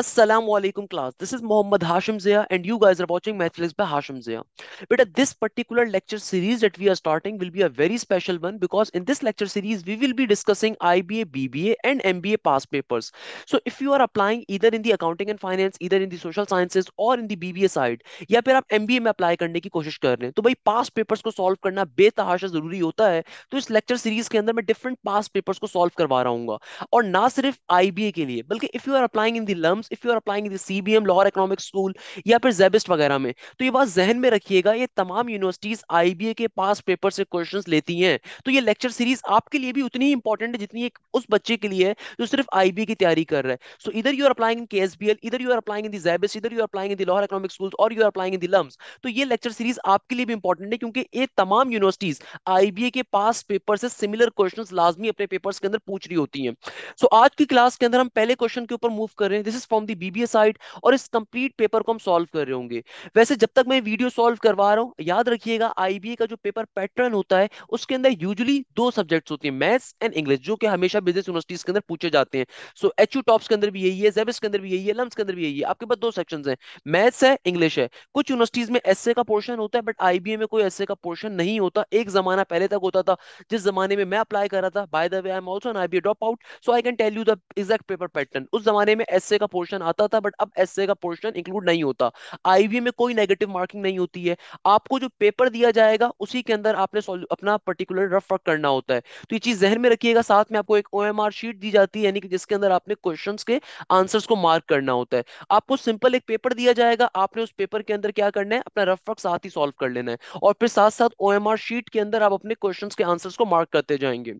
Assalamu alaikum class. This is Mohammad Hashim Zia and you guys are watching Mathflix by Hashim Zia. But at this particular lecture series that we are starting will be a very special one because in this lecture series we will be discussing IBA, BBA and MBA past papers. So if you are applying either in the accounting and finance, either in the social sciences or in the BBA side या फिर आप MBA में apply करने की कोशिश कर रहे हैं तो भाई past papers को solve करना बेतहाशा जरूरी होता है तो इस lecture series के अंदर मैं different past papers को solve करवा रहा हूँ और ना सिर्फ IBA के लिए बल्कि if you are applying in the LUM terms if you are applying CBM Lahore economic school या फिर जेबिस्ट वगैरह में तो ये बात जहन में रखिएगा ये तमाम यूनिवर्सिटीज आईबीए के पास पेपर से क्वेश्चन लेती हैं तो ये लेक्चर सीरीज आपके लिए भी उतनी ही इंपॉर्टेंट है जितनी एक उस बच्चे के लिए है जो सिर्फ आईबीए की तैयारी कर रहा है सो इधर you are applying in K S B L इधर you are applying in the इधर you are applying in the Lahore economic school और you are applying in the LUMS तो ये लेक्चर सीरीज आपके लिए भी इंपॉर्टेंट है क्योंकि ये तमाम यूनिवर्सिटीज आईबीए के पास पेपर से सिमिलर क्वेश्चन लाजमी अपने पेपर्स के अंदर पूछ रही होती हैं सो so, आज की क्लास के अंदर हम पहले क्वेश्चन के ऊपर मूव कर रहे हैं this is from the BBA side और इस कंप्लीट पेपर को हम सॉल्व कर रहे होंगे वैसे जब तक मैं वीडियो सॉल्व करवा रहा हूँ याद रखिएगा आईबीए का जो पेपर पैटर्न होता है उसके अंदर यूजली दो सब्जेक्ट्स होते हैं मैथ्स एंड इंग्लिश जो कि हमेशा बिजनेस यूनिवर्सिटीज के अंदर पूछे जाते हैं सो एच यू टॉप्स के अंदर भी यही है जेबिस के अंदर भी यही है लम्स के अंदर भी यही है आपके पास दो सेक्शन है मैथ्स है इंग्लिश है कुछ यूनिवर्सिटीज में एस का पोर्शन होता है बट आईबीए में कोई एस का पोर्शन नहीं होता एक जमाना पहले तक होता था जिस जमाने में मैं अप्लाई कर रहा था by the way I am also an IBA drop out so I can tell you the exact paper pattern उस जमाने में एस का पोर्शन आता था बट अब एस का पोर्शन इंक्लूड नहीं होता आईवी में कोई नेगेटिव मार्किंग नहीं होती है आपको जो पेपर दिया जाएगा उसी के अंदर आपने अपना पर्टिकुलर रफ वर्क करना होता है तो ये चीज जहन में रखिएगा साथ में आपको एक ओ शीट दी जाती है यानी कि जिसके अंदर आपने क्वेश्चन के आंसर को मार्क करना होता है आपको सिंपल एक पेपर दिया जाएगा आपने उस पेपर के अंदर क्या करना है अपना रफ वर्क साथ ही सोल्व कर लेना है और फिर साथ साथ ओ शीट के अंदर आप अपने क्वेश्चन के आंसर को मार्क करते जाएंगे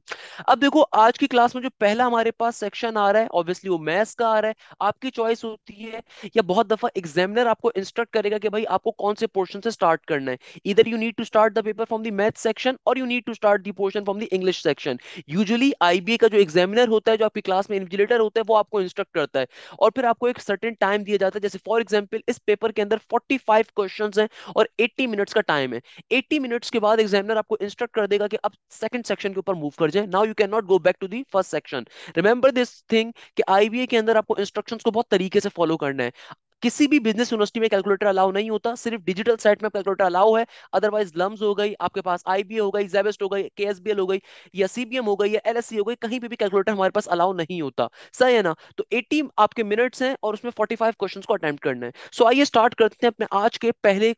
अब देखो आज की क्लास में जो पहला हमारे पास सेक्शन आ रहा है ऑब्वियसली वो मैथ्स का आ रहा है आपके की चॉइस होती है या बहुत दफा एग्जामिनर आपको इंस्ट्रक्ट करेगा कि भाई आपको कौन से पोर्शन से स्टार्ट करना है इधर you need to start the paper from the math section और you need to start the portion from the English section usually IBA का जो एग्जामिनर होता है जो आपकी क्लास में इन्विजिलेटर होता है वो आपको इंस्ट्रक्ट करता है और फिर आपको एक सर्टेन टाइम दिया जाता है जैसे फॉर एग्जाम्पल इस पेपर के अंदर फोर्टी फाइव क्वेश्चन है और एट्टी मिनट्स का टाइम है एट्टी मिनट्स के बाद एग्जामिनर आपको इंस्ट्रक्ट कर देगा कि अब सेकंड सेक्शन के ऊपर मूव कर जाए now you can not go back to the first section remember this thing कि आईबीए के अंदर आपको इंस्ट्रक्शंस को बहुत बहुत तरीके से फॉलो करना है किसी भी बिजनेस यूनिवर्सिटी में कैलकुलेटर अलाउ नहीं होता सिर्फ डिजिटल साइट में कैलकुलेटर अलाउ है अदरवाइज लम्स हो गई आपके पास आईबीए हो गई जेबेस्ट हो गई केएसबीएल हो गई या सीबीएम हो गई या एलएससी e हो गई कहीं भी कैलकुलेटर हमारे पास अलाउ नहीं होता सही है ना तो एटी आपके मिनट्स हैं और उसमें फाइव क्वेश्चन को अटेम्प्ट करना है सो आइए स्टार्ट करते हैं अपने आज के पहले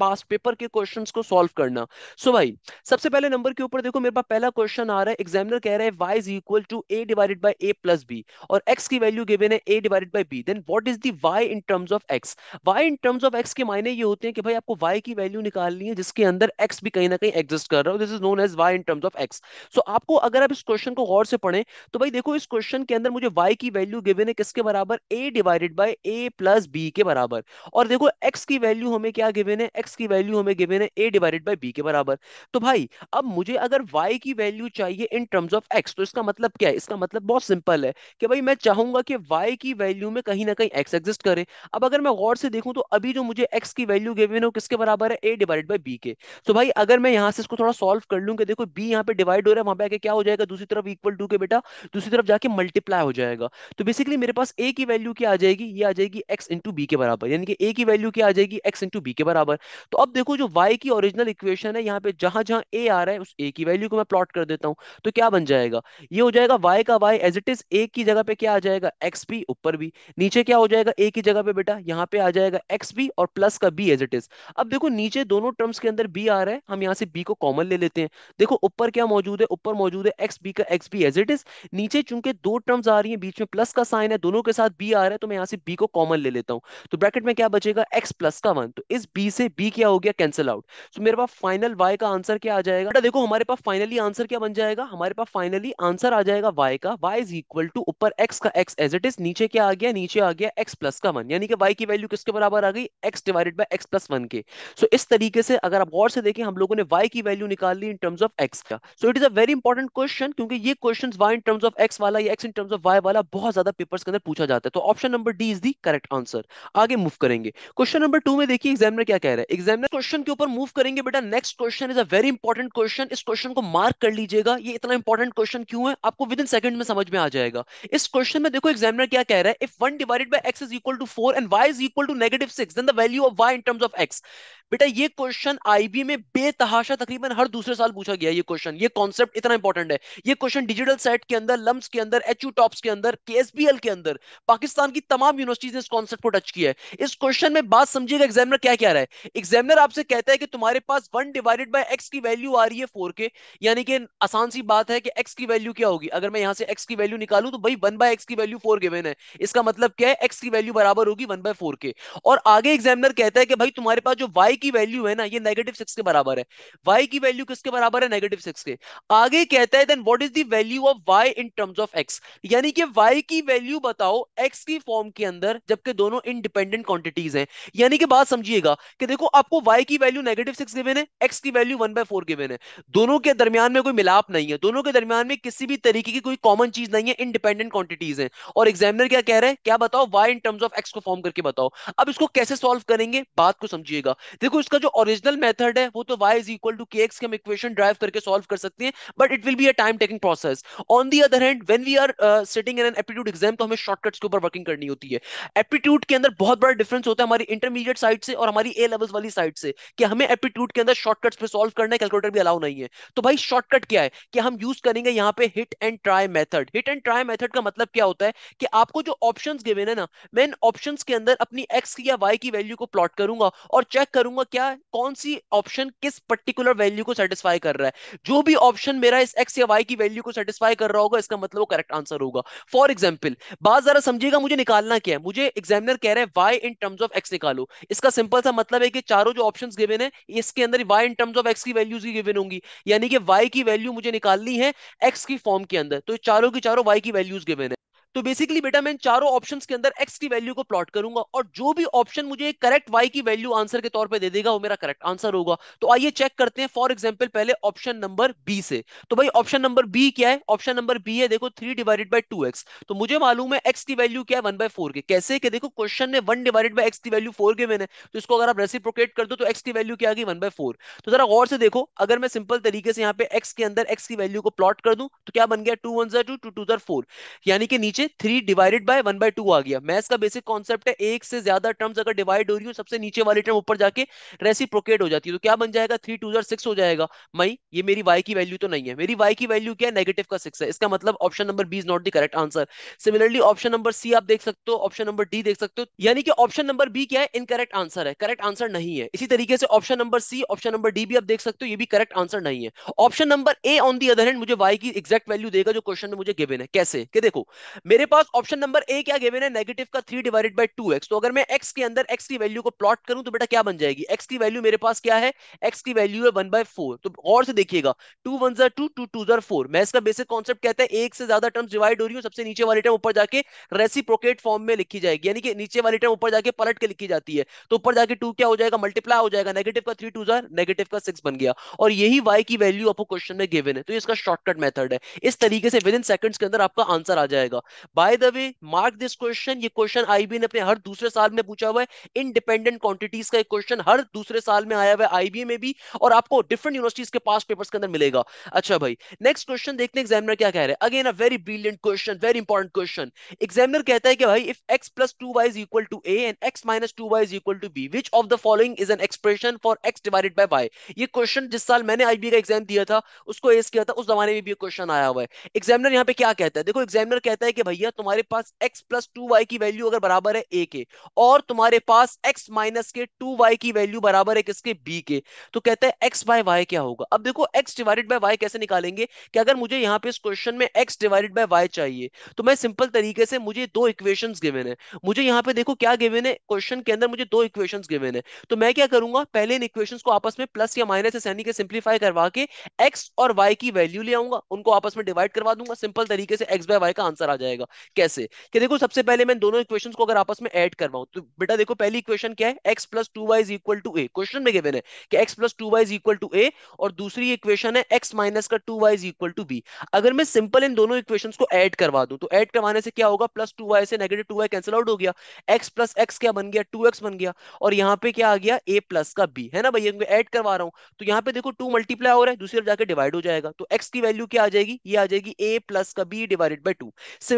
पास पेपर के क्वेश्चंस को सॉल्व करना सो भाई सबसे पहले नंबर के ऊपर देखो मेरे पास पहला क्वेश्चन आ रहा है एग्जामिनर कह रहा है Y is equal to A divided by A plus B और एक्स की वैल्यू गिवेन है A divided by B then what is the Y in term terms of X Y in terms of X के मायने ये होते हैं कि भाई आपको वाई की वैल्यू निकालनी है जिसके अंदर एक्स भी कहीं ना कहीं एग्जिस्ट कर रहा हो this is known as Y in terms of X so आपको अगर आप इस क्वेश्चन को गौर से पढ़े तो भाई देखो इस क्वेश्चन के अंदर मुझे वाई की वैल्यू गिवन है किसके बराबर A divided by A plus B के बराबर और देखो एक्स की वैल्यू हमें क्या गिवन है एक्स की वैल्यू हमें गिवन है ए डिवाइडेड बाई बी के बराबर तो भाई अब मुझे अगर वाई की वैल्यू चाहिए इन टर्म्स ऑफ एक्स तो इसका मतलब क्या है इसका मतलब बहुत सिंपल है कि भाई मैं चाहूंगा कि वाई की वैल्यू में कहीं ना कहीं एक्स एग्जिस्ट करे अब अगर मैं गौर से देखूं तो अभी जो मुझे एक्स की वैल्यू गिवन है किसके बराबर है ए डिवाइड बाई बी के तो भाई अगर मैं यहाँ से इसको थोड़ा सॉल्व कर लूँ कि देखो बी यहाँ पे डिवाइड हो रहा है वहां पे आके क्या हो जाएगा दूसरी तरफ इक्वल टू के बेटा दूसरी तरफ जाके मल्टीप्लाई हो जाएगा तो बेसिकली मेरे पास ए की वैल्यू क्या आ जाएगी ये आ जाएगी एक्स इंटू बी के बराबर यानी कि ए की वैल्यू क्या आ जाएगी एक्स इंटू बी के बराबर तो अब देखो जो वाई की ओरिजिनल इक्वेशन है यहाँ पे जहां जहां ए आ रहा है उस ए की वैल्यू को मैं प्लॉट कर देता हूँ तो क्या बन जाएगा ये हो जाएगा वाई का Y as it is A की जगह पे क्या आ जाएगा एक्स भी ऊपर भी नीचे क्या हो जाएगा ए की जगह पे बेटा यहाँ पे आ जाएगा एक्स बी और प्लस का बी एज इट इज अब देखो नीचे दोनों टर्म्स के अंदर बी आ रहा है हम यहाँ से बी को कॉमन ले लेते हैं देखो ऊपर क्या मौजूद है ऊपर मौजूद है एक्स बी का X B as it is नीचे चूंकि दो टर्म्स आ रही है बीच में प्लस का साइन है दोनों के साथ बी आ रहा है तो मैं यहाँ से बी को कॉमन ले लेता हूँ तो ब्रैकेट में क्या बचेगा एक्स प्लस का वन तो इस बी से बी क्या हो गया कैंसिल आउट तो मेरे पास फाइनल वाई का आंसर क्या आ जाएगा बेटा देखो हमारे पास फाइनली आंसर क्या बन जाएगा हमारे पास फाइनली आंसर आ जाएगा वाई का वाई इज इक्वल टू ऊपर एक्स का एक्स एज इट इज नीचे क्या आ गया नीचे आ गया एक्स प्लस का वन यानी यानी कि वाई की वैल्यू किसके बराबर आ गई X divided by x plus one के सो so, इस तरीके से अगर आप गौर से देखें हम लोगों ने वाई की वैल्यू निकाल ली इन टर्म्स ऑफ एक्स का so it is a very important question क्योंकि ये question Y in terms of X वाला या X in terms of Y वाला बहुत ज्यादा पेपर्स के अंदर पूछा जाता है तो option number D is the correct answer आगे मूव करेंगे क्वेश्चन नंबर टू में देखिए एग्जामिनर क्या कह रहा है एग्जामिनर क्वेश्चन के ऊपर मूव करेंगे बेटा next question is a very important question इस क्वेश्चन को मार्क कर लीजिएगा ये इतना इंपॉर्टेंट क्वेश्चन क्यों है आपको विद इन सेकंड में समझ में आ जाएगा इस क्वेश्चन में देखो एग्जामिनर क्या कह रहा है if one divided by X is equal to four four and Y is equal to negative six then the value of Y in terms of X बेटा ये क्वेश्चन आईबी में बेतहाशा तकरीबन हर दूसरे साल पूछा गया ये क्वेश्चन ये कॉन्सेप्ट इतना इंपॉर्टेंट है ये क्वेश्चन डिजिटल सेट के अंदर लम्स के अंदर एच टॉप्स के अंदर के के अंदर पाकिस्तान की तमाम यूनिवर्सिटीज ने इस कॉन्सेप्ट को टच किया है इस क्वेश्चन में बात समझिएगा एग्जामिनर क्या क्या रहा है एग्जामिनर आपसे कहता है कि तुम्हारे पास वन डिवाइडेड बाई एक्स की वैल्यू आ रही है फोर के यानी कि आसान सी बात है कि एक्स की वैल्यू क्या होगी अगर मैं यहां से एक्स की वैल्यू निकालू तो भाई वन बाय एक्स की वैल्यू फोर गिवेन है इसका मतलब क्या है एक्स की वैल्यू बराबर होगी भी वन बाय फोर के और आगे एग्जामिनर कहता है कि भाई तुम्हारे पास जो वाई की वैल्यू है ना ये नेगेटिव सिक्स के बराबर है वाई की वैल्यू किसके बराबर है नेगेटिव सिक्स के आगे कहता है then what is the value of Y in terms of x यानी कि वाई की वैल्यू बताओ एक्स की फॉर्म के अंदर जबकि दोनों इंडिपेंडेंट क्वांटिटीज हैं यानी कि बात समझिएगा कि देखो आपको वाई की वैल्यू नेगेटिव सिक्स गिवेन है एक्स की value one by four given है दोनों के दरमियान में कोई मिलाप नहीं है दोनों के दरमियान में किसी भी तरीके की कोई कॉमन चीज नहीं है इंडिपेंडेंट क्वांटिटीज है और एग्जामिनर क्या कह रहे हैं क्या बताओ y in terms of x को फॉर्म करके बताओ अब इसको कैसे सॉल्व करेंगे बात को समझिएगा देखो इसका जो ओरिजिनल मेथड है वो तो y is equal to kx के हम इक्वेशन ड्राइव करके सॉल्व कर सकते हैं but it will be a time taking process on the other hand when we are sitting in an aptitude exam तो हमें शॉर्टकट्स के ऊपर वर्किंग करनी होती है एप्टीट्यूड के अंदर बहुत बड़ा डिफरेंस होता है हमारी इंटरमीडिएट साइड से और हमारी ए लेवल्स वाली साइड से कि हमें एप्टीट्यूड के अंदर शॉर्टकट्स पे सॉल्व करना है कैलकुलेटर भी अलाउ नहीं है तो भाई शॉर्टकट क्या है कि हम यूज करेंगे यहाँ पे hit and try method hit and try method का मतलब क्या होता है कि आपको जो ऑप्शंस गिवन है ना मैं इन ऑप्शंस के अंदर अपनी एक्स की या वाई की वैल्यू को प्लॉट करूंगा और चेक करूंगा क्या कौन सी ऑप्शन किस पर्टिकुलर वैल्यू को सेटिस्फाई कर रहा है जो भी ऑप्शन मेरा इस एक्स या वाई की वैल्यू को सेटिस्फाई कर रहा होगा इसका मतलब वो करेक्ट आंसर होगा फॉर एग्जाम्पल बात जरा समझिएगा मुझे निकालना क्या है मुझे एग्जामिनर कह रहे हैं y in terms of x निकालो इसका सिंपल सा मतलब है कि चारों जो ऑप्शन गिवेन है इसके अंदर y in terms of x की वैल्यूज की गिवन होंगी यानी कि वाई की वैल्यू मुझे निकालनी है एक्स की फॉर्म के अंदर तो चारों की चारों वाई की वैल्यूज गिवेन है तो बेसिकली बेटा मैं चारों ऑप्शन के अंदर एक्स की वैल्यू को प्लॉट करूंगा और जो भी ऑप्शन मुझे करेक्ट वाई की वैल्यू आंसर के तौर पर दे देगा वो मेरा करेक्ट आंसर होगा तो आइए चेक करते हैं फॉर एग्जाम्पल पहले ऑप्शन नंबर बी से तो भाई ऑप्शन नंबर बी क्या है ऑप्शन नंबर बी है देखो three divided by two x तो मुझे मालूम है एक्स की वैल्यू क्या है वन बाय फोर के कैसे के देखो क्वेश्चन ने वन डिवाइडेड बाई एक्स की वैल्यू फोर के मैंने तो इसको अगर आप रेसिप्रोकेट कर दो तो एक्स की वैल्यू क्या आ गई वन बाय फोर तो जरा गौर से देखो अगर मैं सिंपल तरीके से यहाँ पे एक्स के अंदर एक्स की वैल्यू को प्लॉट कर दू तो क्या बन गया टू वन जर टू टू टू जर फोर यानी कि नीचे नीचे three divided by one by two आ गया मैथ्स का बेसिक कॉन्सेप्ट है एक से ज्यादा टर्म्स अगर डिवाइड हो रही हो सबसे नीचे वाली टर्म ऊपर जाके रेसिप्रोकेट हो जाती है तो क्या बन जाएगा थ्री टू जर सिक्स हो जाएगा मई ये मेरी वाई की वैल्यू तो नहीं है मेरी वाई की वैल्यू क्या है नेगेटिव का सिक्स है इसका मतलब option number B is not the correct answer similarly option number C आप देख सकते हो ऑप्शन नंबर डी देख सकते हो यानी कि ऑप्शन नंबर बी क्या है इनकरेक्ट आंसर है करेक्ट आंसर नहीं है इसी तरीके से option number C option number D भी आप देख सकते हो ये भी करेक्ट आंसर नहीं है option number A on the other hand मुझे वाई की एक्जैक्ट वैल्यू देगा जो क्वेश्चन में मुझे गिवन है कैसे के देखो मेरे पास ऑप्शन नंबर ए क्या गिवन है नेगेटिव का three divided by two x तो अगर मैं एक्स के अंदर एक्स की वैल्यू को प्लॉट करूं तो बेटा क्या बन जाएगी एक्स की वैल्यू मेरे पास क्या है एक्स की वैल्यू है वन बाय फोर तो और से देखिएगा टू वन जर टू टू टू जर फोर मैं इसका बेसिक कॉन्सेप्ट कहते हैं एक से ज्यादा टर्म्स डिवाइड हो रही हूँ सबसे नीचे वाली टर्म ऊपर जाके रेसी फॉर्म में लिखी जाएगी यानी कि नीचे वाली टर्म ऊपर जाके पलट के लिखी जाती है तो ऊपर जाके टू क्या हो जाएगा मल्टीप्लाई हो जाएगा नेगेटिव का थ्री टू जर नेगेटिव का सिक्स बन गया और यही वाई की वैल्यू आपको क्वेश्चन में गिवन है तो इसका शॉर्टकट मेथड है इस तरीके से विद इन सेकंड्स के अंदर आपका आंसर आ जाएगा by the way mark this question ये क्वेश्चन आईबी ने अपने हर दूसरे साल में पूछा हुआ है इंडिपेंडेंट क्वांटिटीज का एक क्वेश्चन हर दूसरे साल में आया हुआ है आईबी में भी और आपको डिफरेंट यूनिवर्सिटीज के पास पेपर्स के अंदर मिलेगा अच्छा भाई नेक्स्ट क्वेश्चन देखते हैं एग्जामिनर क्या कह रहे हैं again a very brilliant question very important question examiner कहता है कि भाई if x plus 2y is equal to a and x minus 2y is equal to b which of the following is an expression for x divided by y ये question जिस साल मैंने IB का exam दिया था उसको S किया था उस जमाने में भी क्वेश्चन आया हुआ है एग्जामिनर यहाँ पे क्या कहता है देखो एग्जामिनर कहता है कि भैया तुम्हारे पास x प्लस टू वाई की वैल्यू अगर बराबर है a के और तुम्हारे पास x माइनस के टू वाई की वैल्यू बराबर है किसके b के तो कहते हैं x बाय वाई क्या होगा अब देखो x डिवाइडेड बाय वाई कैसे निकालेंगे कि अगर मुझे यहाँ पे इस क्वेश्चन में x डिवाइडेड बाय वाई चाहिए तो मैं सिंपल तरीके से मुझे दो इक्वेशन गिवेन है मुझे यहाँ पे देखो क्या गिवेन है क्वेश्चन के अंदर मुझे दो इक्वेशन गिवेन है तो मैं क्या करूंगा पहले इन इक्वेशन को आपस में प्लस या माइनस यानी कि सिंप्लीफाई करवा के एक्स और वाई की वैल्यू ले आऊंगा उनको आपस में डिवाइड करवा दूंगा सिंपल तरीके से एक्स बाय वाई का आंसर आ जाएगा जाएगा कैसे कि देखो सबसे पहले मैं दोनों इक्वेशन को अगर आपस में एड करवाऊं तो बेटा देखो पहली इक्वेशन क्या है x plus two y's equal to a question में गिवन है कि x plus two y's equal to a और दूसरी इक्वेशन है एक्स माइनस का two y's equal to b अगर मैं सिंपल इन दोनों इक्वेशन को एड करवा दूं तो एड करवाने से क्या होगा प्लस टू वाई से negative two y cancel out हो गया एक्स प्लस एक्स क्या बन गया टू एक्स बन गया और यहाँ पे क्या आ गया ए प्लस का बी है ना भैया मैं ऐड करवा रहा हूँ तो यहाँ पे देखो टू मल्टीप्लाई हो रहा है दूसरी तरफ जाकर डिवाइड हो जाएगा तो एक्स की वैल्यू क्या आ जाएगी ये आ जाएगी ए प्लस का b divided by two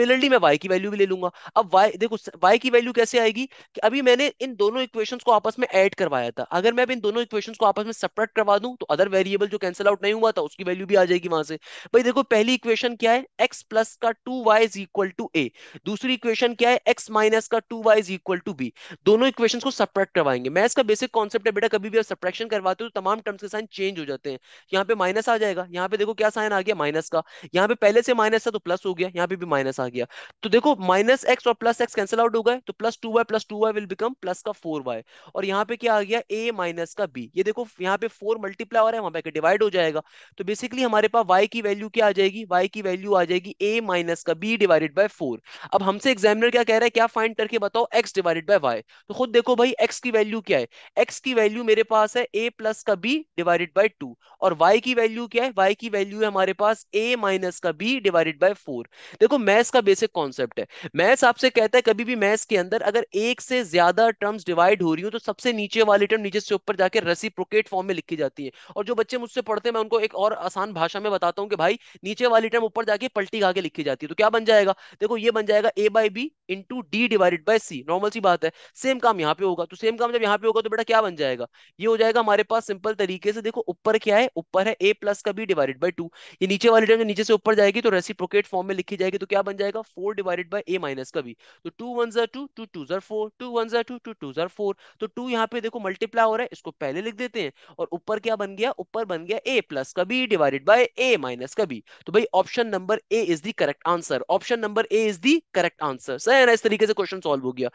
similarly मैं वाई की वैल्यू भी ले लूंगा अब वाई देखो वाई की वैल्यू कैसे आएगी कि अभी मैंने इन दोनों इक्वेशंस को आपस में ऐड करवाया था अगर मैं अब इन दोनों इक्वेशंस को आपस में सेपरेट करवा दूं तो अदर वेरिएबल जो कैंसिल आउट नहीं हुआ था उसकी वैल्यू भी आ जाएगी वहां से भाई देखो पहली इक्वेशन क्या है एक्स प्लस का two y is equal to a दूसरी इक्वेशन क्या है एक्स माइनस का two y is equal to b दोनों इक्वेशन को सेपरेट करवाएंगे मैं इसका बेसिक कॉन्सेप्ट है बेटा कभी भी आप सप्रेक्शन करवाते हो तो तमाम टर्म्स के साइन चेंज हो जाते हैं यहाँ पे माइनस आ जाएगा यहाँ पे देखो क्या साइन आ गया माइनस का यहाँ पे पहले से माइनस था तो प्लस हो गया यहाँ पे भी माइनस आ गया गया तो देखो माइनस एक्स और प्लस एक्स कैंसिल आउट हो गए तो plus two y plus two y will become plus का फोर वाई और यहाँ पे क्या आ गया ए माइनस का बी ये देखो यहाँ पे फोर मल्टीप्लाई हो रहा है वहां पे डिवाइड हो जाएगा तो बेसिकली हमारे पास वाई की वैल्यू क्या आ जाएगी वाई की वैल्यू आ जाएगी ए माइनस का बी डिवाइडेड बाई फोर अब हमसे एग्जामिनर क्या कह रहा है क्या फाइंड करके बताओ एक्स डिवाइडेड बाई वाई तो खुद देखो भाई एक्स की वैल्यू क्या है एक्स की वैल्यू मेरे पास है ए प्लस का बी डिवाइडेड बाई टू और वाई की वैल्यू क्या है वाई की वैल्यू है हमारे पास ए माइनस का बी डिवाइडेड बाई फोर देखो मैथ्स का बेसिक कॉन्सेप्ट है मैथ्स आपसे कहता है कभी भी मैथ्स के अंदर अगर एक से ज्यादा टर्म्स डिवाइड हो रही हो तो सबसे नीचे वाली टर्म नीचे से ऊपर जाके प्रोकेट फॉर्म में लिखी जाती है और जो बच्चे मुझसे पढ़ते हैं मैं उनको एक और आसान भाषा में बताता हूँ कि भाई नीचे वाली टर्म ऊपर जाके पलटी खा के लिखी जाती है तो क्या बन जाएगा देखो ये बन जाएगा a by b into d divided by c normal सी बात है सेम काम यहाँ पे होगा तो सेम काम जब यहाँ पे होगा तो बेटा क्या बन जाएगा ये हो जाएगा हमारे पास सिंपल तरीके से देखो ऊपर क्या है ऊपर है ए प्लस का बी डिवाइडेड बाई टू ये नीचे वाली टर्म नीचे से ऊपर जाएगी तो रेसिप्रोकेट फॉर्म में लिखी जाएगी तो क्या बन जाएगा जाएगा four divided by a minus का भी तो टू वन जर टू टू टू जर फोर टू वन जर टू टू टू जर फोर तो टू यहाँ पे देखो मल्टीप्लाई हो रहा है इसको पहले लिख देते हैं और ऊपर क्या बन गया ऊपर बन गया ए प्लस का b divided by a minus का बी तो भाई option number A is the correct answer option number A is the correct answer सही है ना इस तरीके से क्वेश्चन सॉल्व हो गया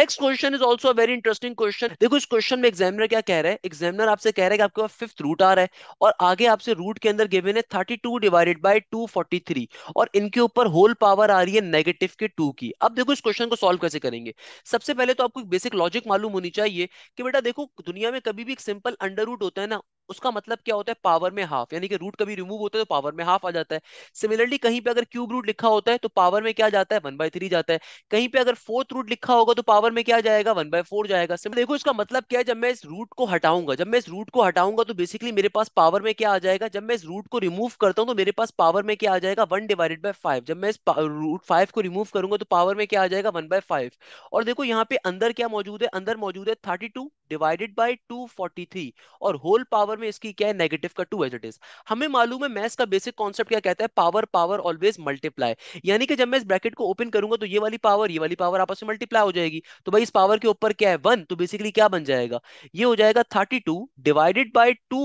next question is also very interesting question देखो इस क्वेश्चन में एग्जामिनर क्या कह रहे हैं एग्जामिनर आपसे कह रहे हैं कि आपके पास फिफ्थ रूट आ रहा है और आगे आपसे रूट के अंदर गिवन है thirty two divided by two forty three और इनके ऊपर होल पावर आ रही है नेगेटिव के टू की अब देखो इस क्वेश्चन को सॉल्व कैसे करेंगे सबसे पहले तो आपको बेसिक लॉजिक मालूम होनी चाहिए कि बेटा देखो दुनिया में कभी भी एक सिंपल अंडर रूट होता है ना उसका मतलब क्या होता है पावर में हाफ यानी कि रूट कभी रिमूव होता है तो पावर में हाफ आ जाता है सिमिलरली कहीं पे अगर क्यूब रूट लिखा होता है तो पावर में क्या जाता है वन बाय थ्री जाता है कहीं पे अगर फोर्थ रूट लिखा होगा तो पावर में क्या जाएगा वन बाय फोर जाएगा देखो इसका मतलब क्या है जब मैं इस रूट को हटाऊंगा जब मैं इस रूट को हटाऊंगा तो बेसिकली मेरे पास पावर में क्या आ जाएगा जब मैं इस रूट को रिमूव करता हूँ तो मेरे पास पावर में क्या आ जाएगा वन डिवाइडेड बाय फाइव जब मैं इस रूट फाइव को रिमूव करूंगा तो पावर में क्या आ जाएगा वन बाय फाइव और देखो यहाँ पे अंदर क्या मौजूद है अंदर मौजूद है thirty two divided by two forty three और होल पावर पावर में इसकी क्या है नेगेटिव का टू एज इट इज हमें मालूम है मैथ्स का बेसिक कॉन्सेप्ट क्या कहता है पावर पावर ऑलवेज मल्टीप्लाई यानी कि जब मैं इस ब्रैकेट को ओपन करूंगा तो ये वाली पावर ये वाली पावर आपस में मल्टीप्लाई हो जाएगी तो भाई इस पावर के ऊपर क्या है वन तो बेसिकली क्या बन जाएगा ये हो जाएगा थर्टी डिवाइडेड बाय टू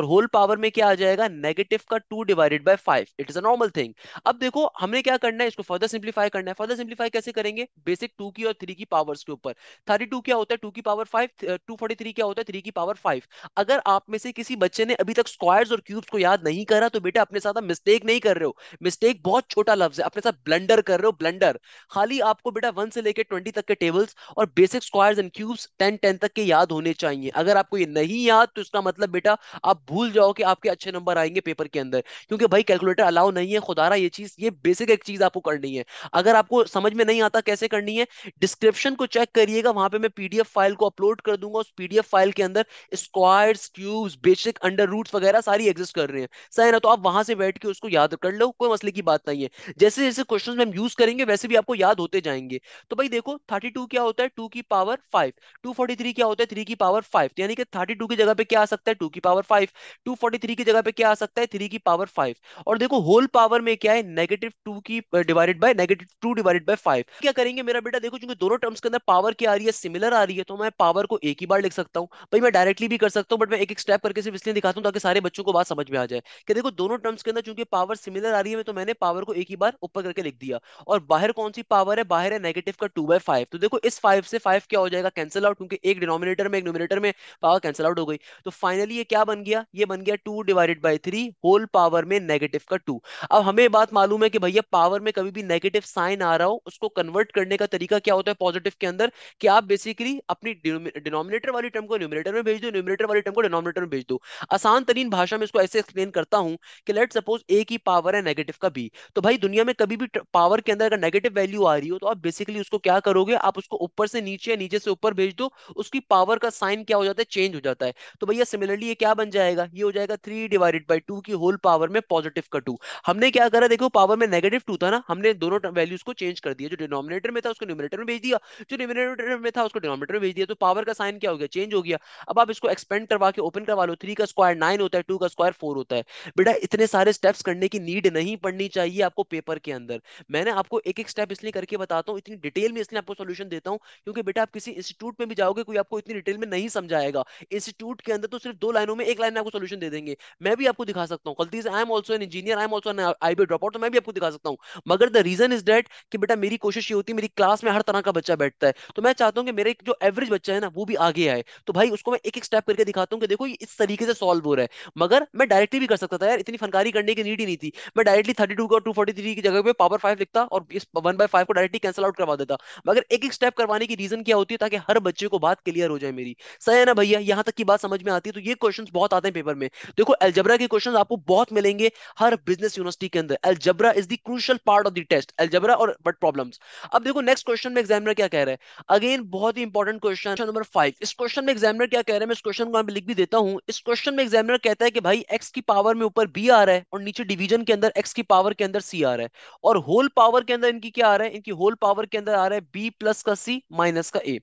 और होल पावर में क्या आ जाएगा नेगेटिव का two divided by five it is a normal thing अब देखो हमने क्या करना है इसको फर्दर सिंप्लीफाई करना है फर्दर सिंप्लीफाई कैसे करेंगे बेसिक टू की और थ्री की पावर्स के ऊपर थर्टी क्या होता है टू की पावर फाइव टू क्या होता है थ्री की पावर फाइव अगर अगर आप में से किसी बच्चे ने अभी तक स्क्वायर्स और क्यूब्स को याद नहीं करा तो बेटा अपने साथ मिस्टेक नहीं कर रहे हो मिस्टेक बहुत छोटा लफ्ज है अपने साथ ब्लंडर कर रहे हो ब्लंडर खाली आपको बेटा वन से लेकर ट्वेंटी तक के टेबल्स और basic squares and cubes ten ten तक के याद होने चाहिए अगर आपको ये नहीं याद तो इसका मतलब बेटा आप भूल जाओ कि आपके अच्छे नंबर आएंगे पेपर के अंदर क्योंकि भाई कैलकुलेटर अलाउ नहीं है खुदारा ये चीज ये बेसिक एक चीज आपको करनी है अगर आपको समझ में नहीं आता कैसे करनी है डिस्क्रिप्शन को चेक करिएगा वहां पे मैं पीडीएफ फाइल को अपलोड कर दूंगा उस पीडीएफ फाइल के अंदर square squares cubes basic under roots वगैरह सारी एग्जिस्ट कर रहे हैं सही है ना तो आप वहां से बैठ के उसको याद कर लो कोई मसले की बात नहीं है जैसे जैसे क्वेश्चन में हम यूज करेंगे वैसे भी आपको याद होते जाएंगे तो भाई देखो थर्टी क्या होता है टू की पावर फाइव टू क्या होता है थ्री की पावर फाइव यानी कि थर्टी की जगह पे क्या आ सकता है टू की पावर फाइव टू की जगह पे क्या आ सकता है थ्री की पावर फाइव और देखो होल पावर में क्या है नेगेटिव टू की divided by negative two divided by five क्या करेंगे मेरा बेटा देखो क्योंकि दोनों टर्म्स के अंदर पावर क्या आ रही है सिमिलर आ रही है तो मैं पावर को एक ही बार लिख सकता हूँ भाई मैं डायरेक्टली भी कर सकता हूँ बट मैं एक एक स्टेप करके सिर्फ इसलिए दिखाता हूँ ताकि सारे बच्चों को बात समझ में आ जाए कि देखो दोनों टर्म्स के अंदर चूंकि पावर सिमिलर आ रही है तो मैंने पावर को एक ही बार ऊपर करके लिख दिया और बाहर कौन सी पावर है बाहर है नेगेटिव का टू बाय फाइव तो देखो इस फाइव से फाइव क्या हो जाएगा कैंसिल आउट क्योंकि एक डिनोमिनेटर में एक न्यूमिनेटर में पावर कैंसिल आउट हो गई तो फाइनली ये क्या बन गया ये बन गया two divided by three whole power में नेगेटिव का टू अब हमें बात मालूम है कि भैया पावर में कभी भी नेगेटिव साइन आ रहा हो उसको कन्वर्ट करने का तरीका क्या होता है पॉजिटिव के अंदर कि आप बेसिकली अपनी डिनोमिनेटर वाली टर्म को न्यूमिनेटर में भेज दो न्यूमिनेटर वाली टर्म को को डिनोमिनेटर में भेज दो आसान तरीन भाषा में इसको ऐसे एक्सप्लेन करता हूं कि लेट सपोज ए की पावर है नेगेटिव का बी तो भाई दुनिया में कभी भी पावर के अंदर अगर नेगेटिव वैल्यू आ रही हो तो आप बेसिकली उसको क्या करोगे आप उसको ऊपर से नीचे या नीचे से ऊपर भेज दो उसकी पावर का साइन क्या हो जाता है चेंज हो जाता है तो भैया सिमिलरली ये क्या बन जाएगा ये हो जाएगा थ्री डिवाइडेड बाई टू की होल पावर में पॉजिटिव का टू हमने क्या करा देखो पावर में नेगेटिव टू था ना हमने दोनों वैल्यूज को चेंज कर दिया जो डिनोमिनेटर में था उसको न्यूमिनेटर में भेज दिया जो न्यूमिनेटर में था उसको डिनोमिनेटर में भेज दिया तो पावर का साइन क्या हो गया चेंज हो गया अब आप इसको एक्सपेंड कर करवा के ओपन करवा लो थ्री का स्क्वायर नाइन होता है टू का स्क्वायर फोर होता है बेटा इतने सारे स्टेप्स करने की नीड नहीं पड़नी चाहिए आपको पेपर के अंदर मैंने आपको एक एक स्टेप इसलिए करके बताता हूँ इतनी डिटेल में इसलिए आपको सोल्यूशन देता हूँ क्योंकि बेटा आप किसी इंस्टीट्यूट में भी जाओगे कोई आपको इतनी डिटेल में नहीं समझाएगा इंस्टीट्यूट के अंदर तो सिर्फ दो लाइनों में एक लाइन आपको सोल्यूशन दे देंगे मैं भी आपको दिखा सकता हूँ गलती से I am also an engineer I am also an I B drop out तो मैं भी आपको दिखा सकता हूँ मगर द रीजन इज डेट कि बेटा मेरी कोशिश ये होती है मेरी क्लास में हर तरह का बच्चा बैठता है तो मैं चाहता हूँ कि मेरे जो एवरेज बच्चा है ना वो भी आगे आए तो भाई उसको मैं एक एक स्टेप करके दिखाता चाहता हूँ कि देखो ये इस तरीके से सॉल्व हो रहा है मगर मैं डायरेक्टली भी कर सकता था यार इतनी फनकारी करने की नीड ही नहीं थी मैं डायरेक्टली थर्टी टू का टू फोर्टी थ्री की जगह पे पावर फाइव लिखता और इस वन बाय फाइव को डायरेक्टली कैंसिल आउट करवा देता मगर एक एक स्टेप करवाने की रीजन क्या होती है ताकि हर बच्चे को बात क्लियर हो जाए मेरी सही है ना भैया यहाँ तक की बात समझ में आती है तो ये क्वेश्चन बहुत आते हैं पेपर में देखो एलजबरा के क्वेश्चन आपको बहुत मिलेंगे हर बिजनेस यूनिवर्सिटी के अंदर algebra is the crucial part of the test algebra और बट प्रॉब्लम अब देखो नेक्स्ट क्वेश्चन में एग्जामिनर क्या कह रहे हैं अगेन बहुत ही इंपॉर्टेंट क्वेश्चन नंबर फाइव इस क्वेश्चन में एग्जामिनर क्या कह रहे हैं मैं इस क्वेश्चन को लिख भी देता हूं इस क्वेश्चन में एग्जामिनर कहता है कि भाई एक्स की पावर में ऊपर बी आ रहा है और नीचे डिवीजन के अंदर एक्स की पावर के अंदर सी आ रहा है और होल पावर के अंदर इनकी क्या आ रहा है इनकी होल पावर के अंदर आ रहा है बी प्लस का सी माइनस का ए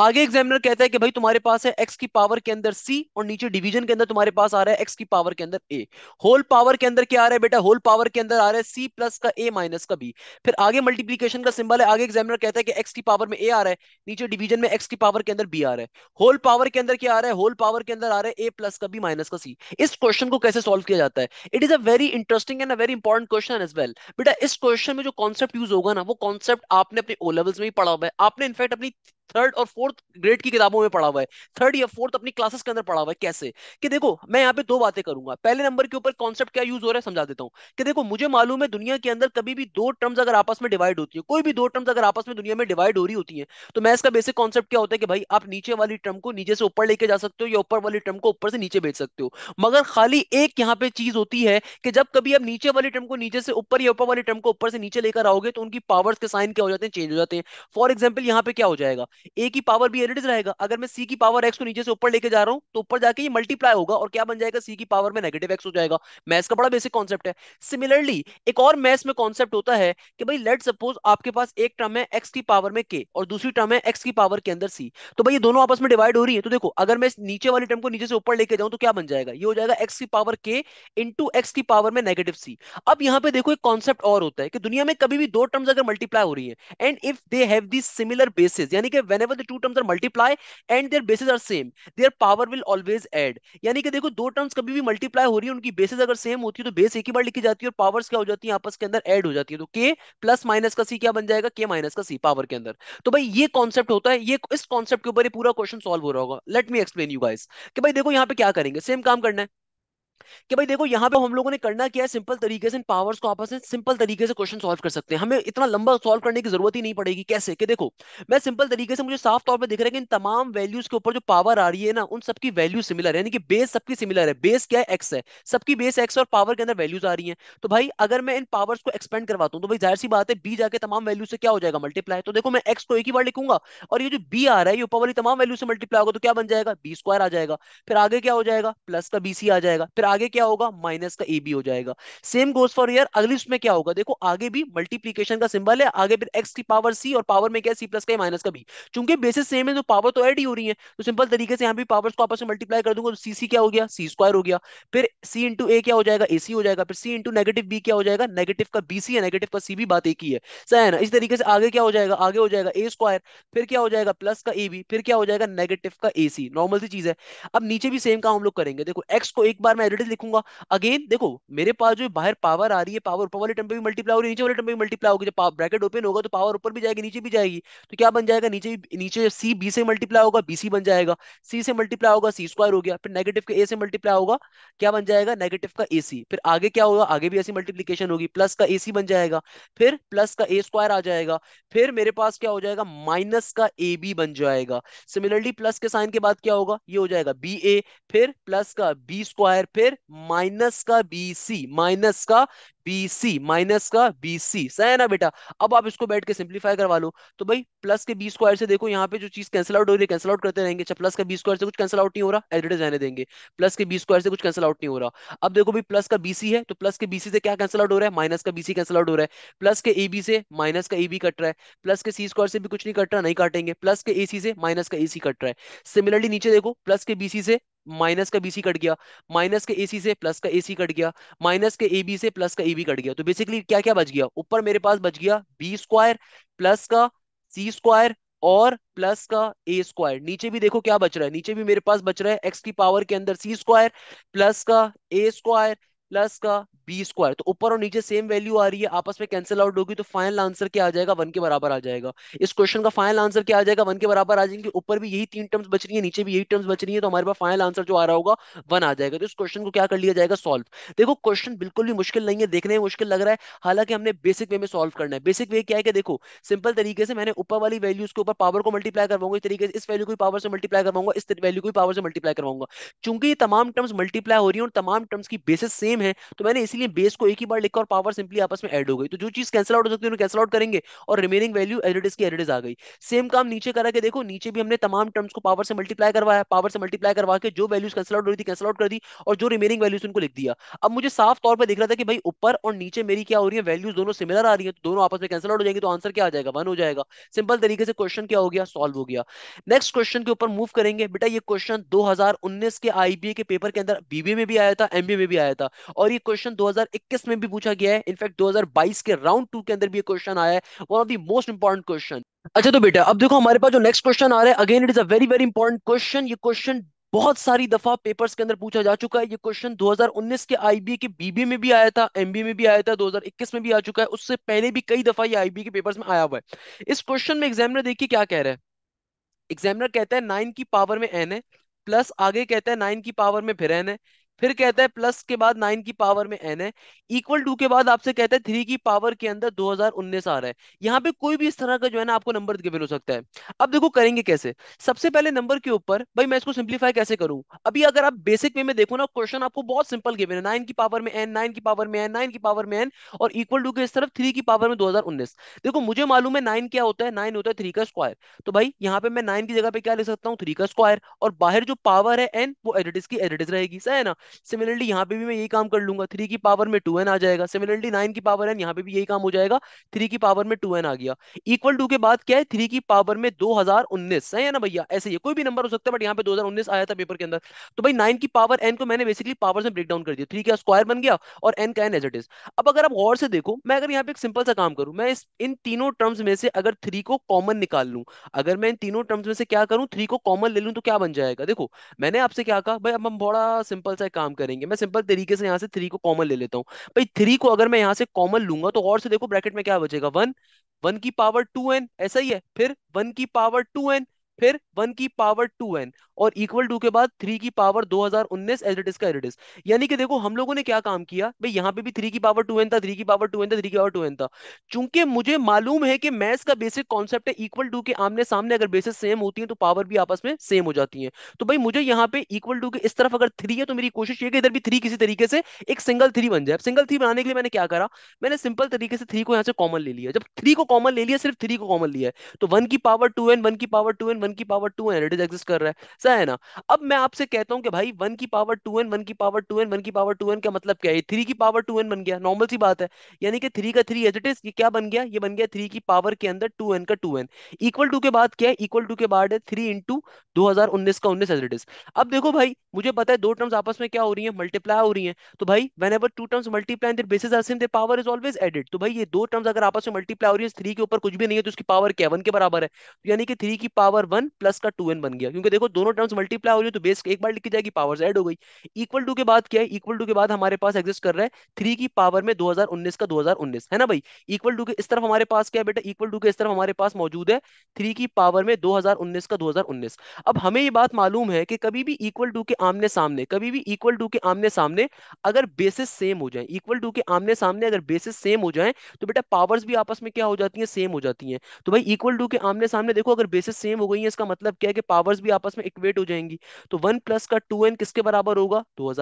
आगे एग्जामिनर कहता है कि भाई तुम्हारे पास है एक्स की पावर के अंदर सी और नीचे डिवीजन के अंदर तुम्हारे पास आ रहा है एक्स की पावर के अंदर ए होल पावर के अंदर क्या आ रहा है बेटा होल पावर के अंदर आ रहा है सी प्लस का ए माइनस का बी फिर आगे मल्टीप्लीकेशन का सिंबल है आगे एग्जामिनर कहता है कि एक्स की पावर में ए आ रहा है नीचे डिवीजन में एक्स की पावर के अंदर बी आ रहा है होल पावर के अंदर क्या आ रहा है होल पावर के अंदर आ रहा है ए प्लस का बी माइनस का सी इस क्वेश्चन को कैसे सोल्व किया जाता है it is a very interesting and a very important question as well बेटा इस क्वेश्चन में जो कॉन्सेप्ट यूज होगा ना वो कॉन्सेप्ट आपने अपने ओ लेवल्स में ही पढ़ा हुआ है आपने इनफैक्ट अपनी थर्ड और फोर्थ ग्रेड की किताबों में पढ़ा हुआ है थर्ड या फोर्थ अपनी क्लासेस के अंदर पढ़ा हुआ है कैसे कि देखो मैं यहाँ पे दो बातें करूंगा पहले नंबर के ऊपर कॉन्सेप्ट क्या यूज हो रहा है समझा देता हूँ कि देखो मुझे मालूम है दुनिया के अंदर कभी भी दो टर्म्स अगर आपस में डिवाइड होती है कोई भी दो टर्म्स अगर आपस में दुनिया में डिवाइड हो रही होती है तो मैं इसका बेसिक कॉन्सेप्ट क्या होता है कि भाई आप नीचे वाली टर्म को नीचे से ऊपर लेके जा सकते हो या ऊपर वाली टर्म को ऊपर से नीचे भेज सकते हो मगर खाली एक यहाँ पे चीज होती है कि जब कभी आप नीचे वाली टर्म को नीचे से ऊपर या ऊपर वाली टर्म को ऊपर से नीचे लेकर आओगे तो उनकी पावर्स के साइन क्या हो जाते हैं चेंज हो जाते हैं फॉर एग्जाम्पल यहाँ पे क्या हो जाएगा ए की पावर भी एज रहेगा अगर मैं सी की पावर एक्स को नीचे से ऊपर लेके जा रहा हूं तो ऊपर जाके ये मल्टीप्लाई होगा और क्या बन जाएगा सी की पावर में नेगेटिव एक्स हो जाएगा मैथ्स का बड़ा बेसिक कॉन्सेप्ट है सिमिलरली एक और मैथ्स में कॉन्सेप्ट होता है कि भाई लेट सपोज आपके पास एक टर्म है एक्स की पावर में के और दूसरी टर्म है एक्स की पावर के अंदर सी तो भाई ये दोनों आपस में डिवाइड हो रही है तो देखो अगर मैं नीचे वाली टर्म को नीचे से ऊपर लेके जाऊं तो क्या बन जाएगा ये हो जाएगा एक्स की पावर के इंटू एक्स की पावर में नेगेटिव सी अब यहाँ पे देखो एक कॉन्सेप्ट और होता है कि दुनिया में कभी भी दो टर्म्स अगर मल्टीप्लाई हो रही है and if they have this similar bases यानी कि whenever the two terms are multiply and their bases are same their power will always add यानी कि देखो दो टर्म्स कभी भी मल्टीप्लाई हो रही है उनकी बेसिस अगर सेम होती है तो बेस एक ही बार लिखी जाती है और पावर्स क्या हो जाती है आपस के अंदर ऐड हो जाती है तो के प्लस माइनस का सी क्या बन जाएगा के माइनस का सी पावर के अंदर तो भाई ये कॉन्सेप्ट होता है ये इस कॉन्सेप्ट के ऊपर पूरा क्वेश्चन सॉल्व हो रहा होगा let me explain you guys कि भाई देखो यहाँ पे क्या करेंगे सेम काम करना है कि भाई देखो यहाँ पे हम लोगों ने करना क्या है सिंपल तरीके से पावर्स को आपस में सिंपल तरीके से क्वेश्चन सॉल्व कर सकते हैं हमें इतना लंबा सॉल्व करने की जरूरत ही नहीं पड़ेगी कैसे कि देखो मैं सिंपल तरीके से मुझे साफ तौर पे दिख रहा है कि इन तमाम वैल्यूज के ऊपर जो पावर आ रही है ना उन सबकी वैल्यू सिमिलर है यानी कि बेस सबकी सिमिलर है बेस क्या है एक्स है सबकी बेस एक्स और पावर के अंदर वैल्यूज आ रही है तो भाई अगर मैं इन पावर्स को एक्सपेंड करवाता हूँ तो भाई जाहिर सी बात है बी जाकर तमाम वैल्यू से क्या हो जाएगा मल्टीप्लाई तो देखो मैं एक्स को एक ही बार लिखूंगा और ये जो बी आ रहा है ये ऊपर वाली तमाम वैल्यू से मल्टीप्लाई होगा तो क्या बन जाएगा बी स्क्वायर आ जाएगा फिर आगे क्या हो जाएगा प्लस का बीसी आ जाएगा फिर आगे क्या होगा माइनस का ए बी हो जाएगा सेम गोज फॉर ईयर अगली उसमें क्या होगा देखो आगे भी मल्टीप्लीकेशन का सिंबल है आगे फिर एक्स की पावर सी और पावर में क्या सी प्लस का माइनस का बी चूंकि बेसिस सेम है तो पावर तो एड ही हो रही है तो सिंपल तरीके से यहाँ भी पावर को आपस में मल्टीप्लाई कर दूंगा तो सी सी क्या हो गया सी स्क्वायर हो गया फिर सी इंटू ए क्या हो जाएगा ए सी हो जाएगा फिर सी इंटू नेगेटिव बी क्या हो जाएगा नेगेटिव का बी सी है नेगेटिव का सी भी बात एक ही है सही है ना इस तरीके से आगे क्या हो जाएगा आगे हो जाएगा ए स्क्वायर फिर क्या हो जाएगा प्लस का ए बी फिर क्या हो जाएगा नेगेटिव का ए सी नॉर्मल सी चीज है अब नीचे भी सेम काम हम लोग करेंगे देखो एक्स को एक बार मैं परसेंटेज लिखूंगा अगेन देखो मेरे पास जो बाहर पावर आ रही है पावर ऊपर वाले टर्म पे भी मल्टीप्लाई हो रही है नीचे वाले टर्म पे भी मल्टीप्लाई होगी जब ब्रैकेट ओपन होगा तो पावर ऊपर भी जाएगी नीचे भी जाएगी तो क्या बन जाएगा नीचे नीचे सी बी से मल्टीप्लाई होगा बी सी बन जाएगा सी से मल्टीप्लाई होगा सी स्क्वायर हो गया फिर नेगेटिव का ए से मल्टीप्लाई होगा क्या बन जाएगा नेगेटिव का ए सी फिर आगे क्या होगा आगे भी ऐसी मल्टीप्लीकेशन होगी प्लस का ए सी बन जाएगा फिर प्लस का ए स्क्वायर आ जाएगा फिर मेरे पास क्या हो जाएगा माइनस का ए बी बन जाएगा सिमिलरली प्लस के साइन के बाद क्या होगा ये हो जाएगा बी ए फिर प्लस का बी स्क्वायर फिर फिर माइनस का बी सी माइनस का बी सी माइनस का बी सी सही है ना बेटा अब आप इसको बैठ के सिंप्लीफाई करवा लो तो भाई प्लस के बी स्क्वायर से देखो यहाँ पे जो चीज कैंसिल आउट हो रही है कैंसिल आउट करते रहेंगे अच्छा प्लस का बी स्क्वायर से कुछ कैंसिल आउट नहीं हो रहा एज इट इज रहने देंगे प्लस के बी स्क्वायर से कुछ कैंसिल आउट नहीं हो रहा अब देखो भाई प्लस का बी है तो प्लस के बी से क्या कैंसिल आउट हो रहा है माइनस का बी कैंसिल आउट हो रहा है प्लस के ए से माइनस का ए कट रहा है प्लस के सी स्क्वायर से भी कुछ नहीं कट रहा नहीं काटेंगे प्लस के ए से माइनस का ए कट रहा है सिमिलरली नीचे देखो प्लस के बी से माइनस का बी कट गया माइनस के ए से प्लस का ए कट गया माइनस के ए से प्लस का ए भी कट गया तो बेसिकली क्या क्या बच गया ऊपर मेरे पास बच गया बी स्क्वायर प्लस का सी स्क्वायर और प्लस का ए स्क्वायर नीचे भी देखो क्या बच रहा है नीचे भी मेरे पास बच रहा है एक्स की पावर के अंदर सी स्क्वायर प्लस का ए स्क्वायर प्लस का बी स्क्वायर तो ऊपर और नीचे सेम वैल्यू आ रही है आपस में कैंसिल आउट होगी तो फाइनल आंसर क्या आ जाएगा वन के बराबर आ जाएगा इस क्वेश्चन का फाइनल आंसर क्या आ जाएगा वन के बराबर आ जाएंगे ऊपर भी यही तीन टर्म्स बच रही है नीचे भी यही टर्म्स बच रही है तो हमारे पास फाइनल आंसर जो आ रहा होगा वन आ जाएगा तो इस क्वेश्चन को क्या कर लिया जाएगा सोल्व देखो क्वेश्चन बिल्कुल भी मुश्किल नहीं है देखने में मुश्किल लग रहा है हालांकि हमने बेसिक वे में सोल्व करना है बेसिक वे क्या है कि देखो सिंपल तरीके से मैंने ऊपर वाली वैल्यूज के ऊपर पावर को मल्टीप्लाई करवाऊंगा इस तरीके से इस वैल्यू को पावर से मल्टीप्लाई करवाऊंगा इस वैल्यू को पावर से मल्टीप्लाई करवाऊंगा चूंकि ये तमाम टर्म्स मल्टीप्लाई हो रही है और तमाम टर्म्स की बेसिस सेम है तो मैंने इसलिए बेस को एक ही बार लिखा और पावर सिंपली आपस में एड हो गई तो जो चीज कैंसिल आउट हो सकती है कैंसिल आउट करेंगे और रिमेनिंग वैल्यू एडिटिस की एडिटिस आ गई सेम काम नीचे करा के देखो नीचे भी हमने तमाम टर्म्स को पावर से मल्टीप्लाई करवाया पावर से मल्टीप्लाई करवा के जो वैल्यूज कैंसिल आउट हो रही थी कैंसिल आउट कर दी और जो रिमेनिंग वैल्यूज उनको लिख दिया अब मुझे साफ तौर पर दिख रहा था कि भाई ऊपर और नीचे मेरी क्या हो रही है वैल्यूज दोनों सिमिलर आ रही है तो दोनों आपस में कैंसिल आउट हो जाएंगे तो आंसर क्या आ जाएगा वन हो जाएगा सिंपल तरीके से क्वेश्चन क्या हो गया सॉल्व हो गया नेक्स्ट क्वेश्चन के ऊपर मूव करेंगे बेटा ये क्वेश्चन दो के आईबीए के पेपर के अंदर बीबीए में भी आया था एमबीए में भी आया था और ये क्वेश्चन 2021 में भी पूछा गया है इनफैक्ट 2022 के राउंड टू के अंदर भी ये क्वेश्चन आया है one of the most important question अच्छा तो बेटा अब देखो हमारे पास जो नेक्स्ट क्वेश्चन आ रहा है again it is a very very important question ये क्वेश्चन बहुत सारी दफा पेपर्स के अंदर पूछा जा चुका है ये क्वेश्चन 2019 के आईबी के बीबी में भी आया था एमबी में भी आया था 2021 में भी आ चुका है उससे पहले भी कई दफा ये आईबी के पेपर्स में आया हुआ है इस क्वेश्चन में एग्जामिनर देखिए क्या कह रहा है एग्जामिनर कहता है नाइन की पावर में एन है प्लस आगे कहता है नाइन की पावर में फिर एन है फिर कहता है प्लस के बाद नाइन की पावर में एन है इक्वल टू के बाद आपसे कहता है थ्री की पावर के अंदर दो हजार उन्नीस आ रहा है यहाँ पे कोई भी इस तरह का जो है ना आपको नंबर गिवन हो सकता है अब देखो करेंगे कैसे सबसे पहले नंबर के ऊपर भाई मैं इसको सिंप्लीफाई कैसे करूं अभी अगर आप बेसिक वे में देखो ना क्वेश्चन आपको बहुत सिंपल गिवन है नाइन की पावर में एन नाइन की पावर में एन नाइन की पावर में एन और इक्वल टू के इस तरफ थ्री की पावर में दो देखो मुझे मालूम है नाइन क्या होता है नाइन होता है थ्री का स्क्वायर तो भाई यहाँ पे मैं नाइन की जगह पे क्या ले सकता हूँ थ्री का स्क्वायर और बाहर जो पावर है एन वो एडिटिस की एडिटिस रहेगी सही है ना सिमिलरली यहाँ पे भी मैं यही काम कर लूंगा थ्री की पावर में टू एन आ जाएगा सिमिलरली नाइन की पावर एन यहाँ पे भी यही काम हो जाएगा थ्री की पावर में टू एन आ गया इक्वल टू के बाद क्या है थ्री की पावर में दो हजार उन्नीस सही है ना भैया ऐसे ही कोई भी नंबर हो सकता है बट यहाँ पे दो हजार उन्नीस आया था पेपर के अंदर तो भाई नाइन की पावर एन को मैंने बेसिकली पावर में ब्रेक डाउन कर दिया थ्री का स्क्वायर बन गया और एन का एन एज इट इज अब अगर आप गौर से देखो मैं अगर यहाँ पे एक सिंपल सा काम करूं मैं इस इन तीनों टर्म्स में से अगर थ्री को कॉमन निकाल लूं अगर मैं इन तीनों टर्म्स में से क्या करूं थ्री को कॉमन ले लूं तो क्या बन जाएगा देखो मैंने आपसे क्या कहा भाई अब हम बड़ा सिंपल सा काम करेंगे मैं सिंपल तरीके से यहाँ से थ्री को कॉमन ले लेता हूँ भाई थ्री को अगर मैं यहाँ से कॉमन लूंगा तो और से देखो ब्रैकेट में क्या बचेगा वन वन की पावर टू एन ऐसा ही है फिर वन की पावर टू एन फिर वन की पावर टू एन और इक्वल टू के बाद थ्री की पावर दो हजार उन्नीस यानी कि देखो हम लोगों ने क्या काम किया भाई यहाँ पे भी थ्री की पावर टू एन था थ्री की पावर टू एन था थ्री की पावर टू एन था चूंकि मुझे मालूम है कि मैथ्स का बेसिक कॉन्सेप्ट है इक्वल टू के आमने सामने अगर बेसिस सेम होती है तो पावर भी आपस में सेम हो जाती है तो भाई मुझे यहाँ पे इक्वल टू के इस तरफ अगर थ्री है तो मेरी कोशिश ये कि इधर भी थ्री किसी तरीके से एक सिंगल थ्री बन जाए सिंगल थ्री बनाने के लिए मैंने क्या करा मैंने सिंपल तरीके से थ्री को यहाँ से कॉमन ले लिया जब थ्री को कॉमन ले लिया सिर्फ थ्री को कॉमन लिया तो वन की पावर टू एन वन की power two N one one की power two N it is exist कर रहा है सही है ना अब मैं आपसे कहता हूँ कि भाई वन की पावर टू एन वन की पावर टू एन वन की पावर टू एन का मतलब क्या है थ्री की पावर टू एन बन गया नॉर्मल सी बात है यानी कि थ्री का थ्री एज इट इज ये क्या बन गया ये बन गया थ्री की पावर के अंदर टू एन का टू एन इक्वल टू के बाद क्या है इक्वल टू के बाद है थ्री इंटू दो हजार उन्नीस का उन्नीस एज इट इज अब देखो भाई मुझे पता है दो टर्म्स आपस में क्या हो रही है मल्टीप्लाई हो रही है तो भाई whenever two terms multiply bases are same their power is always added तो भाई ये दो टर्म्स अगर आपस में मल्टीप्लाई हो रही है थ्री के ऊपर कुछ भी नहीं है तो उसकी पावर क्या वन के बराबर है तो यानी कि थ्री की पावर वन प्लस का टू बन गया क्योंकि देखो दोनों टर्म्स मल्टीप्लाई हो रही है तो बेस एक बार लिखी जाएगी पावर एड हो गई इक्वल टू के बाद क्या है इक्वल टू के बाद हमारे पास एक्जिस्ट कर रहा है थ्री की पावर में दो का दो है ना भाई इक्वल टू के इस तरफ हमारे पास क्या है बेटा इक्वल टू के इस तरफ हमारे पास मौजूद है थ्री की पावर में दो का दो अब हमें ये बात मालूम है कि कभी भी इक्वल टू के आमने सामने कभी भी इक्वल टू के आमने सामने अगर बेसिस सेम हो जाए इक्वल टू के आमने सामने अगर बेसिस सेम हो जाए तो बेटा पावर्स भी आपस में क्या हो जाती है सेम हो जाती है तो भाई इक्वल टू के आमने सामने देखो अगर बेसिस सेम हो गई है इसका मतलब क्या है कि पावर्स भी आपस में इक्वेट हो जाएंगी तो वन प्लस का टू एन किसके बराबर होगा दो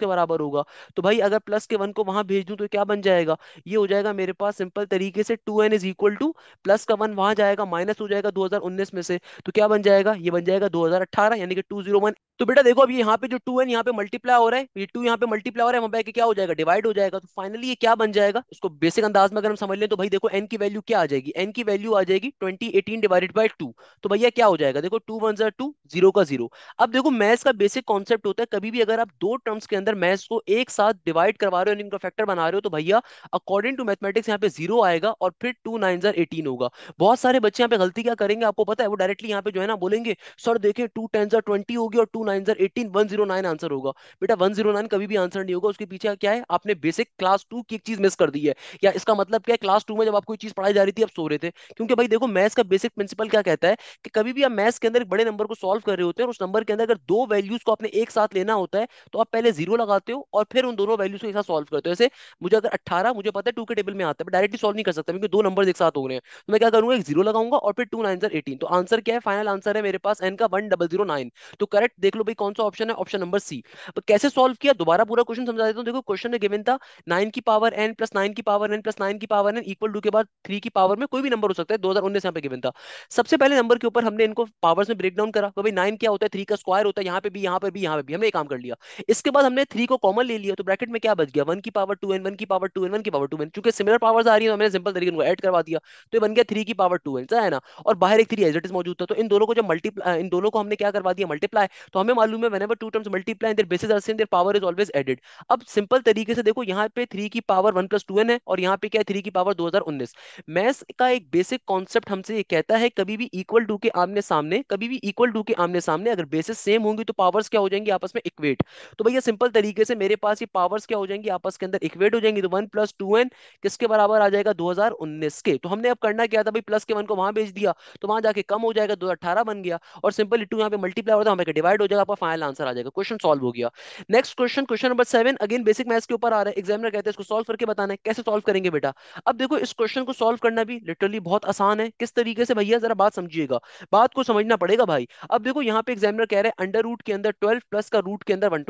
के बराबर होगा तो भाई अगर प्लस के वन को वहां भेज दू तो क्या बन जाएगा ये हो जाएगा मेरे पास सिंपल तरीके से two N is equal to plus का वन वहां जाएगा माइनस हो जाएगा 2019 में से तो क्या बन जाएगा ये बन जाएगा 2018 यानी कि 201 तो बेटा देखो अभी यहाँ पे जो टू है यहाँ पे मल्टीप्लाई हो रहा है ये टू यहाँ पे मल्टीप्लाई हो रहा है वहां पे क्या हो जाएगा डिवाइड हो जाएगा तो फाइनली ये क्या बन जाएगा इसको बेसिक अंदाज में अगर हम समझ लें तो भाई देखो एन की वैल्यू क्या आ जाएगी एन की वैल्यू आ जाएगी twenty eighteen divided by two तो भैया क्या हो जाएगा देखो टू वन जर टू जीरो का जीरो अब देखो मैथ्स का बेसिक कॉन्सेप्ट होता है कभी भी अगर आप दो टर्म्स के अंदर मैथ्स को एक साथ डिवाइड करवा रहे हो इनका फैक्टर बना रहे हो तो भैया अकॉर्डिंग टू मैथमेटिक्स यहाँ पे जीरो आएगा और फिर टू नाइन जर एटीन होगा बहुत सारे बच्चे यहाँ पे गलती क्या करेंगे आपको पता है वो डायरेक्टली यहाँ पे जो है ना बोलेंगे सर देखे टू टेन जर ट्वेंटी होगी और टू नाइन जर eighteen one zero nine answer होगा बेटा वन जीरो नाइन कभी भी आंसर नहीं होगा उसके पीछे क्या है आपने बेसिक क्लास टू की एक चीज मिस कर दी है या इसका मतलब क्या है क्लास टू में जब आपको चीज पढ़ाई जा रही थी आप सो रहे थे क्योंकि भाई देखो मैथ्स का बेसिक प्रिंसिपल क्या कहता है कि कभी भी आप मैथ्स के अंदर एक बड़े नंबर को सोल्व कर रहे होते हैं उस नंबर के अंदर अगर दो वैल्यूज को आपने एक साथ लेना होता है तो आप पहले जीरो लगाते हो और फिर उन दोनों वैल्यूज को एक साथ सोल्व करते हो जैसे मुझे अगर अट्ठारह मुझे पता है टू के टेबल में आता है डायरेक्टली सोल्व नहीं कर सकता क्योंकि दो नंबर एक साथ हो रहे हैं तो मैं क्या करूंगा एक जीरो लगाऊंगा और फिर टू नाइन एटीन तो आंसर क्या है फाइनल आंसर है मेरे पास एन का वन डबल जीरो नाइन तो करेक्ट देख लो भाई कौन सा ऑप्शन ऑप्शन है ऑप्शन नंबर सी पर कैसे सॉल्व किया दोबारा पूरा क्वेश्चन समझा देता हूँ देखो क्वेश्चन में गिवन था नाइन की पावर एन प्लस नाइन की पावर एन प्लस नाइन की पावर एन इक्वल टू के बाद थ्री की पावर में कोई भी नंबर हो सकता है दो हजार उन्नीस यहाँ पे गिवन था सबसे पहले नंबर के ऊपर हमने इनको पावर्स में ब्रेक डाउन करा तो भाई नाइन क्या होता है थ्री का स्क्वायर होता है यहाँ पे भी यहाँ पे भी यहाँ पे भी हमने एक काम कर लिया इसके बाद हमने थ्री को कॉमन ले लिया तो ब्रैकेट में क्या बच गया वन की पावर टू एन वन की पावर टू एन वन की पावर टू एन चूंकि सिमिलर पावर्स आ रही है तो हमने सिंपल तरीके ऐड करवा दिया तो ये बन गया थ्री की पावर टू एन है ना और बाहर एक थ्री एज मौजूद था तो इन दोनों को जब मल्टीप्लाई इन दोनों को हमने क्या करवा दिया मल्टीप्लाई तो हमें मालूम है two terms multiply their bases are same their power is always added अब सिंपल तरीके से देखो यहाँ पे थ्री की power one plus two N है और यहाँ पे क्या है थ्री की पावर दो हजार उन्नीस मैथ्स का एक बेसिक कॉन्सेप्ट हमसे ये कहता है कभी भी इक्वल टू के आमने सामने कभी भी इक्वल टू के आमने सामने अगर बेसिस सेम होंगी तो पावर्स क्या हो जाएंगी आपस में इक्वेट तो भैया सिंपल तरीके से मेरे पास ये पावर्स क्या हो जाएंगी आपस के अंदर इक्वेट हो जाएंगी तो वन प्लस टू एन किसके बराबर आ जाएगा दो हजार उन्नीस के तो हमने अब करना क्या था भाई प्लस के वन को वहां भेज दिया तो वहां जाके कम हो जाएगा दो हजार अठारह बन गया और सिंपल टू यहाँ पे मल्टीप्लाई होता है हमें डिवाइड हो जाएगा आपका फाइनल आंसर आ जाएगा क्वेश्चन सॉल्व हो गया next question question number seven again basic maths के ऊपर आ रहा है एग्जामिनर कहते हैं इसको सॉल्व करके बताना है कैसे सॉल्व करेंगे बेटा अब देखो इस क्वेश्चन को सॉल्व करना भी लिटरली बहुत आसान है किस तरीके से भैया जरा बात समझिएगा बात को समझना पड़ेगा भाई अब देखो यहाँ पे एग्जामिनर कह रहे हैं अंडर रूट के अंदर ट्वेल्व प्लस का रूट के अंदर वन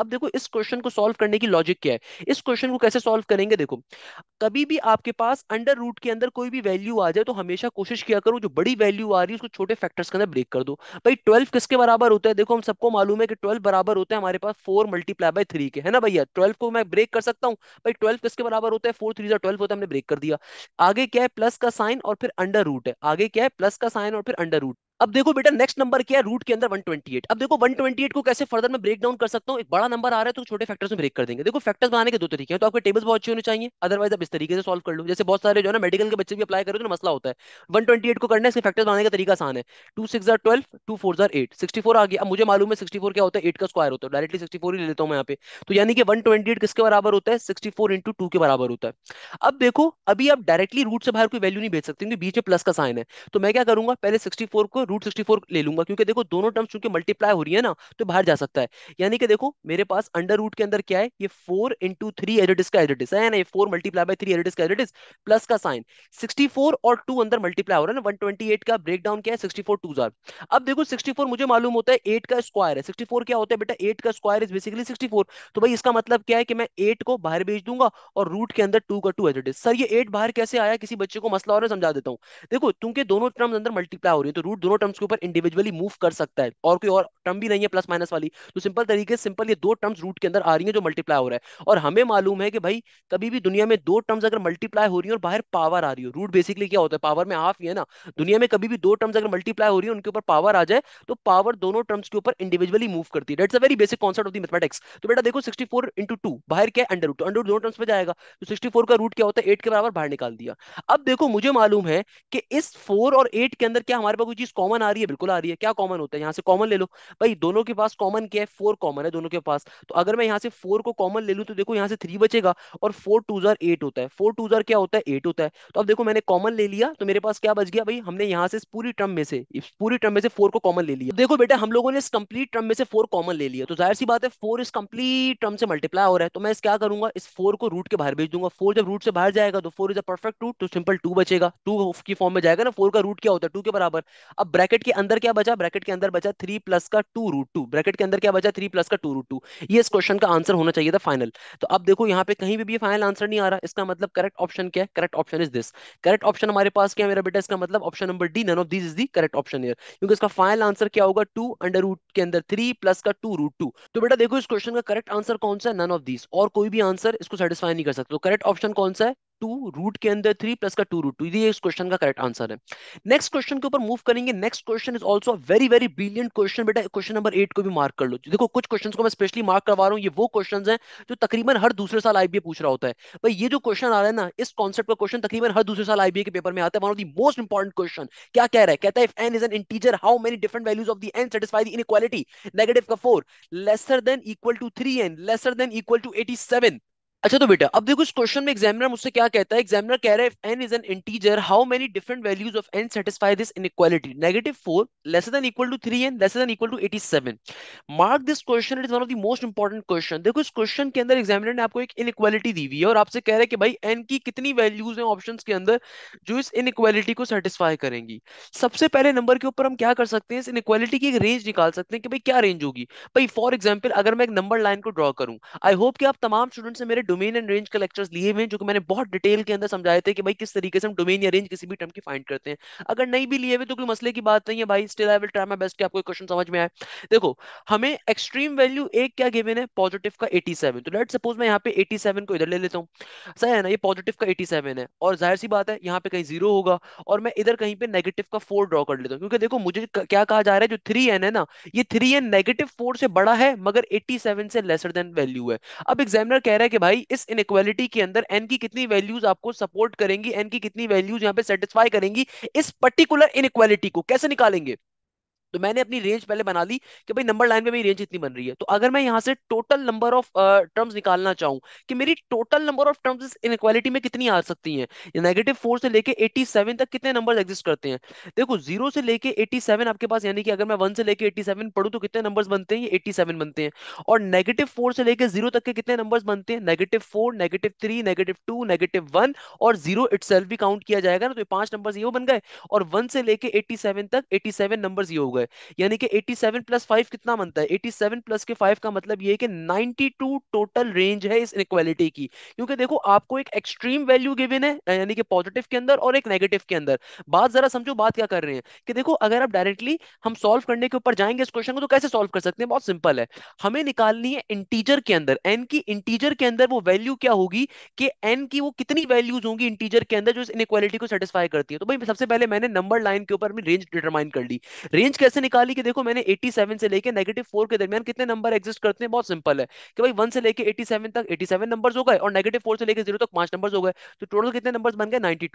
अब देखो इस क्वेश्चन को सोल्व करने की लॉजिक क्या है इस क्वेश्चन को कैसे सोल्व करेंगे देखो कभी भी आपके पास अंडर रूट के अंदर कोई भी वैल्यू आ जाए तो हमेशा कोशिश किया करो जो बड़ी वैल्यू आ रही है उसको छोटे फैक्टर्स के अंदर ब्रेक कर दो भाई ट्वेल्व किसके बराबर होता है देखो हम सबको मालूम है के ट्वेल्व बराबर होते हैं हमारे पास फोर मल्टीप्लाई बाई थ्री के है ना भैया ट्वेल्व को मैं ब्रेक कर सकता हूँ भाई ट्वेल्व किसके बराबर होता है फोर थ्री ट्वेल्व होता है हमने ब्रेक कर दिया आगे क्या है प्लस का साइन और फिर अंडर रूट है आगे क्या है प्लस का साइन और फिर अंडर रूट अब देखो बेटा नेक्स्ट नंबर क्या है रूट के अंदर 128 अब देखो 128 को कैसे फर्दर में ब्रेक डाउन कर सकता हूँ एक बड़ा नंबर आ रहा है तो छोटे फैक्टर्स में ब्रेक कर देंगे देखो फैक्टर्स बनाने के दो तरीके हैं तो आपके टेबल्स बहुत अच्छे होने चाहिए अदरवाइज आप इस तरीके से सॉल्व कर लो जैसे बहुत सारे जो है ना मेडिकल के बच्चे भी अप्लाई करो तो मसला होता है वन को करने से फैक्टर्स बनाने का तरीका आसान है two six are twelve two four are eight sixty four आ गया अब मुझे मालूम है सिक्सटी फोर क्या होता है एट का स्क्वायर होता है डायरेक्टली सिक्सटी फोर ही ले लेता हूँ यहाँ पे तो यानी कि वन ट्वेंटी एट किसके बराबर होता है सिक्सटी फोर इंटू टू के बराबर होता है अब देखो अभी आप डायरेक्टली रूट से बाहर कोई वैल्यू नहीं भेज सकते क्योंकि बीच में प्लस का साइन है तो मैं क्या करूंगा पहले सिक्सटी फोर को रूट सिक्सटी फोर ले लूंगा क्योंकि देखो दोनों टर्म्स चूंकि मल्टीप्लाई हो रही है ना तो बाहर जा सकता है यानी कि देखो मेरे पास अंडर रूट के अंदर क्या है ये फोर इंटू थ्री एडिटिस का एडिटिस है ना ये फोर मल्टीप्लाई बाई थ्री एडिटिस का एडिटिस प्लस का साइन सिक्सटी फोर और टू अंदर मल्टीप्लाई हो रहा है ना वन ट्वेंटी एट का ब्रेक डाउन क्या है सिक्सटी फोर टू जार अब देखो सिक्सटी फोर मुझे मालूम होता है एट का स्क्वायर है सिक्सटी फोर क्या होता है बेटा एट का square is basically sixty four तो भाई इसका मतलब क्या है कि मैं एट को बाहर भेज दूंगा और रूट के अंदर टू का टू एडिटिस सर ये एट बाहर कैसे आया किसी बच्चे को मसला और समझा देता हूँ देखो क्योंकि दोनों टर्म्स अंदर मल्टीप्लाई हो रही है तो रूट दोनों टर्म्स के ऊपर इंडिविजुअली मूव कर सकता है और कोई और टर्म भी नहीं है प्लस माइनस वाली तो सिंपल तरीके से सिंपल ये दो टर्म्स रूट के अंदर आ रही है जो मल्टीप्लाई हो रहा है और हमें मालूम है कि भाई कभी भी दुनिया में दो टर्म्स अगर मल्टीप्लाई हो रही है और बाहर पावर आ रही हो रूट बेसिकली क्या होता है पावर में हाफ ही है ना दुनिया में कभी भी दो टर्म्स अगर मल्टीप्लाई हो रही है उनके ऊपर पावर आ जाए तो पावर दोनों टर्म्स के ऊपर इंडिविजुअली मूव करती है very basic concept of the mathematics तो बेटा देखो सिक्सटी फोर इंटू टू बाहर क्या अंडर रूट अंडर दोनों टर्म्स पे जाएगा तो 64 का रूट क्या होता है एट के बराबर बाहर निकाल दिया अब देखो मुझे मालूम है कि इस फोर और एट के अंदर क्या हमारे पास कोई चीज कॉमन कॉमन आ रही है बिल्कुल आ रही है क्या कॉमन होता है यहाँ से कॉमन ले लो भाई दोनों के पास कॉमन क्या है फोर कॉमन है दोनों के पास तो अगर मैं यहाँ से फोर को कॉमन ले लू तो देखो यहाँ से थ्री बचेगा और फोर टू जार एट होता है फोर टू जार क्या होता है एट होता है तो अब देखो मैंने कॉमन ले लिया तो मेरे पास क्या बच गया भाई हमने यहाँ से पूरी टर्म में से पूरी टर्म में से फोर को कॉमन ले लिया देखो बेटा हम लोगों ने इस कंप्लीट टर्म में से फोर कॉमन ले लिया तो जाहिर सी बात है फोर इस कंप्लीट टर्म से मल्टीप्लाई हो रहा है तो मैं क्या करूंगा इस फोर को रूट के बाहर भेज दूंगा फोर जब रूट से बाहर जाएगा तो four is a perfect root तो सिंपल टू बचेगा टू की फॉर्म में जाएगा ना फोर का रूट क्या होता है टू के बराबर अब ब्रैकेट के अंदर क्या बचा ब्रैकेट के अंदर बचा थ्री प्लस का टू रूट टू ब्रैकेट के अंदर क्या बचा थ्री प्लस का टू रूट टू ये इस क्वेश्चन का आंसर होना चाहिए था फाइनल तो अब देखो यहाँ पे कहीं भी, भी फाइनल आंसर नहीं आ रहा इसका मतलब करेक्ट ऑप्शन क्या है correct option is this correct option हमारे पास क्या मेरा बेटा इसका मतलब option number D none of this is the correct option ईयर क्योंकि इसका फाइनल आंसर क्या होगा टू अंडर रूट के अंदर थ्री प्लस का टू रूट टू तो बेटा देखो इस क्वेश्चन का करेक्ट आंसर कौन सा है नन ऑफ दीज और कोई भी आंसर इसको सेटिस्फाई नहीं कर सकता तो करेक्ट ऑप्शन कौन सा है टू रूट के अंदर थ्री प्लस का टू रूट टू ये इस क्वेश्चन का करेक्ट आंसर है नेक्स्ट क्वेश्चन के ऊपर मूव करेंगे next question is also very very brilliant question बेटा क्वेश्चन नंबर एट को भी मार्क कर लो देखो कुछ क्वेश्चन को मैं स्पेशली मार्क करवा रहा हूँ ये वो क्वेश्चन है जो तकरीबन हर दूसरे साल आई पूछ रहा होता है भाई ये जो क्वेश्चन आ रहा है ना इस कॉन्सेप्ट का क्वेश्चन तकरीबन हर दूसरे साल आई के पेपर में आता है मोस्ट इंपॉर्टेंट क्वेश्चन क्या कह रहा है कहता है if N is an integer how many different values of the N satisfy the inequality negative का four lesser than equal to three N lesser than equal to 87 अच्छा तो बेटा अब देखो इस क्वेश्चन में एग्जामिनर मुझसे क्या कहता है एग्जामिनर कह रहा है n is an integer how many different values of n satisfy this inequality negative four less than equal to 3 N less than equal to 87 mark this question it is one of the most important question देखो इस question के अंदर examiner ने आपको एक inequality दी हुई है और आपसे कह रहा है कि भाई n की कितनी वैल्यूज हैं ऑप्शंस के अंदर जो इस इनइक्वालिटी को सेटिस्फाई करेंगी सबसे पहले नंबर के ऊपर हम क्या कर सकते हैं इस इनइक्वालिटी की एक रेंज निकाल सकते हैं कि भाई क्या रेंज होगी भाई फॉर एग्जांपल अगर मैं एक नंबर लाइन को ड्रा करूं आई होप कि आप तमाम स्टूडेंट्स मेरे डोमेन एंड रेंज के लेक्चर्स लिए हुए हैं जो कि मैंने बहुत डिटेल के अंदर समझाए थे कि भाई किस तरीके से हम डोमेन या रेंज किसी भी टर्म की फाइंड करते हैं अगर नहीं भी लिए हुए तो कोई मसले की बात नहीं है भाई still I will try my best कि आपको क्वेश्चन समझ में आए देखो हमें एक्सट्रीम वैल्यू एक क्या गिवन है पॉजिटिव का 87 तो लेट सपोज मैं यहाँ पे 87 को इधर ले लेता हूँ सही है ना ये पॉजिटिव का 87 है और जाहिर सी बात है यहाँ पे कहीं जीरो होगा और मैं इधर कहीं पे नेगेटिव का फोर ड्रॉ कर लेता हूँ क्योंकि देखो मुझे क्या कहा जा रहा है जो थ्री है ना ये थ्री एन नेगेटिव फोर से बड़ा है मगर एट्टी से लेसर देन वैल्यू है अब एग्जामिनर कह रहा है कि भाई भाई इस इनक्वालिटी के अंदर एन की कितनी वैल्यूज आपको सपोर्ट करेंगी एन की कितनी वैल्यूज यहाँ पे सेटिस्फाई करेंगी इस पर्टिकुलर इनक्वालिटी को कैसे निकालेंगे तो मैंने अपनी रेंज पहले बना ली कि भाई नंबर लाइन पे मेरी रेंज इतनी बन रही है तो अगर मैं यहाँ से टोटल नंबर ऑफ टर्म्स निकालना चाहूँ कि मेरी total number of terms inequality में कितनी आ सकती है नेगेटिव फोर से लेके एटी सेवन तक कितने नंबर एग्जिस्ट करते हैं देखो जीरो से लेके एटी सेवन आपके पास यानी कि अगर मैं वन से लेकर एटी सेवन पढ़ू तो कितने नंबर बनते हैं ये एटी सेवन बनते हैं और नेगेटिव फोर से लेकर जीरो तक के कितने नंबर बनते हैं negative four negative three negative two negative one और जीरो इट भी काउंट किया जाएगा ना तो पांच नंबर ये बन गए और वन से लेके एटी तक एटी नंबर्स ये हो गए गए यानी कि 87 प्लस 5 कितना बनता है 87 प्लस के 5 का मतलब ये है कि 92 टोटल रेंज है इस इनक्वालिटी की क्योंकि देखो आपको एक एक्सट्रीम वैल्यू गिवन है यानी कि पॉजिटिव के अंदर और एक नेगेटिव के अंदर बात जरा समझो बात क्या कर रहे हैं कि देखो अगर आप डायरेक्टली हम सॉल्व करने के ऊपर जाएंगे इस क्वेश्चन को तो कैसे सॉल्व कर सकते हैं बहुत सिंपल है हमें निकालनी है इंटीजर के अंदर एन की इंटीजर के अंदर वो वैल्यू क्या होगी कि एन की वो कितनी वैल्यूज होंगी इंटीजर के अंदर जो इस इनक्वालिटी को सेटिस्फाई करती है तो भाई सबसे पहले मैंने नंबर लाइन के ऊपर रेंज डिटरमाइन कर ली रेंज कैसे कैसे निकाली कि देखो मैंने 87 से लेके नेगेटिव फोर के दरमियान कितने नंबर एग्जिस्ट करते हैं बहुत सिंपल है कि भाई वन से लेके 87 तक 87 नंबर्स हो गए और नेगेटिव फोर से लेके जीरो तक पांच नंबर हो गए तो टोटल कितने नंबर बन गए नाइनटी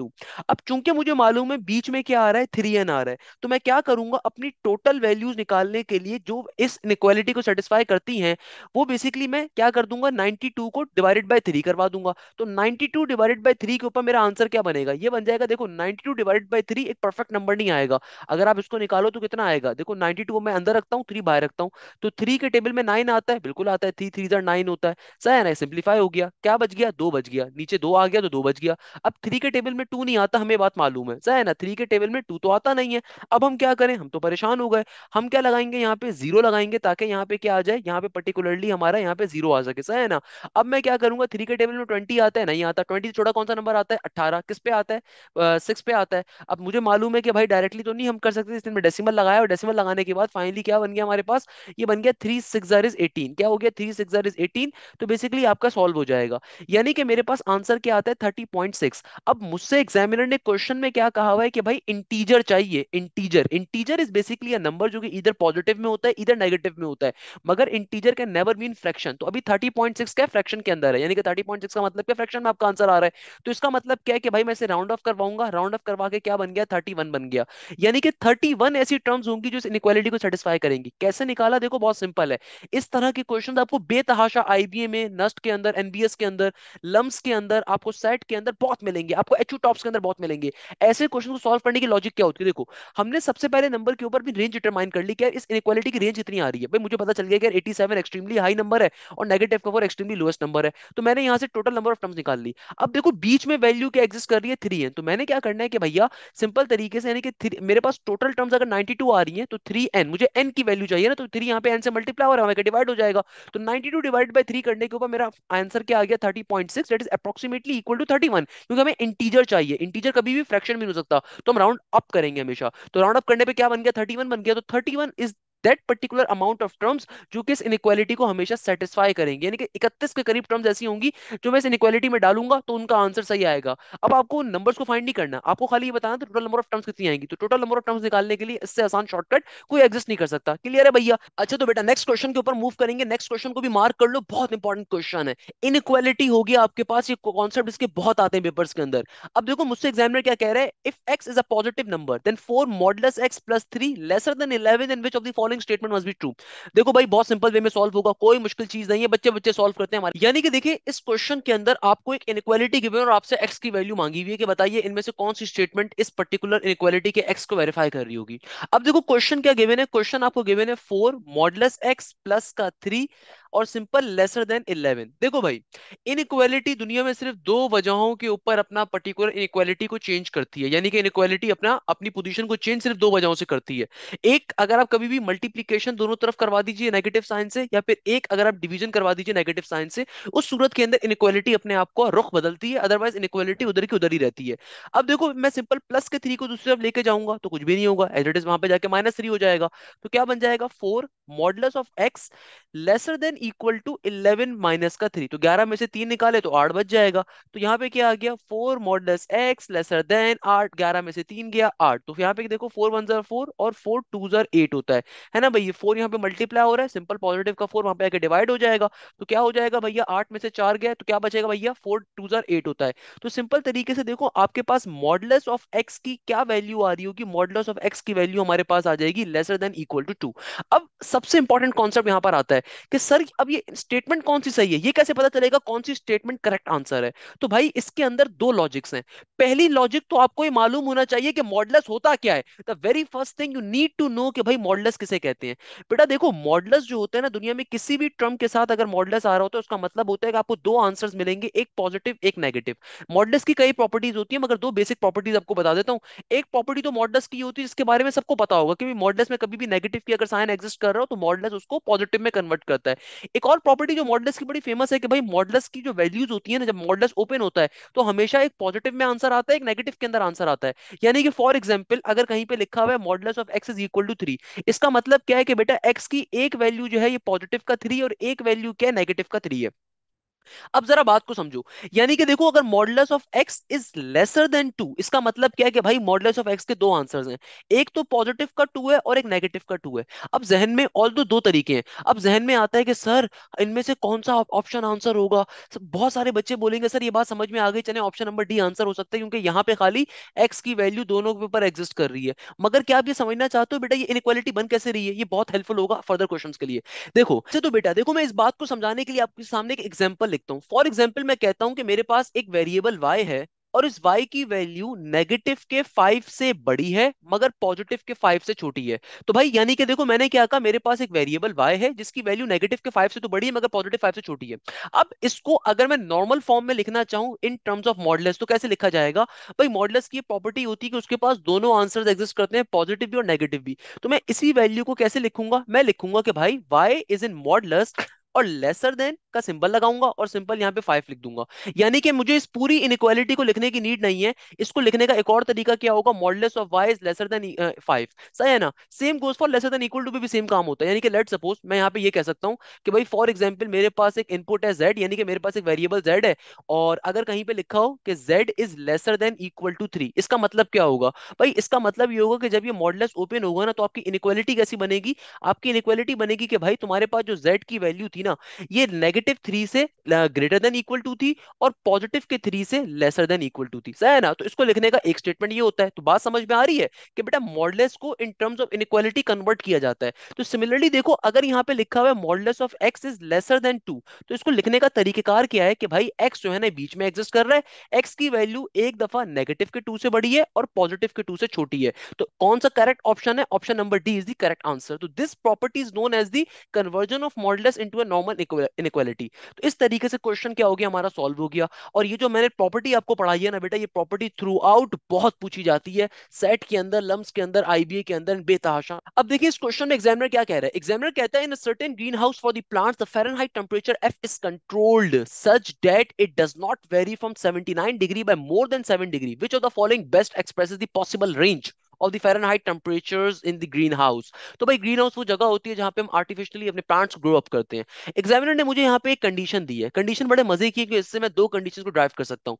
अब चूंकि मुझे मालूम है बीच में क्या आ रहा है थ्री एन आ रहा है तो मैं क्या करूंगा अपनी टोटल वैल्यूज निकालने के लिए जो इस इनक्वालिटी को सेटिस्फाई करती है वो बेसिकली मैं क्या कर दूंगा नाइनटी को डिवाइडेड बाय थ्री करवा दूंगा तो नाइनटी डिवाइडेड बाय थ्री के ऊपर मेरा आंसर क्या बनेगा ये बन जाएगा देखो 92 डिवाइडेड बाई थ्री एक परफेक्ट नंबर नहीं आएगा अगर आप इसको निकालो तो कितना आएगा आएगा देखो 92 को मैं अंदर रखता हूँ थ्री बाहर रखता हूँ तो थ्री के टेबल में नाइन आता है बिल्कुल आता है थ्री थ्री जर नाइन होता है सही है ना सिंप्लीफाई हो गया क्या बच गया दो बच गया नीचे दो आ गया तो दो बच गया अब थ्री के टेबल में टू नहीं आता हमें बात मालूम है सही है ना थ्री के टेबल में टू तो आता नहीं है अब हम क्या करें हम तो परेशान हो गए हम क्या लगाएंगे यहाँ पे जीरो लगाएंगे ताकि यहाँ पे क्या आ जाए यहाँ पे पर्टिकुलरली हमारा यहाँ पे जीरो आ सके सही है ना अब मैं क्या करूंगा थ्री के टेबल में ट्वेंटी आता है नहीं आता ट्वेंटी छोटा कौन सा नंबर आता है अठारह किस पे आता है सिक्स पे आता है अब मुझे मालूम है कि भाई डायरेक्टली तो नहीं हम कर सकते इसलिए डेसिमल लगाया और डेसिमल लगाने के बाद फाइनली क्या बन गया हमारे पास ये बन गया थ्री सिक्स इज एटीन क्या हो गया थ्री सिक्स इज एटीन तो बेसिकली आपका सॉल्व हो जाएगा यानी कि मेरे पास आंसर क्या आता है थर्टी पॉइंट सिक्स अब मुझसे एग्जामिनर ने क्वेश्चन में क्या कहा हुआ है कि भाई इंटीजर चाहिए integer integer is basically a number जो कि इधर पॉजिटिव में होता है इधर नेगेटिव में होता है मगर integer can never mean fraction तो अभी थर्टी पॉइंट सिक्स क्या फ्रैक्शन के अंदर है यानी कि थर्टी पॉइंट सिक्स का मतलब क्या फ्रैक्शन में आपका आंसर आ रहा है तो इसका मतलब क्या है कि भाई मैं इसे राउंड ऑफ करवाऊंगा राउंड ऑफ करवा के क्या बन गया थर्टी वन बन गया यानी कि थर्टी वन ऐसी टर्म्स होंगी जो इस इनक्वालिटी को सेटिस्फाई करेंगी कैसे निकाला देखो बहुत सिंपल है इस तरह के क्वेश्चन तो आपको बेतहाशा आईबीए में नस्ट के अंदर एनबीएस के अंदर लम्स के अंदर आपको सेट के अंदर बहुत मिलेंगे आपको एच टॉप्स के अंदर बहुत मिलेंगे ऐसे क्वेश्चन को सॉल्व करने की लॉजिक क्या होती है देखो हमने सबसे पहले नंबर के ऊपर भी रेंज डिटरमाइन कर ली क्या इस इनक्वालिटी की रेंज इतनी आ रही है भाई मुझे पता चल गया कि 87 एक्सट्रीमली हाई नंबर है और नेगेटिव का फोर एक्सट्रीमली लोएस्ट नंबर है तो मैंने यहाँ से टोटल नंबर ऑफ टर्म्स निकाल ली अब देखो बीच में वैल्यू क्या एक्जिस्ट कर रही है थ्री है तो मैंने क्या करना है कि भैया सिंपल तरीके से यानी कि मेरे पास टोटल टर्म्स अगर 92 आ रही है तो थ्री एन मुझे एन की वैल्यू चाहिए ना तो थ्री यहाँ पे एन से मल्टीप्लाई हो रहा है डिवाइड हो जाएगा तो ninety two divide by three करने के ऊपर मेरा आंसर क्या आ गया thirty point six is approximately equal to thirty one क्योंकि हमें इंटीजर चाहिए इंटीजर कभी भी फ्रैक्शन में हो सकता तो हम राउंड अप करेंगे हमेशा तो राउंड अप करने पर क्या बन गया थर्टी बन गया तो thirty is that particular amount of terms जो कि इस इनक्वालिटी को हमेशा सेटिस्फाई करेंगे यानी कि इकतीस के करीब टर्म्स ऐसी होंगी जो मैं इस इनक्वालिटी में डालूंगा तो उनका आंसर सही आएगा अब आपको नंबर्स को फाइंड नहीं करना आपको खाली ये बताना टोटल नंबर ऑफ टर्म्स कितनी आएंगी तो टोटल नंबर ऑफ टर्म्स निकालने के लिए इससे आसान शॉर्टकट कोई एग्जिस्ट नहीं कर सकता क्लियर है भैया अच्छा तो बेटा नेक्स्ट क्वेश्चन के ऊपर मूव करेंगे नेक्स्ट क्वेश्चन को भी मार्क कर लो बहुत इंपॉर्टेंट क्वेश्चन है इनक्वालिटी होगी आपके पास ये कॉन्सेप्ट इसके बहुत आते हैं पेपर्स के अंदर अब देखो मुझसे एग्जामिनर क्या कह रहे हैं if X is a positive number then four modulus X plus three lesser than eleven in which of the following statement must be true देखो भाई बहुत सिंपल वे में सॉल्व होगा कोई मुश्किल चीज नहीं है बच्चे बच्चे सॉल्व करते हैं हमारे यानी कि देखिए इस क्वेश्चन के अंदर आपको एक इनक्वालिटी गिवन और आपसे एक्स की वैल्यू मांगी हुई है कि बताइए इनमें से कौन सी स्टेटमेंट इस पर्टिकुलर इनक्वालिटी के एक्स को वेरीफाई कर रही होगी अब देखो क्वेश्चन क्या गिवन है क्वेश्चन आपको गिवन है फोर मॉडलस एक्स प्लस का थ्री और सिंपल लेसर देन इलेवन देखो भाई इनक्वालिटी दुनिया में सिर्फ दो वजहों के ऊपर अपना पर्टिकुलर इनक्वालिटी को चेंज करती है यानी कि इनक्वालिटी अपना अपनी पोजीशन को चेंज सिर्फ दो वजहों से करती है एक अगर आप कभी भी मल्टीप्लीकेशन दोनों तरफ करवा दीजिए नेगेटिव साइन से या फिर एक अगर आप डिवीजन करवा दीजिए नेगेटिव साइन से उस सूरत के अंदर इनक्वालिटी अपने आप को रुख बदलती है अदरवाइज इनक्वालिटी उधर की उधर ही रहती है अब देखो मैं सिंपल प्लस के थ्री को दूसरी तरफ लेके जाऊंगा तो कुछ भी नहीं होगा एज इट इज वहां पर जाके माइनस थ्री हो जाएगा तो क्या बन जाएगा four modulus of X lesser than equal to eleven minus का थ्री तो ग्यारह में से तीन निकाले तो आठ बच जाएगा तो यहाँ पे क्या आ गया four modulus X lesser than आठ ग्यारह में से तीन गया आठ तो यहाँ पे देखो फोर वन जर फोर और फोर टू जर एट होता है है ना भाई ये फोर यहाँ पे मल्टीप्लाई हो रहा है सिंपल पॉजिटिव का फोर वहां पे आके डिवाइड हो जाएगा तो क्या हो जाएगा भैया आठ में से चार गया तो क्या बचेगा भैया फोर टू जार एट होता है तो सिंपल तरीके से देखो आपके पास मॉडलस ऑफ एक्स की क्या वैल्यू आ रही होगी मॉडलस ऑफ एक्स की वैल्यू हमारे पास आ जाएगी lesser than equal to two अब सबसे इंपॉर्टेंट कॉन्सेप्ट यहाँ पर आता है कि सर अब ये स्टेटमेंट कौन सी सही है ये कैसे पता चलेगा कौन सी स्टेटमेंट करेक्ट आंसर है तो भाई इसके अंदर दो लॉजिक्स हैं पहली लॉजिक तो आपको ये मालूम होना चाहिए कि मॉडलस होता क्या है the very first thing you need to know कि भाई मॉडलस किसे किसे कहते हैं बेटा देखो मॉडलस जो होते हैं ना दुनिया में किसी भी टर्म के साथ अगर मॉडलस आ रहा होता है उसका मतलब होता है कि आपको दो आंसर्स मिलेंगे एक पॉजिटिव एक नेगेटिव मॉडलस की कई प्रॉपर्टीज होती है मगर दो बेसिक प्रॉपर्टीज आपको बता देता हूँ एक प्रॉपर्टी तो मॉडलस की होती है जिसके बारे में सबको पता होगा क्योंकि मॉडलस में कभी भी नेगेटिव की अगर साइन एग्जिस्ट कर रहा हो तो मॉडलस उसको पॉजिटिव में कन्वर्ट करता है एक और प्रॉपर्टी जो मॉडलस की बड़ी फेमस है कि भाई मॉडलस की जो वैल्यूज होती है ना जब मॉडलस ओपन होता है तो हमेशा एक पॉजिटिव में आंसर आता है एक नेगेटिव के अंदर आंसर आता है यानी कि फॉर एग्जाम्पल अगर कहीं पे लिखा हुआ है modulus of x is equal to three इसका मतलब मतलब क्या है कि बेटा एक्स की एक वैल्यू जो है ये पॉजिटिव का थ्री और एक वैल्यू क्या है नेगेटिव का थ्री है अब जरा बात को समझो यानी कि देखो अगर modulus of x is lesser than two इसका मतलब क्या है कि भाई मॉडल्स ऑफ एक्स के दो आंसर हैं एक तो पॉजिटिव का टू है और एक नेगेटिव का टू है अब जहन में ऑल तो दो तरीके हैं अब जहन में आता है कि सर इनमें से कौन सा ऑप्शन आंसर होगा बहुत सारे बच्चे बोलेंगे सर ये बात समझ में आ गई चले ऑप्शन नंबर डी आंसर हो सकता है क्योंकि यहाँ पे खाली एक्स की वैल्यू दोनों के ऊपर एग्जिस्ट कर रही है मगर क्या आप ये समझना चाहते हो बेटा ये इनक्वालिटी बन कैसे रही है ये बहुत हेल्पफुल होगा फर्दर क्वेश्चन के लिए देखो अच्छा तो बेटा देखो मैं इस बात को समझाने के लिए आपके सामने एक एग्जाम्पल लिखता हूँ फॉर एग्जाम्पल मैं कहता हूँ कि मेरे पास एक वेरिएबल वाई है और इस y की वैल्यू नेगेटिव के फाइव से बड़ी है मगर पॉजिटिव के फाइव से छोटी है तो भाई यानी कि देखो मैंने क्या कहा मेरे पास एक वेरिएबल y है जिसकी वैल्यू नेगेटिव के फाइव से तो बड़ी है मगर पॉजिटिव फाइव से छोटी है अब इसको अगर मैं नॉर्मल फॉर्म में लिखना चाहूं इन टर्म्स ऑफ मॉडलस तो कैसे लिखा जाएगा भाई मॉडलस की प्रॉपर्टी होती है कि उसके पास दोनों आंसर एग्जिस्ट करते हैं पॉजिटिव भी और नेगेटिव भी तो मैं इसी वैल्यू को कैसे लिखूंगा मैं लिखूंगा कि भाई y इज इन मॉडलस और लेसर देन का सिंबल लगाऊंगा और सिंपल यहाँ पे फाइव लिख दूंगा यानी कि मुझे इस पूरी इनक्वालिटी को लिखने की नीड नहीं है इसको लिखने का एक और तरीका क्या होगा modulus of Y's lesser than five सही है ना same goes for lesser than equal to भी सेम काम होता है यानी कि लेट सपोज मैं यहाँ पे ये कह सकता हूँ कि भाई फॉर एग्जाम्पल मेरे पास एक इनपुट है जेड यानी कि मेरे पास एक वेरिएबल जेड है और अगर कहीं पे लिखा हो कि Z is lesser than equal to three इसका मतलब क्या होगा भाई इसका मतलब ये होगा कि जब ये मॉडलेस ओपन होगा ना तो आपकी इनक्वालिटी कैसी बनेगी आपकी इनक्वालिटी बनेगी कि भाई तुम्हारे पास जो जेड की वैल्यू थी ना ये नेगेटिव नेगेटिव थ्री से ग्रेटर देन इक्वल टू थी और पॉजिटिव के थ्री से लेसर देन इक्वल टू थी सही है ना तो इसको लिखने का एक स्टेटमेंट ये होता है तो बात समझ में आ रही है कि बेटा मॉडलेस को in terms of inequality convert किया जाता है तो सिमिलरली देखो अगर यहाँ पे लिखा हुआ है modulus of x is lesser than two तो इसको लिखने का तरीकेकार क्या है कि भाई एक्स जो है ना बीच में एग्जिस्ट कर रहा है एक्स की वैल्यू एक दफा नेगेटिव के टू से बड़ी है और पॉजिटिव के टू से छोटी है तो कौन सा करेक्ट ऑप्शन है option number D is the correct answer तो this property is known as the conversion of modulus into a normal inequality property तो इस तरीके से क्वेश्चन क्या हो गया हमारा सॉल्व हो गया और ये जो मैंने प्रॉपर्टी आपको पढ़ाई है ना बेटा ये प्रॉपर्टी थ्रू आउट बहुत पूछी जाती है सेट के अंदर लम्स के अंदर आईबीए के अंदर बेतहाशा अब देखिए इस क्वेश्चन में एग्जामिनर क्या कह रहा है एग्जामिनर कहता है in certain green house for the plants the Fahrenheit temperature F is controlled such that it does not vary from 79 degree by more than 7 degree which of the following best expresses the possible range of the Fahrenheit temperatures in the green house तो भाई green house वो जगह होती है जहां पे हम artificially अपने प्लांट्स ग्रो अप करते हैं एग्जामिनर ने मुझे यहाँ पे एक कंडीशन दी है कंडीशन बड़े मजे की है कि इससे मैं दो कंडीशन को ड्राइव कर सकता हूँ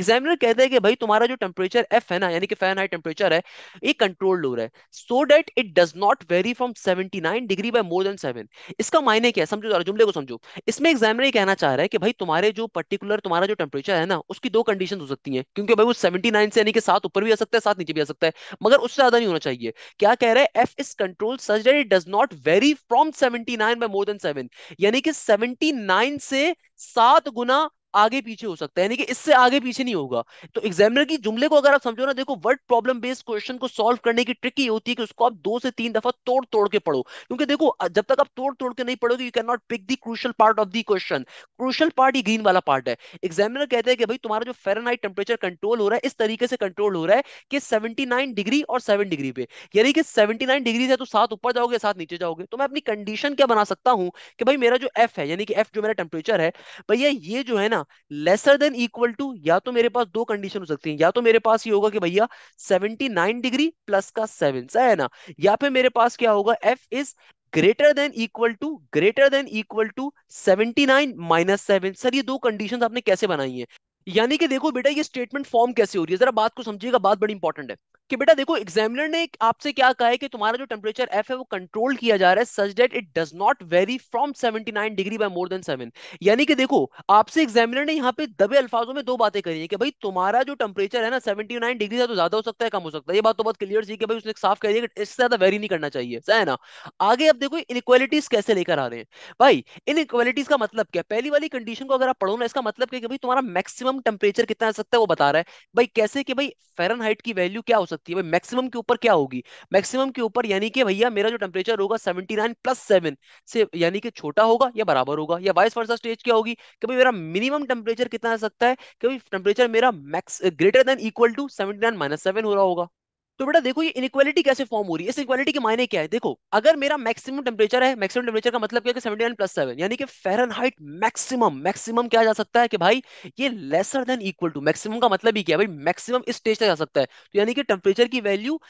एग्जामिनर कहता है कि भाई तुम्हारा जो टेम्परेचर एफ है ना यानी कि फ़ारेनहाइट टेम्परेचर है ये कंट्रोल्ड हो रहा है so that it does not vary from seventy nine degree by more than seven इसका मायने क्या है समझो जरा जुमले को समझो इसमें एग्जामिनर ये कहना चाह रहा है कि भाई तुम्हारे जो पर्टिकुलर तुम्हारा जो टेम्परेचर है ना उसकी दो कंडीशन हो सकती है क्योंकि भाई वो सेवेंटी नाइन से यानी कि सात ऊपर भी आ सकता है सात नीचे भी आ सकता है मगर उससे ज्यादा नहीं होना चाहिए क्या कह रहे हैं F is control such that it does not vary from 79 by more than 7 यानी कि 79 से सात गुना आगे पीछे हो सकता है यानी कि इससे आगे पीछे नहीं होगा तो एग्जामिनर की जुमले को अगर आप समझो ना देखो वर्ड प्रॉब्लम बेस्ड क्वेश्चन को सॉल्व करने की ट्रिक ये होती है कि उसको आप दो से तीन दफा तोड़ तोड़ के पढ़ो क्योंकि देखो जब तक आप तोड़ तोड़ के नहीं पढ़ोगे you can not pick the crucial part of the question crucial part ही ग्रीन वाला पार्ट है एग्जामिनर कहते हैं कि भाई तुम्हारा जो फेरनहाइट टेम्परेचर कंट्रोल हो रहा है इस तरीके से कंट्रोल हो रहा है कि सेवेंटी डिग्री और सेवन डिग्री पे यानी कि सेवेंटी डिग्री है तो साथ ऊपर जाओगे साथ नीचे जाओगे तो मैं अपनी कंडीशन क्या बना सकता हूँ कि भाई मेरा जो एफ है यानी कि एफ जो मेरा टेम्परेचर है भैया ये जो है ना ना लेसर देन इक्वल टू या तो मेरे पास दो कंडीशन हो सकती है या तो मेरे पास ये होगा कि भैया 79 डिग्री प्लस का सेवन है ना या फिर मेरे पास क्या होगा F is greater than equal to greater than equal to 79 minus seven sir ये दो कंडीशन आपने कैसे बनाई है यानी कि देखो बेटा ये स्टेटमेंट फॉर्म कैसे हो रही है जरा बात को समझिएगा बात बड़ी इंपॉर्टेंट है कि बेटा देखो एग्जामिनर ने आपसे क्या कहा है कि तुम्हारा जो टेम्परेचर एफ है वो कंट्रोल किया जा रहा है such that it does not vary from 79 degree by more than seven यानी कि देखो आपसे एग्जामिनर ने यहाँ पे दबे अल्फाजों में दो बातें करी है कि भाई तुम्हारा जो टेम्परेचर है ना सेवेंटी डिग्री से तो ज्यादा हो सकता है कम हो सकता है ये बात तो बहुत क्लियर थी कि भाई उसने साफ कह दिया कि इससे ज्यादा वेरी नहीं करना चाहिए है ना आगे अब देखो इन कैसे लेकर आ रहे हैं भाई इन का मतलब क्या पहली वाली कंडीशन को अगर आप पढ़ो ना इसका मतलब क्या कि भाई तुम्हारा मैक्सिमम टेम्परेचर कितना आ सकता है वो बता रहा है भाई कैसे कि भाई फेरन की वैल्यू क्या हो सकती है सकती है भाई मैक्सिमम के ऊपर क्या होगी मैक्सिमम के ऊपर यानी कि भैया मेरा जो टेम्परेचर होगा सेवेंटी नाइन प्लस सेवन से यानी कि छोटा होगा या बराबर होगा या वाइस वर्सा स्टेज क्या होगी कि भाई मेरा मिनिमम टेम्परेचर कितना आ सकता है कि भाई टेम्परेचर मेरा max greater than equal to seventy nine minus seven हो रहा होगा तो बेटा देखो ये इनक्वालिटी कैसे फॉर्म हो रही है इस इक्वालिटी के मायने क्या है देखो अगर मेरा मैक्सिमम टेम्परेचर है मैक्सिमम टेम्परेचर का मतलब क्या है सेवेंटी नाइन प्लस सेवन यानी कि फेरनहाइट मैक्सिमम मैक्सिमम क्या जा सकता है कि भाई ये lesser than equal to maximum का मतलब ही क्या है भाई मैक्सिमम इस स्टेज तक जा सकता है तो यानी कि टेम्परेचर की वैल्यू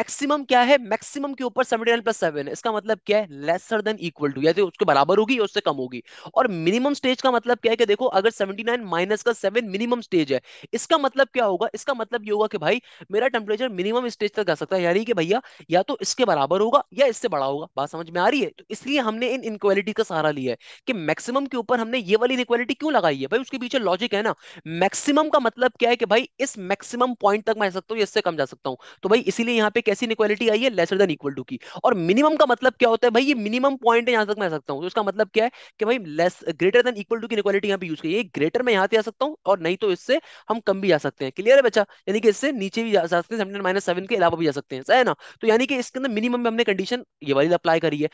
मैक्सिमम क्या है मैक्सिमम के ऊपर सेवेंटी नाइन प्लस सेवन है इसका मतलब क्या है लेसर देन इक्वल टू या तो उसके बराबर होगी या उससे कम होगी और मिनिमम स्टेज का मतलब क्या है कि देखो अगर सेवेंटी नाइन माइनस का सेवन मिनिमम स्टेज है इसका मतलब क्या होगा इसका मतलब ये होगा कि भाई मेरा टेम्परेचर मिनिमम स्टेज तक जा सकता है यानी कि भैया या तो इसके बराबर होगा या इससे बड़ा होगा बात समझ में आ रही है तो इसलिए हमने इन इनक्वालिटी का सहारा लिया है कि मैक्सिमम के ऊपर हमने ये वाली इनक्वालिटी क्यों लगाई है भाई उसके पीछे लॉजिक है ना मैक्सिमम का मतलब क्या है कि भाई इस मैक्सिमम पॉइंट तक मैं सकता हूँ इससे कम जा सकता हूँ तो भाई इसीलिए यहाँ पे कैसी इनक्वालिटी आई है लेसर देन इक्वल टू की और मिनिमम का मतलब क्या होता है भाई ये मिनिमम पॉइंट है यहाँ तक मैं सकता हूँ तो इसका मतलब क्या है कि भाई less greater than equal to की इनक्वालिटी यहाँ पे यूज की है ग्रेटर मैं यहाँ से आ सकता हूँ और नहीं तो इससे हम कम भी जा सकते हैं क्लियर है बच्चा यानी कि इससे नीचे भी जा सकते हैं के अलावा भी जा सकते हैं सही ना तो यानी कि इसके अंदर मिनिमम में हमने कंडीशन ये वाली अप्लाई करी है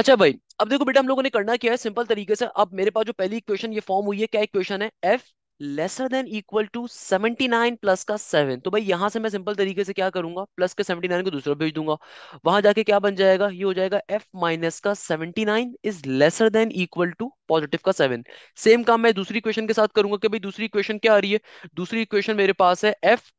अच्छा भाई अब देखो बेटा हम लोगों ने करना क्या है सिंपल तरीके से अब मेरे पास जो पहली इक्वेशन ये फॉर्म हुई है क्या इक्वेशन है F lesser than equal to seventy nine plus का सेवन तो भाई यहां से मैं सिंपल तरीके से क्या करूंगा प्लस के सेवेंटी नाइन को दूसरा भेज दूंगा वहां जाके क्या बन जाएगा ये हो जाएगा एफ माइनस का seventy nine is lesser than equal to positive का सेवन सेम काम मैं दूसरी इक्वेशन के साथ करूंगा कि भाई दूसरी इक्वेशन क्या आ रही है दूसरी इक्वेशन मेरे पास है F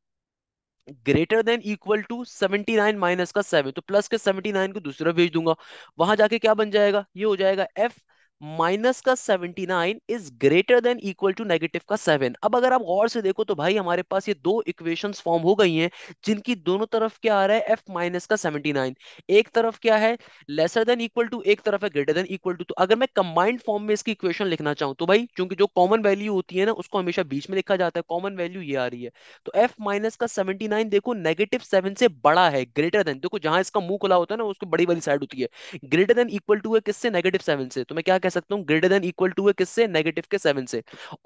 greater than equal to 79 minus का 7 तो प्लस के 79 को दूसरा भेज दूंगा वहां जाके क्या बन जाएगा ये हो जाएगा एफ माइनस का 79 is greater than equal to negative का 7 अब अगर आप गौर से देखो तो भाई हमारे पास ये दो इक्वेशंस फॉर्म हो गई हैं जिनकी दोनों तरफ क्या आ रहा है एफ माइनस का 79 एक तरफ क्या है लेसर देन इक्वल टू एक तरफ है ग्रेटर देन इक्वल टू तो अगर मैं कंबाइंड फॉर्म में इसकी इक्वेशन लिखना चाहूं तो भाई चूंकि जो कॉमन वैल्यू होती है ना उसको हमेशा बीच में लिखा जाता है कॉमन वैल्यू ये आ रही है तो एफ माइनस का सेवेंटी देखो नेगेटिव सेवन से बड़ा है ग्रेटर देन देखो जहां इसका मुंह खुला होता है ना उसकी बड़ी वाली साइड होती है ग्रेटर देन इक्वल टू है किससे नेगेटिव सेवन से तो मैं क्या सकता हूँ ग्रेटर देन इक्वल टू है किससे नेगेटिव के सेवन से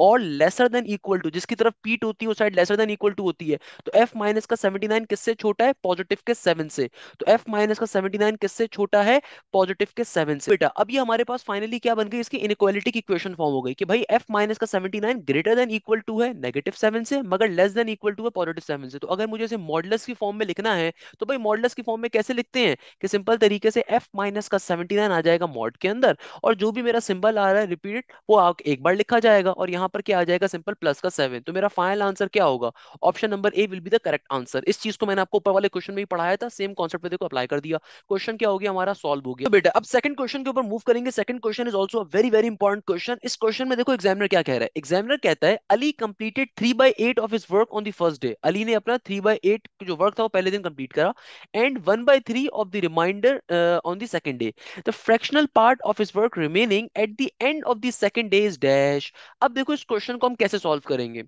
और लेसर देन इक्वल टू जिसकी तरफ पीट होती है उस side lesser than equal to होती है तो एफ माइनस का सेवेंटी नाइन किससे छोटा है पॉजिटिव के सेवन से तो एफ माइनस का सेवेंटी नाइन किससे छोटा है पॉजिटिव के सेवन से बेटा अब ये हमारे पास फाइनली क्या बन गई इसकी इनक्वालिटी की इक्वेशन फॉर्म हो गई कि भाई एफ माइनस का seventy nine greater than equal to है नेगेटिव सेवन से मगर लेस देन इक्वल टू है पॉजिटिव सेवन से तो अगर मुझे इसे मॉडलस की फॉर्म में लिखना है तो भाई मॉडलस की फॉर्म में कैसे लिखते हैं कि सिंपल तरीके से एफ माइनस का सेवेंटी नाइन आ जाएगा मॉड के अंदर और जो भी मेरा मेरा सिंबल आ रहा है रिपीट वो आ, एक बार लिखा जाएगा और यहाँ पर क्या आ जाएगा सिंपल प्लस का सेवन तो मेरा फाइनल आंसर क्या होगा option number A will be the correct answer इस चीज को मैंने आपको ऊपर वाले क्वेश्चन में ही पढ़ाया था सेम कॉन्सेप्ट पे देखो अप्लाई कर दिया क्वेश्चन क्या हो गया हमारा सॉल्व हो गया तो बेटा अब सेकंड क्वेश्चन के ऊपर मूव करेंगे second question is also very very important question इस क्वेश्चन में देखो एग्जामिनर क्या कह रहा है एग्जामिनर कहता है Ali completed three by eight of his work on the first day Ali ने अपना थ्री बाई एट जो वर्क था वो पहले दिन कंप्लीट करा and one by three of the remainder on the second day the fractional part of his work remaining meaning at the end of the second day is dash अब देखो इस question को हम कैसे सॉल्व करेंगे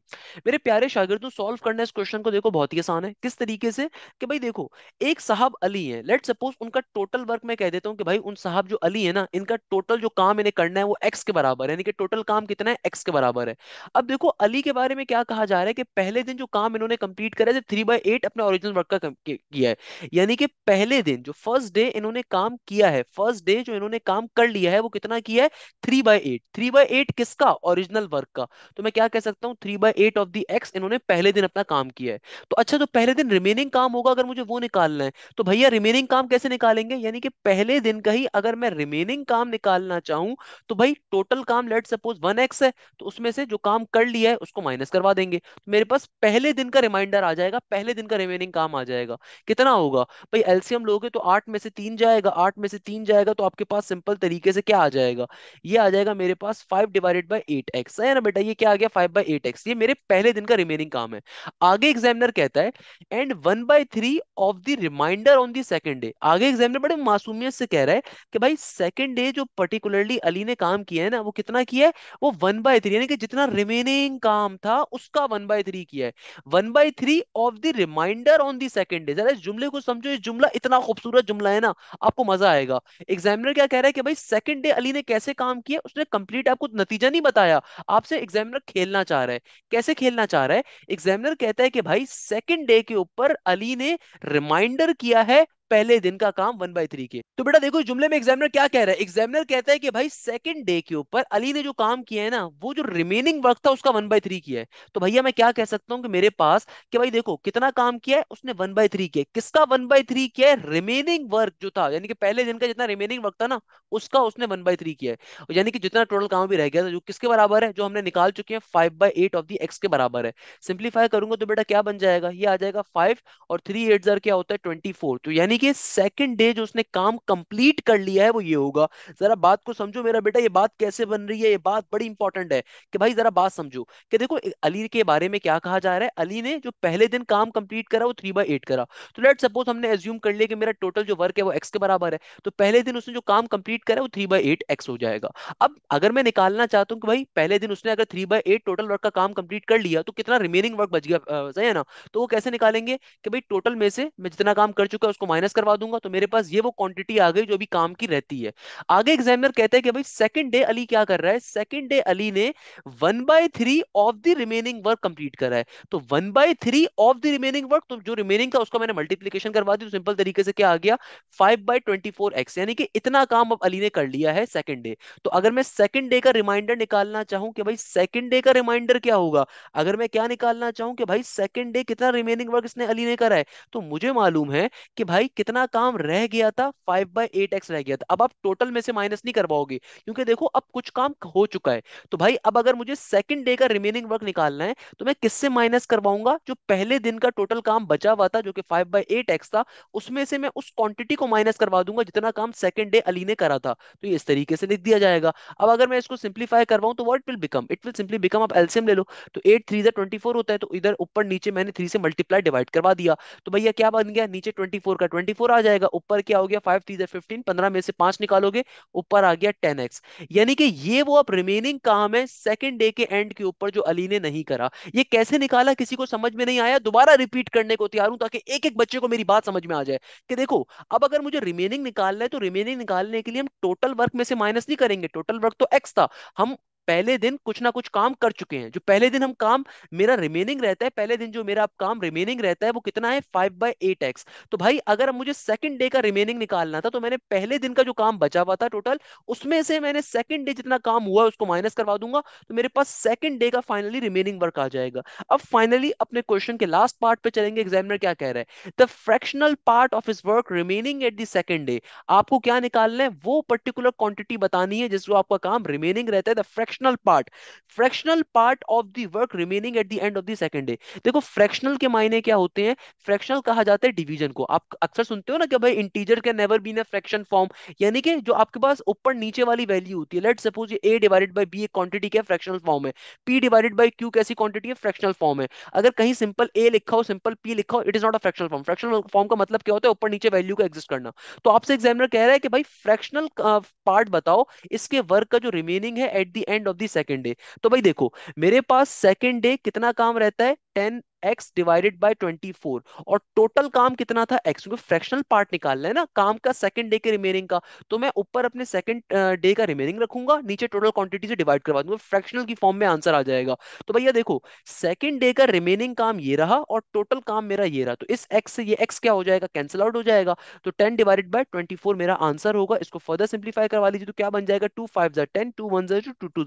मेरे प्यारे शागिर्दों सॉल्व करना इस क्वेश्चन को देखो बहुत ही आसान है किस तरीके से कि भाई देखो एक साहब अली है लेट सपोज उनका टोटल वर्क मैं कह देता हूँ कि भाई उन साहब जो अली है ना इनका टोटल जो काम इन्हें करना है वो एक्स के बराबर है यानी कि टोटल काम कितना है एक्स के बराबर है अब देखो अली के बारे में क्या कहा जा रहा है कि पहले दिन जो काम इन्होंने कंप्लीट करा है थ्री बाय एट अपने ओरिजिनल वर्क का किया है यानी कि पहले दिन जो फर्स्ट डे इन्होंने काम किया है फर्स्ट डे जो इन्होंने काम कर लिया है वो कितना किया होती है three by eight three by eight किसका ओरिजिनल वर्क का तो मैं क्या कह सकता हूँ three by eight of the x इन्होंने पहले दिन अपना काम किया है तो अच्छा तो पहले दिन रिमेनिंग काम होगा अगर मुझे वो निकालना है तो भैया रिमेनिंग काम कैसे निकालेंगे यानी कि पहले दिन का ही अगर मैं रिमेनिंग काम निकालना चाहूँ तो भाई टोटल काम लेट सपोज वन एक्स है तो उसमें से जो काम कर लिया है उसको माइनस करवा देंगे तो मेरे पास पहले दिन का रिमाइंडर आ जाएगा पहले दिन का रिमेनिंग काम आ जाएगा कितना होगा भाई एलसीएम लोगे तो आठ में से तीन जाएगा आठ में से तीन जाएगा तो आपके पास सिंपल तरीके से क्या आ जाएगा जाएगा ये आ जाएगा मेरे पास five divided by eight x है ना बेटा ये क्या आ गया फाइव बाई एट एक्स ये मेरे पहले दिन का रिमेनिंग काम है आगे एग्जामिनर कहता है and one by three of the remainder on the second day आगे एग्जामिनर बड़े मासूमियत से कह रहा है कि भाई सेकेंड डे जो पर्टिकुलरली अली ने काम किया है ना वो कितना किया है वो वन बाई थ्री यानी कि जितना रिमेनिंग काम था उसका वन बाई थ्री किया है one by three of the remainder on the second day जरा इस जुमले को समझो ये जुमला इतना खूबसूरत जुमला है ना आपको मजा आएगा एग्जामिनर क्या कह रहा है कि भाई सेकेंड डे अली ने कह कैसे काम किया उसने कंप्लीट आपको नतीजा नहीं बताया आपसे एग्जामिनर खेलना चाह रहा है कैसे खेलना चाह रहा है एग्जामिनर कहता है कि भाई सेकेंड डे के ऊपर अली ने रिमाइंडर किया है पहले दिन का काम वन बाई थ्री के तो बेटा देखो जुमले में एग्जामिनर क्या कह रहा है एग्जामिनर कहता है कि भाई सेकंड डे के ऊपर अली ने जो काम किया है ना वो जो रिमेनिंग वर्क था उसका वन बाई थ्री किया है तो भैया मैं क्या कह सकता हूँ कि मेरे पास कि भाई देखो कितना काम किया है उसने वन बाई थ्री किया किसका वन बाई थ्री किया है रिमेनिंग वर्क जो था यानी कि पहले दिन का जितना रिमेनिंग वर्क था ना उसका उसने वन बाई थ्री किया है यानी कि जितना टोटल काम भी रह गया था जो किसके बराबर है जो हमने निकाल चुके हैं five by eight of the x के बराबर है सिंप्लीफाई करूंगा तो बेटा क्या बन जाएगा ये आ जाएगा फाइव और थ्री एट क्या होता है ट्वेंटी तो यानी देखिए सेकंड डे जो उसने काम कंप्लीट कर लिया है वो ये होगा जरा बात को समझो मेरा बेटा ये बात कैसे बन रही है ये बात बड़ी इंपॉर्टेंट है कि भाई जरा बात समझो कि देखो अली के बारे में क्या कहा जा रहा है अली ने जो पहले दिन काम कंप्लीट करा वो थ्री बाई एट करा तो लेट सपोज हमने एज्यूम कर लिया कि मेरा टोटल जो वर्क है वो एक्स के बराबर है तो पहले दिन उसने जो काम कंप्लीट करा वो थ्री बाई एट एक्स हो जाएगा अब अगर मैं निकालना चाहता हूँ कि भाई पहले दिन उसने अगर three by eight total work का काम कंप्लीट कर लिया तो कितना रिमेनिंग वर्क बच गया सही है ना तो वो कैसे निकालेंगे कि भाई टोटल में से मैं जितना काम कर चुका है उसको माइनस माइनस करवा दूंगा तो मेरे पास ये वो क्वांटिटी आ गई जो अभी काम की रहती है आगे एग्जामिनर कहते हैं कि भाई सेकंड डे अली क्या कर रहा है सेकंड डे अली ने one by three of the remaining work complete करा है तो one by three of the remaining work तो जो रिमेनिंग था उसका मैंने मल्टीप्लीकेशन करवा दी तो सिंपल तरीके से क्या आ गया five by twenty four x यानी कि इतना काम अब अली ने कर लिया है सेकंड डे तो अगर मैं सेकंड डे का रिमाइंडर निकालना चाहूँ कि भाई सेकंड डे का रिमाइंडर क्या होगा अगर मैं क्या निकालना चाहूँ कि भाई सेकंड डे कितना रिमेनिंग वर्क इसने अली ने करा है तो मुझे मालूम है कि भाई कितना काम रह गया था फाइव बाई एट एक्स रह गया था अब आप टोटल में से माइनस नहीं करवाओगे क्योंकि देखो अब कुछ काम हो चुका है तो भाई अब अगर मुझे सेकंड डे का रिमेनिंग वर्क निकालना है तो मैं किससे माइनस करवाऊंगा जो पहले दिन का टोटल काम बचा हुआ था जो कि फाइव बाई एट एक्स था उसमें से मैं उस क्वांटिटी को माइनस करवा दूंगा जितना काम सेकंड डे अली ने करा था तो इस तरीके से लिख दिया जाएगा अब अगर मैं इसको सिंप्लीफाई करवाऊँ तो what will become it will simply become आप एल्सियम ले लो तो एट थ्री ट्वेंटी होता है तो इधर ऊपर नीचे मैंने थ्री से मल्टीप्लाई डिवाइड करवा दिया तो भैया क्या बन गया नीचे ट्वेंटी का ट्वेंटी ट्वेंटी फोर आ जाएगा ऊपर क्या हो गया फाइव थ्री फिफ्टीन पंद्रह में से पांच निकालोगे ऊपर आ गया टेन एक्स यानी कि ये वो अब रिमेनिंग काम है सेकेंड डे के एंड के ऊपर जो अली ने नहीं करा ये कैसे निकाला किसी को समझ में नहीं आया दोबारा रिपीट करने को तैयार हूं ताकि एक एक बच्चे को मेरी बात समझ में आ जाए कि देखो अब अगर मुझे रिमेनिंग निकालना है तो रिमेनिंग निकालने के लिए हम टोटल वर्क में से माइनस नहीं करेंगे टोटल वर्क तो एक्स था हम पहले दिन कुछ ना कुछ काम कर चुके हैं जो पहले दिन हम काम मेरा रिमेनिंग रहता है पहले दिन जो मेरा काम रिमेनिंग रहता है वो कितना है फाइव बाई एट एक्स तो भाई अगर मुझे सेकंड डे का रिमेनिंग निकालना था तो मैंने पहले दिन का जो काम बचा हुआ था टोटल उसमें से मैंने सेकंड डे जितना काम हुआ उसको माइनस करवा दूंगा तो मेरे पास सेकंड डे का फाइनली रिमेनिंग वर्क आ जाएगा अब फाइनली अपने क्वेश्चन के लास्ट पार्ट पे चलेंगे एग्जामिनर क्या कह रहा है the fractional part of his work remaining at the second day आपको क्या निकालना है वो पर्टिकुलर क्वांटिटी बतानी है जिसको आपका काम रिमेनिंग रहता है the fraction fractional part fractional part of the work remaining at the end of the second day देखो फ्रैक्शनल के मायने क्या होते हैं फ्रैक्शनल कहा जाता है डिवीजन को आप अक्सर सुनते हो ना कि भाई integer can never been a fraction form यानी कि जो आपके पास ऊपर नीचे वाली वैल्यू होती है लेट सपोज ये ए डिवाइडेड बाई बी एक क्वांटिटी क्या फ्रैक्शनल फॉर्म है पी डिवाइडेड बाई क्यू कैसी क्वांटिटी है फ्रैक्शनल फॉर्म है अगर कहीं सिंपल ए लिखा हो सिंपल पी लिखा हो it is not a fractional form fractional form का मतलब क्या होता है ऊपर नीचे वैल्यू का एग्जिस्ट करना तो आपसे एग्जामिनर कह रहा है कि भाई फ्रैक्शनल पार्ट बताओ इसके वर्क का जो रिमेनिंग है at the end end of the second day तो भाई देखो मेरे पास सेकेंड डे कितना काम रहता है टेन x डिवाइडेड बाय 24 और टोटल काम कितना था x क्योंकि फ्रैक्शनल पार्ट निकालना है ना काम का सेकंड डे के रिमेनिंग का तो मैं ऊपर अपने सेकंड डे का रिमेनिंग रखूंगा नीचे टोटल क्वांटिटी से डिवाइड करवा दूंगा फ्रैक्शनल की फॉर्म में आंसर आ जाएगा तो भैया देखो सेकंड डे का रिमेनिंग काम ये रहा और टोटल काम मेरा ये रहा तो इस x से ये x क्या हो जाएगा कैंसिल आउट हो जाएगा तो 10 डिवाइडेड बाय 24 मेरा आंसर होगा इसको फर्दर सिंपलीफाई करवा लीजिए तो क्या बन जाएगा टू फाइव जर 2 टू वन जर टू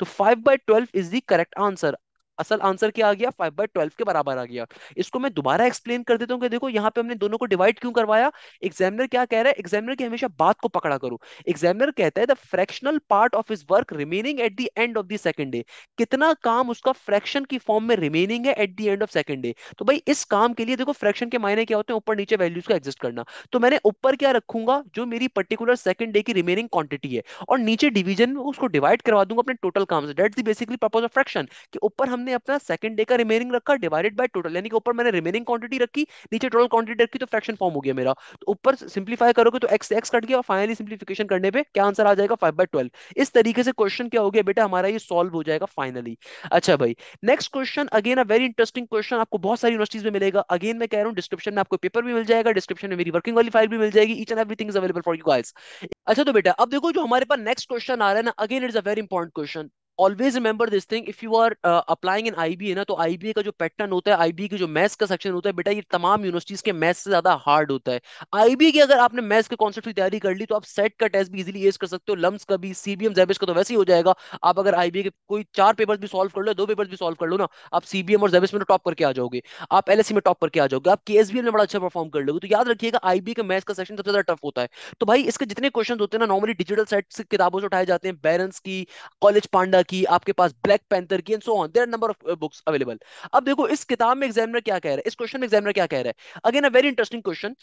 तो 5 by twelve is the correct answer असल आंसर क्या आ गया फाइव बाई ट्वेल्व के बराबर आ गया इसको मैं दोबारा एक्सप्लेन कर देता हूँ कि देखो यहाँ पे हमने दोनों को डिवाइड क्यों करवाया एग्जामिनर क्या कह रहा है एग्जामिनर की हमेशा बात को पकड़ा करो एग्जामिनर कहता है the fractional part of his work remaining at the end of the second day कितना काम उसका फ्रैक्शन की फॉर्म में रिमेनिंग है at the end of second day तो भाई इस काम के लिए देखो फ्रैक्शन के मायने क्या होते हैं ऊपर नीचे वैल्यूज का एग्जिस्ट करना तो मैंने ऊपर क्या रखूंगा जो मेरी पर्टिकुलर सेकंड डे की रिमेनिंग क्वांटिटी है और नीचे डिवीजन उसको डिवाइड करवा दूंगा अपने टोटल काम से that's basically purpose of fraction कि ऊपर हम हमने अपना सेकंड डे का रिमेनिंग रखा डिवाइडेड बाय टोटल यानी कि ऊपर मैंने रिमेनिंग क्वांटिटी रखी नीचे टोटल क्वांटिटी रखी तो फ्रैक्शन फॉर्म हो गया मेरा तो ऊपर सिंप्लीफाई करोगे तो एक्स एक्स कट गया और फाइनली सिंप्लीफिकेशन करने पे क्या आंसर आ जाएगा फाइव बाय ट्वेल्व इस तरीके से क्वेश्चन क्या हो गया बेटा हमारा ये सॉल्व हो जाएगा फाइनली अच्छा भाई next question again a very interesting question आपको बहुत सारी यूनिवर्सिटीज में मिलेगा अगेन मैं कह रहा हूँ डिस्क्रिप्शन में आपको पेपर भी मिल जाएगा डिस्क्रिप्शन में मेरी वर्किंग वाली फाइल भी मिल जाएगी each and everything is available for you guys अच्छा तो बेटा अब देखो जो हमारे पास नेक्स्ट क्वेश्चन आ रहा है ना again it's a very important question always remember this thing if you are applying in I IBA ना तो आईबीए का जो पैटर्न होता है आईबीए के जो मैथ्स का सेक्शन होता है बेटा ये तमाम यूनिवर्सिटीज के मैथ्स से ज्यादा हार्ड होता है आईबीए की अगर आपने मैथ्स के कॉन्सेप्ट की तैयारी कर ली तो आप सेट का टेस्ट भी इजिली एज कर सकते हो लम्स का भी सीबीएम जैबिस का तो वैसे ही हो जाएगा आप अगर आईबीए के कोई चार पेपर भी सॉल्व कर लो दो पेपर भी सॉल्व कर लो ना आप सीबीएम और जैबिस में तो टॉप करके आ जाओगे आप सी e में टॉप करके आ जाओगे आप केएसबीएम में बड़ा अच्छा परफॉर्म कर लोगे तो याद रखिएगा आईबीए का मैथ्स का सेक्शन सबसे ज्यादा टफ होता है तो भाई इसके जितने क्वेश्चन होते हैं ना नॉर्मली डिजिटल सेट किताबों से उठाए जाते हैं बैरेंस की कॉलेज पांडा की आपके पास ब्लैक पैंथर की and so on there number of books available अब देखो इस किताब में एग्जामिनर क्या कह रहा है इस क्वेश्चन में एग्जामिनर क्या कह रहा है again a very interesting question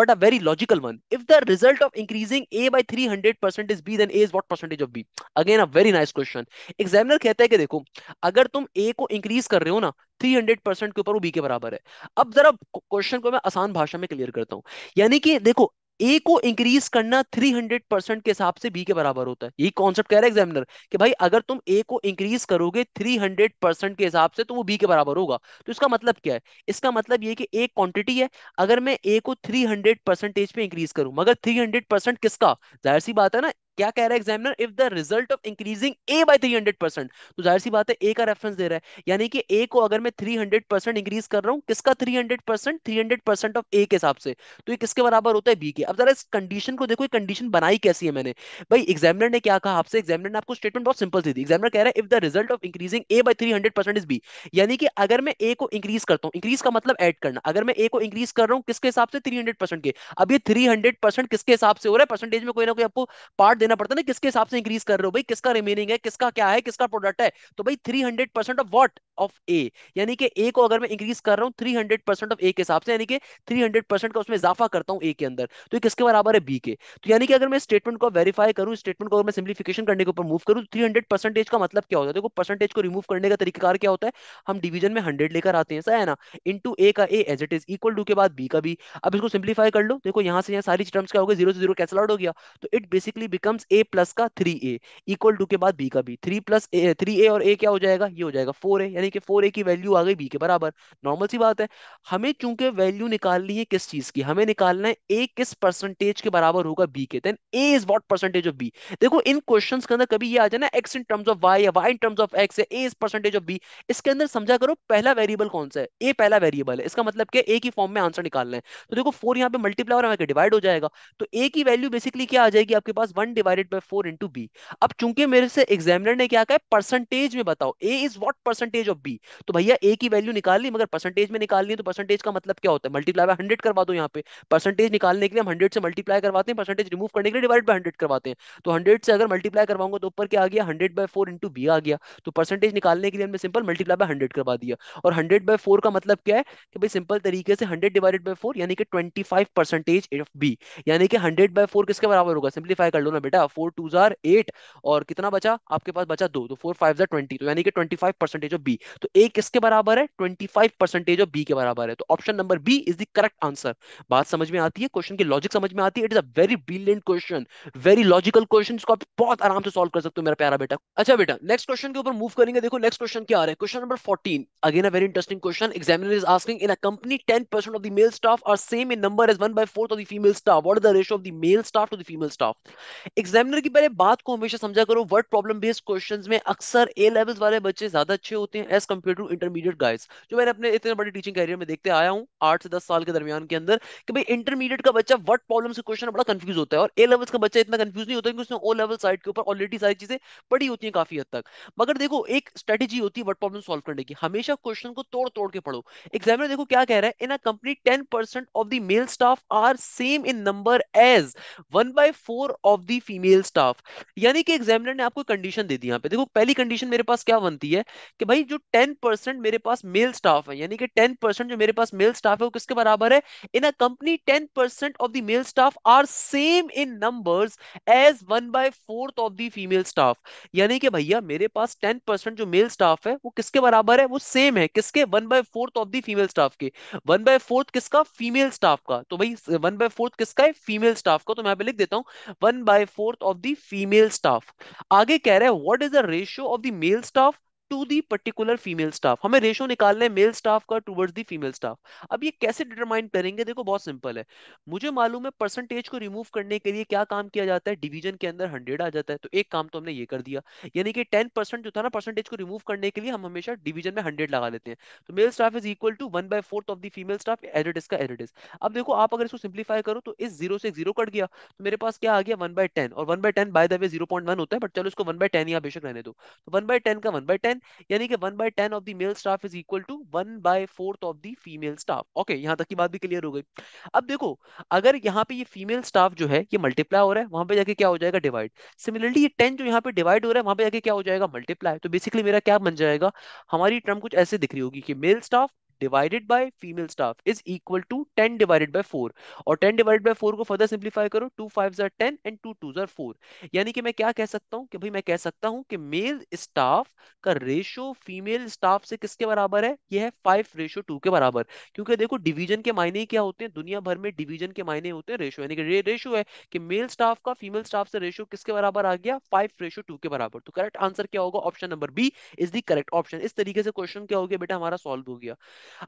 but a very logical one if the result of increasing A by 300% is B then A is what percentage of B again a very nice question examiner कहता है कि देखो अगर तुम ए को increase कर रहे हो ना 300 के ऊपर वो बी के बराबर है अब जरा क्वेश्चन को मैं आसान भाषा में क्लियर करता हूं यानी कि देखो ए को इंक्रीज करना 300 परसेंट के हिसाब से बी के बराबर होता है यही कॉन्सेप्ट कह रहा है एग्जामिनर कि भाई अगर तुम ए को इंक्रीज करोगे 300 परसेंट के हिसाब से तो वो बी के बराबर होगा तो इसका मतलब क्या है इसका मतलब ये कि एक क्वांटिटी है अगर मैं ए को 300 परसेंटेज पे इंक्रीज करूं मगर 300 परसेंट किसका जाहिर सी बात है ना क्या कह रहा है examiner if the result of increasing A by 300 percent तो जाहिर सी बात है ए का रेफरेंस दे रहा है यानी कि ए को अगर मैं 300 परसेंट इंक्रीज कर रहा हूं किसका 300 percent three percent of A के हिसाब से तो ये किसके बराबर होता है बी के अब जरा इस कंडीशन को देखो ये कंडीशन बनाई कैसी है मैंने भाई एग्जामिनर ने क्या कहा आपसे एग्जामिनर ने आपको स्टेटमेंट बहुत सिंपल दी एग्जामिनर कह रहा है if the result of increasing A by three percent is B यानी कि अगर मैं ए को इंक्रीज करता हूँ इंक्रीज का मतलब एड करना अगर मैं ए को इंक्रीज कर रहा हूँ किसके हिसाब से थ्री के अब ये 300 किसके हिसाब से हो रहा है परसेंटेज में कोई ना कोई आपको पार्ट देना पड़ता है ना किसके हिसाब से इंक्रीज कर रहे हो भाई किसका रिमेनिंग है किसका क्या है किसका प्रोडक्ट है तो भाई three hundred percent of what of A यानी कि ए को अगर मैं इंक्रीज कर रहा हूं three hundred percent of A के हिसाब से यानी कि थ्री हंड्रेड परसेंट का उसमें इजाफा करता हूं ए के अंदर तो ये किसके बराबर है बी के तो यानी कि अगर मैं स्टेटमेंट को वेरीफाई करूं स्टेटमेंट को अगर मैं सिंप्लीफिकेशन करने के ऊपर मूव करूं थ्री हंड्रेड परसेंटेज का मतलब क्या होता है देखो परसेंटेज को रिमूव करने का तरीका क्या होता है हम डिवीजन में हंड्रेड लेकर आते हैं सही है ना इंटू ए का ए as it is equal to के बाद बी का बी अब इसको सिंप्लीफाई कर लो देखो यहाँ से यहाँ सारी टर्म्स क्या हो गए जीरो से जीरो कैंसल आउट हो गया तो it basically becomes A plus का थ्री ए इक्वल टू के बाद बी का B three plus three A और ए क्या हो जाएगा ये हो जाएगा फोर ए यानी रहे हैं कि फोर ए की वैल्यू आ गई बी के बराबर नॉर्मल सी बात है हमें चूंकि वैल्यू निकालनी है किस चीज की हमें निकालना है ए किस परसेंटेज के बराबर होगा बी के then A is what percentage of B देखो इन क्वेश्चन के अंदर कभी ये आ जाए ना X in terms of Y Y in terms of X है A is percentage of B इसके अंदर समझा करो पहला वेरिएबल कौन सा है ए पहला वेरिएबल है इसका मतलब कि ए की फॉर्म में आंसर निकालना है तो देखो फोर यहाँ पे मल्टीप्लाई और हमें डिवाइड हो जाएगा तो ए की वैल्यू बेसिकली क्या आ जाएगी आपके पास one divided by four into B अब चूंकि मेरे से एग्जामिनर ने क्या कहा परसेंटेज में बताओ A is what percentage of B तो भैया ए की वैल्यू निकाल ली मगर परसेंटेज में निकालनी है तो परसेंटेज का मतलब क्या होता है मल्टीप्लाई बाय हंड्रेड करवा दो यहाँ पे परसेंटेज निकालने के लिए हम हंड्रेड से मल्टीप्लाई करवाते हैं परसेंटेज रिमूव करने के लिए डिवाइड बाय हंड्रेड करवाते हैं तो हंड्रेड से अगर मल्टीप्लाई करवाऊंगा तो ऊपर क्या आ गया hundred by four into B आ गया तो परसेंटेज निकालने के लिए हमने सिंपल मल्टीप्लाई बाय हंड्रेड करवा दिया और हंड्रेड बाय फोर का मतलब क्या है कि भाई सिंपल तरीके से हंड्रेड डिवाइडेड बाय फोर यानी कि twenty five percentage of B यानी कि हंड्रेड बाय फोर किसके बराबर होगा सिंप्लीफाई कर लो ना बेटा फोर टू जार एट और कितना बचा आपके पास बचा दो तो फोर फाइव जार ट्वेंटी तो यानी कि twenty five percentage of B तो ए किसके बराबर है twenty five percentage of B के बराबर है तो option number B is the correct answer बात समझ में आती है क्वेश्चन की लॉजिक समझ में आती है it is a very brilliant question very logical question जिसको आप बहुत आराम से सॉल्व कर सकते हो मेरा प्यारा बेटा अच्छा बेटा नेक्स्ट क्वेश्चन के ऊपर मूव करेंगे देखो नेक्स्ट क्वेश्चन क्या आ रहा है question number fourteen again a very interesting question examiner is asking in a company ten percent of the male staff are same in number as one by fourth of the female staff what is the ratio of the male staff to the female staff examiner की पहले बात को हमेशा समझा करो word problem based question में अक्सर A levels वाले बच्चे ज्यादा अच्छे होते हैं as compare to intermediate guides जो मैंने अपने इतने बड़े टीचिंग कैरियर में देखते आया हूँ आठ से दस साल के दरमियान के अंदर कि भाई इंटरमीडिएट का बच्चा वट प्रॉब्लम से क्वेश्चन बड़ा कंफ्यूज होता है और ए लेवल्स का बच्चा इतना कंफ्यूज नहीं होता क्योंकि उसने ओ लेवल साइड के ऊपर ऑलरेडी सारी चीजें पढ़ी होती है काफी हद तक मगर देखो एक स्ट्रेटेजी होती है वट प्रॉब्लम सॉल्व करने की हमेशा क्वेश्चन को तोड़ तोड़ के पढ़ो एग्जामिनर देखो क्या कह रहा है in a company ten percent of the male staff are same in number as one by four of the female staff यानी कि एग्जामिनर ने आपको कंडीशन दे दी यहाँ पे देखो पहली कंडीशन मेरे पास क्या बनती है कि भाई जो टेन परसेंट मेरे पास मेल स्टाफ है यानी कि टेन परसेंट जो मेरे पास मेल स्टाफ है वो किसके बराबर है in a company ten percent of the male staff are same in numbers as one by fourth of the female staff यानी कि भैया मेरे पास टेन परसेंट जो मेल स्टाफ है वो किसके बराबर है वो सेम है किसके one by fourth of the female staff के वन बाय फोर्थ किसका फीमेल स्टाफ का तो भाई वन बाय फोर्थ किसका है फीमेल स्टाफ का तो मैं यहाँ पे लिख देता हूँ one by fourth of the female staff आगे कह रहे हैं what is the ratio of the male staff to the particular female staff हमें रेशो निकालना है मेल स्टाफ का टूवर्ड्स दी फीमेल स्टाफ अब ये कैसे डिटरमाइन करेंगे देखो बहुत सिंपल है मुझे मालूम है परसेंटेज को रिमूव करने के लिए क्या काम किया जाता है डिवीजन के अंदर हंड्रेड आ जाता है तो एक काम तो हमने ये कर दिया यानी कि टेन परसेंट जो था ना परसेंटेज को रिमूव करने के लिए हम हमेशा डिवीजन में हंड्रेड लगा लेते हैं तो male staff is equal to one by fourth of the female staff as it is का एज इट इज अब देखो आप अगर इसको सिंप्लीफाई करो तो इस जीरो से जीरो कट गया तो मेरे पास क्या आ गया वन बाय टेन और one by ten by the way zero point one होता है बट चलो इसको वन बाय टेन यहाँ बेशक रहने दो तो वन बाय टेन का वन बाय टेन टेन यानी कि one by ten of the male staff is equal to one by fourth of the female staff okay यहाँ तक की बात भी क्लियर हो गई अब देखो अगर यहाँ पे ये फीमेल स्टाफ जो है ये मल्टीप्लाई हो रहा है वहां पे जाके क्या हो जाएगा डिवाइड सिमिलरली ये टेन जो यहाँ पे डिवाइड हो रहा है वहां पे जाके क्या हो जाएगा मल्टीप्लाई तो बेसिकली मेरा क्या बन जाएगा हमारी टर्म कुछ ऐसे दिख रही होगी कि male staff divided by female staff is equal to ten divided by four और टेन डिवाइडेड बाय फोर को फर्दर सिंप्लीफाई करो टू फाइव जार टेन एंड टू टू जार फोर यानी कि मैं क्या कह सकता हूँ कि भाई मैं कह सकता हूँ कि मेल स्टाफ का रेशो फीमेल स्टाफ से किसके बराबर है यह है फाइव रेशो टू के बराबर क्योंकि देखो डिवीजन के मायने क्या होते हैं दुनिया भर में डिवीजन के मायने होते हैं रेशो यानी कि रे, है कि मेल स्टाफ का फीमेल स्टाफ से रेशो किसके बराबर आ गया फाइव रेशो टू के बराबर तो करेक्ट आंसर क्या होगा option number B is the correct option इस तरीके से क्वेश्चन क्या हो गया बेटा हमारा सॉल्व हो गया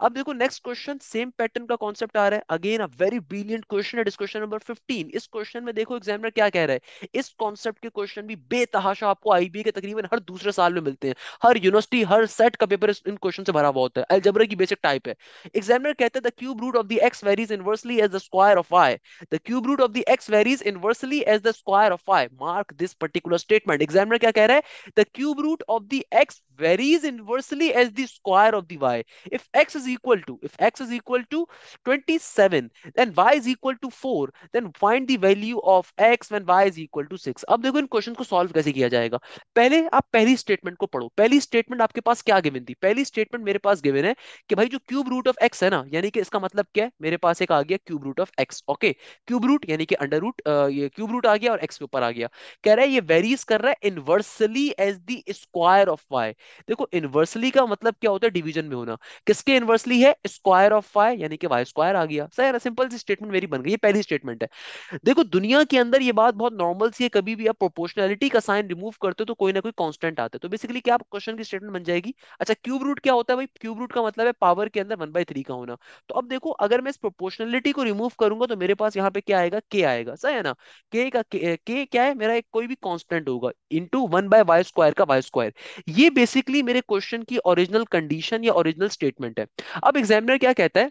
अब देखो नेक्स्ट क्वेश्चन सेम पैटर्न का कॉन्सेप्ट आ रहा है again a very brilliant question है क्वेश्चन नंबर 15 इस क्वेश्चन में देखो एग्जामिनर क्या कह रहा है इस कॉन्सेप्ट के क्वेश्चन भी बेतहाशा आपको आईबी के तकरीबन हर दूसरे साल में मिलते हैं हर यूनिवर्सिटी हर सेट का पेपर इन क्वेश्चन से भरा हुआ होता है अलजेब्रा की बेसिक टाइप है एग्जामिनर कहते हैं the cube root of the X varies inversely as the square of y the cube root of the X varies inversely as the square of y mark this particular statement examiner क्या कह रहा है the cube root of the X varies inversely as the square of the y. If x is equal to, if x is equal to 27, then y is equal to 4, then find the value of x when y is equal to 6. अब देखो इन question को solve कैसे किया जाएगा पहले आप पहली स्टेटमेंट को पढ़ो पहली स्टेटमेंट आपके पास क्या गिवन थी पहली स्टेटमेंट मेरे पास गिवन है कि भाई जो क्यूब रूट ऑफ एक्स है ना यानी कि इसका मतलब क्या है मेरे पास एक आ गया cube root of X okay cube root यानी कि अंडर रूट ये क्यूब रूट आ गया और एक्स के ऊपर आ गया कह रहा है ये वेरीज कर रहा है inversely as the square of Y देखो इनवर्सली का मतलब क्या होता है डिवीजन में होना किसके इनवर्सली है स्क्वायर ऑफ फाइव यानी कि वाई स्क्वायर आ गया सर सिंपल सी स्टेटमेंट मेरी बन गई ये पहली स्टेटमेंट है देखो दुनिया के अंदर ये बात बहुत नॉर्मल सी है कभी भी आप प्रोपोर्शनैलिटी का साइन रिमूव करते हो तो कोई ना कोई कॉन्स्टेंट आते तो बेसिकली क्या क्वेश्चन की स्टेटमेंट बन जाएगी अच्छा क्यूब रूट क्या होता है भाई क्यूब रूट का मतलब है पावर के अंदर वन बाई का होना तो अब देखो अगर मैं इस प्रोपोर्शनलिटी को रिमूव करूंगा तो मेरे पास यहाँ पे क्या आएगा के आएगा सही है ना के का के क्या है मेरा एक कोई भी कॉन्स्टेंट होगा into one by Y square का वाई स्क्वायर ये बेसिक बेसिकली मेरे क्वेश्चन की ओरिजिनल कंडीशन या ओरिजिनल स्टेटमेंट है अब एग्जामिनर क्या कहता है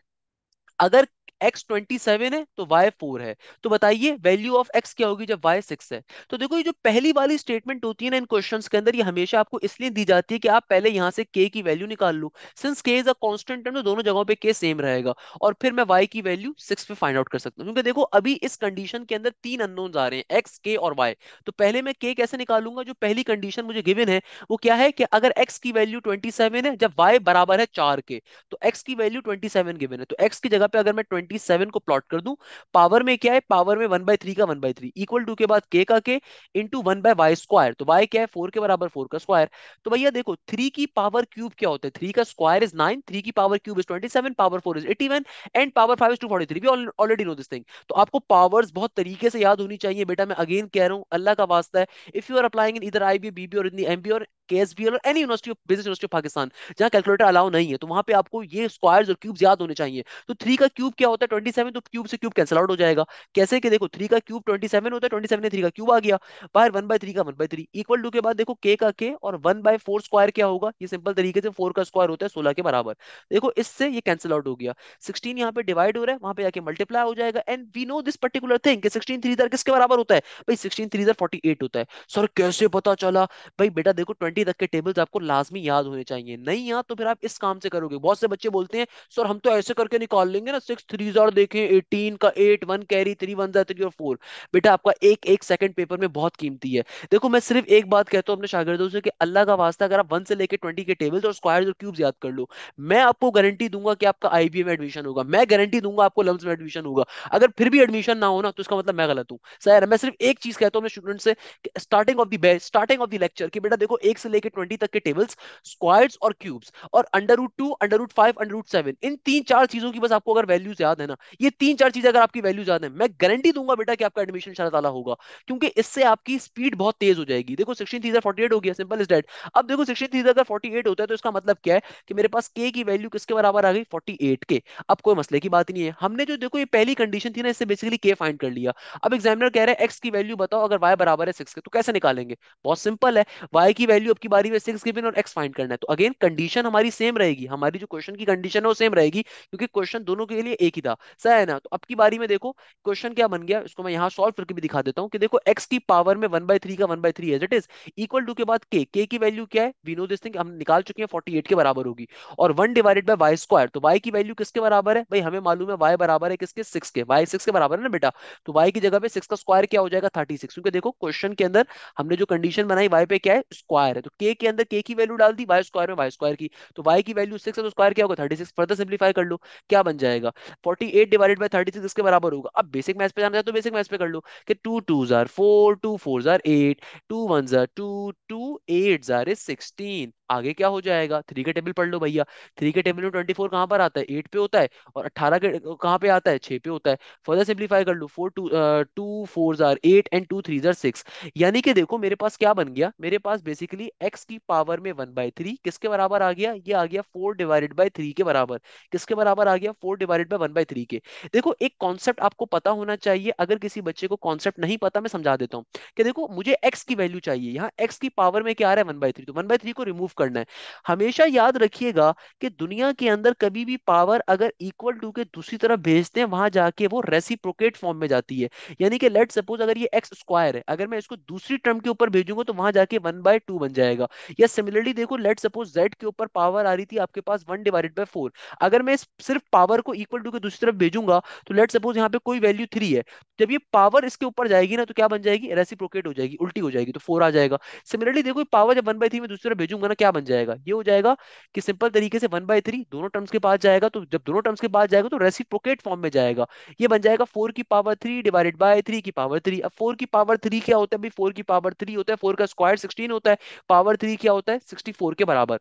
अगर x 27 है तो y 4 है तो बताइए वैल्यू ऑफ x क्या होगी जब y 6 है तो देखो ये जो पहली वाली स्टेटमेंट होती है ना इन क्वेश्चन के अंदर ये हमेशा आपको इसलिए दी जाती है कि आप पहले यहाँ से k की वैल्यू निकाल लो since k is a constant term तो दोनों जगहों पे k सेम रहेगा और फिर मैं y की वैल्यू सिक्स पे फाइंड आउट कर सकता हूँ क्योंकि देखो अभी इस कंडीशन के अंदर तीन अननोन आ रहे हैं एक्स के और वाई तो पहले मैं के कैसे निकालूंगा जो पहली कंडीशन मुझे गिवन है वो क्या है कि अगर एक्स की वैल्यू ट्वेंटी है जब वाई बराबर है चार के तो एक्स की वैल्यू ट्वेंटी गिवन है तो एक्स की जगह पे अगर मैं 27 को प्लॉट कर दूं पावर में क्या है पावर में वन बाय थ्री का one by three equal to के बाद के का K into one by Y square तो वाई क्या है फोर के बराबर फोर का स्क्वायर तो भैया देखो थ्री की पावर क्यूब क्या होता है थ्री का स्क्वायर इज नाइन थ्री की power cube is twenty seven power four is eighty one and power five is two forty three already know this thing तो आपको पावर्स बहुत तरीके से याद होनी चाहिए बेटा मैं अगेन कह रहा हूं अल्लाह का वास्ता है if you are applying in इधर आई बी बीबी और इन एम बी और के एस बी एल और any university of business university of Pakistan जहां कैलकुलेटर अलाउ नहीं है तो वहां पे आपको ये स्क्वायर्स और क्यूब्स याद होने चाहिए तो थ्री का क्यूब क्या होता है ट्वेंटी सेवन तो क्यूब से क्यूब कैंसिल आउट हो जाएगा कैसे कि देखो थ्री का क्यूब ट्वेंटी सेवन होता है ट्वेंटी सेवन थ्री का क्यूब आ गया बाहर वन बाई थ्री का one by three equal to के बाद देखो के का के और वन बाई फोर स्क्वायर क्या होगा ये सिंपल तरीके से फोर का स्क्वायर होता है सोलह के बराबर देखो इससे ये कैंसिल आउट हो गया सिक्सटीन यहाँ पे डिवाइड हो रहा है वहां पे जाके मल्टीप्लाई हो जाएगा and we know this particular thing कि सिक्सटीन थ्री किसके बराबर होता है भाई सिक्सटीन थ्री फोर्टी एट होता है सर कैसे पता चला भाई बेटा देखो ट्वेंटी ट्वेंटी तक के टेबल्स आपको लाजमी याद होने चाहिए नहीं याद तो फिर आप इस काम से करोगे बहुत से बच्चे बोलते हैं सर हम तो ऐसे करके निकाल लेंगे ना सिक्स थ्री और देखें एटीन का eight one carry three one जै थ्री और फोर बेटा आपका एक एक सेकंड पेपर में बहुत कीमती है देखो मैं सिर्फ एक बात कहता हूँ अपने शागिदों से कि अल्लाह का वास्ता अगर आप वन से लेकर ट्वेंटी के टेबल्स और स्क्वायर और क्यूब्स याद कर लो मैं आपको गारंटी दूंगा कि आपका आईबीए में एडमिशन होगा मैं गारंटी दूंगा आपको लम्स में एडमिशन होगा अगर फिर भी एडमिशन ना हो ना तो इसका मतलब मैं गलत हूँ सर मैं सिर्फ एक चीज कहता हूँ अपने स्टूडेंट से starting of the best starting of the lecture कि बेटा देखो एक से लेकर ट्वेंटी तक के टेबल्स स्क्वायर्स और क्यूब्स और under root two under root five under root seven इन तीन चार चीजों की बस आपको अगर वैल्यूज याद है ना ये तीन चार चीजें अगर आपकी वैल्यूज याद है मैं गारंटी दूंगा बेटा कि आपका एडमिशन शायद आला होगा क्योंकि इससे आपकी स्पीड बहुत तेज हो जाएगी देखो सिक्सटीन थीजर फोर्टी एट हो गया सिंपल इज डेट अब देखो सिक्सटीन थीजर अगर फोर्टी एट होता है तो इसका मतलब क्या है कि मेरे पास के की वैल्यू किसके बराबर आ गई फोर्टी एट के अब कोई मसले की बात नहीं है हमने जो देखो ये पहली कंडीशन थी ना इससे बेसिकली के फाइंड कर लिया अब एग्जामिनर कह रहे हैं एक्स की वैल्यू बताओ अगर वाई बराबर है सिक्स के तो कैसे निकालेंगे बहुत सिंपल है वाई की वैल्यू की बारी में सिक्स गिवन और एक्स फाइंड करना है तो अगेन कंडीशन हमारी सेम रहेगी हमारी जो क्वेश्चन की कंडीशन है वो सेम रहेगी क्योंकि क्वेश्चन दोनों के लिए एक ही था सही है ना तो अब की बारी में देखो क्वेश्चन क्या बन गया इसको मैं यहाँ सॉल्व करके भी दिखा देता हूँ कि देखो एक्स की पावर में वन बाय थ्री का one by three it is equal to के बाद के के की वैल्यू क्या है वी नो दिस थिंग हम निकाल चुके हैं फोर्टी के बराबर होगी और one divided by Y square तो वाई की वैल्यू किसके बराबर है भाई हमें मालूम है वाई बराबर है किसके सिक्स के वाई सिक्स के बराबर है ना बेटा तो वाई की जगह पे सिक्स का स्क्वायर क्या हो जाएगा थर्टी सिक्स क्योंकि देखो क्वेश्चन के अंदर हमने जो कंडीशन बनाई वाई पे क्या है स्क्वायर है तो तो के के अंदर के की वैल्यू डाल दी वाई स्क्वायर में वाई स्क्वायर की तो वाई की वैल्यू सिक्स तो स्क्वायर क्या होगा थर्टी सिक्स फर्दर सिंप्लीफाई कर लो क्या बन जाएगा forty eight divide by thirty six के बराबर होगा अब बेसिक मैथ पे जाना चाहते तो बेसिक मैथ पे कर लो कि टू टू जार फोर टू फोर जार एट टू वन जार टू टू एट जार इज सिक्सटीन आगे क्या हो जाएगा थ्री के टेबल पढ़ लो भैया थ्री के टेबल में ट्वेंटी फोर कहाँ पर आता है एट पे होता है और अट्ठारह के कहाँ पे आता है छः पे होता है फर्दर सिंप्लीफाई कर लो फोर टू टू फोर जार एट एंड टू थ्री जार सिक्स यानी कि देखो मेरे पास क्या बन गया मेरे पास बेसिकली एक्स की पावर में वन बाय थ्री किसके बराबर आ गया ये आ गया फोर डिवाइडेड बाई थ्री के बराबर किसके बराबर आ गया four divided by one by three के देखो एक कॉन्सेप्ट आपको पता होना चाहिए अगर किसी बच्चे को कॉन्सेप्ट नहीं पता मैं समझा देता हूँ कि देखो मुझे एक्स की वैल्यू चाहिए यहाँ एक्स की पावर में क्या आ रहा है वन बाई थ्री तो वन बाई थ्री को रिमूव करना है हमेशा याद रखिएगा कि दुनिया के अंदर कभी भी पावर अगर इक्वल टू के दूसरी तरफ भेजते हैं वहां जाके वो रेसिप्रोकेट फॉर्म में जाती है यानी कि लेट सपोज अगर ये एक्स स्क्वायर है अगर मैं इसको दूसरी टर्म के ऊपर भेजूंगा तो वहां जाके वन बाय टू बन जाएगा या सिमिलरली देखो लेट सपोज जेड के ऊपर पावर आ रही थी आपके पास वन डिवाइडेड बाई फोर अगर मैं सिर्फ पावर को इक्वल टू के दूसरी तरफ भेजूंगा तो लेट सपोज यहाँ पे कोई वैल्यू थ्री है जब ये पावर इसके ऊपर जाएगी ना तो क्या बन जाएगी रेसिप्रोकेट हो जाएगी उल्टी हो जाएगी तो फोर आ जाएगा सिमिलरली देखो पावर जब वन बाई थ्री में दूसरी तरफ भेजूंगा ना क्या क्या बन जाएगा ये हो जाएगा कि सिंपल तरीके से वन बाई थ्री दोनों टर्म्स के पास जाएगा तो जब दोनों टर्म्स के पास जाएगा तो रेसिप्रोकेट फॉर्म में जाएगा ये बन जाएगा फोर की power three divided by three की पावर थ्री अब फोर की पावर थ्री क्या होता है फोर की पावर थ्री होता है फोर का स्क्वायर सिक्सटीन होता है पावर थ्री क्या होता है सिक्सटी के बराबर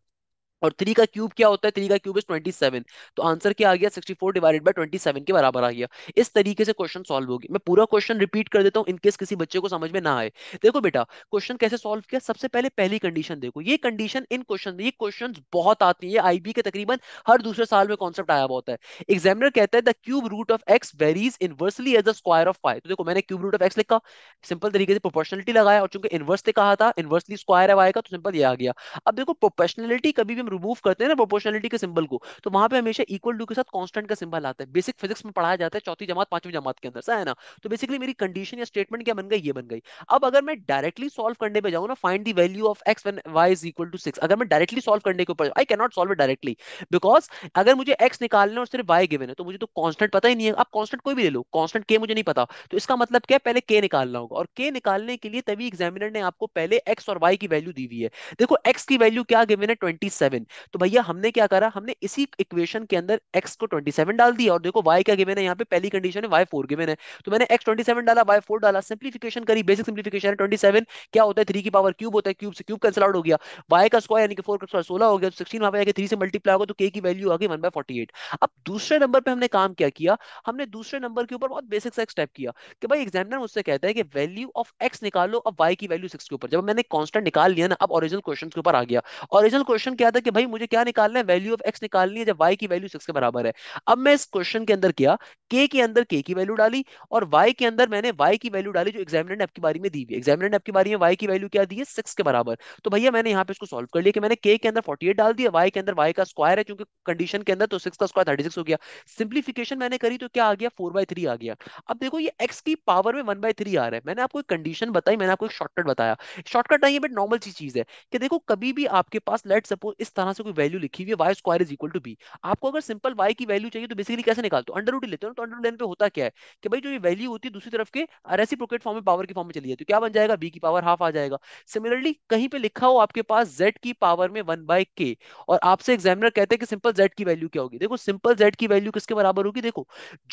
और थ्री का क्यूब क्या होता है थ्री का क्यूब इज ट्वेंटी सेवन तो आंसर क्या आ गया sixty four divided by twenty seven के बराबर आ गया इस तरीके से क्वेश्चन सॉल्व होगी मैं पूरा क्वेश्चन रिपीट कर देता हूँ इनकेस किसी बच्चे को समझ में ना आए देखो बेटा क्वेश्चन कैसे सॉल्व किया सबसे पहले पहली कंडीशन देखो ये कंडीशन इन क्वेश्चन ये क्वेश्चन बहुत आती है आईबी के तकरीबन हर दूसरे साल में कॉन्सेप्ट आया होता है एग्जामिनर कहता है the cube root of x varies inversely as the square of five तो देखो मैंने क्यूब रूट ऑफ एक्स लिखा सिंपल तरीके से प्रोपोर्शनलिटी लगाया और चूंकि इनवर्स कहा था इनवर्सली स्क्वायर है वाई का तो सिंपल ये आ गया अब देखो प्रोपेशनलिटी कभी भी हम रिमूव करते हैं ना प्रोपोर्शनलिटी के सिंबल को तो वहां पे हमेशा इक्वल टू के साथ कांस्टेंट का सिंबल आता है बेसिक फिजिक्स में पढ़ाया जाता है चौथी जमात पांचवी जमात के अंदर सा है ना तो बेसिकली मेरी कंडीशन या स्टेटमेंट क्या बन गई ये बन गई अब अगर मैं डायरेक्टली सॉल्व करने पे जाऊँ ना find the value of x one y is equal to six अगर मैं डायरेक्टली सॉल्व करने के ऊपर I can not solve it directly because अगर मुझे एक्स निकालना और सिर्फ वाई गिवन है तो मुझे तो कॉन्स्टेंट पता ही नहीं है आप कॉन्स्टेंट कोई भी ले लो कॉन्स्टेंट के मुझे नहीं पता तो इसका मतलब क्या पहले के निकालना होगा और के निकालने के लिए तभी एग्जामिनर ने आपको पहले एक्स और वाई की वैल्यू दी हुई है देखो एक्स की वैल्यू क्या गिवन है ट्वेंटी सेवन तो भैया हमने क्या करा हमने इसी इक्वेशन के अंदर एक्स को ट्वेंटी सेवन डाल दिया और देखो वाई क्या गिवन है यहाँ पे पहली कंडीशन है वाई फोर गिवन है तो मैंने एक्स ट्वेंटी सेवन डाला वाई फोर डाला सिंप्लीफिकेशन करी बेसिक सिंप्लीफिकेशन है ट्वेंटी सेवन क्या होता है थ्री की पावर क्यूब होता है क्यूब से क्यूब कैंसिल आउट हो गया वाई का स्क्वायर यानी कि फोर का स्क्वायर 16 हो गया तो सिक्सटीन वहां पे थ्री से मल्टीप्लाई होगा तो के की वैल्यू आ गई वन बाय फोर्टी एट अब दूसरे नंबर पर हमने काम क्या किया हमने दूसरे नंबर के ऊपर बहुत बेसिक सा स्टेप किया कि भाई एग्जामिनर मुझसे कहता है कि वैल्यू ऑफ एक्स निकालो अब वाई की वैल्यू सिक्स के ऊपर जब मैंने कांस्टेंट निकाल लिया ना अब ओरिजिनल क्वेश्चन के ऊपर आ गया ओरिजिनल क्वेश्चन क्या था कि भाई मुझे क्या निकालना है वैल्यू ऑफ एक्स निकालनी है जब वाई की वैल्यू सिक्स के बराबर है अब मैं इस क्वेश्चन के अंदर किया के के अंदर के की वैल्यू डाली और वाई के अंदर मैंने वाई की वैल्यू डाली जो एग्जामिनर ने आपकी बारी में दी हुई एग्जामिनर ने आपकी बारी में वाई की वैल्यू क्या दी है सिक्स के बराबर तो भैया मैंने यहाँ पे इसको सोल्व कर लिया कि मैंने के के अंदर फोर्टी डाल दिया वाई के अंदर वाई का स्क्वायर है क्योंकि कंडीशन के अंदर तो सिक्स का स्क्वायर थर्टी हो गया सिंप्लीफिकेशन मैंने करी तो क्या आ गया फोर बाई आ गया अब देखो ये एक्स की पावर में वन बाई आ रहा है मैंने आपको एक कंडीशन बताई मैंने आपको एक शॉर्टकट बताया शॉर्टकट नहीं है बट नॉर्मल चीज है कि देखो कभी भी आपके पास लेट सपोज इस तरह से कोई वैल्यू लिखी हुई है y square is equal to b आपको अगर सिंपल वाई की वैल्यू चाहिए तो बेसिकली कैसे निकालते हो अंडर रूट लेते हो तो अंडर लेन पे होता क्या है कि भाई जो ये वैल्यू होती है दूसरी तरफ के प्रोकेट फॉर्म में पावर के फॉर्म में चली जाती है क्या बन जाएगा बी की पावर हाफ आ जाएगा सिमिलरली कहीं पे लिखा हो आपके पास जेड की पावर में वन बाय के और आपसे एग्जामिनर कहते हैं कि सिंपल जेड की वैल्यू क्या होगी देखो सिंपल जेड की वैल्यू किसके बराबर होगी देखो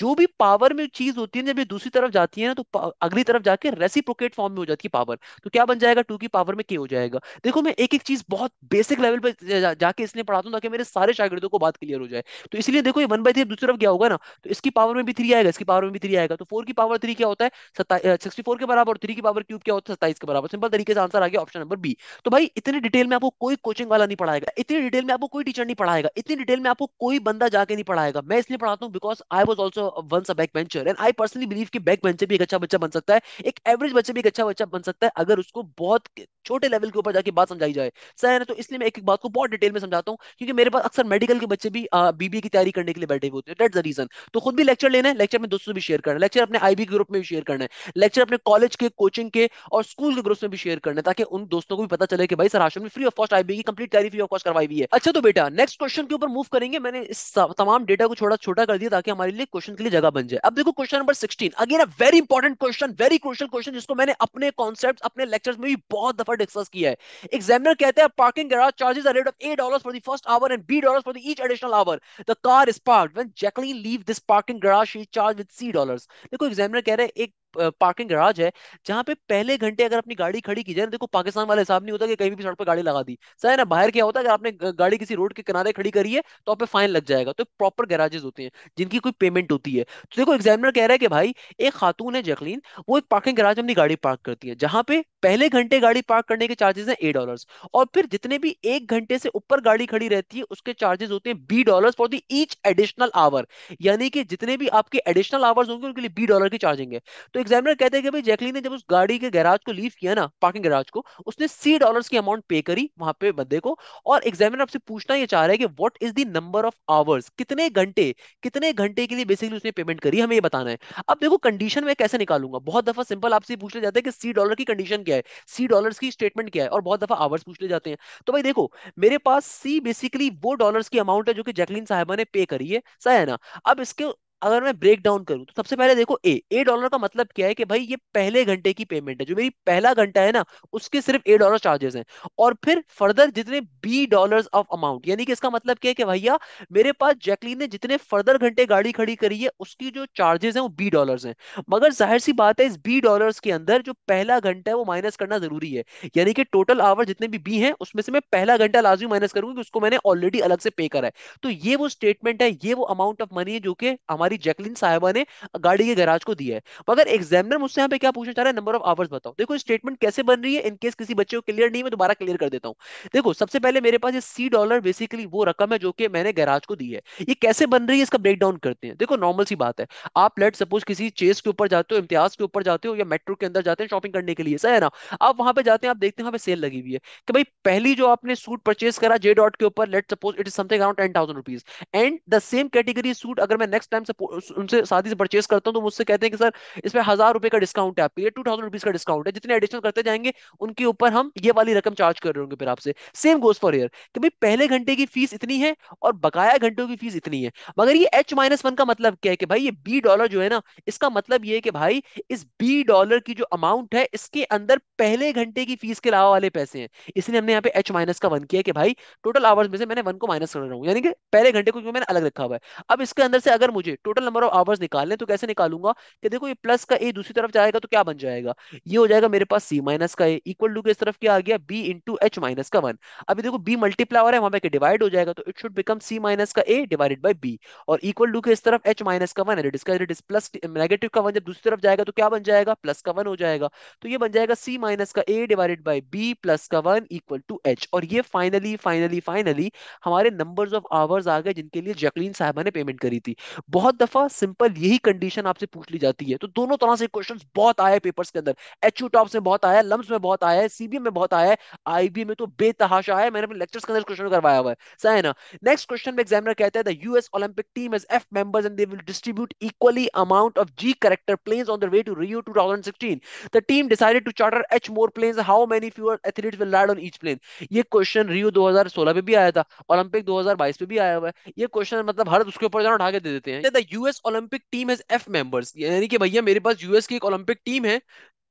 जो भी पावर में चीज होती है जब ये दूसरी तरफ जाती है ना तो अगली तरफ जाके रेसिप्रोकेट फॉर्म में हो जाती है पावर तो क्या बन जाएगा टू की पावर में के हो जाएगा देखो मैं एक एक चीज बहुत बेसिक लेवल पर जाके इसलिए पढ़ा दूं ताकि मेरे सारे शागिर्दों को बात क्लियर हो जाए तो इसलिए देखो ये वन बाई थ्री दूसरी तरफ क्या होगा ना तो इसकी पावर में भी थ्री आएगा इसकी पावर में भी थ्री आएगा तो फोर की पावर थ्री क्या होता है सिक्सटी फोर के बराबर थ्री की पावर क्यूब क्या होता है सत्ताईस के बराबर सिंपल तरीके से आंसर आ गया ऑप्शन नंबर बी तो भाई इतने डिटेल में आपको कोई कोचिंग वाला नहीं पढ़ाएगा इतनी डिटेल में आपको कोई टीचर नहीं पढ़ाएगा इतनी डिटेल में आपको कोई बंदा जाके नहीं पढ़ाएगा मैं इसलिए पढ़ाता हूँ because I was also one a back bencher and I personally believe की बैक बेंचर भी एक अच्छा बच्चा बन सकता है एक एवरेज बच्चा भी एक अच्छा बच्चा बन सकता है अगर उसको बहुत छोटे लेवल के ऊपर जाके बात समझाई जाए सर है ना तो इसलिए मैं एक एक बात को बहुत डिटेल में समझाता हूँ क्योंकि मेरे पास अक्सर मेडिकल के बच्चे भी बीबीए की तैयारी करने के लिए बैठे हुए होते हैं दैट्स द रीजन तो खुद भी लेक्चर लेना है लेक्चर में दोस्तों भी शेयर करना है लेक्चर अपने आईबी ग्रुप में भी शेयर करना है लेक्चर अपने कॉलेज के कोचिंग के और स्कूल के ग्रुप में भी शेयर करना है ताकि उन दोस्तों को भी पता चले कि भाई सर आश्रम ने फ्री ऑफ कॉस्ट आईबी की कंप्लीट तैयारी फ्री ऑफ कॉस्ट करवाई हुई है अच्छा तो बेटा नेक्स्ट क्वेश्चन के ऊपर मूव करेंगे मैंने इस तमाम डेटा को छोटा छोटा कर दिया ताकि हमारे लिए क्वेश्चन के लिए जगह बन जाए अब देखो question number sixteen again a very important question very crucial question जिसको मैंने अपने कॉन्सेप्ट अपने लेक्चर में भी बहुत दफा डिस्कस किया है एग्जामिनर कहते हैं parking garage charges rate of dollars for the first hour and B dollars for the each additional hour. The car is parked. When Jacqueline leave this parking garage, she is charged with C dollars. देखो examiner कह रहा हैं एक parking garage है जहां पे पहले घंटे अगर अपनी गाड़ी खड़ी की जाए ना देखो पाकिस्तान वाले हिसाब नहीं होता कि कहीं भी सड़क पर गाड़ी लगा दी सर ना बाहर क्या होता है अगर आपने गाड़ी किसी रोड के किनारे खड़ी करी है तो आप फाइन लग जाएगा तो प्रॉपर गैराजेस होते हैं जिनकी कोई पेमेंट होती है तो देखो एग्जामिनर कह रहा है कि भाई एक खातून है जैकलीन वो एक पार्किंग गराज अपनी गाड़ी पार्क करती है जहां पे पहले घंटे गाड़ी पार्क करने के चार्जेस हैं ए डॉलर और फिर जितने भी एक घंटे से ऊपर गाड़ी खड़ी रहती है उसके चार्जेस होते हैं b dollar for the each additional hour यानी कि जितने भी आपके एडिशनल आवर्स होंगे उनके लिए बी डॉलर की चार्जिंग है तो एग्जामिनर कहते हैं कि भाई जैकलीन ने जब उस गाड़ी के गैराज को लीव किया ना पार्किंग गैराज को उसने सी डॉलर्स की अमाउंट पे करी वहां पे बंदे को और एग्जामिनर आपसे पूछना ये चाह रहा है कि what is the number of hours कितने घंटे कितने घंटे के लिए बेसिकली उसने पेमेंट करी हमें ये बताना है अब देखो कंडीशन में कैसे निकालूंगा बहुत दफा सिंपल आपसे पूछ ले जाते हैं कि सी डॉलर की कंडीशन क्या है सी डॉलर की स्टेटमेंट क्या है और बहुत दफा आवर्स पूछ ले जाते हैं तो भाई देखो मेरे पास सी बेसिकली वो डॉलर की अमाउंट है जो कि जैकलीन साहबा ने पे करी है सही है ना अब इसके अगर मैं ब्रेक डाउन करूं तो सबसे पहले देखो ए ए डॉलर का मतलब क्या है कि भाई ये पहले घंटे की पेमेंट है जो मेरी पहला घंटा है ना उसके सिर्फ ए डॉलर चार्जेस हैं और फिर फर्दर जितने बी डॉलर ऑफ अमाउंट यानी कि इसका मतलब क्या है कि भैया मेरे पास जैकलीन ने जितने फर्दर घंटे गाड़ी खड़ी करी है उसकी जो चार्जेस है वो बी डॉलर है मगर जाहिर सी बात है इस बी डॉलर के अंदर जो पहला घंटा है वो माइनस करना जरूरी है यानी कि टोटल आवर जितने भी बी है उसमें से मैं पहला घंटा लाजमी माइनस करूंगी उसको मैंने ऑलरेडी अलग से पे करा है तो ये वो स्टेटमेंट है ये वो अमाउंट ऑफ मनी है जो कि हमारी हमारी जैकलिन साहबा ने गाड़ी के गैराज को दिया है मगर एग्जामिनर मुझसे यहाँ पे क्या पूछना चाह रहा है नंबर ऑफ आवर्स बताओ देखो स्टेटमेंट कैसे बन रही है इनकेस किसी बच्चे को क्लियर नहीं मैं दोबारा क्लियर कर देता हूँ देखो सबसे पहले मेरे पास ये सी डॉलर बेसिकली वो रकम है जो कि मैंने गैराज को दी है ये कैसे बन रही है इसका ब्रेक डाउन करते हैं देखो नॉर्मल सी बात है आप लेट सपोज किसी चेस के ऊपर जाते हो इम्तिहाज के ऊपर जाते हो या मेट्रो के अंदर जाते हैं शॉपिंग करने के लिए सही है ना आप वहां पे जाते हैं आप देखते हैं वहां पे सेल लगी हुई है कि भाई पहली जो आपने सूट परचेज करा जे डॉट के ऊपर let suppose it is something around ten thousand rupees and the same category suit अगर मैं नेक्स्ट टाइम सपोज उनसे साथ ही से परचेज करता हूँ तो मुझसे कहते हैं कि सर इसमें हजार रुपए का डिस्काउंट है आपके लिए टू थाउजेंड रुपीज का डिस्काउंट है जितने एडिशनल करते जाएंगे उनके ऊपर हम ये वाली रकम चार्ज कर रहे होंगे फिर आपसे सेम गोज फॉर ईयर कि भाई पहले घंटे की फीस इतनी है और बकाया घंटों की फीस इतनी है मगर ये एच माइनस वन का मतलब क्या है कि भाई ये बी डॉलर जो है ना इसका मतलब ये है कि भाई इस बी डॉलर की जो अमाउंट है इसके अंदर पहले घंटे की फीस के अलावा वाले पैसे हैं इसलिए हमने यहाँ पे एच माइनस का वन किया कि भाई टोटल आवर्स में से मैंने वन को माइनस कर रहा हूँ यानी कि पहले घंटे को मैंने अलग रखा हुआ है अब इसके अंदर से अगर मुझे total total number of hours निकालने तो कैसे निकालूंगा कि देखो ये प्लस का ए दूसरी तरफ जाएगा तो क्या बन जाएगा ये हो जाएगा मेरे पास सी माइनस का ए इक्वल टू के इस तरफ क्या आ गया बी इंटू एच माइनस का वन अभी देखो बी मल्टीप्लावर है वहां पर डिवाइड हो जाएगा तो it should become c minus का ए डिवाइड बाई बी और इक्वल टू के इस तरफ एच माइनस का वन है इसका प्लस नेगेटिव का वन जब दूसरी तरफ जाएगा तो क्या बन जाएगा प्लस का वन हो जाएगा तो ये बन जाएगा सी माइनस का a divided by b plus का वन इक्वल टू एच और ये फाइनली फाइनली फाइनली हमारे नंबर ऑफ आवर्स आ गए जिनके लिए जैकलीन साहबा ने पेमेंट करी थी बहुत बहुत दफा सिंपल यही कंडीशन आपसे पूछ ली जाती है तो दोनों तरह से क्वेश्चन बहुत आया है पेपर्स के अंदर एच यू टॉप में बहुत आया लम्स में बहुत आया है सीबीएम में बहुत आया है आईबी में तो बेतहाशा है मैंने अपने लेक्चर्स के अंदर क्वेश्चन करवाया हुआ है सही है ना नेक्स्ट क्वेश्चन में एग्जामिनर कहते हैं US Olympic team as f members and they will distribute equally amount of g character planes on the way to Rio 2016 the team decided to charter h more planes how many fewer athletes will land on each plane ये question Rio 2016 में भी आया था Olympic 2022 में भी आया हुआ है ये क्वेश्चन मतलब हर उसके ऊपर जाना उठा के दे देते हैं the US Olympic team has f members यानी कि भैया मेरे पास यूएस की एक ओलंपिक टीम है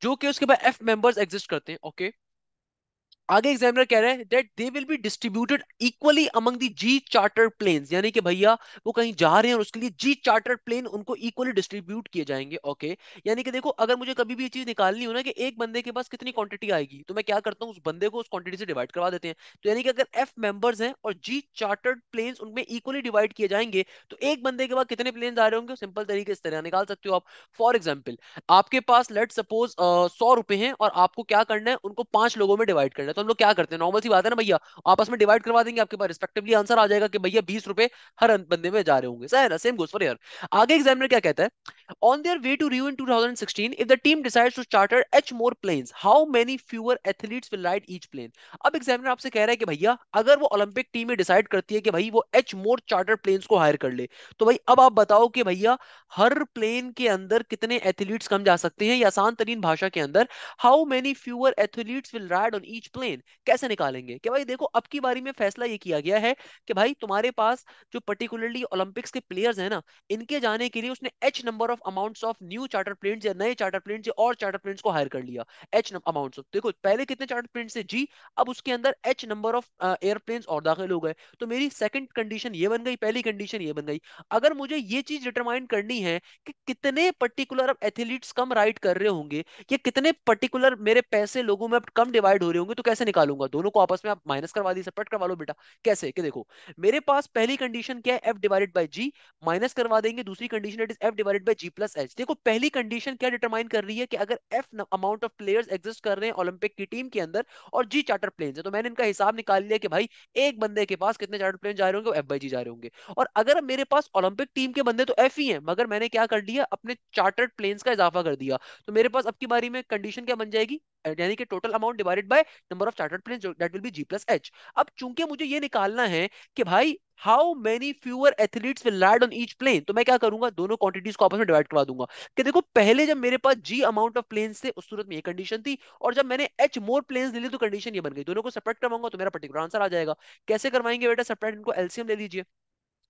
जो कि उसके पास एफ मेंबर्स एग्जिस्ट करते हैं ओके आगे एग्जामिनर कह रहे हैं that they will be distributed equally among the g charter planes यानी कि भैया वो कहीं जा रहे हैं और उसके लिए जी चार्टर प्लेन उनको इक्वली डिस्ट्रीब्यूट किए जाएंगे ओके okay? यानी कि देखो अगर मुझे कभी भी ये चीज निकालनी हो ना कि एक बंदे के पास कितनी क्वांटिटी आएगी तो मैं क्या करता हूँ उस बंदे को उस क्वांटिटी से डिवाइड करवा देते हैं तो यानी कि अगर एफ मेंबर्स हैं और जी चार्टर प्लेन्स उनमें इक्वली डिवाइड किए जाएंगे तो एक बंदे के पास कितने प्लेन्स आ रहे होंगे सिंपल तरीके से तरह निकाल सकते हो आप फॉर एग्जाम्पल आपके पास लेट सपोज सौ रुपए हैं और आपको क्या करना है उनको पांच लोगों में डिवाइड करना है तो हम लोग क्या करते हैं नॉर्मल सी बात है ना भैया आपस में डिवाइड करवा देंगे आपके पास रिस्पेक्टिवली आंसर आ जाएगा कि भैया बीस रुपए हर अं-, बंदे में जा रहे होंगे सही है ना सेम गोज फॉर ईयर आगे एग्जामिनर क्या कहता है on their way to Rio in 2016 if the team decides to charter h more planes how many fewer athletes will ride each plane अब एग्जामिनर आपसे कह रहा है कि भैया अगर वो ओलंपिक टीम ही डिसाइड करती है कि भाई वो एच मोर चार्टर प्लेन्स को हायर कर ले तो भाई अब आप बताओ कि भैया हर प्लेन के अंदर कितने एथलीट्स कम जा सकते हैं या आसान तरीन भाषा के अंदर how many fewer athletes will ride on each plane explain कैसे निकालेंगे कि भाई देखो अब की बारी में फैसला ये किया गया है कि भाई तुम्हारे पास जो पर्टिकुलरली ओलंपिक्स के प्लेयर्स हैं ना इनके जाने के लिए उसने h number of amounts of new charter planes या नए चार्टर प्लेन्स या और चार्टर प्लेन्स को हायर कर लिया एच अमाउंट्स ऑफ देखो पहले कितने चार्टर प्लेन्स थे जी अब उसके अंदर एच नंबर ऑफ एयरप्लेन्स और दाखिल हो गए तो मेरी सेकंड कंडीशन ये बन गई पहली कंडीशन ये बन गई अगर मुझे ये चीज डिटरमाइन करनी है कि कितने पर्टिकुलर अब एथलीट्स कम राइड कर रहे होंगे या कितने पर्टिकुलर मेरे पैसे लोगों में अब कम डिवाइड हो रहे होंगे तो कैसे निकालूंगा दोनों को आपस में आप माइनस करवा दी सपरेट करवा लो बेटा कैसे कि देखो मेरे पास पहली कंडीशन क्या है f divided by g minus करवा देंगे दूसरी condition it is f divided by g plus h देखो पहली कंडीशन क्या डिटरमाइन कर रही है कि अगर f amount of players exist कर रहे हैं ओलंपिक की टीम के अंदर और जी चार्टर प्लेन है तो मैंने इनका हिसाब निकाल लिया कि भाई एक बंदे के पास कितने चार्टर प्लेन जा रहे होंगे एफ बाई जी जा रहे होंगे और अगर मेरे पास ओलंपिक टीम के बंदे तो एफ ही है मगर मैंने क्या कर लिया अपने चार्टर्ड प्लेन्स का इजाफा कर दिया तो मेरे पास अब की बारी में कंडीशन क्या बन जाएगी यानी कि total amount divided by number of chartered plane that will be g plus h अब चूंकि मुझे ये निकालना है कि भाई how many fewer athletes will land on each plane तो मैं क्या करूंगा दोनों क्वांटिटीज को आपस में डिवाइड करवा दूंगा कि देखो पहले जब मेरे पास जी अमाउंट ऑफ प्लेन्स थे उस सूरत में ये कंडीशन थी और जब मैंने एच मोर प्लेन्स ले लिए तो कंडीशन ये बन गई दोनों को सेपरेट करवाऊंगा तो मेरा पर्टिकुलर आंसर आ जाएगा कैसे करवाएंगे बेटा सेपरेट इनको एलसीएम ले लीजिए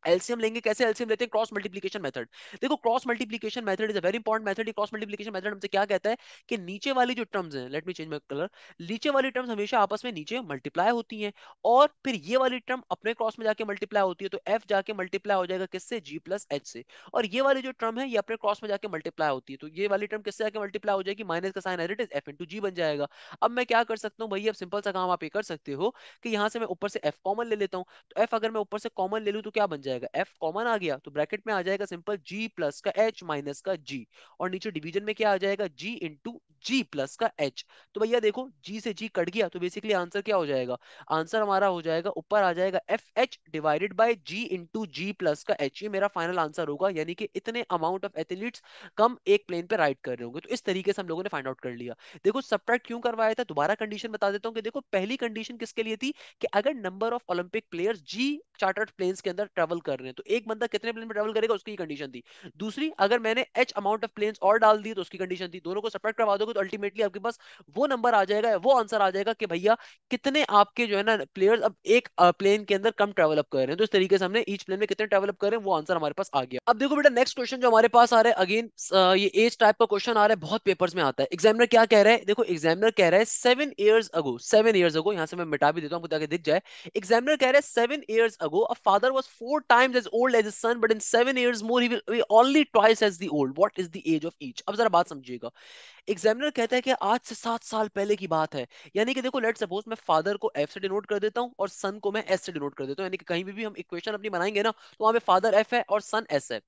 एलसीएम लेंगे कैसे एलसीएम लेते हैं क्रॉस मल्टीप्लिकेशन मेथड देखो cross multiplication method is a very important method cross multiplication method हमसे क्या कहता है कि नीचे वाली जो टर्म्स हैं let me change my colour नीचे वाली टर्म्स हमेशा आपस में नीचे मल्टीप्लाई होती हैं और फिर ये वाली टर्म अपने क्रॉस में जाके मल्टीप्लाई होती है तो एफ जाके मल्टीप्लाई हो जाएगा किससे जी प्लस एच से और ये वाली जो टर्म है ये अपने क्रॉस में जाके मल्टीप्लाई होती है तो ये वाली टर्म किससे जाके मल्टीप्लाई हो जाएगी माइनस का sign it is f into g बन जाएगा अब मैं क्या कर सकता हूँ भैया अब सिंपल सा काम आप ये कर सकते हो कि यहाँ से मैं ऊपर से एफ कॉमन ले लेता हूँ तो एफ अगर मैं ऊपर से कॉमन ले लूँ तो क्या बन जाएगा जाएगा एफ कॉमन आ गया तो ब्रैकेट में आ जाएगा सिंपल जी प्लस का एच माइनस का जी और नीचे डिवीजन में क्या आ जाएगा जी इंटू जी प्लस का एच तो भैया देखो जी से जी कट गया तो बेसिकली आंसर क्या हो जाएगा आंसर हमारा हो जाएगा ऊपर आ जाएगा f h divided by g into ji plus का एच ये मेरा फाइनल आंसर होगा यानी कि इतने अमाउंट ऑफ एथलीट्स कम एक प्लेन पे राइड कर रहे होंगे तो इस तरीके से हम लोगों ने फाइंड आउट कर लिया देखो सब्रैक्ट क्यों करवाया था दोबारा कंडीशन बता देता हूँ कि देखो पहली कंडीशन किसके लिए थी कि अगर number of Olympic players g chartered planes के अंदर ट्रेवल कर रहे हैं तो एक बंदा कितने प्लेन पे ट्रेवल करेगा उसकी कंडीशन थी दूसरी अगर मैंने एच अमाउंट ऑफ प्लेन और डाल दी तो उसकी कंडीशन थी दोनों को सपरेट करवा दोगे तो अल्टीमेटली आपके पास वो नंबर आ जाएगा वो आंसर आ जाएगा कि भैया कितने आपके जो है ना प्लेयर्स अब एक प्लेन के अंदर कम ट्रेवल अप कर रहे हैं तो इस तरीके से हमने ईच प्लेन में कितने ट्रेवल अप कर रहे हैं वो आंसर हमारे पास आ गया अब देखो बेटा नेक्स्ट क्वेश्चन जो हमारे पास आ रहा है अगेन ये एज टाइप का क्वेश्चन आ रहा है बहुत पेपर्स में आता है एग्जामिनर क्या कह रहा है देखो एग्जामिनर कह रहा है seven years ago seven years ago यहाँ से मैं मिटा भी देता हूँ ताकि दिख जाए एग्जामिनर कह रहा है seven years ago a father was four times as old as his son, but in seven years more, he will be only twice as the old. What is the age of each? Now, examiner कहता है कि आज से सात साल पहले की बात है यानी कि देखो लेट सपोज मैं फादर को एफ से डिनोट कर देता हूँ और सन को मैं एस से डिनोट कर देता हूँ यानी कि कहीं भी, भी हम इक्वेशन अपनी बनाएंगे ना तो वहां पे फादर एफ है और सन एस है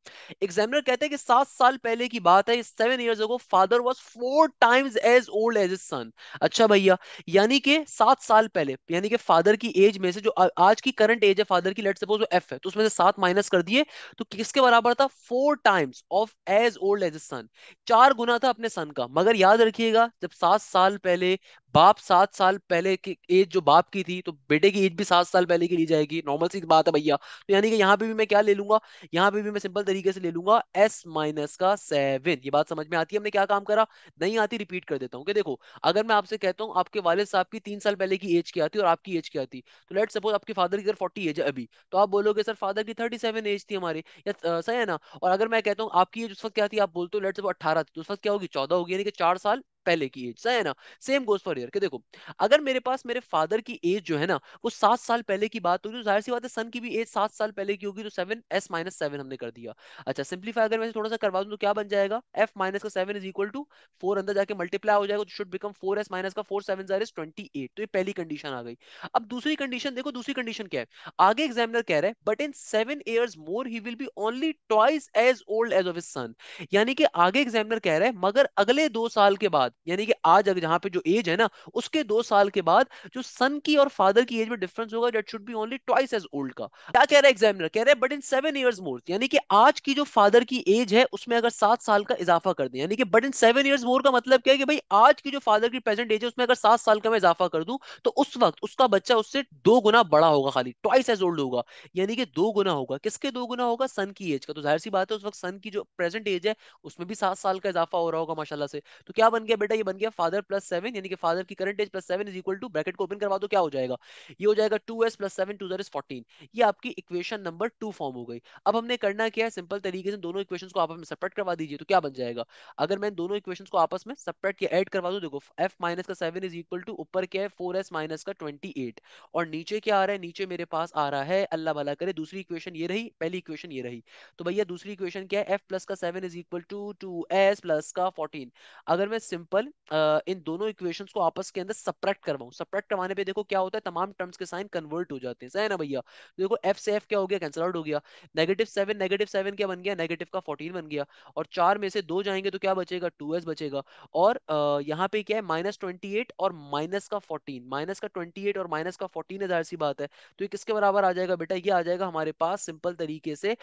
एग्जामिनर कहते हैं कि सात साल पहले की बात है seven years ago father was four times as old as a son अच्छा भैया यानी कि सात साल पहले यानी कि फादर की एज में से जो आज की करंट एज है फादर की लेट सपोज एफ है तो उसमें से सात माइनस कर दिए तो किसके बराबर था four times of as old as a son चार गुना था अपने सन का मगर याद रखिएगा जब सात साल पहले बाप सात साल पहले की एज जो बाप की थी तो बेटे की एज भी सात साल पहले की ली जाएगी नॉर्मल सी बात है भैया तो यानी कि यहाँ पे भी मैं क्या ले लूंगा यहाँ पे भी मैं सिंपल तरीके से ले लूंगा एस माइनस का सेवन ये बात समझ में आती है हमने क्या काम करा नहीं आती रिपीट कर देता हूँ देखो अगर मैं आपसे कहता हूँ आपके वाले साहब की तीन साल पहले की एज क्या थी और आपकी एज क्या थी तो लेट सपोज आपके फादर की अगर फोर्टी एज है अभी तो आप बोलोगे सर फादर की थर्टी सेवन एज थी हमारे या सही है ना और अगर मैं कहता हूँ आपकी एज उस वक्त क्या थी आप बोलते हो लेट सपोज अठारह थी तो उस वक्त क्या होगी चौदह होगी यानी कि चार साल पहले की एज है ना सेम गोज फॉर ईयर के देखो अगर मेरे पास मेरे फादर की एज जो है ना वो सात साल पहले की बात होगी तो जाहिर सी बात है सन की भी एज सात साल पहले की होगी तो सेवन एस माइनस सेवन हमने कर दिया अच्छा सिंप्लीफाई अगर मैं थोड़ा सा करवा दूं तो क्या बन जाएगा एफ माइनस का seven is equal to four अंदर जाके मल्टीप्लाई हो जाएगा तो should become four s minus का फोर सेवन जार इज ट्वेंटी एट तो ये पहली कंडीशन आ गई अब दूसरी कंडीशन देखो दूसरी कंडीशन क्या है आगे एग्जामिनर कह रहे हैं but in seven years more he will be only twice as old as of his son यानी कि आगे एग्जामिनर कह रहे हैं मगर अगले दो साल के बाद यानी कि आज अगर जहाँ पे जो एज है ना उसके दो साल के बाद जो सन की और फादर की एज में डिफरेंस होगा that should be only twice as old का क्या कह रहा है एग्जामिनर कह रहे हैं but in seven years more यानी कि आज की जो फादर की एज है उसमें अगर सात साल का इजाफा कर दें यानी कि but in seven years more का मतलब क्या है कि भाई आज की जो फादर की प्रेजेंट एज है उसमें अगर सात साल का मैं इजाफा कर दूं तो उस वक्त उसका बच्चा उससे दो गुना बड़ा होगा खाली ट्वाइस एज ओल्ड होगा यानी कि दो गुना होगा किसके दो गुना होगा सन की एज का तो जाहिर सी बात है उस वक्त सन की जो प्रेजेंट एज है उसमें भी सात साल का इजाफा हो रहा होगा माशाला से तो क्या बन गया बेटा ये बन गया फादर प्लस सेवन यानी कि फादर की current age plus seven is equal to bracket को ओपन करवा दो क्या हो जाएगा ये हो जाएगा two s plus seven two is fourteen ये आपकी इक्वेशन नंबर टू फॉर्म हो गई अब हमने करना क्या है सिंपल तरीके से दोनों इक्वेशन को आपस में सेपरेट करवा दीजिए तो क्या बन जाएगा अगर मैं दोनों इक्वेशन को आपस में सेपरेट या एड करवा दो देखो एफ माइनस का सेवन इज इक्वल टू ऊपर क्या है फोर एस माइनस का ट्वेंटी एट और नीचे क्या आ रहा है नीचे मेरे पास आ रहा है अल्लाह भला करे दूसरी इक्वेशन ये रही पहली इक्वेशन ये रही तो भैया दूसरी इक्वेशन क्या है एफ प्लस का seven is equal to two s plus का फोर्टीन अगर मैं सिंपल एग्जाम्पल uh, इन दोनों इक्वेशन को आपस के अंदर सप्रैक्ट करवाऊ सप्रैक्ट करवाने पे देखो क्या होता है तमाम टर्म्स के साइन कन्वर्ट हो जाते हैं सही ना भैया देखो एफ से एफ क्या हो गया कैंसल आउट हो गया नेगेटिव सेवन नेगेटिव सेवन क्या बन गया नेगेटिव का फोर्टीन बन गया और चार में से दो जाएंगे तो क्या बचेगा टू बचेगा और यहाँ पे क्या है माइनस और माइनस का फोर्टीन माइनस का ट्वेंटी और माइनस का फोर्टीन हजार सी बात है तो ये किसके बराबर आ जाएगा बेटा ये आ जाएगा हमारे पास सिंपल तरीके से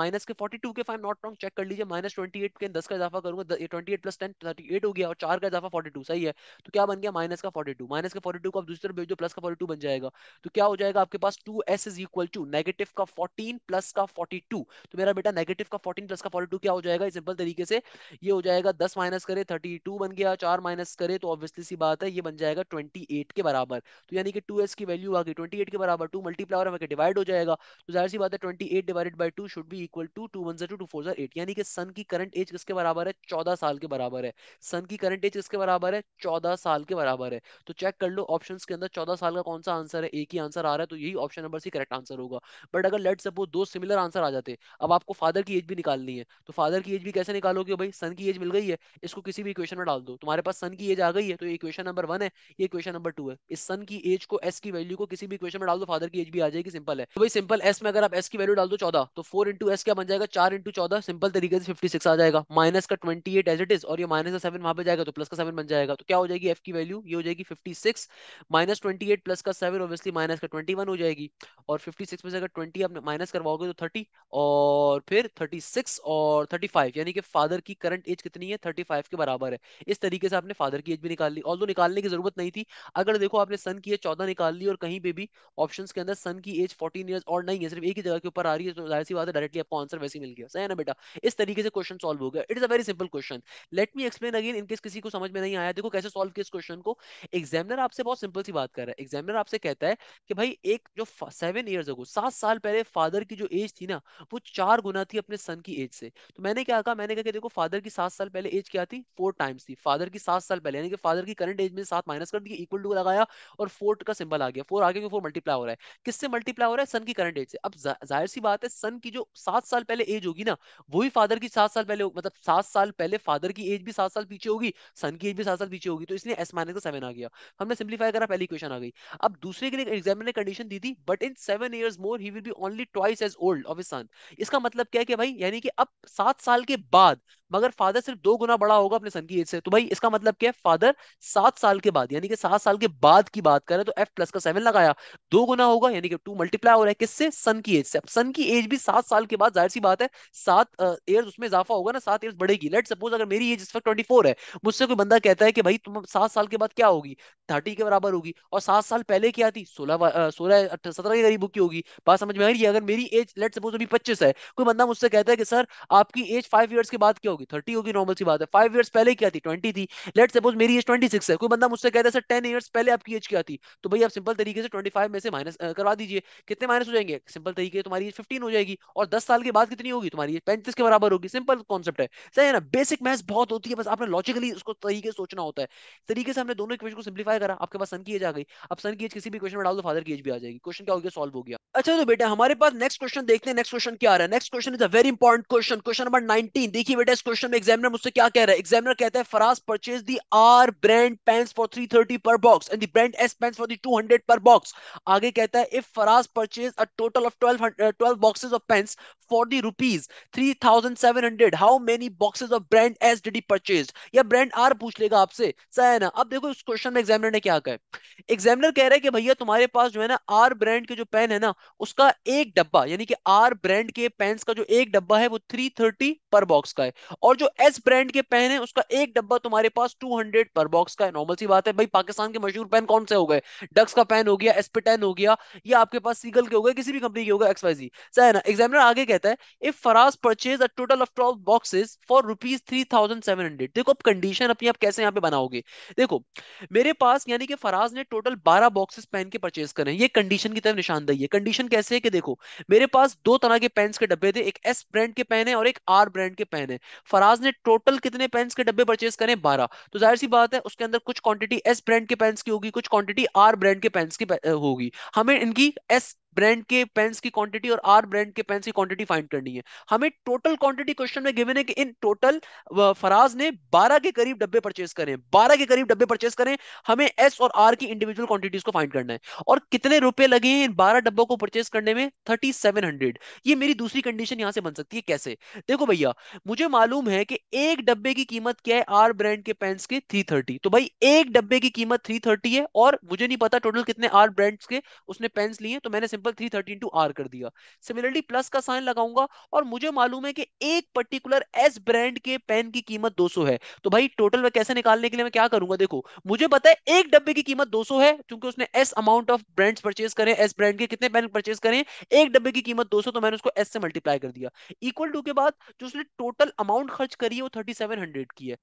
माइनस के फोर्टी के फाइव नॉट रॉन्ग चेक कर लीजिए माइनस ट्वेंटी के दस का इजाफा करूंगा twenty eight plus ten thirty हो गया और चार का इजाफा फोर्टी टू सही है तो क्या बन गया माइनस का फोर्टी टू माइनस का फोर्टी टू को आप दूसरी तरफ भेज दो प्लस का फोर्टी टू बन जाएगा तो क्या हो जाएगा आपके पास two s is equal to negative का फोर्टीन प्लस का फोर्टी टू तो मेरा बेटा नेगेटिव का फोर्टीन प्लस का फोर्टी टू क्या हो जाएगा सिंपल तरीके से ये हो जाएगा दस माइनस करे थर्टी टू बन गया चार माइनस करे तो ऑब्वियसली सी बात है ये बन जाएगा ट्वेंटी एट के बराबर तो यानी कि टू एस की वैल्यू आ गई ट्वेंटी एट के बराबर टू मल्टीप्लाई हमें डिवाइड हो जाएगा तो जाहिर सी बात है twenty eight divided by two should भी इक्वल टू टू वन जर टू टू फोर जर एट यानी कि सन की करंट एज किसके बराबर है चौदह साल के बराबर है सन की करंट एज किसके बराबर है चौदह साल के बराबर है तो चेक कर लो ऑप्शन के अंदर चौदह साल का कौन सा आंसर है एक ही आंसर आ रहा है तो यही option number C correct answer होगा बट अगर लेट सपोज दो सिमिलर आंसर आ जाते अब आपको फादर की एज भी निकालनी है तो फादर की एज भी कैसे निकालोगे भाई सन की एज मिल गई है इसको किसी भी इक्वेशन में डाल दो तुम्हारे पास सन की एज आ गई है तो इक्वेशन नंबर वन है ये इक्वेशन नंबर टू है इस सन की एज को एस की वैल्यू को किसी भी इक्वेशन में डाल दो फादर की एज भी आ जाएगी सिंपल है तो भाई सिंपल एस में अगर आप एस की वैल्यू डाल दो चौदह तो फोर इंटू क्या बन जाएगा चार इंटू सिंपल तरीके से फिफ्टी आ जाएगा माइनस का twenty eight as it is और ये माइनस का सेवन वहां पर जाएगा तो प्लस का सेवन बन जाएगा तो क्या हो जाएगी एफ की वैल्यू ये हो जाएगी fifty six minus twenty eight plus का सेवन ऑब्वियसली माइनस का ट्वेंटी वन हो जाएगी और फिफ्टी सिक्स में से अगर ट्वेंटी आप माइनस करवाओगे तो थर्टी और फिर थर्टी सिक्स और थर्टी फाइव यानी कि फादर की करंट एज कितनी है थर्टी फाइव के बराबर है इस तरीके से आपने फादर की एज भी निकाल ली ऑल निकालने की जरूरत नहीं थी अगर देखो आपने सन की एज चौदह निकाल ली और कहीं पे भी ऑप्शन के अंदर सन की एज फोर्टीन ईयर और नहीं है सिर्फ एक ही जगह के ऊपर आ रही है तो जाहिर सी बात है डायरेक्टली आपको आंसर वैसे मिल गया सही है ना बेटा इस तरीके से क्वेश्चन सॉल्व हो गया it is a very simple question let me explain again इनके केस किसी को समझ में नहीं आया देखो कैसे सॉल्व किया इस क्वेश्चन को एग्जामिनर आपसे बहुत सिंपल सी बात कर रहा है एग्जामिनर आपसे कहता है कि भाई एक जो सेवन ईयर्स अगो सात साल पहले फादर की जो एज थी ना वो चार गुना थी अपने सन की एज से तो मैंने क्या कहा मैंने कहा कि देखो फादर की सात साल पहले एज क्या थी फोर टाइम्स थी फादर की सात साल पहले यानी कि फादर की करंट एज में सात माइनस कर दिया इक्वल टू लगाया और फोर्थ का सिंबल आ गया फोर आगे क्यों फोर मल्टीप्लाई हो रहा है किससे मल्टीप्लाई हो रहा है सन की करंट एज से अब जाहिर सी बात है सन की जो सात साल पहले एज होगी ना वही फादर की सात साल पहले मतलब सात साल पहले फादर की एज भी सात साल पीछे होगी होगी सन की एज भी साथ साथ पीछे होगी तो इसलिए एस माइनस का सेवन आ गया हमने सिंप्लीफाई करा पहली क्वेश्चन आ गई अब दूसरे के लिए एग्जामिनर ने कंडीशन दी थी but in seven years more he will be only twice as old of son इसका मतलब क्या है कि भाई यानी कि अब सात साल के बाद मगर फादर सिर्फ दो गुना बड़ा होगा अपने सन की एज से तो भाई इसका मतलब क्या है फादर सात साल के बाद यानी कि सात साल के बाद की बात करें तो एफ प्लस का सेवन लगाया दो गुना होगा यानी कि टू मल्टीप्लाई हो रहा है किससे सन की एज से अब सन की एज भी सात साल के बाद जाहिर सी बात है सात ईयर्स उसमें इजाफा होगा ना सात ईयर्स बढ़ेगी लेट सपोज अगर मेरी एज इस वक्त ट्वेंटी फोर है मुझसे कोई बंदा कहता है कि भाई तुम सात साल के बाद क्या होगी थर्टी के बराबर होगी और सात साल पहले क्या थी सोलह सोलह सत्रह के करीब की होगी बात समझ में आ रही है अगर मेरी एज लेट सपोज अभी पच्चीस है कोई बंदा मुझसे कहता है कि सर आपकी एज फाइव ईयर्स के बाद क्या होगी थर्टी होगी नॉर्मल सी बात है फाइव ईयर्स पहले क्या थी ट्वेंटी थी लेट सपोज मेरी एज ट्वेंटी सिक्स है कोई बंदा मुझसे कहता है सर टेन ईयर्स पहले आपकी एज क्या थी तो भाई आप सिंपल तरीके से ट्वेंटी फाइव में से माइनस करवा दीजिए कितने माइनस हो जाएंगे सिंपल तरीके से तुम्हारी एज फिफ्टीन हो जाएगी और दस साल के बाद कितनी होगी तुम्हारी एज पैंतीस के बराबर होगी सिंपल कॉन्सेप्ट है सही है ना बेसिक मैथ बहुत होती है बस आपने लॉजिकली उसको तरीके से सोचना होता है तरीके से हमने दोनों इक्वेशन को सिंप्लीफाई करा आपके पास सन की एज आ गई अब सन की एज किसी भी क्वेश्चन में डाल दो फादर की एज भी आ जाएगी क्वेश्चन क्या हो गया सॉल्व हो गया अच्छा तो बेटा हमारे पास नेक्स्ट क्वेश्चन देखते हैं नेक्स्ट क्वेश्चन क्या आ रहा है next question is a very important question question number 19 देखिए बेटा इस क्वेश्चन में एग्जामिनर मुझसे क्या कह रहा है एग्जामिनर कहता है Faraz purchase the R brand pens for 330 per box and the brand S pens for the 200 per box आगे कहता है if Faraz purchase a total of 12 12 boxes of pants for the rupees 3700 how many boxes of brand S did he purchase या brand R पूछ लेगा आपसे सही है ना अब देखो इस क्वेश्चन में एग्जामिनर ने क्या कहा एग्जामिनर कह रहा है कि भैया तुम्हारे पास जो है ना आर ब्रांड के जो पेन है ना उसका एक डब्बा यानी कि आर ब्रांड के पेन्स का जो एक डब्बा है वो 330 पर बॉक्स का है और जो एस ब्रांड के पेन है उसका एक डब्बा तुम्हारे पास 200 पर बॉक्स का नॉर्मल सी बात है भाई पाकिस्तान के मशहूर पेन कौन से हो गए डक्स का पेन हो गया एसपी टेन हो गया या आपके पास सीगल के हो गए किसी भी कंपनी के हो गए एक्सवाइजी सही ना एग्जामिनर आगे कहता है if Faraz purchase a total of twelve boxes for rupees देखो अब कंडीशन अपनी आप कैसे यहाँ पे बनाओगे देखो मेरे पास यानी कि फराज ने टोटल बारह बॉक्सेस पेन के परचेज करे ये कंडीशन की तरफ निशानदेही है कंडीशन कैसे है कि देखो मेरे पास दो तरह के पेन के डब्बे थे एक एस ब्रांड के पेन है और एक आर ब्रांड के पेन है फराज ने टोटल कितने पेन्स के डब्बे परचेज करें बारह तो जाहिर सी बात है उसके अंदर कुछ क्वांटिटी एस ब्रांड के पेन्स की होगी कुछ क्वांटिटी आर ब्रांड के पेन्स की होगी हमें इनकी एस ब्रांड के पेन्स की क्वांटिटी और आर ब्रांड के पेन्स की क्वांटिटी फाइंड करनी है हमें टोटल क्वांटिटी क्वेश्चन में गिवन है कि इन टोटल फराज ने 12 के करीब डब्बे परचेस करें 12 के करीब डब्बे परचेस करें हमें एस और आर की इंडिविजुअल क्वांटिटीज को फाइंड करना है और कितने रुपए लगे हैं इन बारह डब्बों को परचेस करने में थर्टी ये मेरी दूसरी कंडीशन यहां से बन सकती है कैसे देखो भैया मुझे मालूम है कि एक डब्बे की कीमत क्या है आर ब्रांड के पेन्स के थ्री तो भाई एक डब्बे की कीमत थ्री है और मुझे नहीं पता टोटल कितने आर ब्रांड्स के उसने पेन्स लिए तो मैंने simple three thirteen to R कर दिया सिमिलरली प्लस का साइन लगाऊंगा और मुझे मालूम है कि एक पर्टिकुलर एस ब्रांड के पेन की कीमत 200 है तो भाई टोटल में कैसे निकालने के लिए मैं क्या करूंगा देखो मुझे पता है एक डब्बे की कीमत 200 है क्योंकि उसने S amount of brands purchase करें एस ब्रांड के कितने पेन परचेज करें एक डब्बे की कीमत 200 तो मैंने उसको एस से मल्टीप्लाई कर दिया इक्वल टू के बाद जो उसने टोटल अमाउंट खर्च करी है वो थर्टी की है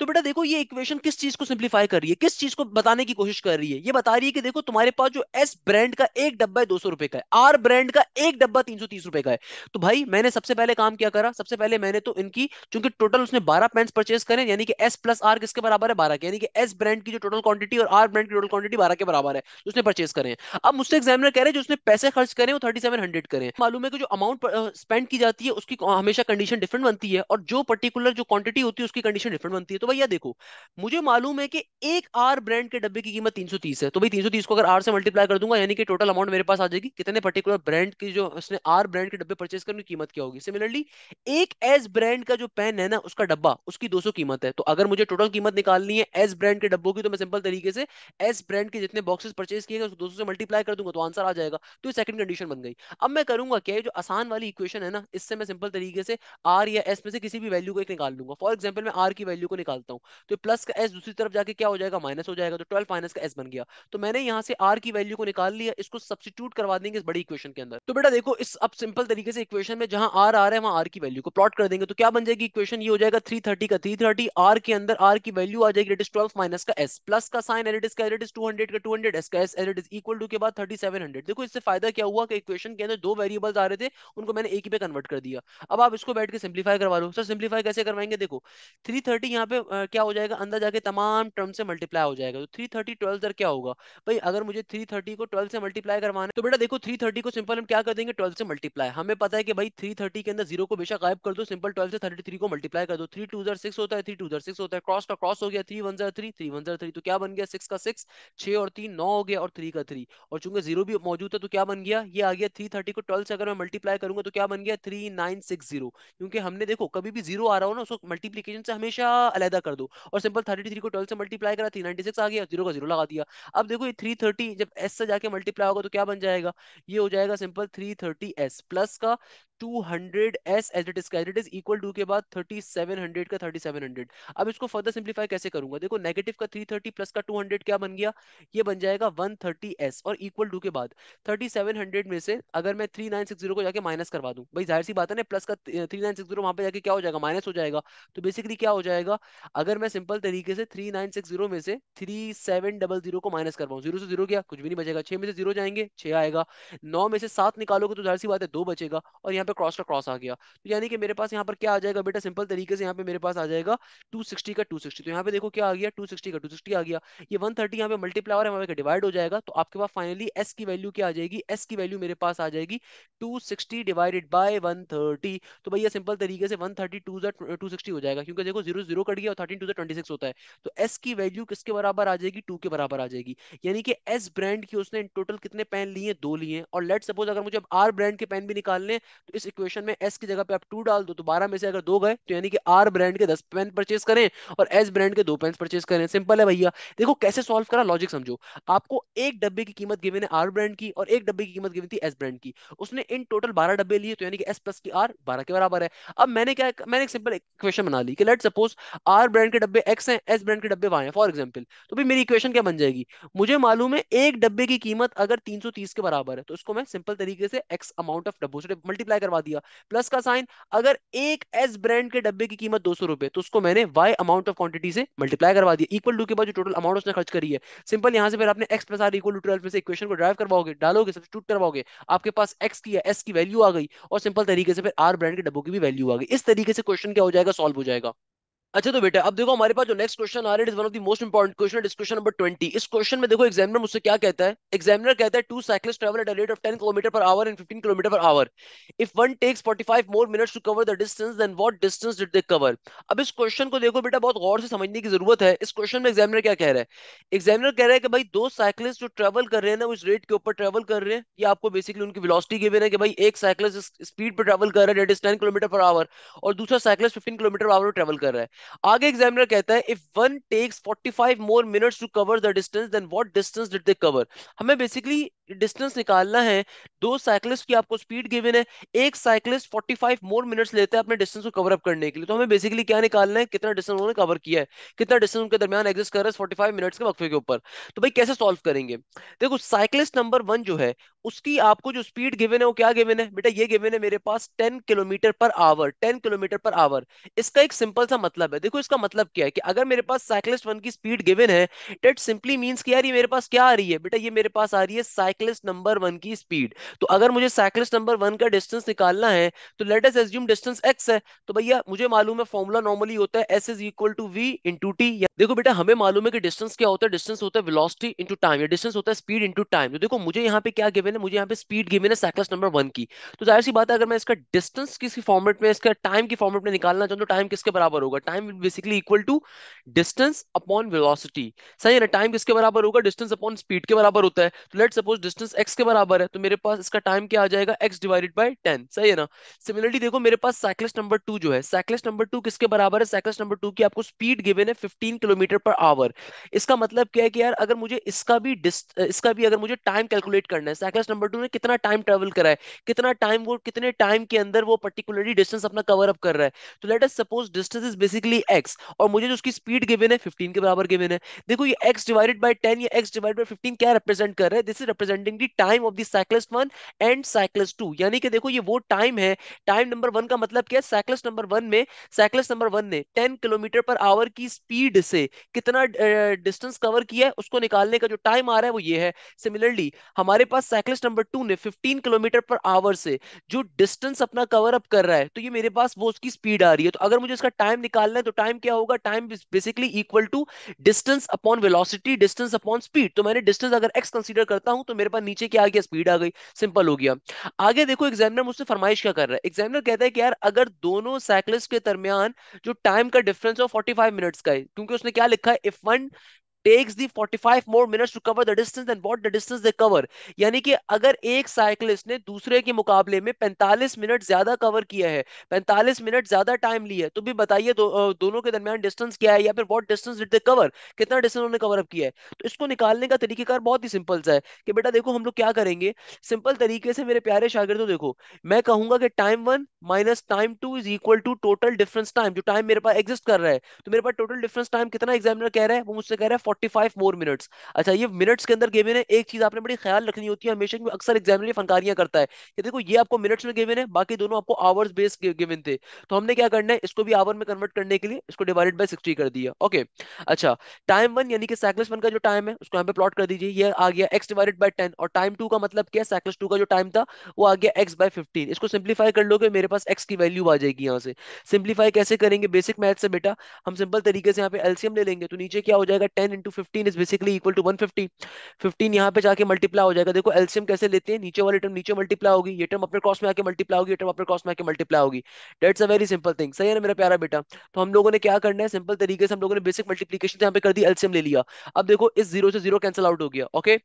तो बेटा देखो ये इक्वेशन किस चीज को सिंप्लीफाई कर रही है किस चीज को बताने की कोशिश कर रही है ये बता रही है कि देखो तुम्हारे पास जो एस ब्रांड का एक डब्बा है दो सौ रुपए का है आर ब्रांड का एक डब्बा तीन सौ तीस रुपए का है तो भाई मैंने सबसे पहले काम क्या करा सबसे पहले मैंने तो इनकी चूंकि टोटल उसने बारह पेंस परचेज करें यानी कि एस प्लस आर किसके बराबर है बारह के यानी कि एस ब्रांड की जो टोटल क्वांटिटी और आर ब्रांड की टोटल क्वांटिटी बारह के बराबर है उसने परचेज करें अब मुझसे एग्जामिनर कह रहे हैं जो उसने पैसे खर्च करें वो थर्टी सेवन हंड्रेड करें मालूम है कि जो अमाउंट स्पेंड की जाती है उसकी हमेशा कंडीशन डिफरेंट बनती है और जो पर्टिकुलर जो क्वांटिटी होती है उसकी कंडीशन डिफरेंट बनती है तो भैया देखो मुझे मालूम है कि एक आर ब्रांड के डब्बे की कीमत 330 है तो भाई 330 को अगर आर से मल्टीप्लाई कर दूंगा यानी कि टोटल अमाउंट मेरे पास आ जाएगी कितने पर्टिकुलर ब्रांड की जो उसने आर ब्रांड के डब्बे परचेज करने की कीमत क्या होगी सिमिलरली एक एस ब्रांड का जो पेन है ना उसका डब्बा उसकी दो कीमत है तो अगर मुझे टोटल कीमत निकालनी है एस ब्रांड के डब्बों की तो मैं सिंपल तरीके से एस ब्रांड के जितने बॉक्सेस परचेज किए उसको दो से मल्टीप्लाई कर दूंगा तो आंसर आ जाएगा तो ये सेकंड कंडीशन बन गई अब मैं करूंगा क्या जो आसान वाली इक्वेशन है ना इससे मैं सिंपल तरीके से आर या एस में से किसी भी वैल्यू को एक निकाल लूंगा फॉर एग्जाम्पल मैं आर की वैल्यू को निकाल डालता हूँ तो प्लस का एस दूसरी तरफ जाके क्या हो जाएगा माइनस हो जाएगा तो ट्वेल्व माइनस का एस बन गया तो मैंने यहाँ से आर की वैल्यू को निकाल लिया इसको सब्सिट्यूट करवा देंगे इस बड़ी इक्वेशन के अंदर तो बेटा देखो इस अब सिंपल तरीके से इक्वेशन में जहां आर आ रहा है वहां आर की वैल्यू को प्लॉट कर देंगे तो क्या बन जाएगी इक्वेशन ये हो जाएगा थ्री थर्टी का थ्री थर्टी आर के अंदर आर की वैल्यू आ जाएगी ट्वेल्व माइनस का एस प्लस का साइन एल इज का एल इज टू हंड्रेड का टू हंड्रेड एस का S L is equal to के बाद थर्टी सेवन हंड्रेड देखो इससे फायदा क्या हुआ कि इक्वेशन के अंदर दो वेरिएबल्स आ रहे थे उनको मैंने एक ही पे कन्वर्ट कर दिया अब आप इसको बैठ के सिंप्लीफाई करवा लो सर सिंप्लीफाई कैसे करवाएंगे देखो थ्री थर्टी यहाँ पे क्या हो जाएगा अंदर जाके तमाम टर्म से मल्टीप्लाई हो जाएगा तो थ्री थर्टी ट्वेल्व दर क्या होगा भाई अगर मुझे थ्री थर्टी को ट्वेल्व से मल्टीप्लाई करवाना है तो बेटा देखो थ्री थर्टी को सिंपल हम क्या कर देंगे ट्वेल्व से मल्टीप्लाई हमें पता है कि भाई थ्री थर्टी के अंदर जीरो को बेशक गायब कर दो सिंपल ट्वेल्व से थर्टी थ्री को मल्टीप्लाई कर दो थ्री टू जर सिक्स होता है थ्री टू जर सिक्स होता है क्रॉस का क्रॉस हो गया थ्री वन जर थ्री थ्री वन जर थ्री तो क्या बन गया सिक्स का सिक्स छह और तीन नौ हो गया और थ्री का थ्री और चूंकि जीरो भी मौजूद है तो क्या बन गया ये आ गया थ्री थर्टी को ट्वेल्व से अगर मैं मल्टीप्लाई करूंगा तो क्या बन गया थ्री नाइन सिक्स जीरो क्योंकि हमने देखो कभी भी जीरो आ रहा हो ना उसको मल्टीप्लीकेशन से हमेशा फायदा कर दो और सिंपल थर्टी थ्री को ट्वेल्व से मल्टीप्लाई करा थ्री नाइनटी सिक्स आ गया जीरो का जीरो लगा दिया अब देखो ये थ्री थर्टी जब एस से जाके मल्टीप्लाई होगा तो क्या बन जाएगा ये हो जाएगा simple three thirty S plus का 200s as it is carried is equal to के बाद 3700 का 3700 अब इसको फर्दर सिंपलीफाई कैसे करूंगा देखो नेगेटिव का 330 प्लस का 200 क्या बन गया ये बन जाएगा 130s और इक्वल टू के बाद 3700 में से अगर मैं 3960 को जाके माइनस करवा दूं भाई जाहिर सी बात है ना प्लस का 3960 वहां पे जाके क्या हो जाएगा माइनस हो जाएगा तो बेसिकली क्या हो जाएगा अगर मैं सिंपल तरीके से 3960 में से 3700 को माइनस करवाऊं 0 से 0 गया कुछ भी नहीं बचेगा 6 में से 0 जाएंगे 6 आएगा 9 में से 7 निकालोगे तो जाहिर सी बात है 2 बचेगा और यहाँ पे क्रॉस का क्रॉस आ गया तो यानी कि मेरे पास यहाँ पर क्या आ जाएगा बेटा सिंपल तरीके से यहाँ पे मेरे पास आ जाएगा 260 का 260 तो यहाँ पे देखो क्या आ गया 260 का 260 आ गया ये 130 यहाँ पे मल्टीप्लावर है हमारे डिवाइड हो जाएगा तो आपके पास फाइनली एस की वैल्यू क्या आ जाएगी एस की वैल्यू मेरे पास आ जाएगी टू डिवाइडेड बाय वन तो भैया सिंपल तरीके से वन थर्टी टू हो जाएगा क्योंकि देखो जीरो जीरो कट गया और थर्टीन टू ट्वेंटी होता है तो एस की वैल्यू किसके बराबर आ जाएगी टू के बराबर आ जाएगी यानी कि एस ब्रांड की उसने टोटल कितने पेन लिए दो लिए और लेट सपोज अगर मुझे आर ब्रांड के पेन भी निकालने तो इस इक्वेशन में एस की जगह पे आप टू डाल दो तो बारह में से अगर दो गए तो यानी कि आर ब्रांड के दस पेन परचेज करें और एस ब्रांड के दो पेन परचेज करें सिंपल है भैया देखो कैसे सॉल्व करा लॉजिक समझो आपको एक डब्बे की कीमत गिवन है आर ब्रांड की और एक डब्बे की कीमत गिवन थी एस ब्रांड की उसने इन टोटल बारह डब्बे लिए तो यानी कि एस प्लस की आर बारह के बराबर है अब मैंने क्या मैंने एक सिंपल इक्वेशन बना ली कि लेट सपोज आर ब्रांड के डब्बे एक्स हैं एस ब्रांड के डब्बे वाई हैं फॉर एग्जाम्पल तो भी मेरी इक्वेशन क्या बन जाएगी मुझे मालूम है एक डब्बे की कीमत अगर 330 के बराबर है तो उसको मैं सिंपल तरीके से एक्स अमाउंट ऑफ डब्बों से मल्टीप्लाई करवा दिया प्लस का साइन अगर एक एस ब्रांड के डब्बे की कीमत दो सौ रुपए तो उसको मैंने वाई अमाउंट ऑफ क्वांटिटी से मल्टीप्लाई करवा दिया इक्वल टू के बाद जो टोटल अमाउंट उसने खर्च करी है सिंपल यहाँ से फिर आपने X plus R equal to twelve से इक्वेशन को ड्राइव करवाओगे डालोगे सब्सिट्यूट करवाओगे आपके पास एक्स की है एस की वैल्यू आ गई और सिंपल तरीके से फिर आर ब्रांड के डब्बों की भी वैल्यू आ गई इस तरीके से क्वेश्चन क्या हो जाएगा सॉल्व हो जाएगा अच्छा तो बेटा अब देखो हमारे पास जो नेक्स्ट क्वेश्चन आ रहा है one of the most important question is number twenty इस क्वेश्चन में देखो एग्जामिनर मुझसे क्या कहता है एग्जामिनर कहता है two cyclist travel at rate of 10 kilometre per hour and 15 kilometre per hour if one takes 45 more minutes to cover the distance then what distance did they cover अब इस क्वेश्चन को देखो बेटा बहुत गौर से समझने की जरूरत है इस क्वेश्चन में एग्जामिनर क्या कह रहा है एग्जामिनर कह रहा है कि भाई दो साइकिलिस्ट जो ट्रेवल कर रहे हैं ना उस रेट के ऊपर ट्रेवल कर रहे हैं ये आपको बेसिकली उनकी वेलोसिटी गिवन है कि भाई एक साइकिलिस्ट स्पीड पर ट्रेवल कर रहा है that is 10 kilometre per hour और दूसरा cyclist 15 kilometre per hour travel कर रहा है आगे एग्जामिनर कहता है if one takes 45 more minutes to cover the distance then what distance did they cover हमें बेसिकली डिस्टेंस निकालना है दो साइक्लिस्ट की आपको स्पीड गिवन है एक साइक्लिस्ट 45 मोर मिनट्स लेता है अपने डिस्टेंस को कवर अप करने के लिए तो हमें बेसिकली क्या निकालना है कितना डिस्टेंस उन्होंने कवर किया है कितना डिस्टेंस उनके दरमियान एग्जिस्ट कर रहा है 45 मिनट्स के वक्फे के ऊपर तो भाई कैसे सॉल्व करेंगे देखो साइक्लिस्ट नंबर 1 जो है उसकी आपको जो स्पीड गिवन है वो क्या गिवन है बेटा ये गिवन है मेरे पास 10 kilometre per hour 10 kilometre per hour इसका एक सिंपल सा मतलब मतलब है देखो इसका मतलब क्या है कि अगर मेरे पास साइकिलिस्ट वन की स्पीड गिवन है डेट सिंपली मीन्स कि यार ये मेरे पास क्या आ रही है बेटा ये मेरे पास आ रही है साइकिलिस्ट नंबर वन की स्पीड तो अगर मुझे साइकिलिस्ट नंबर वन का डिस्टेंस निकालना है तो let's assume distance X है तो भैया मुझे मालूम है फॉर्मूला नॉर्मली होता है S is equal to V into T देखो बेटा हमें मालूम है कि डिस्टेंस क्या होता है डिस्टेंस होता है वेलोसिटी इनटू टाइम या डिस्टेंस होता है स्पीड इनटू टाइम तो देखो मुझे यहाँ पे क्या गिवन है मुझे यहाँ पे स्पीड गिवन है साइकिलिस्ट नंबर वन की तो जाहिर सी बात है अगर मैं इसका डिस्टेंस किसी फॉर्मेट में इसका टाइम की फॉर्मेट में निकालना चाहूँ तो टाइम किसके बराबर होगा time basically equal to distance upon velocity सही है ना टाइम किसके बराबर होगा डिस्टेंस अपॉन स्पीड के बराबर होता है तो लेट सपोज डिस्टेंस एक्स के बराबर है तो मेरे पास इसका टाइम क्या आ जाएगा एक्स डिवाइडेड बाई टेन सही है ना सिमिलरली देखो मेरे पास साइक्लिस्ट नंबर टू जो है साइक्लिस्ट नंबर टू किसके बराबर है साइक्लिस्ट नंबर टू की आपको स्पीड गिवन है फिफ्टीन किलोमीटर पर आवर इसका मतलब क्या है कि यार अगर मुझे इसका भी इसका भी अगर मुझे टाइम कैलकुलेट करना है साइक्लिस्ट नंबर टू ने कितना टाइम ट्रेवल करा है कितना टाइम वो कितने टाइम के अंदर वो पर्टिकुलरली डिस्टेंस अपना कवर अप कर रहा है तो let us suppose distance is basically basically X और मुझे जो उसकी स्पीड गिवन है फिफ्टीन के बराबर गिवन है देखो ये एक्स डिवाइडेड बाई टेन या एक्स डिवाइड बाई फिफ्टीन क्या रिप्रेजेंट कर रहे हैं this is representing the time of the cyclist one and cyclist two यानी कि देखो ये वो टाइम है टाइम नंबर वन का मतलब क्या है साइक्लिस्ट नंबर वन में साइक्लिस्ट नंबर वन ने टेन किलोमीटर पर आवर की स्पीड से कितना डिस्टेंस uh, कवर किया है उसको निकालने का जो टाइम आ रहा है वो ये है सिमिलरली हमारे पास साइक्लिस्ट नंबर टू ने फिफ्टीन किलोमीटर पर आवर से जो डिस्टेंस अपना कवर अप कर रहा है तो ये मेरे पास वो उसकी स्पीड आ रही है तो अगर मुझे इसका टाइम निकालना है तो टाइम क्या होगा time basically equal to distance upon velocity distance upon speed तो मैंने डिस्टेंस अगर एक्स कंसीडर करता हूं तो मेरे पास नीचे क्या आ गया स्पीड आ गई सिंपल हो गया आगे देखो एग्जामिनर मुझसे फरमाइश क्या कर रहा है एग्जामिनर कहता है कि यार अगर दोनों साइकिलिस्ट के दरमियान जो टाइम का डिफरेंस हो 45 मिनट्स का है क्योंकि उसने क्या लिखा है if one takes the 45 more minutes to cover the distance than what the distance they cover यानी कि अगर एक साइकिलिस्ट ने दूसरे के मुकाबले में 45 मिनट ज्यादा कवर किया है 45 मिनट ज्यादा टाइम ली है तो भी बताइए दो, दोनों के दरमियान डिस्टेंस क्या है या फिर what distance did they cover कितना डिस्टेंस उन्होंने कवर अप किया है तो इसको निकालने का तरीकेकार बहुत ही सिंपल सा है कि बेटा देखो हम लोग क्या करेंगे सिंपल तरीके से मेरे प्यारे शागिर्दों देखो मैं कहूंगा कि time one minus time two is equal to total difference time जो टाइम मेरे पास एग्जिस्ट कर रहा है तो मेरे पास टोटल डिफरेंस टाइम कितना एग्जामिनर कह रहा है वो मुझसे कह रहा है फोर्टी मोर मिनट्स अच्छा ये मिनट्स के अंदर गेवन है एक चीज आपने बड़ी ख्याल रखनी होती है हमेशा अक्सर एग्जामिनर फनकारियां करता है कि देखो ये आपको मिनट्स में गेवन है बाकी दोनों आपको आवर्स बेस्ड गिवन थे तो हमने क्या करना है इसको भी आवर में कन्वर्ट करने के लिए इसको डिवाइडेड बाय सिक्सटी कर दिया ओके अच्छा टाइम वन यानी कि साइक्लिस वन का जो टाइम है उसको यहाँ पे प्लॉट कर दीजिए ये आ गया एक्स डिवाइडेड बाय टेन और टाइम टू का मतलब क्या है साइक्लिस टू का जो टाइम था वो आ गया एक्स बाय फिफ्टीन इसको सिंप्लीफाई कर लोगे मेरे पास एक्स की वैल्यू आ जाएगी यहाँ से सिंप्लीफाई कैसे करेंगे बेसिक मैथ से बेटा हम सिंपल तरीके से यहाँ पे एलसीएम ले लेंगे तो नीचे क्या हो जाएगा ten into fifteen is basically equal to one fifty fifteen यहाँ पे जाके मल्टीप्लाई हो जाएगा देखो एलसीएम कैसे लेते हैं नीचे वाले टर्म नीचे मल्टीप्लाई होगी ये टर्म अपने कॉस्ट में आके मल्टीप्लाई होगी ये टर्म अपने कॉस्ट में आके मल्टीप्लाई होगी that's a very simple thing सही है ना मेरा प्यारा बेटा तो हम लोगों ने क्या करना है सिंपल तरीके से हम लोगों ने बेसिक मल्टीप्लीकेशन यहाँ पे कर दी एलसीएम ले लिया अब देखो इस जीरो से जीरो कैंसिल आउट हो गया ओके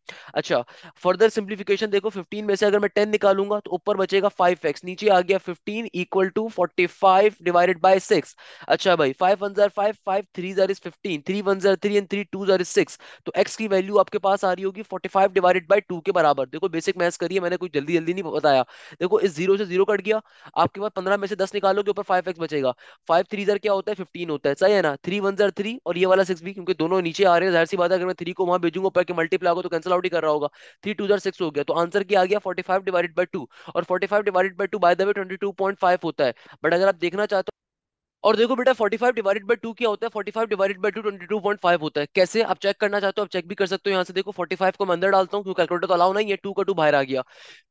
अच्छा फर्दर सिंप्लीफिकेशन देखो फिफ्टीन में से अगर मैं टेन निकालूंगा तो ऊपर बचेगा फाइव एक्स नीचे आ गया fifteen equal to forty five divided by six अच्छा भाई फाइव वन जार five five three jar is fifteen three one jar three and three two तो x की वैल्यू आपके पास आ रही होगी 45 डिवाइडेड बाय 2 के बराबर देखो बेसिक मैथ्स करिए मैंने कोई जल्दी जल्दी नहीं बताया देखो इस जीरो से जीरो कट गया आपके पास 15 में से 10 निकालोगे ऊपर 5x बचेगा 5 थ्री जर क्या होता है 15 होता है सही है ना थ्री वन जर थ्री और ये वाला सिक्स भी क्योंकि दोनों नीचे आ रहे हैं जहर सी बात है अगर मैं थ्री को वहां भेजूंगा ऊपर के मल्टीप्लाई होगा तो कैंसिल आउट ही कर रहा होगा थ्री टू जर सिक्स हो गया तो आंसर क्या आ गया 45 डिवाइडेड बाई टू और 45 divided by two by the way 22.5 होता है बट अगर आप देखना चाहते और देखो बेटा 45 डिवाइडेड बाय 2 क्या होता है 45 डिवाइडेड बाय 2 22.5 होता है कैसे आप चेक करना चाहते हो आप चेक भी कर सकते हो यहाँ से देखो 45 को मैं अंदर डालता हूँ क्योंकि कैलकुलेटर तो अलाउ नहीं है 2 का 2 बाहर आ गया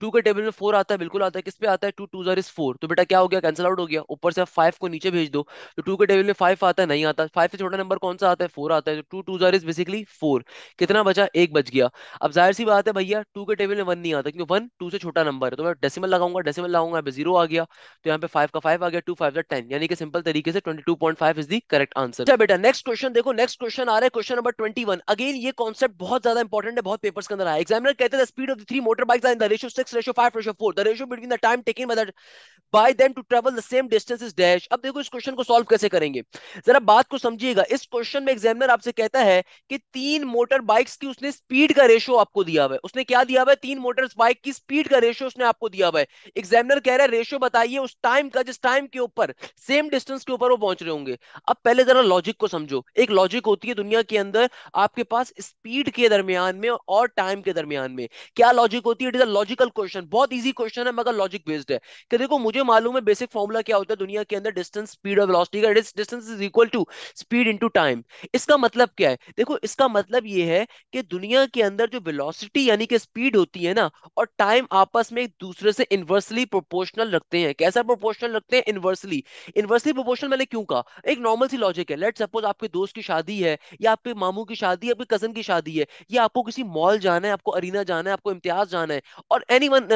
2 के टेबल में 4 आता है बिल्कुल आता है किस पे आता है टू जर इज फोर तो बेटा क्या हो गया कैंसल आउट हो गया ऊपर से आप फाइव को नीचे भेज दो तो टू के टेबल में फाइव आता है नहीं आता फाइव से छोटा नंबर कौन सा आता है फोर आता है टू टू जर इज बेसिकली फोर कितना बचा एक बच गया अब जाहिर सी बात है भैया टू के टेबल में वन नहीं आता क्योंकि वन टू से छोटा नंबर है तो मैं डेसिमल लगाऊंगा डेसिमल लगाऊंगा जीरो आ गया तो यहाँ पे फाइव का फाइव आ गया फाइव 5 टेन यानी कि सिंपल तरीके तरीके से 22.5 इज द करेक्ट आंसर बेटा नेक्स्ट क्वेश्चन देखो नेक्स्ट क्वेश्चन आ रहा है क्वेश्चन नंबर 21 अगेन ये कॉन्सेप्ट बहुत ज्यादा इंपॉर्टेंट है बहुत पेपर्स के अंदर आया एग्जामिनर कहते हैं speed of the three motor bikes in the ratio 6 ratio 5 ratio 4 the ratio between the time taken by by them to travel the same distance is dash अब देखो इस क्वेश्चन को सॉल्व कैसे करेंगे जरा बात को समझिएगा इस क्वेश्चन में एग्जामिनर आपसे कहता है कि तीन मोटर बाइक्स की उसने स्पीड का रेशियो आपको दिया हुआ है उसने क्या दिया हुआ है तीन मोटर बाइक की स्पीड का रेशियो उसने आपको दिया हुआ है एग्जामिनर कह रहा है रेशियो बताइए उस टाइम का जिस टाइम के ऊपर सेम डिस्टेंस के ऊपर वो पहुंच रहे होंगे अब पहले जरा लॉजिक को समझो एक लॉजिक होती है दुनिया के अंदर आपके पास स्पीड के दरमियान में और टाइम के दरमियान में क्या लॉजिक होती है it is a logical question बहुत ईजी क्वेश्चन है मगर लॉजिक बेस्ड है कि देखो मुझे मालूम है बेसिक फॉर्मुला क्या होता है दुनिया के अंदर डिस्टेंस स्पीड और वेलोसिटी का distance is equal to speed into time इसका मतलब क्या है देखो इसका मतलब ये है कि दुनिया के अंदर जो वेलोसिटी यानी कि स्पीड होती है ना और टाइम आपस में एक दूसरे से इनवर्सली प्रोपोर्शनल रखते हैं कैसा प्रोपोर्शनल रखते हैं इनवर्सली इनवर्सली प्रोपोर्शनल इमोशनल मैंने क्यों कहा एक नॉर्मल सी लॉजिक है लेट सपोज आपके दोस्त की शादी है या आपके मामू की शादी है आपके कजन की शादी है या आपको किसी मॉल जाना है आपको अरीना जाना है आपको इम्तियाज जाना है और any one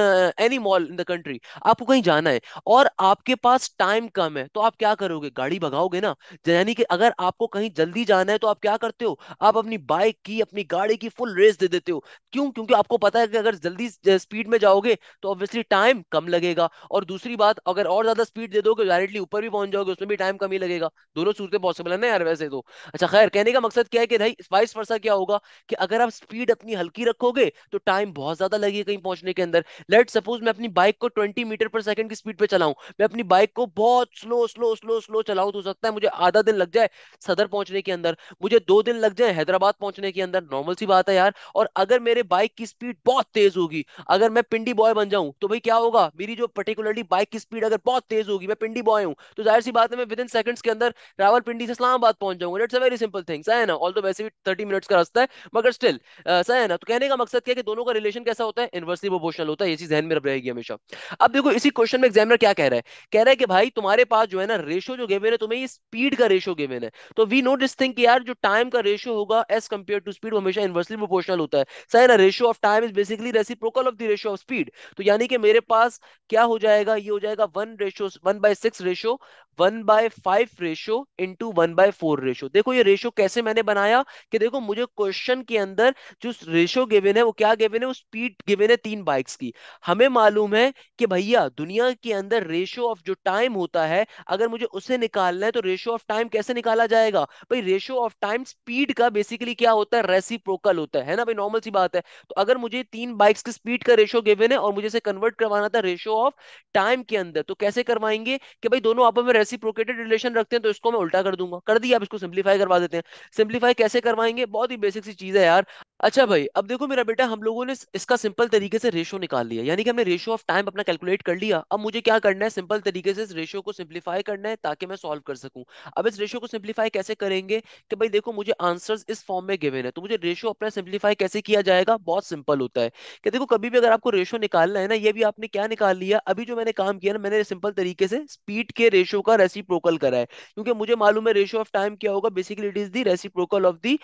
any mall in the country आपको कहीं जाना है और आपके पास टाइम कम है तो आप क्या करोगे गाड़ी भगाओगे ना यानी कि अगर आपको कहीं जल्दी जाना है तो आप क्या करते हो आप अपनी बाइक की अपनी गाड़ी की फुल रेस दे देते हो क्यों क्योंकि आपको पता है कि अगर जल्दी स्पीड में जाओगे तो ऑब्वियसली टाइम कम लगेगा और दूसरी बात अगर और ज्यादा स्पीड दे दोगे डायरेक्टली ऊपर भी पहुंच जाओगे उसमें भी टाइम कम ही लगेगा दोनों सूरतें तो पॉसिबल है ना यार वैसे तो अच्छा खैर कहने का मकसद क्या है कि भाई स्पाइस वर्सा क्या होगा कि अगर आप स्पीड अपनी हल्की रखोगे तो टाइम बहुत ज्यादा लगेगा कहीं पहुंचने के अंदर लेट सपोज मैं अपनी बाइक को ट्वेंटी मीटर पर सेकंड की स्पीड पर चलाऊं मैं अपनी बाइक को बहुत स्लो स्लो स्लो स्लो चलाऊं तो हो सकता है मुझे आधा दिन लग जाए सदर पहुंचने के अंदर मुझे दो दिन लग जाए हैदराबाद पहुंचने के अंदर नॉर्मल सी बात है यार और अगर मेरे बाइक की स्पीड बहुत तेज होगी अगर मैं पिंडी बॉय बन जाऊं तो भाई क्या होगा मेरी जो पर्टिकुलरली बाइक की स्पीड अगर बहुत तेज होगी मैं पिंडी बॉय हूं तो जाहिर सी बात है मैं विद इन सेकंड्स के अंदर रावलपिंडी से इस्लामाबाद पहुंच जाऊंगा it's a very simple thing सही है ना ऑल्दो वैसे भी थर्टी मिनट्स का रास्ता है मगर स्टिल सही है ना तो कहने का मकसद क्या है कि दोनों का रिलेशन कैसा होता है इन्वर्सली प्रोपोर्शनल होता है ये चीज जहन में रहेगी हमेशा अब देखो इसी क्वेश्चन में एग्जामिनर क्या कह रहा है कह रहा है कि भाई तुम्हारे पास जो है ना रेशो जो गिवन है तुम्हें स्पीड का रेशो गिवन है तो वी नो दिस थिंग यार जो टाइम का रेशो होगा एज कंपेयर टू स्पीड वो हमेशा इन्वर्सली प्रोपोर्शनल होता है सही ना ratio of time is basically reciprocal of the ratio of speed तो यानी कि मेरे पास क्या हो जाएगा ये हो जाएगा one ratio one by six ratio one by five ratio into one by four ratio देखो ये रेशो कैसे मैंने बनाया कि देखो मुझे क्वेश्चन के अंदर जो रेशो गिवेन है वो क्या गिवेन है वो स्पीड गिवेन है तीन बाइक्स की हमें मालूम है कि भैया दुनिया के अंदर रेशो ऑफ जो टाइम होता है अगर मुझे उसे निकालना है तो रेशो ऑफ टाइम कैसे निकाला जाएगा भाई रेशो ऑफ टाइम स्पीड का बेसिकली क्या होता है रेसिप्रोकल होता है, है ना भाई नॉर्मल सी बात है तो अगर मुझे तीन बाइक्स की स्पीड का रेशो गिवेन है और मुझे इसे कन्वर्ट करवाना था रेशो ऑफ टाइम के अंदर तो कैसे करवाएंगे कि भाई दोनों आपस में रेसिप्रोकल कॉम्प्लिकेटेड रिलेशन रखते हैं तो इसको मैं उल्टा कर दूंगा कर दिया आप इसको सिंप्लीफाई करवा देते हैं सिंप्लीफाई कैसे करवाएंगे बहुत ही बेसिक सी चीज है यार अच्छा भाई अब देखो मेरा बेटा हम लोगों ने इसका सिंपल तरीके से रेशो निकाल लिया यानी कि हमने रेशो ऑफ टाइम अपना कैलकुलेट कर लिया अब मुझे क्या करना है सिंपल तरीके से इस रेशो को सिंप्लीफाई करना है ताकि मैं सॉल्व कर सकूं अब इस रेशो को सिंप्लीफाई कैसे करेंगे कि भाई देखो मुझे आंसर्स इस फॉर्म में गिवेन है तो मुझे रेशो अपना सिंप्लीफाई कैसे किया जाएगा बहुत सिंपल होता है कि देखो कभी भी अगर आपको रेशो निकालना है ना ये भी आपने क्या निकाल लिया अभी जो मैंने काम किया ना मैंने सिंपल तरीके से स्पीड के रेशो का रेसी करा है क्योंकि मुझे मालूम है रेशो ऑफ टाइम क्या होगा बेसिकली इट इज दी रेसी of the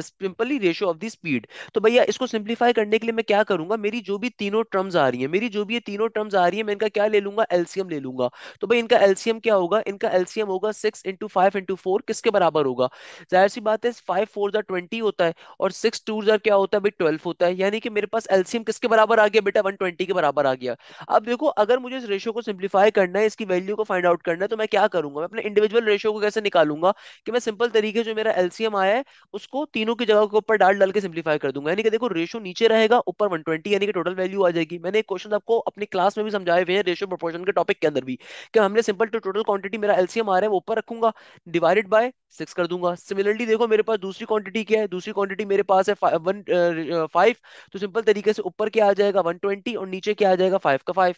simply ratio ratio of the speed तो भैया इसको सिंप्लीफाई करने के लिए मैं क्या करूंगा मेरी जो भी तीनों टर्म्स आ रही है मेरी जो भी ये तीनों टर्म्स आ रही है मैं इनका क्या ले लूंगा एलसीएम ले लूंगा तो भाई इनका एलसीएम क्या होगा इनका एलसीएम होगा six into five into four किसके बराबर होगा जाहिर सी बात है फाइव फोर जार ट्वेंटी होता है और सिक्स टू जार क्या होता है भाई ट्वेल्व होता है यानी कि मेरे पास एलसीएम किसके बराबर आ गया बेटा वन ट्वेंटी के बराबर आ गया अब देखो अगर मुझे इस रेशियो को सिंप्लीफाई करना है इसकी वैल्यू को फाइंड आउट करना है तो मैं क्या करूंगा मैं अपने इंडिविजुअल रेशियो को कैसे निकालूंगा कि मैं सिंपल तरीके जो मेरा एलसीएम आया है उसको तीनों की जगह के ऊपर डाल आर डाल के सिंप्लीफाई कर दूंगा यानी कि देखो रेशो नीचे रहेगा ऊपर 120 यानी कि टोटल वैल्यू आ जाएगी मैंने एक क्वेश्चन आपको अपनी क्लास में भी समझाए हुए हैं रेशो प्रोपोर्शन के टॉपिक के अंदर भी कि हमने सिंपल टू टोटल क्वांटिटी मेरा एलसीएम आ रहा है वो ऊपर रखूंगा डिवाइडेड बाय सिक्स कर दूंगा सिमिलरली देखो मेरे पास दूसरी क्वांटिटी क्या है दूसरी क्वांटिटी मेरे पास है वन फाइव uh, uh, तो सिंपल तरीके से ऊपर क्या आ जाएगा वन ट्वेंटी और नीचे क्या आ जाएगा फाइव का फाइव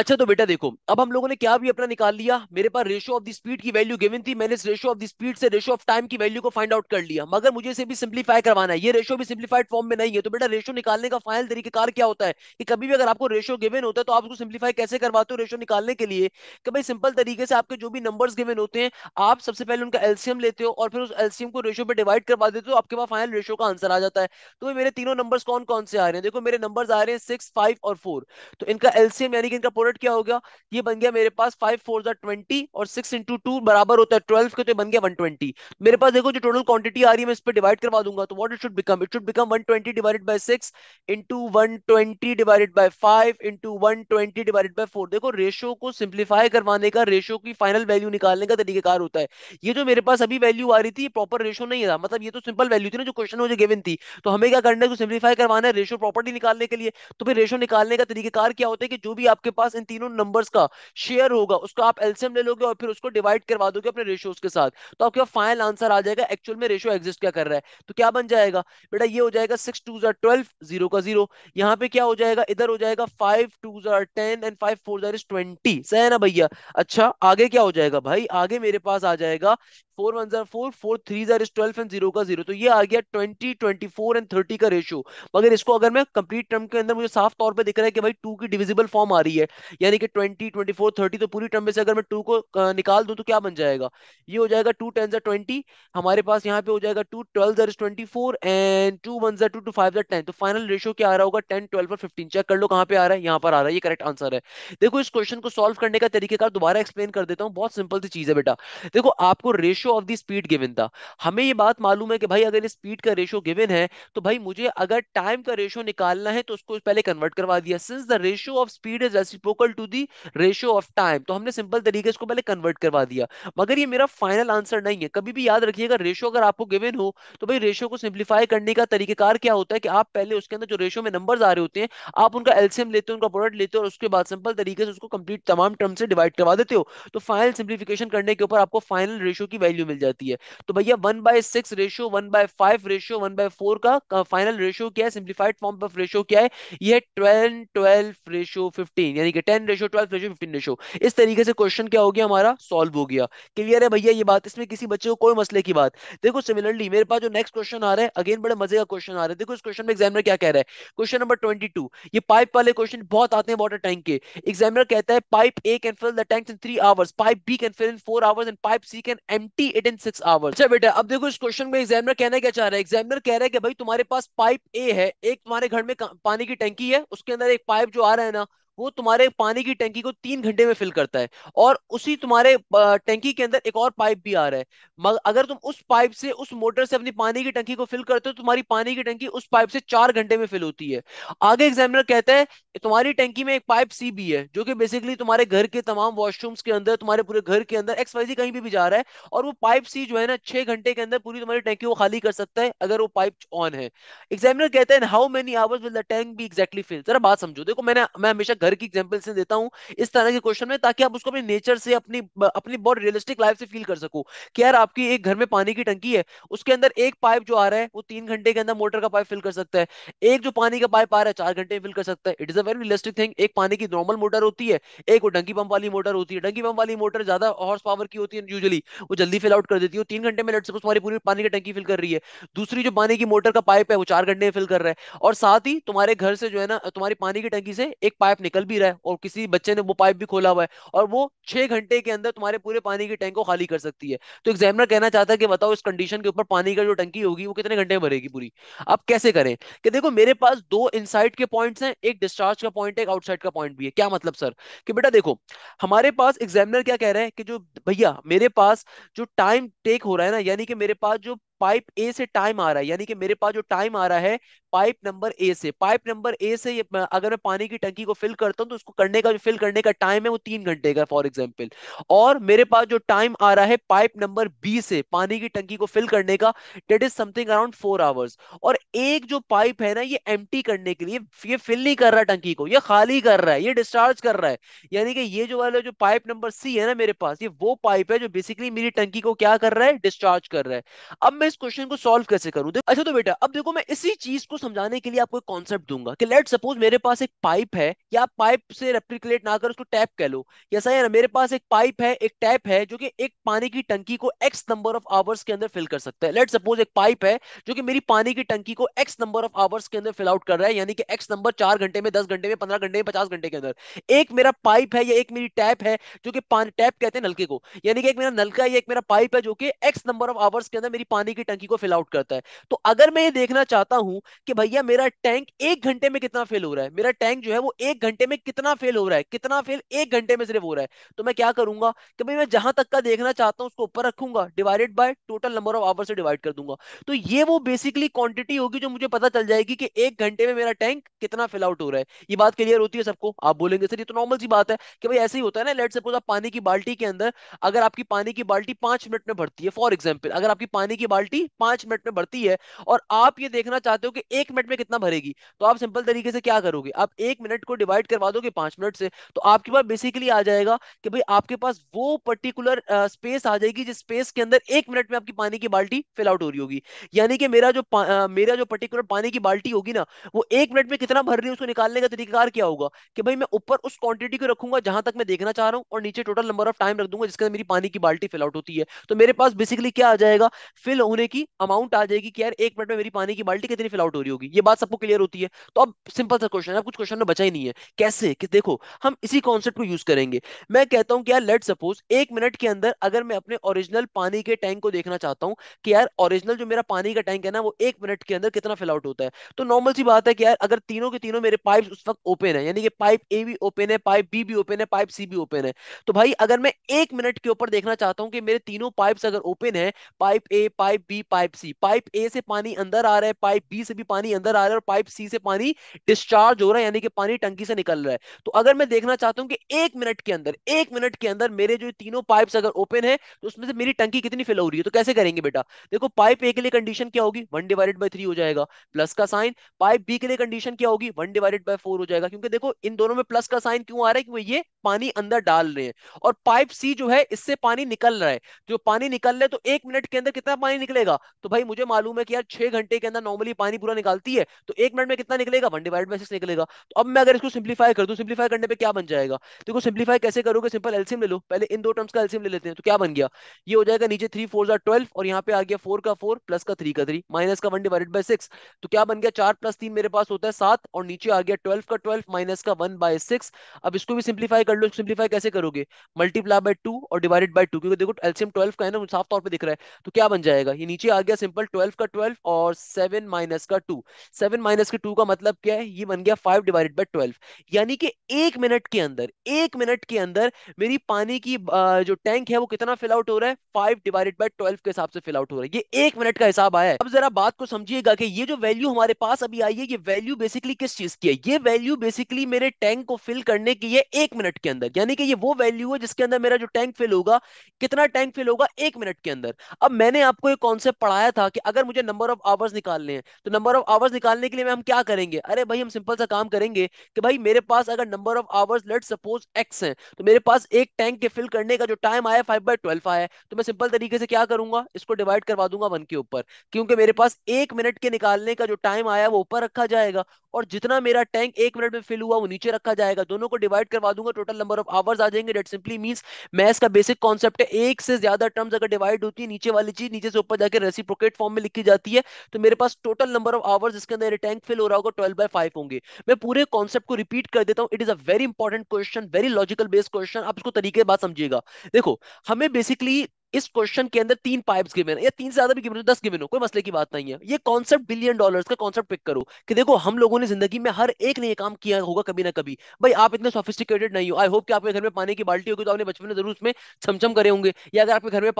अच्छा तो बेटा देखो अब हम लोगों ने क्या भी अपना निकाल लिया मेरे पास रेशो ऑफ द स्पीड की वैल्यू गिवन थी मैंने इस रेशो ऑफ द स्पीड से रेशो ऑफ टाइम की वैल्यू को फाइंड आउट कर लिया मगर मुझे इसे भी सिंप्लीफाई करवाना है ये रेशो भी सिंप्लीफाइड फॉर्म में नहीं है तो बेटा रेशो निकालने का फाइनल तरीकेकार क्या होता है कि कभी भी अगर आपको रेशो गिवन होता है तो आप उसको सिंप्लीफाई कैसे करवाते हो रेशो निकालने के लिए कि भाई सिंपल तरीके से आपके जो भी नंबर्स गिवन होते हैं आप सबसे पहले उनका एलसीएम लेते हो और फिर उस एलसीएम को रेशो पे डिवाइड करवा देते हो तो आपके पास फाइनल रेशो का आंसर आ जाता है तो मेरे तीनों नंबर्स कौन कौन से आ रहे हैं देखो मेरे नंबर्स आ रहे हैं सिक्स फाइव और फोर तो इनका एलसीएम यानी कि इनका पूरा फॉरवर्ड क्या हो गया ये बन गया मेरे पास फाइव फोर जार ट्वेंटी और सिक्स इंटू टू बराबर होता है ट्वेल्व के तो बन गया वन ट्वेंटी मेरे पास देखो जो टोटल क्वांटिटी आ रही है मैं इस पर डिवाइड करवा दूंगा तो what it should become it should become one twenty divide by six into one twenty divide by five into one twenty divide by four देखो रेशो को सिंप्लीफाई करवाने का रेशो की फाइनल वैल्यू निकालने का तरीकेकार होता है ये जो मेरे पास अभी वैल्यू आ रही थी प्रॉपर रेशो नहीं था मतलब ये तो सिंपल वैल्यू थी ना जो क्वेश्चन मुझे गिवन थी तो हमें क्या करना है सिंप्लीफाई करवाना है रेशो प्रॉपर्टी निकालने के लिए तो फिर रेशो निकालने का तरीकेकार क्या होता है कि जो भी आपके पास इन तीनों नंबर्स का शेयर होगा उसको आप एल्सियम ले लोगे और फिर उसको डिवाइड करवा दोगे अपने रेशियोज के साथ तो आपके पास फाइनल आंसर आ जाएगा एक्चुअल में रेशियो एग्जिस्ट क्या कर रहा है तो क्या बन जाएगा बेटा ये हो जाएगा six two are twelve zero का जीरो यहाँ पे क्या हो जाएगा इधर हो जाएगा five two are ten and five four jar is twenty सही है ना भैया अच्छा आगे क्या हो जाएगा भाई आगे मेरे पास आ जाएगा four one jar four four three jar is twelve and zero का जीरो तो ये आ गया twenty twenty four and thirty का रेशियो मगर इसको अगर मैं कंप्लीट टर्म के अंदर मुझे साफ तौर पर दिख रहा है कि भाई टू की डिविजिबल फॉर्म आ रही है यानी कि ट्वेंटी ट्वेंटी फोर थर्टी तो पूरी टर्म में से अगर मैं टू को निकाल दूं तो क्या बन जाएगा ये हो जाएगा टू टेन जर ट्वेंटी हमारे पास यहाँ पे हो जाएगा two twelve are twenty four and two one जर टू टू फाइव जर टेन तो फाइनल रेशियो क्या आ रहा होगा टेन ट्वेल्व और फिफ्टीन चेक कर लो कहाँ पे आ रहा है यहाँ पर आ रहा है ये करेक्ट आंसर है देखो इस क्वेश्चन को सॉल्व करने का तरीके का दोबारा एक्सप्लेन कर देता हूँ बहुत सिंपल सी चीज है बेटा देखो आपको ratio of the speed given था हमें ये बात मालूम है कि भाई अगर स्पीड का रेशियो गिवन है तो भाई मुझे अगर टाइम का रेशियो निकालना है तो उसको पहले कन्वर्ट करवा दिया since the ratio of speed is reciprocal equal to the ratio of time तो हमने सिंपल तरीके इसको पहले कन्वर्ट करवा दिया मगर ये मेरा फाइनल आंसर नहीं है कभी भी याद रखिएगा रेशियो अगर आपको गिवन हो तो भाई रेशियो को सिंप्लीफाई करने का तरीकेकार क्या होता है कि आप पहले उसके अंदर जो रेशियो में नंबर आ रहे होते हैं आप उनका एल्सियम लेते हो उनका प्रोडक्ट लेते हो और उसके बाद सिंपल तरीके से उसको कंप्लीट तमाम टर्म से डिवाइड करवा देते हो तो फाइनल सिंप्लीफिकेशन करने के ऊपर आपको फाइनल रेशियो की वैल्यू मिल जाती है तो भैया one by six ratio one by five ratio one by four का फाइनल रेशियो क्या है सिंप्लीफाइड फॉर्म ऑफ रेशियो क्या है यह ट्वेल्व ट्वेल्व रेशियो फिफ्टीन यानी कि देंगे ten ratio twelve ratio fifteen ratio इस तरीके से क्वेश्चन क्या हो गया हमारा सॉल्व हो गया क्लियर है भैया ये बात इसमें किसी बच्चे को कोई मसले की बात देखो सिमिलरली मेरे पास जो नेक्स्ट क्वेश्चन आ रहा है अगेन बड़े मजे का क्वेश्चन आ रहा है देखो इस क्वेश्चन में एग्जामिनर क्या कह रहा है क्वेश्चन नंबर ट्वेंटी ये पाइप वाले क्वेश्चन बहुत आते हैं वॉटर टैंक के एग्जामिनर कहता है pipe A can fill the tank in three hours pipe B can fill in four hours and pipe C can empty it in six hours अच्छा बेटा अब देखो इस क्वेश्चन में एग्जामिनर कहना क्या चाह रहा है एग्जामिनर कह रहा है कि भाई तुम्हारे पास पाइप ए है एक तुम्हारे घर में पानी की टैंकी है उसके अंदर एक पाइप जो आ रहा है ना वो तुम्हारे पानी की टंकी को तीन घंटे में फिल करता है और उसी तुम्हारे टंकी के अंदर एक और पाइप भी आ रहा है मगर अगर तुम उस पाइप से उस मोटर से अपनी पानी की टंकी को फिल करते हो तो तुम्हारी पानी की टंकी उस पाइप से चार घंटे में फिल होती है आगे एग्जामिनर कहता है तुम्हारी टंकी में एक पाइप सी भी है जो कि बेसिकली तुम्हारे घर के तमाम वॉशरूम्स के अंदर तुम्हारे पूरे घर के अंदर एक्स वाई कहीं भी, जा रहा है और वो पाइप सी जो है ना छह घंटे के अंदर पूरी तुम्हारी टंकी को खाली कर सकता है अगर वो पाइप ऑन है एग्जामिनर कहते हैं how many hours will the tank be exactly fill जरा बात समझो देखो मैंने मैं हमेशा घर की एग्जाम्पल से देता हूँ इस तरह के क्वेश्चन में ताकि आप उसको अपने नेचर से अपनी अपनी बहुत रियलिस्टिक लाइफ से फील कर सको कि यार आपकी एक घर में पानी की टंकी है उसके अंदर एक पाइप जो आ रहा है वो तीन घंटे के अंदर मोटर का पाइप फिल कर सकता है एक जो पानी का पाइप आ रहा है चार घंटे में फिल कर सकता है it is a very realistic thing एक पानी की नॉर्मल मोटर होती है एक वो डंकी पंप वाली मोटर होती है डंकी पंप वाली मोटर ज्यादा हॉर्स पावर की होती है यूजली वो जल्दी फिल आउट कर देती है तीन घंटे में लेट सपोज तुम्हारी पूरी पानी की टंकी फिल कर रही है दूसरी जो पानी की मोटर का पाइप है वो चार घंटे में फिल कर रहा है और साथ ही तुम्हारे घर से जो है ना तुम्हारी पानी की टंकी से एक पाइप निकल भी रहा है और किसी बच्चे ने वो पाइप भी खोला हुआ है और वो छह घंटे के अंदर तुम्हारे पूरे पानी की टैंक को खाली कर सकती है तो एग्जामिनर कहना चाहता है कि बताओ इस कंडीशन के ऊपर पानी का जो टंकी होगी वो कितने घंटे में भरेगी पूरी अब कैसे करें कि देखो मेरे पास दो इनसाइड के पॉइंट है एक डिस्चार्ज का पॉइंट है एक आउटसाइड का पॉइंट भी है क्या मतलब सर कि बेटा देखो हमारे पास एग्जामिनर क्या कह रहे हैं कि जो भैया मेरे पास जो टाइम टेक हो रहा है ना यानी कि मेरे पास जो पाइप ए से टाइम आ रहा है यानी कि मेरे पास जो टाइम आ रहा है पाइप नंबर ए से पाइप नंबर ए से अगर मैं पानी की टंकी को फिल करता हूं तो उसको करने का जो फिल करने का टाइम है वो तीन घंटे का फॉर एग्जांपल और मेरे पास जो टाइम आ रहा है पाइप नंबर बी से पानी की टंकी को फिल करने का that is something around four hours और एक जो पाइप है ना ये एम करने के लिए ये फिल नहीं कर रहा टंकी को ये खाली कर रहा है ये डिस्चार्ज कर रहा है यानी कि ये जो वाला जो पाइप नंबर सी है ना मेरे पास ये वो पाइप है जो बेसिकली मेरी टंकी को क्या कर रहा है डिस्चार्ज कर रहा है अब मैं इस क्वेश्चन को सॉल्व कैसे करूं देखो अच्छा तो बेटा अब देखो मैं इसी चीज को समझाने के लिए आपको एक कॉन्सेप्ट दूंगा कि लेट सपोज मेरे पास एक पाइप है या पाइप से रेप्लिकेट ना कर उसको टैप कह लो या सही है ना मेरे पास एक पाइप है एक टैप है जो कि एक पानी की टंकी को एक्स नंबर ऑफ आवर्स के अंदर फिल कर सकता है लेट सपोज एक पाइप है जो कि मेरी पानी की टंकी को एक्स नंबर ऑफ आवर्स के अंदर फिल आउट कर रहा है यानी कि एक्स नंबर चार घंटे में दस घंटे में पंद्रह घंटे में पचास घंटे के अंदर एक मेरा पाइप है या एक मेरी टैप है जो कि टैप कहते हैं नलके को यानी कि एक मेरा नलका या एक मेरा पाइप है जो कि एक्स नंबर ऑफ आवर्स के अंदर मेरी पानी की टंकी को फिल आउट करता है तो अगर मैं ये देखना चाहता हूं कि भैया मेरा टैंक एक घंटे में कितना फेल हो रहा है मेरा टैंक जो है वो एक घंटे में कितना फेल हो रहा है कितना फेल एक घंटे में सिर्फ हो रहा है तो मैं क्या करूंगा कि भाई मैं जहां तक का देखना चाहता हूं उसको ऊपर रखूंगा divided by total number of hour से डिवाइड कर दूंगा तो ये वो बेसिकली क्वांटिटी होगी जो मुझे पता चल जाएगी कि एक घंटे में मेरा टैंक कितना फिल आउट हो रहा है ये बात क्लियर होती है सबको आप बोलेंगे सर ये तो नॉर्मल सी बात है कि भाई ऐसे ही होता है ना लेट सपोज आप पानी की बाल्टी के अंदर अगर आपकी पानी की बाल्टी पांच मिनट में भरती है फॉर एग्जाम्पल अगर आपकी पानी की बाल्टी बाल्टी पांच मिनट में भरती है और आप ये देखना चाहते हो कि एक मिनट में कितना भरेगी तो आप सिंपल तरीके से क्या करोगे आप एक मिनट को डिवाइड करवा दोगे पांच मिनट से तो आपके पास बेसिकली आ जाएगा कि भाई आपके पास वो पर्टिकुलर स्पेस आ जाएगी जिस स्पेस के अंदर एक मिनट में आपकी पानी की बाल्टी फिल आउट हो रही होगी यानी कि मेरा जो मेरा जो पर्टिकुलर पानी की बाल्टी होगी ना वो एक मिनट में कितना भर रही है उसको निकालने का तरीकाकार क्या होगा कि भाई मैं ऊपर उस क्वांटिटी को रखूंगा जहां तक मैं देखना चाह रहा हूँ और नीचे टोटल नंबर ऑफ टाइम रख दूंगा जिसके अंदर मेरी पानी की बाल्टी फिल आउट होती है तो मेरे पास बेसिकली क्या आ जाएगा फिल होने की अमाउंट आ जाएगी कि यार एक मिनट में मेरी पानी की बाल्टी कितनी फिल आउट हो रही होगी ये बात सबको क्लियर होती है तो अब सिंपल सा क्वेश्चन है कुछ क्वेश्चन में बचा ही नहीं है कैसे कि देखो हम इसी कॉन्सेप्ट को यूज करेंगे मैं कहता हूं कि यार लेट सपोज एक मिनट के अंदर अगर मैं अपने ओरिजिनल पानी के टैंक को देखना चाहता हूँ कि यार ओरिजिनल जो मेरा पानी का टैंक है ना वो एक मिनट के अंदर कितना फिल आउट होता है तो नॉर्मल सी बात है कि यार अगर तीनों के तीनों मेरे पाइप उस वक्त ओपन है यानी कि पाइप ए भी ओपन है पाइप बी भी ओपन है पाइप सी भी ओपन है तो भाई अगर मैं एक मिनट के ऊपर देखना चाहता हूँ कि मेरे तीनों पाइप अगर ओपन है pipe A pipe pipe B pipe C pipe A से पानी अंदर आ रहा है पाइप बी से भी पानी अंदर आ रहा है और पाइप सी से पानी डिस्चार्ज हो रहा है यानी कि पानी टंकी से निकल रहा है तो अगर मैं देखना चाहता हूं कि एक मिनट के अंदर एक मिनट के अंदर मेरे जो तीनों पाइप अगर ओपन है तो उसमें से मेरी टंकी कितनी फिल हो रही है तो कैसे करेंगे बेटा देखो पाइप ए के लिए कंडीशन क्या होगी वन डिवाइडेड बाई थ्री हो जाएगा प्लस का साइन पाइप बी के लिए कंडीशन क्या होगी वन डिवाइडेड बाई फोर हो जाएगा क्योंकि देखो इन दोनों में प्लस का साइन क्यों आ रहा है क्योंकि ये पानी अंदर डाल रहे हैं और पाइप सी जो है इससे पानी निकल रहा है जो पानी निकल रहा है तो एक मिनट के अंदर कितना पानी निकलेगा तो भाई मुझे मालूम है कि यार छह घंटे के अंदर नॉर्मली पानी पूरा निकालती है तो एक मिनट में कितना निकलेगा वन डिवाइड बाई सिक्स निकलेगा तो अब मैं अगर इसको सिंप्लीफाई कर दू सिंप्लीफाई करने पर क्या बन जाएगा देखो सिंप्लीफाई कैसे करोगे सिंपल एल्सियम ले लो पहले इन दो टर्म्स का एल्सियम ले लेते हैं तो क्या बन गया ये हो जाएगा नीचे थ्री फोर जार ट्वेल्व और यहाँ पे आ गया फोर का फोर प्लस का थ्री का थ्री माइनस का वन डिवाइड बाई सिक्स तो क्या बन गया चार प्लस तीन मेरे पास होता है सात और नीचे आ गया ट्वेल्व का ट्वेल्व माइनस का वन बाय सिक्स अब इसको भी सिंप्लीफाई कर लो सिंप्लीफाई कैसे करोगे मल्टीप्लाई बाय टू और डिवाइडेड बाय टू क्योंकि देखो एल्सियम ट्वेल्व का है ना साफ तौर पर दिख रहा है तो क्या बन जाएगा ये नीचे आ गया सिंपल ट्वेल्व का ट्वेल्व और सेवन माइनस का टू सेवन माइनस के टू का मतलब क्या है ये बन गया फाइव डिवाइडेड बाई ट्वेल्व यानी कि एक मिनट के अंदर एक मिनट के अंदर मेरी पानी की जो टैंक है वो कितना फिल आउट हो रहा है फाइव डिवाइडेड बाई ट्वेल्व के हिसाब से फिल आउट हो रहा है ये एक मिनट का हिसाब आया है अब जरा बात को समझिएगा कि ये जो वैल्यू हमारे पास अभी आई है ये वैल्यू बेसिकली किस चीज की है ये वैल्यू बेसिकली मेरे टैंक को फिल करने की है एक मिनट के अंदर यानी कि ये वो वैल्यू है जिसके अंदर मेरा जो टैंक फिल होगा कितना टैंक फिल होगा एक मिनट के अंदर अब मैंने आपको एक कॉन्सेप्ट पढ़ाया था कि अगर मुझे नंबर ऑफ आवर्स निकालने हैं तो नंबर ऑफ आवर्स निकालने के लिए हम क्या करेंगे अरे भाई हम सिंपल सा काम करेंगे कि भाई मेरे पास अगर number of hours let suppose x है तो मेरे पास एक टैंक के फिल करने का जो टाइम आया फाइव बाई ट्वेल्व आया तो मैं सिंपल तरीके से क्या करूंगा इसको डिवाइड करवा दूंगा वन के ऊपर क्योंकि मेरे पास एक मिनट के निकालने का जो टाइम आया वो ऊपर रखा जाएगा और जितना मेरा टैंक एक मिनट में फिल हुआ वो नीचे रखा जाएगा दोनों को डिवाइड करवा दूंगा टोटल नंबर ऑफ आवर्स आ जाएंगे डेट सिंपली मीन मैथ का बेसिक कॉन्सेप्ट है एक से ज्यादा टर्म्स अगर डिवाइड होती है नीचे वाली चीज नीचे से ऊपर जाके रेसिप्रोकेट फॉर्म में लिखी जाती है तो मेरे पास टोटल नंबर ऑफ आवर्स जिसके अंदर टैंक फिल हो रहा होगा ट्वेल्व बाई फाइव होंगे मैं पूरे कॉन्सेप्ट को रिपीट कर देता हूँ it is a very important question very logical based question आप इसको तरीके बात समझिएगा देखो हमें बेसिकली इस क्वेश्चन के अंदर तीन पाइप्स गिवन या तीन से ज्यादा भी गिवन हो तो दस गिवन हो कोई मसले की बात नहीं है ये कॉन्सेप्ट बिलियन डॉलर्स का कॉन्सेप्ट पिक करो कि देखो हम लोगों ने जिंदगी में हर एक ने यह काम किया होगा कभी ना कभी भाई आप इतने सोफिस्टिकेटेड नहीं हो आई होप कि आपके घर में पानी की बाल्टी होगी तो आपने बचपन में जरूर उसमें छमछम करे होंगे या अगर आपके घर में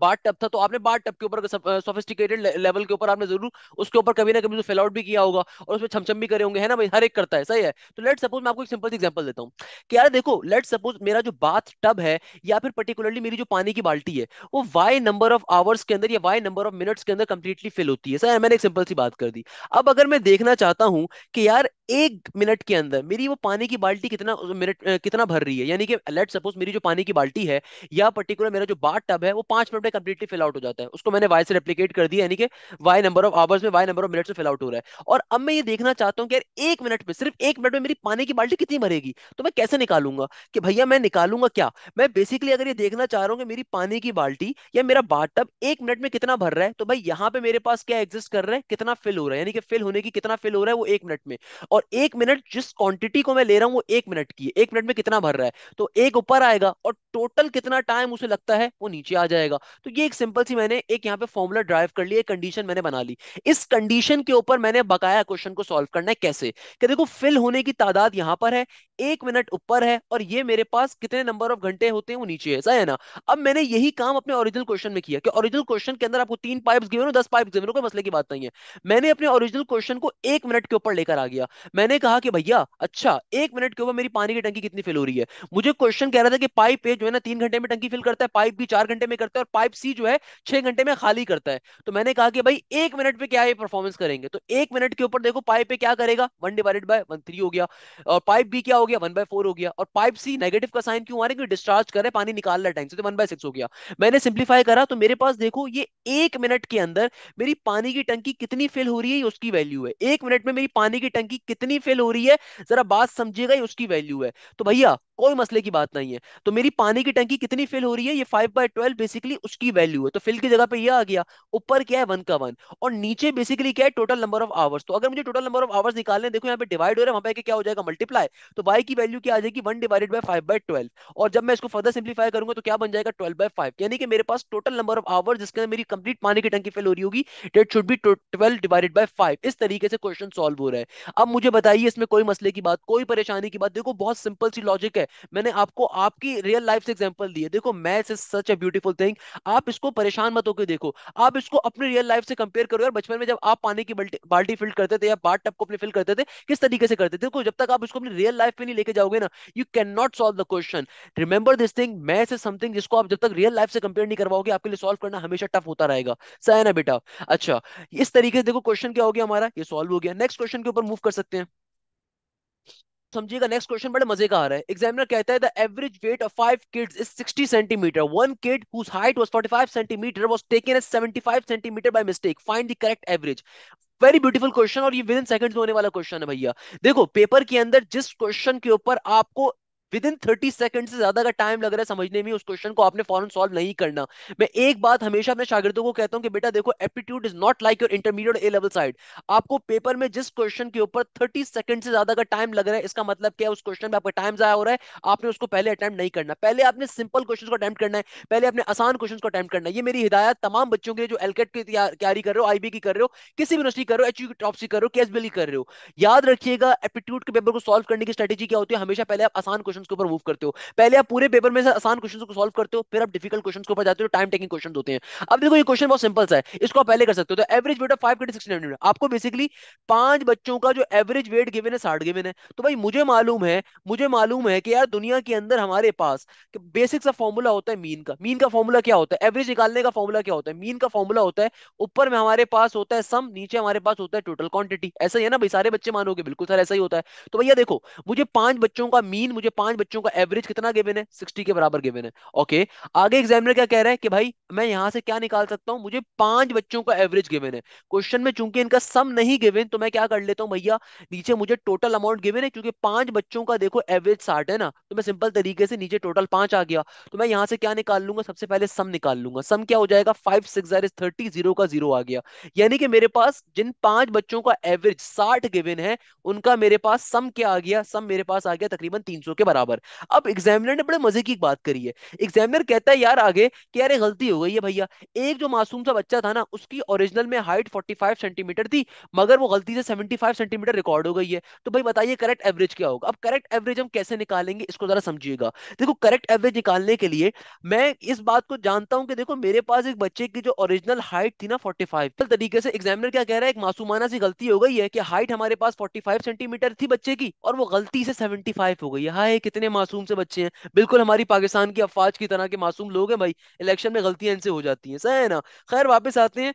बाट टप था तो आपने बाट टप के ऊपर सोफिस्टिकेटेड लेवल के ऊपर आपने जरूर उसके ऊपर कभी ना कभी तो आउट भी किया होगा और उसमें छमछम भी करे होंगे है ना भाई हर एक करता है सही है तो लेट सपोज मैं आपको एक सिंपल एग्जाम्पल देता हूँ कि यार देखो लेट सपोज मेरा जो बाथ टब है या फिर पर्टिकुलरली मेरी जो पानी की बाल्टी है वो वाई नंबर ऑफ आवर्स के अंदर या वाई नंबर ऑफ मिनट्स के अंदर कंप्लीटली फिल होती है सर मैंने एक सिंपल सी बात कर दी अब अगर मैं देखना चाहता हूँ कि यार एक मिनट के अंदर मेरी वो पानी की बाल्टी कितना मिनट कितना भर रही है यानी कि लेट सपोज मेरी जो पानी की बाल्टी है या पर्टिकुलर मेरा जो बाट टब है वो पांच मिनट में कंप्लीटली फिल आउट हो जाता है उसको मैंने वाई से रेप्लीकेट कर दिया यानी कि वाई नंबर ऑफ आवर्स में वाई नंबर ऑफ मिनट से फिल आउट हो रहा है और अब मैं ये देखना चाहता हूँ कि यार एक मिनट में सिर्फ एक मिनट में मेरी पानी की बाल्टी कितनी भरेगी तो मैं कैसे निकालूंगा कि भैया मैं निकालूंगा क्या मैं बेसिकली अगर ये देखना चाह रहा हूँ कि मेरी पानी की बाल्टी बाल्टी या मेरा बाथटब एक मिनट में कितना भर रहा है तो भाई यहाँ पे मेरे पास क्या एग्जिस्ट कर रहा है कितना फिल हो रहा है यानी कि फिल होने की कितना फिल हो रहा है वो एक मिनट में और एक मिनट जिस क्वांटिटी को मैं ले रहा हूँ वो एक मिनट की एक मिनट में कितना भर रहा है तो एक ऊपर आएगा और टोटल कितना टाइम उसे लगता है वो नीचे आ जाएगा तो ये एक सिंपल सी मैंने एक यहाँ पे फॉर्मुला ड्राइव कर लिया कंडीशन मैंने बना ली इस कंडीशन के ऊपर मैंने बकाया क्वेश्चन को सॉल्व करना है कैसे कि देखो फिल होने की तादाद यहाँ पर है एक मिनट ऊपर है और ये मेरे पास कितने नंबर ऑफ घंटे होते हैं वो नीचे है सही है ना अब मैंने यही काम अपने ओरिजिनल क्वेश्चन में किया कि ओरिजिनल क्वेश्चन के अंदर आपको तीन पाइप गिवन हो दस पाइप गिवन कोई मसले की बात नहीं है मैंने अपने ओरिजिनल क्वेश्चन को एक मिनट के ऊपर लेकर आ गया मैंने कहा कि भैया अच्छा एक मिनट के ऊपर मेरी पानी की टंकी कितनी फिल हो रही है मुझे क्वेश्चन कह रहा था कि पाइप ए जो है ना तीन घंटे में टंकी फिल करता है पाइप बी चार घंटे में करता है और पाइप सी जो है छह घंटे में खाली करता है तो मैंने कहा कि भाई एक मिनट पे क्या ये परफॉर्मेंस करेंगे तो एक मिनट के ऊपर देखो पाइप पे क्या करेगा one divided by one three हो गया और पाइप बी क्या हो गया वन बाय फोर हो गया और पाइप सी नेगेटिव का साइन क्यों आ रहा है क्योंकि डिस्चार्ज कर रहे पानी निकाल रहा टैंक से तो वन बाय सिक्स हो गया मैंने सिंप्लीफाई करा तो मेरे पास देखो ये एक मिनट के अंदर मेरी पानी की टंकी कितनी फिल हो रही है उसकी वैल्यू है एक मिनट में मेरी पानी की टंकी कितनी फिल हो रही है जरा बात समझिएगा उसकी वैल्यू है तो भैया कोई मसले की बात नहीं है तो मेरी पानी की टंकी कितनी फिल हो रही है ये फाइव बाय ट्वेल्व बेसिकली उसकी वैल्यू है तो फिल की जगह पे ये आ गया ऊपर क्या है वन का वन और नीचे बेसिकली क्या है टोटल नंबर ऑफ आवर्स तो अगर मुझे टोटल नंबर ऑफ आवर्स निकालने देखो यहाँ पे डिवाइड हो रहा है वहां पे क्या हो जाएगा मल्टीप्लाई तो वाई की वैल्यू क्या आ जाएगी one divided by five by twelve और जब मैं इसको फर्दर सिंप्लीफाई करूंगा तो क्या बन जाएगा ट्वेल्व बाई फाइव यानी कि मेरे पास टोटल नंबर ऑफ आवर्स जिसके अंदर मेरी कंप्लीट पानी की टंकी फिल हो रही होगी that should be twelve divided by five इस तरीके से क्वेश्चन सॉल्व हो रहा है अब मुझे बताइए इसमें कोई मसले की बात कोई परेशानी की बात देखो बहुत सिंपल सी लॉजिक है मैंने आपको आपकी रियल लाइफ से एग्जाम्पल दी है देखो math is such a beautiful thing आप इसको परेशान मत होकर देखो आप इसको अपने रियल लाइफ से कंपेयर करो यार बचपन में जब आप पानी की बाल्टी फिल करते थे या बाट टप को अपने फिल करते थे किस तरीके से करते थे देखो जब तक आप इसको अपनी रियल लाइफ में नहीं लेके जाओगे ना you can not solve the question remember this thing math is something जिसको आप जब तक रियल लाइफ से कंपेयर नहीं करवाओगे आपके लिए सॉल्व करना हमेशा टफ होता रहेगा सही ना बेटा अच्छा इस तरीके से देखो क्वेश्चन क्या हो गया हमारा ये सॉल्व हो गया नेक्स्ट क्वेश्चन के ऊपर मूव कर सकते हैं समझिएगा नेक्स्ट क्वेश्चन बड़े मजे का आ रहा है एग्जामिनर कहता है the average weight of five kids is 60 centimetre one kid whose height was 45 centimetre was taken as 75 centimetre by mistake find the correct average very beautiful question और ये विद इन सेकंड्स में होने वाला question है भैया देखो paper के अंदर जिस क्वेश्चन के ऊपर आपको विद इन थर्टी सेकंड से ज्यादा का टाइम लग रहा है समझने में उस क्वेश्चन को आपने फॉरन सॉल्व नहीं करना मैं एक बात हमेशा अपने शागिदों को कहता हूँ कि बेटा देखो aptitude is not like your intermediate A level side आपको पेपर में जिस क्वेश्चन के ऊपर थर्टी सेकंड से ज्यादा का टाइम लग रहा है इसका मतलब क्या है उस क्वेश्चन में आपका टाइम जाया हो रहा है आपने उसको पहले अटैम्प्ट नहीं करना पहले आपने सिंपल क्वेश्चन को अटैम्प्ट करना है पहले आपने आसान क्वेश्चन को अटैम्प्ट करना है ये मेरी हिदायत तमाम बच्चों के लिए जो एलकेट की तैयारी कर रहे हो आईबी की कर रहे हो किसी भी यूनिवर्सिटी कर रहे हो एचयू की टॉप कर रहे हो कैसबेल की कर रहे हो याद रखिएगा एप्टीट्यूड के पेपर को सॉल्व करने की स्ट्रेटेजी क्या होती है हमेशा पहले आप आसान क्वेश्चन क्वेश्चन के ऊपर मूव करते हो पहले आप पूरे पेपर में से आसान क्वेश्चन को सॉल्व करते हो फिर आप डिफिकल्ट क्वेश्चन के ऊपर जाते हो टाइम टेकिंग क्वेश्चन होते हैं अब देखो ये क्वेश्चन बहुत सिंपल सा है इसको आप पहले कर सकते हो तो average weight of five twenty sixteen आपको बेसिकली पांच बच्चों का जो एवरेज वेट गिवन है साठ गिवन है तो भाई मुझे मालूम है मुझे मालूम है कि यार दुनिया के अंदर हमारे पास बेसिक सा फॉर्मूला होता है मीन का मीन का फॉर्मूला क्या होता है एवरेज निकालने का फॉर्मूला क्या होता है मीन का फॉर्मूला होता है ऊपर में हमारे पास होता है सम नीचे हमारे पास होता है टोटल क्वांटिटी ऐसा ही है ना भाई सारे बच्चे मानोगे बिल्कुल सर ऐसा ही होता है तो भैया देखो मुझे पांच बच्चों का मीन मुझे पांच पांच बच्चों का एवरेज कितना गिवन है सिक्सटी के बराबर गिवन है ओके आगे एग्जामिनर क्या कह रहा है कि भाई मैं यहां से क्या निकाल सकता हूं मुझे पांच बच्चों का एवरेज गिवन है क्वेश्चन में चूंकि इनका सम नहीं गिवन तो मैं क्या कर लेता हूँ भैया नीचे मुझे टोटल अमाउंट गिवन है क्योंकि पांच बच्चों का देखो एवरेज साठ है ना तो मैं सिंपल तरीके से नीचे टोटल पांच आ गया तो मैं यहाँ से क्या निकाल लूंगा सबसे पहले सम निकाल लूंगा सम क्या हो जाएगा फाइव सिक्स थर्टी जीरो का जीरो आ गया यानी कि मेरे पास जिन पांच बच्चों का एवरेज साठ गिवन है उनका मेरे पास सम क्या आ गया सम मेरे पास आ गया तकरीबन तीन के बराबर बराबर अब एग्जामिनर ने बड़े मजे की एक बात करी है एग्जामिनर कहता है यार आगे कि यार गलती हो गई है भैया एक जो मासूम सा बच्चा था ना उसकी ओरिजिनल में हाइट 45 सेंटीमीटर थी मगर वो गलती से 75 सेंटीमीटर रिकॉर्ड हो गई है तो भाई बताइए करेक्ट एवरेज क्या होगा अब करेक्ट एवरेज हम कैसे निकालेंगे इसको जरा समझिएगा देखो करेक्ट एवरेज निकालने के लिए मैं इस बात को जानता हूं कि देखो मेरे पास एक बच्चे की जो ओरिजिनल हाइट थी ना 45 तो तरीके से एग्जामिनर क्या कह रहा है एक मासूमाना सी गलती हो गई है कि हाइट हमारे पास 45 सेंटीमीटर थी बच्चे की और वो गलती से 75 हो गई है हाय कितने मासूम से बच्चे हैं बिल्कुल हमारी पाकिस्तान की अफवाज की तरह के मासूम लोग हैं भाई इलेक्शन में गलतियां इनसे हो जाती हैं सही है ना खैर वापस आते हैं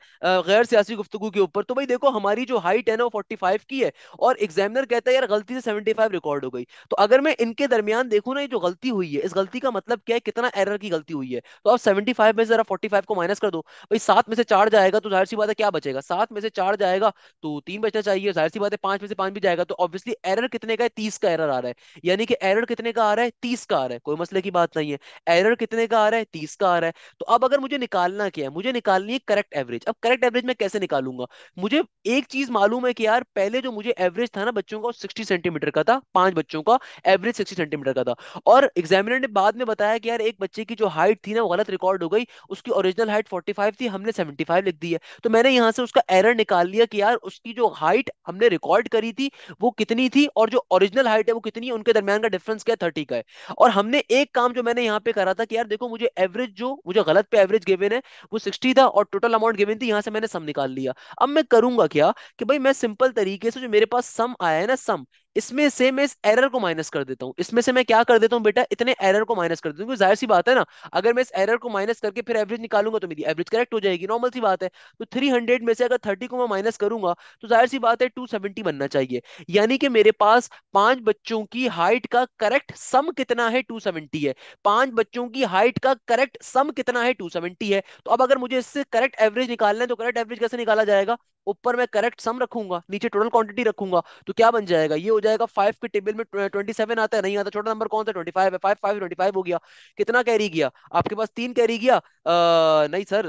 गैर सियासी गुफ्तु के ऊपर तो भाई देखो हमारी जो हाइट है ना वो फोर्टी की है और एग्जामिनर कहता है यार गलती से सेवेंटी फाइव रिकॉर्ड हो गई तो अगर मैं इनके दरमियान देखूँ ना ये जो गलती हुई है इस गलती का मतलब क्या है कितना एरर की गलती हुई है तो आप सेवेंटी फाइव में जरा फोर्टी फाइव को माइनस कर दो भाई सात में से चार जाएगा तो जाहिर सी बात है क्या बचेगा सात में से चार जाएगा तो तीन बचना चाहिए जाहिर सी बात है पांच में से पांच भी जाएगा तो ऑब्वियसली एरर कितने का है तीस का एरर आ रहा है यानी कि एरर कितने कितने का आ रहा है तीस का आ रहा है कोई मसले की बात नहीं है एरर कितने का आ रहा है तीस का आ रहा है तो अब अगर मुझे निकालना क्या है मुझे निकालनी है करेक्ट एवरेज अब करेक्ट एवरेज मैं कैसे निकालूंगा मुझे एक चीज मालूम है कि यार पहले जो मुझे एवरेज था ना बच्चों का सिक्सटी सेंटीमीटर का था पांच बच्चों का एवरेज सिक्सटी सेंटीमीटर का था और एग्जामिनर ने बाद में बताया कि यार एक बच्चे की जो हाइट थी ना गलत रिकॉर्ड हो गई उसकी ओरिजिनल हाइट फोर्टी थी हमने सेवेंटी लिख दी है तो मैंने यहाँ से उसका एरर निकाल लिया कि यार उसकी जो हाइट हमने रिकॉर्ड करी थी वो कितनी थी और जो ओरिजिनल हाइट है वो कितनी है उनके दरमियान का डिफरेंस क्या थर्टी का है और हमने एक काम जो मैंने यहाँ पे करा था कि यार देखो मुझे एवरेज जो मुझे गलत पे एवरेज गिवन है वो सिक्सटी था और टोटल अमाउंट गिवन थी यहाँ से मैंने सम निकाल लिया अब मैं करूंगा क्या कि भाई मैं सिंपल तरीके से जो मेरे पास सम आया है ना सम इसमें से मैं इस एरर को माइनस कर देता हूँ इसमें से मैं क्या कर देता हूँ बेटा इतने एरर को माइनस कर देता हूँ क्योंकि जाहिर सी बात है ना अगर मैं इस एरर को माइनस करके फिर एवरेज निकालूंगा तो मेरी एवरेज करेक्ट हो जाएगी नॉर्मल सी बात है तो 300 में से अगर 30 को मैं माइनस करूंगा तो जाहिर सी बात है टू बनना चाहिए यानी कि मेरे पास पांच बच्चों की हाइट का करेक्ट सम कितना है टू है पांच बच्चों की हाइट का करेक्ट सम कितना है टू है तो अब अगर मुझे इससे करेक्ट एवरेज निकालना है तो करेक्ट एवरेज कैसे निकाला जाएगा ऊपर मैं करेक्ट सम रखूंगा नीचे टोटल क्वांटिटी रखूंगा तो क्या बन जाएगा ये हो जाएगा फाइव के टेबल में ट्वेंटी सेवन आता है नहीं आता छोटा नंबर कौन सा ट्वेंटी फाइव है फाइव फाइव ट्वेंटी फाइव हो गया कितना कैरी किया आपके पास तीन कैरी किया नहीं सर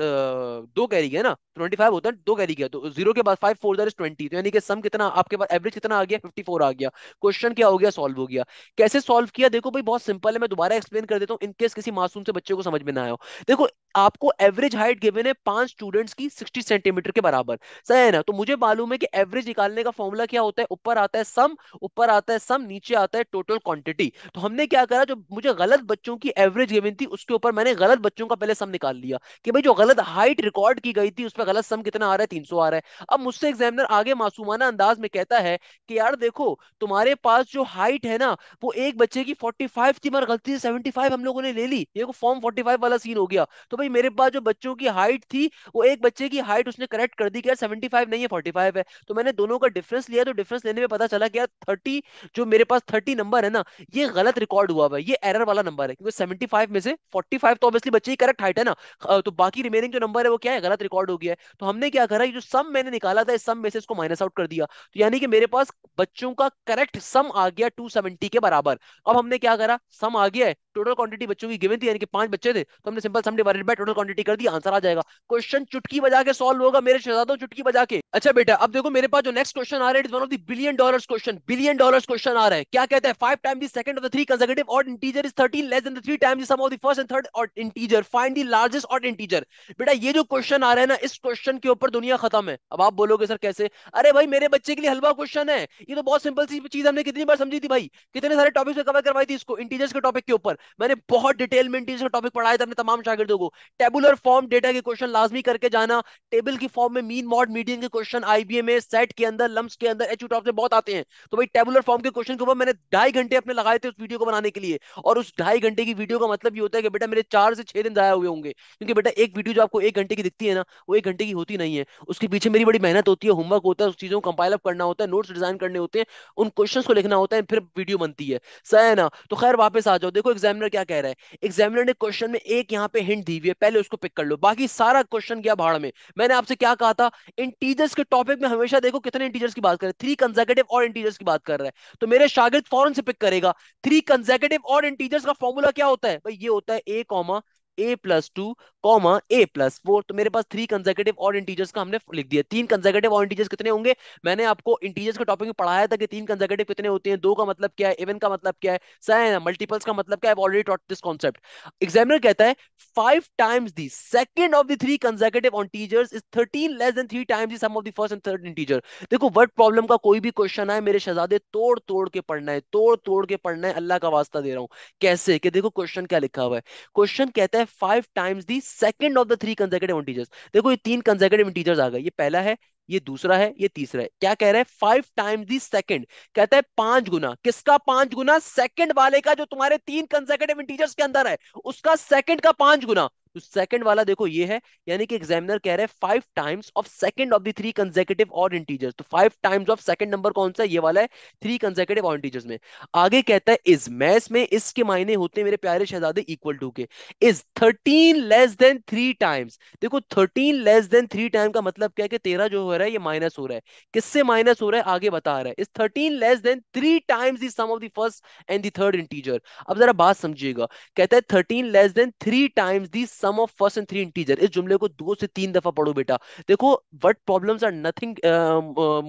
दो कैरी गया ना ट्वेंटी फाइव होता है दो कैरी किया तो जीरो के बाद five four are is twenty तो यानी कि सम कितना आपके पास एवरेज कितना आ गया फिफ्टी फोर आ गया क्वेश्चन क्या हो गया सॉल्व हो गया कैसे सॉल्व किया देखो भाई बहुत सिंपल है मैं दोबारा एक्सप्लेन कर देता हूँ इनकेस किसी मासूम से बच्चे को समझ में ना आया हो देखो आपको एवरेज हाइट गिवन है पांच स्टूडेंट्स की सिक्सटी सेंटीमीटर के बराबर सही है ना तो मुझे मालूम है कि एवरेज निकालने का फॉर्मूला क्या होता है ऊपर आता है सम ऊपर आता है सम नीचे आता है टोटल क्वांटिटी तो हमने क्या करा जो मुझे गलत बच्चों की एवरेज गिवन थी उसके ऊपर मैंने गलत बच्चों का पहले सम निकाल लिया कि भाई जो गलत हाइट रिकॉर्ड की गई थी उस पर गलत सम कितना आ रहा है तीन आ रहा है अब मुझसे एग्जामिनर आगे मासूमाना अंदाज में कहता है कि यार देखो तुम्हारे पास जो हाइट है ना वो एक बच्चे की फोर्टी थी मगर गलती से सेवेंटी हम लोगों ने ले ली ये फॉर्म फोर्टी वाला सीन हो गया तो भाई मेरे पास जो बच्चों की हाइट थी वो एक बच्चे की हाइट उसने करेक्ट कर दी कि यार 75 नहीं है 45 है तो मैंने दोनों का डिफरेंस लिया तो डिफरेंस लेने में पता चला कि यार थर्टी जो मेरे पास थर्टी नंबर है ना ये गलत रिकॉर्ड हुआ हुआ है ये एरर वाला नंबर है क्योंकि सेवेंटी फाइव में से फोर्टी फाइव तो ऑब्वियसली बच्चे ही करेक्ट हाइट है ना तो बाकी रिमेनिंग जो नंबर है वो क्या है गलत रिकॉर्ड हो गया है तो हमने क्या करा जो सम मैंने निकाला था इस सम में से इसको माइनस आउट कर दिया तो यानी कि मेरे पास बच्चों का करेक्ट सम आ गया टू के बराबर अब हमने क्या करा सम आ गया है टोटल क्वांटिटी बच्चों की गिवन थी यानी कि पांच बच्चे थे तो हमने simple sum divided by total quantity कर दी आंसर आ जाएगा क्वेश्चन चुटकी बजा के सॉल्व होगा मेरे शहजादों चुटकी बजा के अच्छा बेटा अब देखो मेरे पास जो नेक्स्ट क्वेश्चन आ रहा है it is one of the billion dollars question million dollar question आ रहा है क्या कहते हैं five time the second of the three consecutive odd integer is 13 less than the three time the sum of the first and third odd integer find the largest odd integer बेटा ये जो question आ रहा है ना इस question के ऊपर दुनिया खत्म है अब आप बोलोगे सर कैसे अरे भाई मेरे बच्चे के लिए हलवा क्वेश्चन है ये तो बहुत सिंपल सी चीज हमने कितनी बार समझी थी भाई कितने सारे टॉपिक कवर करवाई थी इसको इंटीजर्स के टॉपिक के ऊपर मैंने बहुत डिटेल में इंटीजर टॉपिक पढ़ाया था अपने तमाम शागिर्दों को टेबुलर फॉर्म डेटा के क्वेश्चन लाजमी करके जाना टेबल की फॉर्म में मीन मॉड मीडियन के क्वेश्चन आईबीए में सेट के अंदर लम्स के अंदर एच से बहुत आते हैं तो भाई टेबुलर फॉर्म के क्वेश्चन के ऊपर मैंने ढाई घंटे अपने लगाए थे उस वीडियो को बनाने के लिए और उस ढाई घंटे की वीडियो का मतलब ये होता है कि बेटा मेरे चार से छह दिन जाया हुए होंगे क्योंकि बेटा एक वीडियो जो आपको एक घंटे की दिखती है ना वो एक घंटे की होती नहीं है उसके पीछे मेरी बड़ी मेहनत होती है होमवर्क होता है उस चीजों को कंपाइल अप करना होता है नोट्स डिजाइन करने होते हैं उन क्वेश्चन को लिखना होता है फिर वीडियो बनती है सह है ना तो खैर वापस आ जाओ देखो एग्जामिनर क्या कह रहा है एग्जामिनर ने क्वेश्चन में एक यहाँ पे हिंट दी हुई है पहले उसको पिक कर लो बाकी सारा क्वेश्चन गया भाड़ में मैंने आपसे क्या कहा था इंटीजर्स के टॉपिक में हमेशा देखो कितने इंटीजर्स की बात करें थ्री कंजर्वेटिव और इंटीजर्स की बात बात कर रहा है तो मेरे शागिर्द फॉरन से पिक करेगा थ्री कंजेकेटिव और इंटीजर्स का फॉर्मूला क्या होता है भाई ये होता है A comma A plus two comma A plus four तो मेरे पास थ्री कंजर्वेटिव और इंटीजर्स का हमने लिख दिया तीन कंजर्वेटिव और इंटीजर्स कितने होंगे मैंने आपको इंटीजर्स का टॉपिक पढ़ाया था कि तीन कंजर्वेटिव कितने होते हैं दो का मतलब क्या है इवन का मतलब क्या है साइन मल्टीपल्स का मतलब क्या है already taught this concept examiner कहता है five times the second of the three consecutive integers is thirteen less than three times the sum of the first and third integer देखो वर्ड प्रॉब्लम का कोई भी क्वेश्चन आए मेरे शहजादे तोड़ तोड़ के पढ़ना है तोड़ तोड़ के पढ़ना है अल्लाह का वास्ता दे रहा हूं कैसे कि देखो क्वेश्चन क्या लिखा हुआ है क्वेश्चन कहता है है five times the second of the three consecutive integers देखो ये तीन कंजेकेटिव इंटीजर्स आ गए ये पहला है ये दूसरा है ये तीसरा है क्या कह रहा है फाइव टाइम्स दी सेकंड कहता है पांच गुना किसका पांच गुना सेकंड वाले का जो तुम्हारे तीन कंजेकेटिव इंटीजर्स के अंदर है उसका सेकंड का पांच गुना तो सेकंड वाला देखो ये है यानी कि एग्जामिनर कह रहे हैं five times of second of the three consecutive और इंटीजर्स तो five times of second number कौन सा है ये वाला है थ्री कंजेकेटिव और इंटीजर्स में आगे कहता है इज मैथ में इसके मायने होते हैं मेरे प्यारे शहजादे इक्वल टू के is thirteen less than three times देखो thirteen less than three time का मतलब क्या है कि तेरह जो हो रहा है ये माइनस हो रहा है किससे माइनस हो रहा है आगे बता रहा है is thirteen less than three times the sum of the first and the third integer अब जरा बात समझिएगा कहता है thirteen less than three times the sum of first and three integer इस जुमले को दो से तीन दफा पढ़ो बेटा देखो वर्ड प्रॉब्लम्स आर नथिंग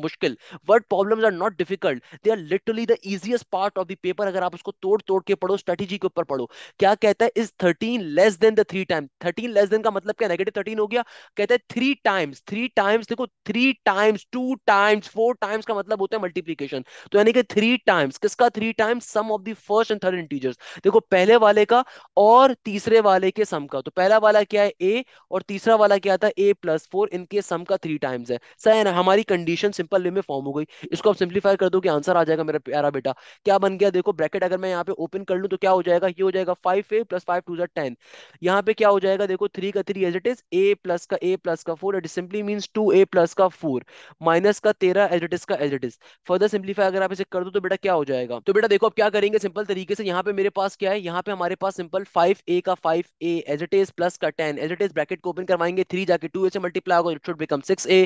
मुश्किल word problems are not difficult they are literally the easiest part of the paper अगर आप उसको तोड़ तोड़ के पढ़ो स्ट्रेटेजी के ऊपर पढ़ो क्या कहता है is thirteen less than the three time thirteen less than का मतलब क्या नेगेटिव थर्टीन हो गया कहता है थ्री टाइम्स थ्री टाइम्स देखो three times two times four times का मतलब होता है मल्टीप्लीकेशन तो यानी कि थ्री टाइम्स किसका three times sum of the first and third integers देखो पहले वाले का और तीसरे वाले के सम का तो पहले पहला वाला क्या है ए और तीसरा वाला क्या था ए प्लस फोर इनके सम का थ्री टाइम्स है सर है ना हमारी कंडीशन सिंपल वे में फॉर्म हो गई इसको आप सिंप्लीफाई कर दो कि आंसर आ जाएगा मेरा प्यारा बेटा क्या बन गया देखो ब्रैकेट अगर मैं यहाँ पे ओपन कर लूँ तो क्या हो जाएगा ये हो जाएगा five A plus five two जर टेन यहाँ पे क्या हो जाएगा देखो थ्री का three as it is A plus का ए प्लस का four it simply means two A plus का फोर माइनस का तेरह एज इट इज का as it is further simplify अगर आप इसे कर दो तो बेटा क्या हो जाएगा तो बेटा देखो आप क्या करेंगे सिंपल तरीके से यहाँ पे मेरे पास क्या है यहाँ पे हमारे पास सिंपल फाइव ए का five a as it is is plus का ten as it is bracket को ओपन करवाएंगे थ्री जाके टू से मल्टीप्लाई होगा it should become six a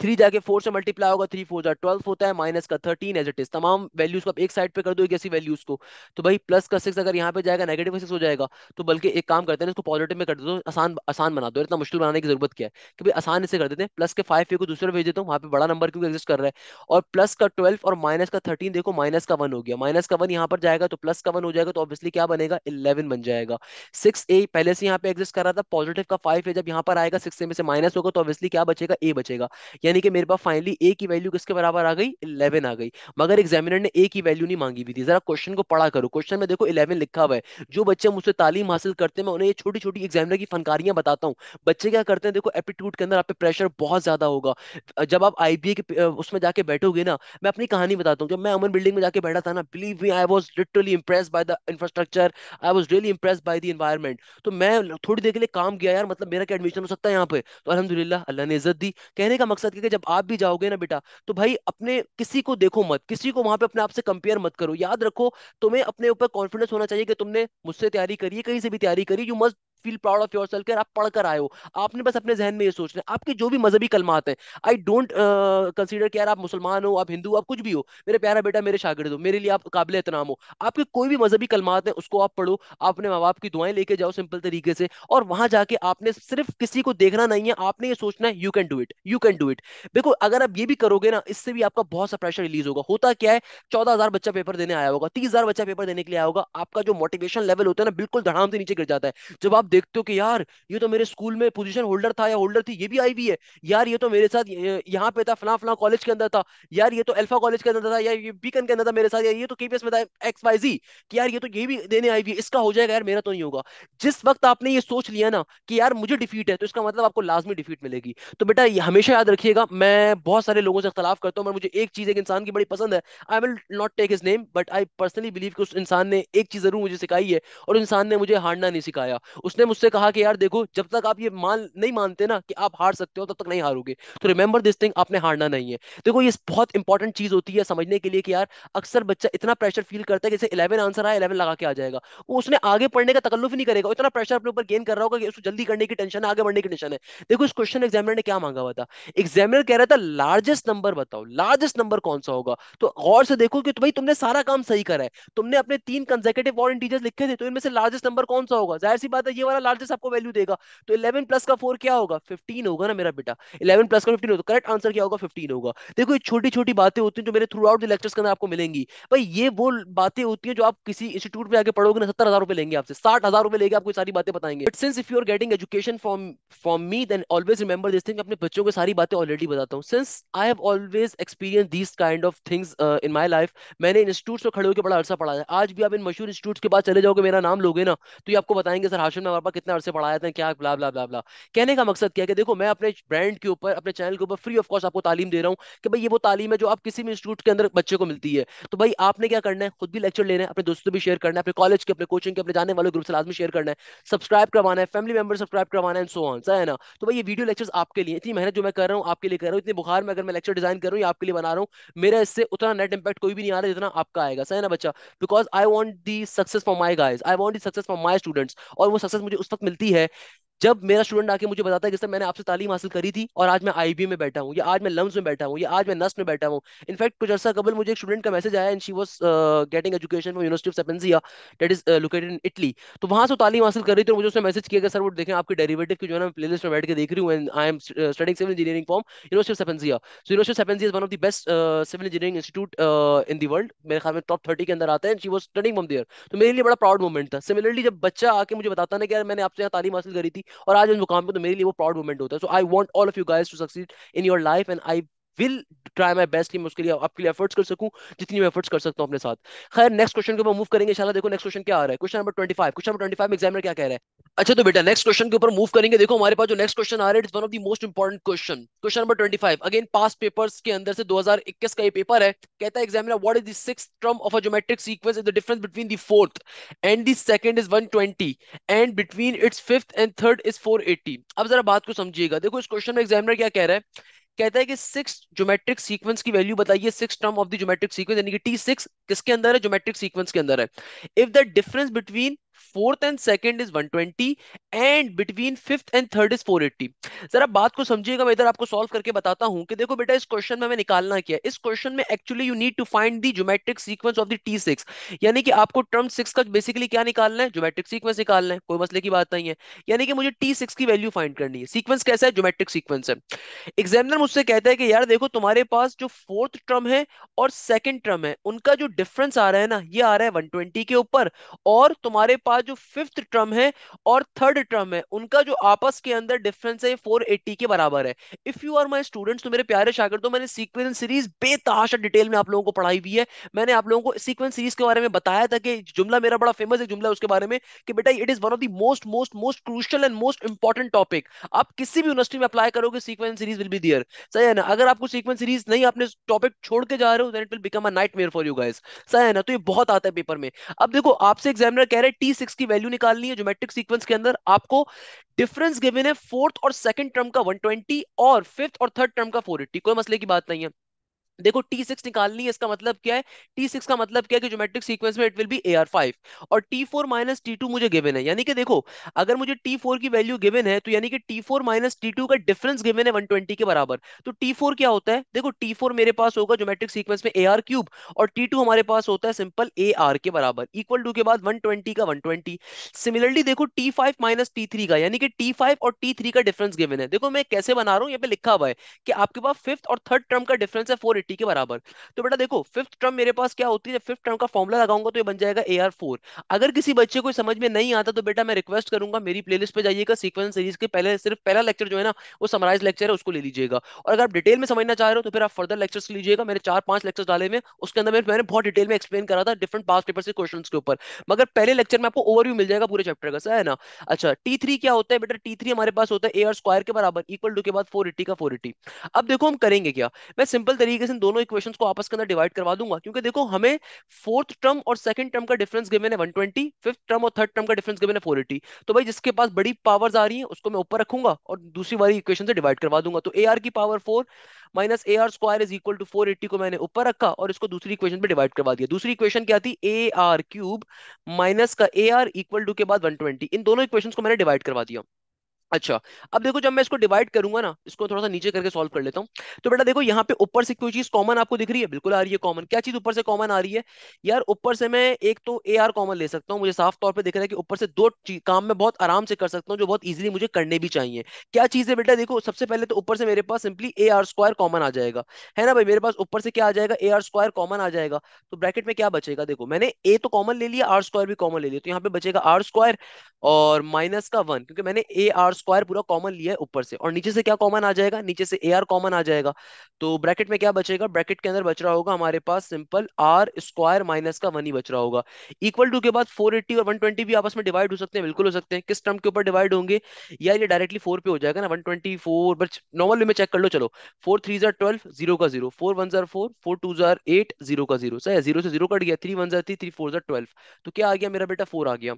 three जाके फोर से मल्टीप्लाई होगा थ्री फोर जो ट्वेल्व होता है माइनस का थर्टीन एज इट इज तमाम वैल्यूज को आप एक साइड पे कर दो ऐसी वैल्यूज को तो भाई प्लस का सिक्स अगर यहाँ पे जाएगा नेगेटिव सिक्स हो जाएगा तो बल्कि एक काम करते हैं इसको पॉजिटिव में कर दो आसान आसान बना दो इतना मुश्किल बनाने की जरूरत क्या है कि भाई आसान इसे कर देते हैं प्लस के फाइव ए को दूसरे भेज देता हूँ वहाँ पे बड़ा नंबर क्योंकि एग्जिस्ट कर रहा है और प्लस का ट्वेल्व और माइनस का थर्टीन देखो माइनस का वन हो गया माइनस का वन यहाँ पर जाएगा तो प्लस का वन हो जाएगा तो ऑब्वियसली क्या बनेगा इलेवन बन जाएगा सिक्स ए पहले से यहाँ पे एवरेज कर रहा था पॉजिटिव का फाइव है जब यहाँ पर आएगा सिक्स में से माइनस होगा तो ऑब्वियसली क्या बचेगा ए बचेगा यानी कि मेरे पास फाइनली ए की वैल्यू किसके बराबर आ गई इलेवन आ गई मगर एग्जामिनर ने ए की वैल्यू नहीं मांगी हुई थी जरा क्वेश्चन को पढ़ा करो क्वेश्चन में देखो इलेवन लिखा हुआ है जो बच्चे मुझसे तालीम हासिल करते हैं मैं उन्हें छोटी छोटी एग्जामिनर की फनकारियां बताता हूँ बच्चे क्या करते हैं देखो एप्टीट्यूड के अंदर आप प्रेशर बहुत ज्यादा होगा जब आप आई के उसमें जाके बैठोगे ना मैं अपनी कहानी बताता हूँ जब मैं अमन बिल्डिंग में जाके बैठा था ना believe me I was literally impress by the infrastructure I was really impress by the environment तो मैं थोड़ी थोड़ी देर के लिए काम किया यार मतलब मेरा क्या एडमिशन हो सकता है यहाँ पे तो अलहमदिल्ला अल्लाह ने इज्जत दी कहने का मकसद क्या जब आप भी जाओगे ना बेटा तो भाई अपने किसी को देखो मत किसी को वहां पे अपने आप से कंपेयर मत करो याद रखो तुम्हें अपने ऊपर कॉन्फिडेंस होना चाहिए कि तुमने मुझसे तैयारी करी है कहीं से भी तैयारी करी you must feel proud of yourself आप पढ़कर आए हो आपने बस अपने जहन में ये सोचना है आपके जो भी मजहबी कलमात हैं आई डोंट कंसिडर कि यार आप मुसलमान हो आप हिंदू आप कुछ भी हो मेरे प्यारा बेटा मेरे शागिर्द हो मेरे लिए आप काबिल एहतनाम हो आपके कोई भी मजहबी कलमात हैं उसको आप पढ़ो अपने माँ बाप की दुआएं लेके जाओ सिंपल तरीके से और वहां जाके आपने सिर्फ किसी को देखना नहीं है आपने ये सोचना है you can do it you can do it देखो अगर आप ये भी करोगे ना इससे भी आपका बहुत सा प्रेशर रिलीज होगा होता क्या है चौदह हजार बच्चा पेपर देने आया होगा तीस हजार बच्चा पेपर देने के लिए आया होगा आपका जो मोटिवेशन लेवल होता है ना बिल्कुल धड़ाम से नीचे गिर जाता है जब आप देखते हो कि यार ये तो मेरे स्कूल में पोजीशन होल्डर था या होल्डर थी ये भी आई हुई है यार ये तो मेरे साथ यहाँ पे था फला फला कॉलेज के अंदर था यार ये तो अल्फा कॉलेज के अंदर था या ये बीकन के अंदर था मेरे साथ यार ये तो केपीएस में था एक्स वाई जी कि यार ये तो ये भी देने आई हुई है इसका हो जाएगा यार मेरा तो नहीं होगा जिस वक्त आपने ये सोच लिया ना कि यार मुझे डिफीट है तो इसका मतलब आपको लाजमी डिफीट मिलेगी तो बेटा हमेशा याद रखिएगा मैं बहुत सारे लोगों से इख्तलाफ करता हूँ मुझे एक चीज एक इंसान की बड़ी पसंद है I will not take his name but I personally believe कि उस इंसान ने एक चीज जरूर मुझे सिखाई है और इंसान ने मुझे हारना नहीं सिखाया उसने उसने मुझसे कहा कि यार देखो जब तक आप ये मान नहीं मानते ना कि आप हार सकते हो तब तक नहीं हारोगे तो रिमेंबर दिस थिंग आपने हारना नहीं है देखो ये बहुत इंपॉर्टेंट चीज होती है समझने के लिए कि यार अक्सर बच्चा इतना प्रेशर फील करता है जैसे इलेवन आंसर आया इलेवन लगा के आ जाएगा वो उसने आगे पढ़ने का तकल्लुफ नहीं करेगा इतना प्रेशर अपने ऊपर गेन कर रहा होगा कि उसको जल्दी करने की टेंशन है आगे बढ़ने की टेंशन है देखो इस क्वेश्चन एग्जामिनर ने क्या मांगा हुआ था एग्जामिनर कह रहा था लार्जेस्ट नंबर बताओ लार्जेस्ट नंबर कौन सा होगा तो गौर से देखो कि तो भाई तुमने सारा काम सही करा है तुमने अपने तीन कंजेकेटिव और इंटीजर्स लिखे थे तो इनमें से लार्जेस्ट नंबर कौन सा होगा जाहिर सी बात है ये वाला लार्जेस्ट आपको वैल्यू देगा तो इलेवन प्लस का फोर क्या होगा फिफ्टीन होगा ना मेरा बेटा इलेवन प्लस का फिफ्टीन होगा करेक्ट आंसर क्या होगा फिफ्टीन होगा देखो ये छोटी छोटी बातें होती हैं जो मेरे थ्रू आउट लेक्चर्स के अंदर आपको मिलेंगी भाई ये वो बातें होती है जो आप किसी इंस्टीट्यूट में आगे पढ़ोगे ना सत्तर हजार रुपए लेंगे आपसे साठ हजार रुपए लेके आपको सारी बातें बताएंगे but since if you are getting education from from me then always remember this thing अपने बच्चों को सारी बातें ऑलरेडी बताता हूँ since I have always experience these kind of things in my life मैंने इंस्टीट्यूट में खड़े होकर बड़ा अर्सा पढ़ा है आज भी आप इन मशहूर इंस्टीट्यूट के बाद चले जाओगे मेरा नाम लोगे ना तो ये आपको बताएंगे सर हाशिम हमारे पास कितने अरसे पढ़ाए थे क्या ब्ला ब्ला ब्ला ब्ला कहने का मकसद क्या है कि देखो मैं अपने ब्रांड के ऊपर अपने चैनल के ऊपर फ्री ऑफ कॉस्ट आपको तालीम दे रहा हूँ कि भाई ये वो तालीम है जो आप किसी भी इंस्टीट्यूट के अंदर बच्चे को मिलती है तो भाई आपने क्या करना है खुद भी लेक्चर लेना है अपने दोस्तों भी शेयर करना है अपने कॉलेज के अपने कोचिंग के अपने जाने वाले ग्रुप से लाजमी शेयर करना है सब्सक्राइब करवाना है फैमिली मेबर सब्सक्राइब करवाना है सो ऑन सा है ना तो भाई ये वीडियो लेक्चर्स आपके लिए इतनी मेहनत जो मैं कर रहा हूँ आपके लिए कर रहा हूँ इतनी बुखार में अगर मैं लेक्चर डिजाइन कर रहा हूँ आपके लिए बना रहा हूँ मेरा इससे उतना नेट इंपैक्ट कोई भी नहीं आ रहा जितना आपका आएगा सही ना बच्चा because I want the success for my guys I want the success for my students और वो सक्सेस मुझे उस वक्त मिलती है जब मेरा स्टूडेंट आके मुझे बताता है कि सर मैंने आपसे तालीम हासिल करी थी और आज मैं आईबी में बैठा हूँ या आज मैं लम्स में बैठा हूँ या आज मैं नस में बैठा हूँ इनफैक्ट कुछ अर्सा कबल मुझे एक स्टूडेंट का मैसेज आया and she was getting education from university of Sapienza that is located in Italy तो वहां से तालीम हासिल कर रही थी मुझे उसने मैसेज किया कि सर वो देखें आपके डेरिवेटिव की जो है प्ले लिस्ट में बैठ के देख रही हूँ and I am studying civil engineering from university of Sapienza so university of Sapienza is one of the best civil engineering institute in the world मेरे ख्याल में टॉप थर्टी के अंदर आता है and she was studying from there तो मेरे लिए बड़ा प्राउड मोमेंट था सिमिलरली जब बच्चा आके मुझे बताता ना कि यार मैंने आपसे यहाँ तालीम हासिल करी थी और आज उस मुकाम पे तो मेरे लिए वो प्राउड मोमेंट होता है so I want all of you guys to succeed in your life and I will try my best कि मैं उसके लिए आपके लिए एफर्ट्स कर सकूं जितनी मैं एफर्ट्स कर सकता हूं अपने साथ खैर नेक्स्ट क्वेश्चन के ऊपर मूव करेंगे इंशाल्लाह देखो नेक्स्ट क्वेश्चन क्या आ रहा है question number twenty five question number five examiner क्या कह रहा है अच्छा तो बेटा नेक्स्ट क्वेश्चन के ऊपर मूव करेंगे देखो हमारे पास जो नेक्स्ट क्वेश्चन आ रहा है it's one of the most important question question number 25 again past papers के अंदर से 2021 का ये पेपर है कहता है examiner what is the sixth term of a geometric sequence is the difference between the fourth and the second is 120 and between its fifth and third is 480 अब जरा बात को समझिएगा देखो इस क्वेश्चन में एग्जामिनर क्या कह रहा है कहता है कि सिक्स ज्योमेट्रिक सीक्वेंस की वैल्यू बताइए six term of the geometric sequence यानी कि टी सिक्स किसके अंदर है ज्योमेट्रिक सीक्वेंस के अंदर है if the difference between fourth and second is 120 and between fifth and third is 480 जरा बात को समझिएगा मैं इधर आपको सॉल्व करके बताता हूं कि देखो बेटा इस क्वेश्चन में मैं निकालना क्या इस क्वेश्चन में actually you need to find the geometric sequence of the T six यानी कि आपको टर्म सिक्स का बेसिकली क्या निकालना है ज्योमेट्रिक सीक्वेंस निकालना है कोई मसले की बात नहीं है यानी कि मुझे टी सिक्स की वैल्यू फाइंड करनी है सीक्वेंस कैसा है ज्योमेट्रिक सीक्वेंस है एग्जामिनर मुझसे कहता है कि यार देखो तुम्हारे पास जो फोर्थ टर्म है और सेकेंड टर्म है उनका जो डिफरेंस आ रहा है ना ये आ रहा है वन के ऊपर और तुम्हारे पास जो फिफ्थ टर्म है और थर्ड टर्म है उनका जो आपस के अंदर डिफरेंस है फोर एट्टी के बराबर है if you are my student तो मेरे प्यारे शागर तो मैंने सीक्वेंस सीरीज बेतहाशा डिटेल में आप लोगों को पढ़ाई हुई है मैंने आप लोगों को सीक्वेंस सीरीज के बारे में बताया था कि जुमला मेरा बड़ा फेमस है जुमला उसके बारे में कि बेटा it is one of the most most most crucial and most important topic आप किसी भी यूनिवर्सिटी में अप्लाई करोगे sequence series will be there सही है ना अगर आपको सीक्वेंस सीरीज नहीं आपने टॉपिक छोड़ के जा रहे हो then it will become a nightmare for you guys सही है ना तो ये बहुत आता है पेपर में अब देखो आपसे एग्जामिनर कह रहे हैं टी सिक्स की वैल्यू निकालनी है ज्योमेट्रिक सीक्वेंस के अंदर आपको डिफरेंस गिवन है फोर्थ और सेकंड टर्म का 120 और फिफ्थ और थर्ड टर्म का 480 कोई मसले की बात नहीं है देखो T6 निकालनी है इसका मतलब क्या है T6 का मतलब क्या है कि ज्योमेट्रिक सीक्वेंस में इट विल बी AR5 और T4 माइनस T2 मुझे गिवन है यानी कि देखो अगर मुझे T4 की वैल्यू गिवन है तो यानी कि T4 माइनस T2 का डिफरेंस गिवन है 120 के बराबर तो T4 क्या होता है देखो T4 मेरे पास होगा ज्योमेट्रिक सीक्वेंस में AR क्यूब और T2 हमारे पास होता है सिंपल AR के बराबर इक्वल टू के बाद 120 का 120 सिमिलरली देखो T5 माइनस T3 का यानी कि T5 और T3 का डिफरेंस गिवन है देखो मैं कैसे बना रहा हूँ यहाँ पे लिखा हुआ है कि आपके पास फिफ्थ और थर्ड टर्म का डिफरेंस है फोर टी के बराबर तो बेटा देखो फिफ्थ टर्म मेरे पास क्या होती है फिफ्थ टर्म का फॉर्मुला लगाऊंगा तो ये बन जाएगा ए आर फोर अगर किसी बच्चे को समझ में नहीं आता तो बेटा मैं रिक्वेस्ट करूंगा मेरी प्लेलिस्ट पे जाइएगा सीक्वेंस सीरीज के पहले सिर्फ पहला लेक्चर जो है ना वो समराइज लेक्चर है उसको ले लीजिएगा और अगर आप डिटेल में समझना चाह रहे हो तो फिर आप फर्दर लेक्चर लीजिएगा मेरे चार पांच लेक्चर डाले में उसके अंदर मैंने बहुत डिटेल में एक्सप्लेन करा था डिफरेंट पास पेपर से क्वेश्चन के ऊपर मगर पहले लेक्चर में आपको ओवरव्यू मिल जाएगा पूरे चैप्टर का सर है ना अच्छा टी थ्री क्या होता है बेटा टी थ्री हमारे पास होता है ए आर स्क्वायर के बराबर इक्वल टू के बाद फोर एट्टी का फोर एट्टी अब देखो हम करेंगे क्या मैं सिंपल तरीके से इन दोनों इक्वेशंस को आपस के अंदर डिवाइड करवा दूंगा क्योंकि देखो हमें फोर्थ टर्म और सेकंड टर्म का डिफरेंस गिवन है 120 फिफ्थ टर्म और थर्ड टर्म का डिफरेंस गिवन है 480 तो भाई जिसके पास बड़ी पावर्स आ रही है उसको मैं ऊपर रखूंगा और दूसरी वाली इक्वेशन से डिवाइड करवा दूंगा तो ए की power four minus a r square is equal to four eighty को मैंने ऊपर रखा और इसको दूसरी इक्वेशन पे डिवाइड करवा दिया दूसरी इक्वेशन क्या थी ए आर क्यूब माइनस का ए आर इक्वल टू के बाद वन ट्वेंटी इन दोनों इक्वेशन को मैंने डिवाइड करवा दिया अच्छा अब देखो जब मैं इसको डिवाइड करूंगा ना इसको थोड़ा सा नीचे करके सॉल्व कर लेता हूँ तो बेटा देखो यहाँ पे ऊपर से कोई चीज कॉमन आपको दिख रही है बिल्कुल आ रही है कॉमन क्या चीज ऊपर से कॉमन आ रही है यार ऊपर से मैं एक तो ए आर कॉमन ले सकता हूँ मुझे साफ तौर पर दिख रहा है कि ऊपर से दो काम मैं बहुत आराम से कर सकता हूँ जो बहुत ईजिली मुझे करने भी चाहिए क्या चीज है बेटा देखो सबसे पहले तो ऊपर से मेरे पास simply a r square common आ जाएगा है ना भाई मेरे पास ऊपर से क्या आ जाएगा ए आर स्क्वायर कॉमन आ जाएगा तो ब्रैकेट में क्या बचेगा देखो मैंने ए तो कॉमन ले लिया आर स्क्वायर भी कॉमन ले लिया तो यहाँ पे बचेगा आर स्क्वायर और माइनस का वन क्योंकि मैंने ए आर स्क्वायर पूरा कॉमन लिया है ऊपर से और नीचे से क्या कॉमन आ जाएगा नीचे से ए आर कॉमन आ जाएगा तो ब्रैकेट में क्या बचेगा ब्रैकेट के अंदर बच रहा होगा हमारे पास सिंपल आर स्क्वायर माइनस का वन ही बच रहा होगा इक्वल टू के बाद फोर एट्टी और वन ट्वेंटी भी आपस में डिवाइड हो सकते हैं बिल्कुल हो सकते हैं किस टर्म के ऊपर डिवाइड होंगे या ये डायरेक्टली फोर पे हो जाएगा ना one twenty four but normal में चेक कर लो चलो four three are twelve zero का zero four one jar four four two jar eight zero का जीरो सही जीरो से जीरो कट गया three one jar three three four are twelve तो क्या आ गया मेरा बेटा फोर आ गया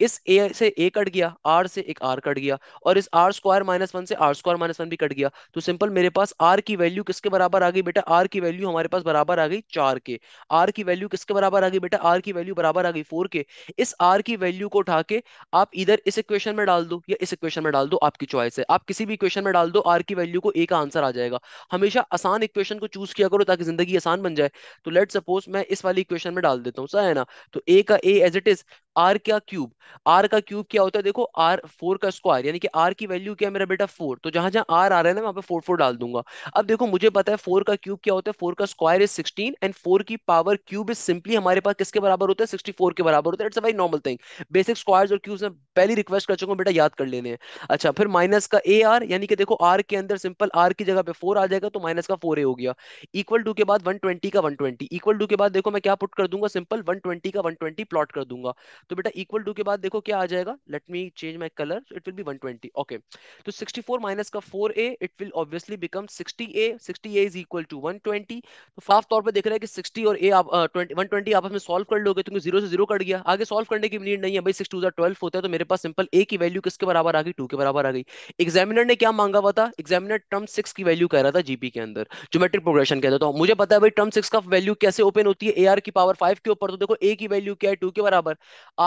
इस ए से ए कट गया आर से एक आर कट गया और इस आर स्क्वायर माइनस वन से आर स्क्वायर माइनस वन भी कट गया तो सिंपल मेरे पास आर की वैल्यू किसके बराबर आ गई बेटा आर की वैल्यू हमारे पास बराबर आ गई चार के आर की वैल्यू किसके बराबर आ गई बेटा आर की वैल्यू बराबर आ गई फोर के इस आर की वैल्यू को उठा के आप इधर इस इक्वेशन में डाल दो या इस इक्वेशन में डाल दो आपकी चॉइस है आप किसी भी इक्वेशन में डाल दो आर की वैल्यू को ए का आंसर आ जाएगा हमेशा आसान इक्वेशन को चूज किया करो ताकि जिंदगी आसान बन जाए तो लेट सपोज मैं इस वाली इक्वेशन में डाल देता हूँ सर है ना तो ए का ए एज इट इज आर का क्यूब आर का क्यूब क्या होता है देखो आर फोर का स्क्वायर यानी कि आर की वैल्यू क्या है मेरा बेटा फोर तो जहां जहां आर आ रहा है ना वहां पे फोर फोर डाल दूंगा अब देखो मुझे पता है फोर का क्यूब क्या होता है फोर का square is sixteen and four की पावर क्यूब इज सिंपली हमारे पास किसके बराबर होता है सिक्सटी के बराबर होता है it's a very normal thing basic square और क्यूब में पहली रिक्वेस्ट कर चुका बेटा याद कर लेने अच्छा फिर माइनस का ए आर यानी कि देखो आर के अंदर सिंपल आर की जगह पे फोर आ जाएगा तो माइनस का फोर ए हो गया इक्वल टू के बाद वन का वन इक्वल टू के बाद देखो मैं क्या पुट कर दूंगा सिंपल वन का वन प्लॉट कर दूंगा तो बेटा इक्वल टू के बाद देखो क्या आ जाएगा let me change my colour it will be one 20 okay तो 64 माइनस का 4a it will obviously become 60a 60a is equal to 120 तो साफ तौर पे देख रहे हैं कि 60 और a आप uh, 20 120 आपस में सॉल्व कर लोगे तो जीरो से जीरो कट गया आगे सॉल्व करने की नीड नहीं है भाई 6 2 12 होता है तो मेरे पास सिंपल a की वैल्यू किसके बराबर आ गई 2 के बराबर आ गई एग्जामिनर ने क्या मांगा हुआ था एग्जामिनर टर्म 6 की वैल्यू कह रहा था जीपी के अंदर ज्योमेट्रिक प्रोग्रेशन के अंदर मुझे पता है भाई टर्म 6 का वैल्यू कैसे ओपन होती है ar की पावर 5 के ऊपर तो देखो a की वैल्यू क्या है 2 के बराबर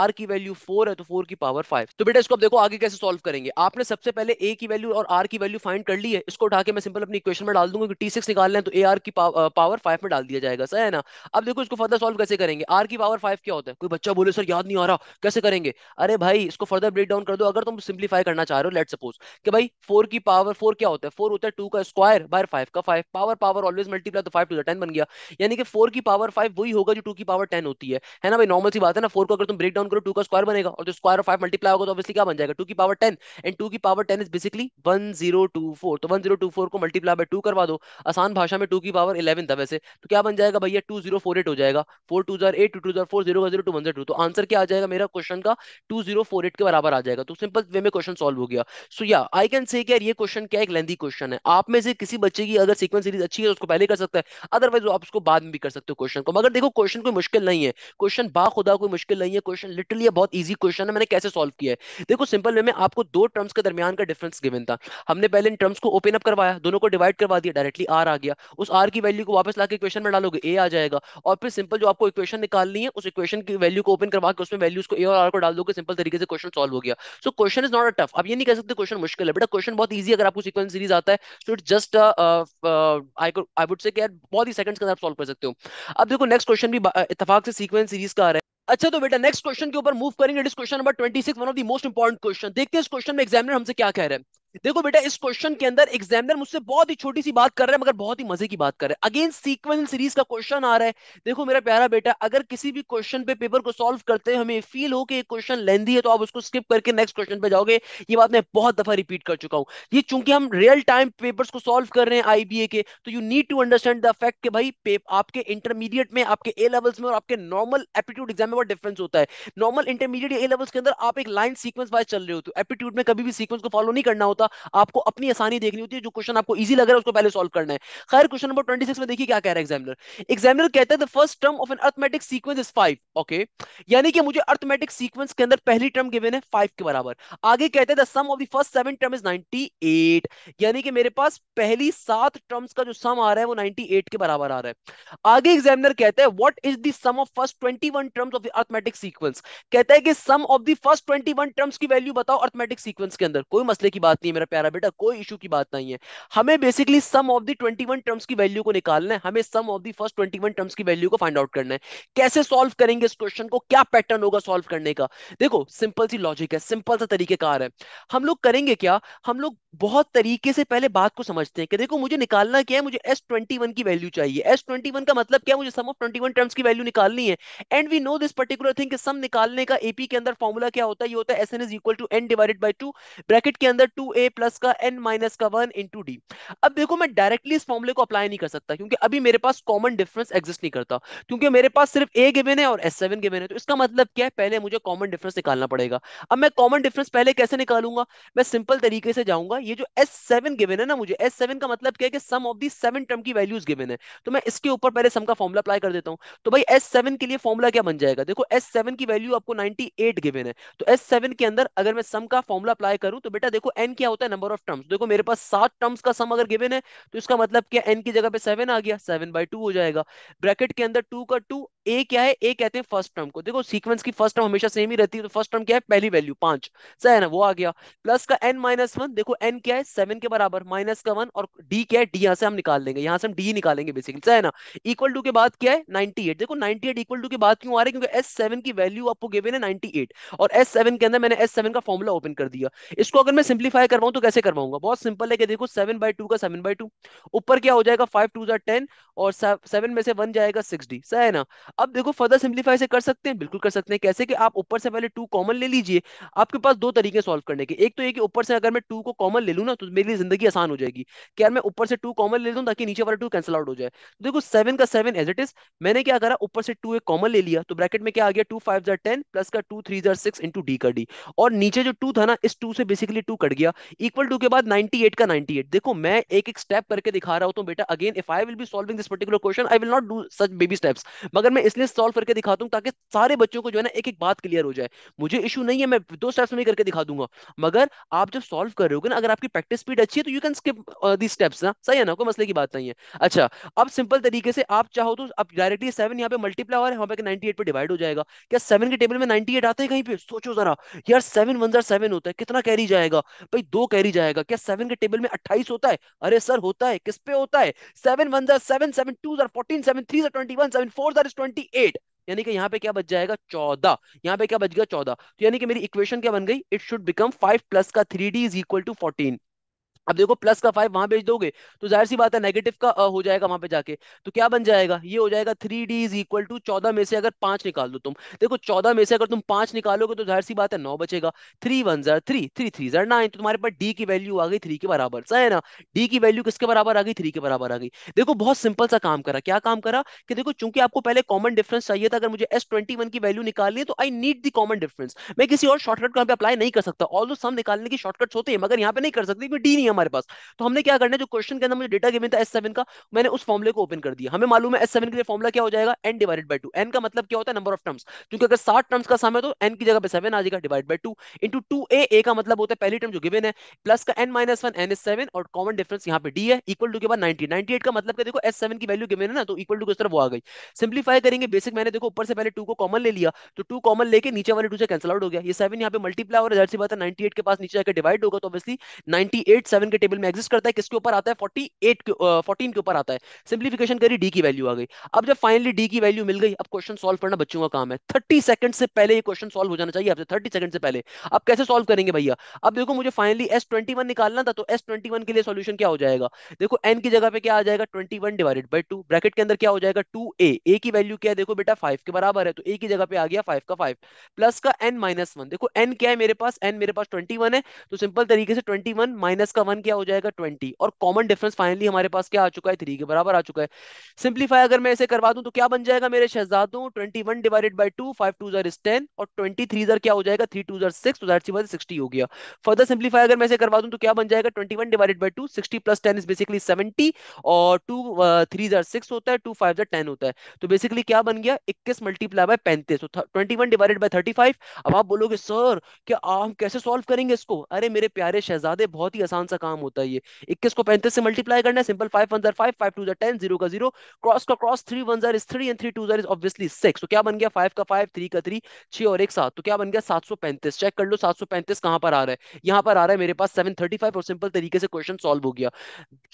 r की वैल्यू 4 है तो 4 की पावर 5 तो बेटा इसको आप देखो आगे कैसे सॉल्व करेंगे आपने सबसे पहले ए की वैल्यू और आर की वैल्यू फाइंड कर ली है इसको उठा के मैं सिंपल अपनी इक्वेशन में डाल दूंगा कि टी सिक्स निकालना है तो ए आर की पावर फाइव में डाल दिया जाएगा सर है ना अब देखो इसको फर्दर सॉल्व कैसे करेंगे आर की पावर फाइव क्या होता है कोई बच्चा बोले सर याद नहीं आ रहा कैसे करेंगे अरे भाई इसको फर्दर ब्रेक डाउन कर दो अगर तुम सिंप्लीफाई करना चाह रहे हो लेट सपोज कि भाई फोर की पावर फोर क्या होता है फोर होता है टू का स्क्वायर बाय फाइव का five power power always multiply तो फाइव टू टेन बन गया यानी कि फोर की पावर फाइव वही होगा जो टू की पावर टेन होती है है ना भाई नॉर्मल सी बात है ना फोर को अगर तुम ब्रेक डाउन करो टू का स्क्वायर बनेगा और जो स्क्वायर फाइव मल्टीप्लाई होगा तो ऑब्वियसली क्या बन जाएगा टू की पावर टेन एंड टू की power ten is basically one zero two four तो वन जीरो टू फोर को मल्टीप्लाई बाय टू करवा दो आसान भाषा में टू की पावर इलेवन था वैसे तो क्या बन जाएगा भैया टू जीरो फोर एट हो जाएगा four two jar eight two two जार four zero zero two one zero two तो आंसर क्या आ जाएगा मेरा क्वेश्चन का टू जीरो फोर एट के बराबर आ जाएगा तो सिंपल वे में क्वेश्चन सॉल्व हो गया सो या आई कैन से यार ये क्वेश्चन क्या एक लेंदी क्वेश्चन है आप में से किसी बच्चे की अगर सीक्वेंस सीरीज अच्छी है तो उसको पहले कर सकता है अदरवाइज आप उसको बाद में भी कर सकते हो क्वेश्चन को मगर देखो क्वेश्चन कोई मुश्किल नहीं है क्वेश्चन बाखुदा कोई मुश्किल नहीं है क्वेश्चन लिटरली बहुत ईजी क्वेश्चन है मैंने कैसे सॉल्व किया है देखो सिंपल वे में आपको दो टर्म टर्म्स के दरमियान का डिफरेंस गिवन था हमने पहले इन टर्म्स को ओपन अप करवाया दोनों को डिवाइड करवा दिया डायरेक्टली आर आ गया उस आर की वैल्यू को वापस लाके इक्वेशन में डालोगे ए आ जाएगा और फिर सिंपल जो आपको इक्वेशन निकालनी है उस इक्वेशन की वैल्यू को ओपन करवा के उसमें वैल्यूज को ए और आर को डाल दो सिंपल तरीके से क्वेश्चन सॉल्व हो गया so question is not a tough आप ये नहीं कह सकते क्वेश्चन मुश्किल है बेटा क्वेश्चन बहुत ईजी अगर आपको सीक्वेंस सीरीज आता है so it just I would say बहुत ही सेकंड्स के अंदर सॉल्व कर सकते हो अब देखो नेक्स्ट क्वेश्चन भी uh, इतफाक से सीक्वेंस सीरीज का आ रहा है अच्छा तो बेटा नेक्स्ट क्वेश्चन के ऊपर मूव करेंगे question number 26 one of the most important question देखते हैं इस क्वेश्चन में एग्जामिनर हमसे क्या कह रहे हैं देखो बेटा इस क्वेश्चन के अंदर एग्जामिनर मुझसे बहुत ही छोटी सी बात कर रहा है मगर बहुत ही मजे की बात कर रहा है अगेन सीक्वेंस सीरीज का क्वेश्चन आ रहा है देखो मेरा प्यारा बेटा अगर किसी भी क्वेश्चन पे पेपर को सॉल्व करते हैं हमें फील हो कि क्वेश्चन लेंदी है तो आप उसको स्किप करके नेक्स्ट क्वेश्चन पे जाओगे ये बात मैं बहुत दफा रिपीट कर चुका हूँ ये चूंकि हम रियल टाइम पेपर को सोल्व कर रहे हैं आईबीए के तो you need to understand the fact के भाई आपके इंटरमीडिएट में आपके ए लेवल्स में और आपके नॉर्मल एप्टीट्यूड एग्जाम में बहुत डिफरेंस होता है नॉर्मल इंटरमीडिएट ए लेवल्स के अंदर आप एक लाइन सीक्वेंस वाइज चल रहे हो तो एप्टीट्यूड में कभी भी सीक्वेंस को फॉलो नहीं करना होता होता आपको अपनी आसानी देखनी होती है जो क्वेश्चन आपको इजी लग रहा है उसको पहले सॉल्व करना है खैर क्वेश्चन नंबर ट्वेंटी सिक्स में देखिए क्या कह रहा है एग्जामिनर एग्जामिनर कहता है first term of an arithmetic sequence is five okay यानी कि मुझे अर्थमेटिक सीक्वेंस के अंदर पहली टर्म गिवन है फाइव के बराबर आगे कहते हैं sum of the first seven term is ninety यानी कि मेरे पास पहली सात टर्म्स का जो सम आ रहा है वो नाइनटी के बराबर आ रहा है आगे एग्जामिनर कहते हैं what is the sum of first twenty one terms of the arithmetic sequence कहता है कि sum of the first 21 terms की वैल्यू बताओ अर्थमेटिक सीक्वेंस के अंदर कोई मसले की बात नहीं है मेरा प्यारा बेटा कोई इशू की बात नहीं है हमें basically sum of the twenty one terms की वैल्यू को निकालना है हमें sum of the first twenty one terms की वैल्यू को फाइंड आउट करना है कैसे सॉल्व करेंगे इस क्वेश्चन को क्या पैटर्न होगा सॉल्व करने का देखो सिंपल सी लॉजिक है सिंपल सा तरीकेकार है हम लोग करेंगे क्या हम लोग बहुत तरीके से पहले बात को समझते हैं कि देखो मुझे निकालना क्या है मुझे एस ट्वेंटी वन की वैल्यू चाहिए एस ट्वेंटी वन का मतलब क्या मुझे sum of twenty one terms की वैल्यू निकालनी है and we know this particular thing sum निकालने का एपी के अंदर फॉर्मूला क्या होता है ये होता है S N is equal to N divided by two bracket के अंदर टू ए प्लस का एन माइनस का वन इंटू डी अब देखो मैं डायरेक्टली इस फॉर्मुले को अप्लाई नहीं कर सकता क्योंकि अभी मेरे पास कॉमन डिफरेंस एग्जिस्ट नहीं करता क्योंकि मेरे पास सिर्फ ए गिवन है और एस सेवन गिवन है तो इसका मतलब क्या है पहले मुझे कॉमन डिफरेंस निकालना पड़ेगा अब मैं कॉमन डिफरेंस पहले कैसे निकालूंगा मैं सिंपल तरीके से जाऊंगा ये जो एस सेवन गिवन है ना मुझे एस सेवन का मतलब क्या है कि sum of the seven term की वैल्यूज गिवन है तो मैं इसके ऊपर पहले सम का फॉर्मुला अप्लाई कर देता हूँ तो भाई एस सेवन के लिए फॉर्मुला क्या बन जाएगा देखो एस सेवन की वैल्यू आपको नाइनटी एट गिवन है तो एस सेवन के अंदर अगर मैं सम का फॉर्मुला अप्लाई करूं तो बेटा देखो एन क्या होता है नंबर ऑफ टर्म्स देखो मेरे पास सात टर्म्स का सम अगर गिवन है तो इसका मतलब क्या एन की जगह पे सेवन आ गया सेवन बाई टू हो जाएगा ब्रैकेट के अंदर टू का टू ए क्या है ए कहते हैं फर्स्ट टर्म को देखो सीक्वेंस की फर्स्ट टर्म हमेशा सेम ही रहती है तो फर्स्ट टर्म क्या है पहली वैल्यू पांच सही है ना वो आ गया प्लस का एन माइनस वन देखो एन क्या है सेवन के बराबर माइनस का वन और डी क्या है डी यहां से हम निकाल लेंगे यहां से हम डी निकालेंगे बेसिकली सही है ना इक्वल टू के बाद क्या है नाइनटी एट देखो नाइनटी एट इक्वल टू के बाद क्यों आ रहा है क्योंकि एस सेवन की वैल्यू आपको गिवन है नाइनटी एट और एस सेवन के अंदर मैंने एस सेवन का फॉर्मुला ओपन कर दिया इसको अगर मैं सिंप्लीफाई करवाऊँ तो कैसे करवाऊंगा बहुत सिंपल है कि देखो सेवन बाई टू का सेवन बाई टू ऊपर क्या हो जाएगा फाइव टू टेन और सेवन में से वन जाएगा सिक्स डी सही है ना अब देखो फर्दर सिंप्लीफाई से कर सकते हैं बिल्कुल कर सकते हैं कैसे कि आप ऊपर से पहले टू कॉमन ले लीजिए आपके पास दो तरीके सॉल्व करने के एक तो ये कि ऊपर से अगर मैं टू को कॉमन ले लू ना तो मेरे लिए जिंदगी आसान हो जाएगी क्या यार मैं ऊपर से टू कॉमन ले लूँ ताकि नीचे वाला टू कैंसिल आउट हो जाए तो देखो सेवन का सेवन एज इट इज मैंने क्या करा ऊपर से टू एक कॉमन ले लिया तो ब्रैकेट में क्या आ गया टू फाइव जर टेन प्लस का टू थ्री जार सिक्स इंटू डी का डी और नीचे जो टू था ना इस टू से बेसिकली टू कट गया इक्वल टू के बाद नाइनटी एट का नाइनटी एट देखो मैं एक एक स्टेप करके दिखा रहा हूँ तो बेटा again if I will be solving this particular question I will not do such baby steps मगर मैं मैं इसलिए सॉल्व करके दिखाता हूँ ताकि सारे बच्चों को जो है ना एक एक बात क्लियर हो जाए मुझे इशू नहीं है मैं दो स्टेप्स में करके दिखा दूंगा मगर आप जब सॉल्व कर रहे हो ना अगर आपकी प्रैक्टिस स्पीड अच्छी है तो you can skip the steps ना सही है ना कोई मसले की बात नहीं है अच्छा अब सिंपल तरीके से आप चाहो तो आप डायरेक्टली सेवन यहाँ पे मल्टीप्लाई और यहाँ पे नाइनटी पे डिवाइड हो जाएगा क्या सेवन के टेबल में नाइनटी आते हैं कहीं पे सोचो जरा यार सेवन वन जर सेवन होता है कितना कैरी जाएगा भाई दो कैरी जाएगा क्या सेवन के टेबल में अट्ठाईस होता है अरे सर होता है किस पे होता है सेवन वन जर सेवन सेवन टू जर फोर्टीन सेवन थ्री जर ट्वेंटी वन सेवन फोर जर सर ट्वेंटी ट्वेंटी एट यानी कि यहाँ पे क्या बच जाएगा चौदह यहाँ पे क्या बच गया चौदह तो यानी कि मेरी इक्वेशन क्या बन गई it should become five plus का three D is equal to fourteen अब देखो प्लस का फाइव वहां भेज दोगे तो जाहिर सी बात है नेगेटिव का हो जाएगा वहां पे जाके तो क्या बन जाएगा ये हो जाएगा three D is equal to चौदह में से अगर पांच निकाल दो तुम देखो चौदह में से अगर तुम पांच निकालोगे तो जाहिर सी बात है नौ बचेगा थ्री वन जर थ्री थ्री थ्री जर नाइन तो तुम्हारे पास डी की वैल्यू आ गई थ्री के बराबर सही है ना डी की वैल्यू किसके बराबर आ गई थ्री के बराबर आ गई देखो बहुत सिंपल सा काम करा क्या काम करा कि देखो चूंकि आपको पहले कॉमन डिफरेंस चाहिए था अगर मुझे एस ट्वेंटी वन की वैल्यू निकालनी है तो I need the common difference मैं किसी और शॉर्टकट को यहाँ पे अप्लाई नहीं कर सकता ऑल दो सम निकालने की शॉर्टकट होते हैं मगर यहाँ पे नहीं कर सकती क्योंकि डी नहीं हमारे पास तो हमने क्या करना है जो क्वेश्चन के अंदर मुझे डेटा गिवन था एस सेवन का मैंने उस फॉर्मुले को ओपन कर दिया हमें मालूम है एस सेवन के लिए फॉर्मुला क्या हो जाएगा N divided by two N का मतलब क्या होता है नंबर ऑफ टर्म्स क्योंकि अगर साठ टर्म्स का सम है तो एन की जगह पे सेवन आ जाएगा divide by two into two A A का मतलब होता है पहली टर्म जो गिवन है प्लस का N minus one N S seven और कॉमन डिफरेंस यहाँ पे डी है इक्वल टू के बाद नाइनटी नाइनटी एट का मतलब देखो एस सेवन की वैल्यू गिवन है ना तो इक्वल टू किस तरफ वो आ गई सिंप्लीफाई करेंगे बेसिक मैंने देखो ऊपर से पहले टू को कॉमन ले लिया तो टू कॉमन लेके नीचे वाले टू से कैंसल आउट हो गया ये सेवन यहाँ पे मल्टीप्लाई और जाहिर सी बात है नाइनटी के पास नीचे जाकर डिवाइड होगा तो ऑब्वियसली नाइनटी एट सेवन के टेबल में एक्जिस्ट करता है किसके ऊपर आता है फोर्टी एट फोर्टीन के ऊपर आता है सिंप्लीफिकेशन करी डी की वैल्यू आ गई अब जब फाइनली डी की वैल्यू मिल गई अब क्वेश्चन सॉल्व करना बच्चों का काम है थर्टी सेकंड से पहले ये क्वेश्चन सॉल्व हो जाना चाहिए आपसे थर्टी सेकंड से पहले अब कैसे सॉल्व करेंगे भैया अब देखो मुझे फाइनली एस ट्वेंटी वन निकालना था तो एस ट्वेंटी वन के लिए सोल्यूशन क्या हो जाएगा देखो एन की जगह पे क्या आ जाएगा twenty one divided by two bracket के अंदर क्या हो जाएगा टू ए ए की वैल्यू क्या है देखो बेटा फाइव के बराबर है तो ए की जगह पे आ गया फाइव का फाइव प्लस का एन माइनस वन देखो एन क्या है मेरे पास एन मेरे पास ट्वेंटी वन है तो सिंपल तरीके से ट्वेंटी वन माइनस का वन क्या हो जाएगा ट्वेंटी और कॉमन डिफरेंस फाइनली हमारे पास क्या आ चुका है थ्री के बराबर आ चुका है सिंप्लीफाई अगर मैं इसे करवा दूं तो क्या बन जाएगा मेरे शहजादों twenty one divided by two five two जर टेन और ट्वेंटी थ्री जर क्या हो जाएगा थ्री टू जर सिक्स तो दैट सिक्सटी हो गया फर्दर सिंप्लीफाई अगर मैं इसे करवा दूं तो क्या बन जाएगा twenty one divided by two sixty plus ten is basically seventy और टू थ्री जर सिक्स होता है टू फाइव जर टेन होता है तो बेसिकली क्या बन गया इक्कीस मल्टीप्लाई बाय पैंतीस twenty one divided by thirty five अब आप बोलोगे सर क्या हम कैसे सॉल्व करेंगे इसको अरे मेरे प्यारे शहजादे बहुत ही आसान सा काम होता है ये इक्कीस को पैंतीस से मल्टीप्लाई करना है सिंपल फाइव वन जर फाइव फाइव टू जर टेन जीरो का जीरो क्रॉस का क्रॉस थ्री वन जर is three and three two जर इज ऑब्वियसली सिक्स तो क्या बन गया फाइव का फाइव थ्री का थ्री छह और एक सात तो क्या बन गया सात सौ पैंतीस चेक कर लो सात सौ पैंतीस कहां पर आ रहा है यहां पर आ रहा है मेरे पास सेवन थर्टी फाइव और सिंपल तरीके से क्वेश्चन सॉल्व हो गया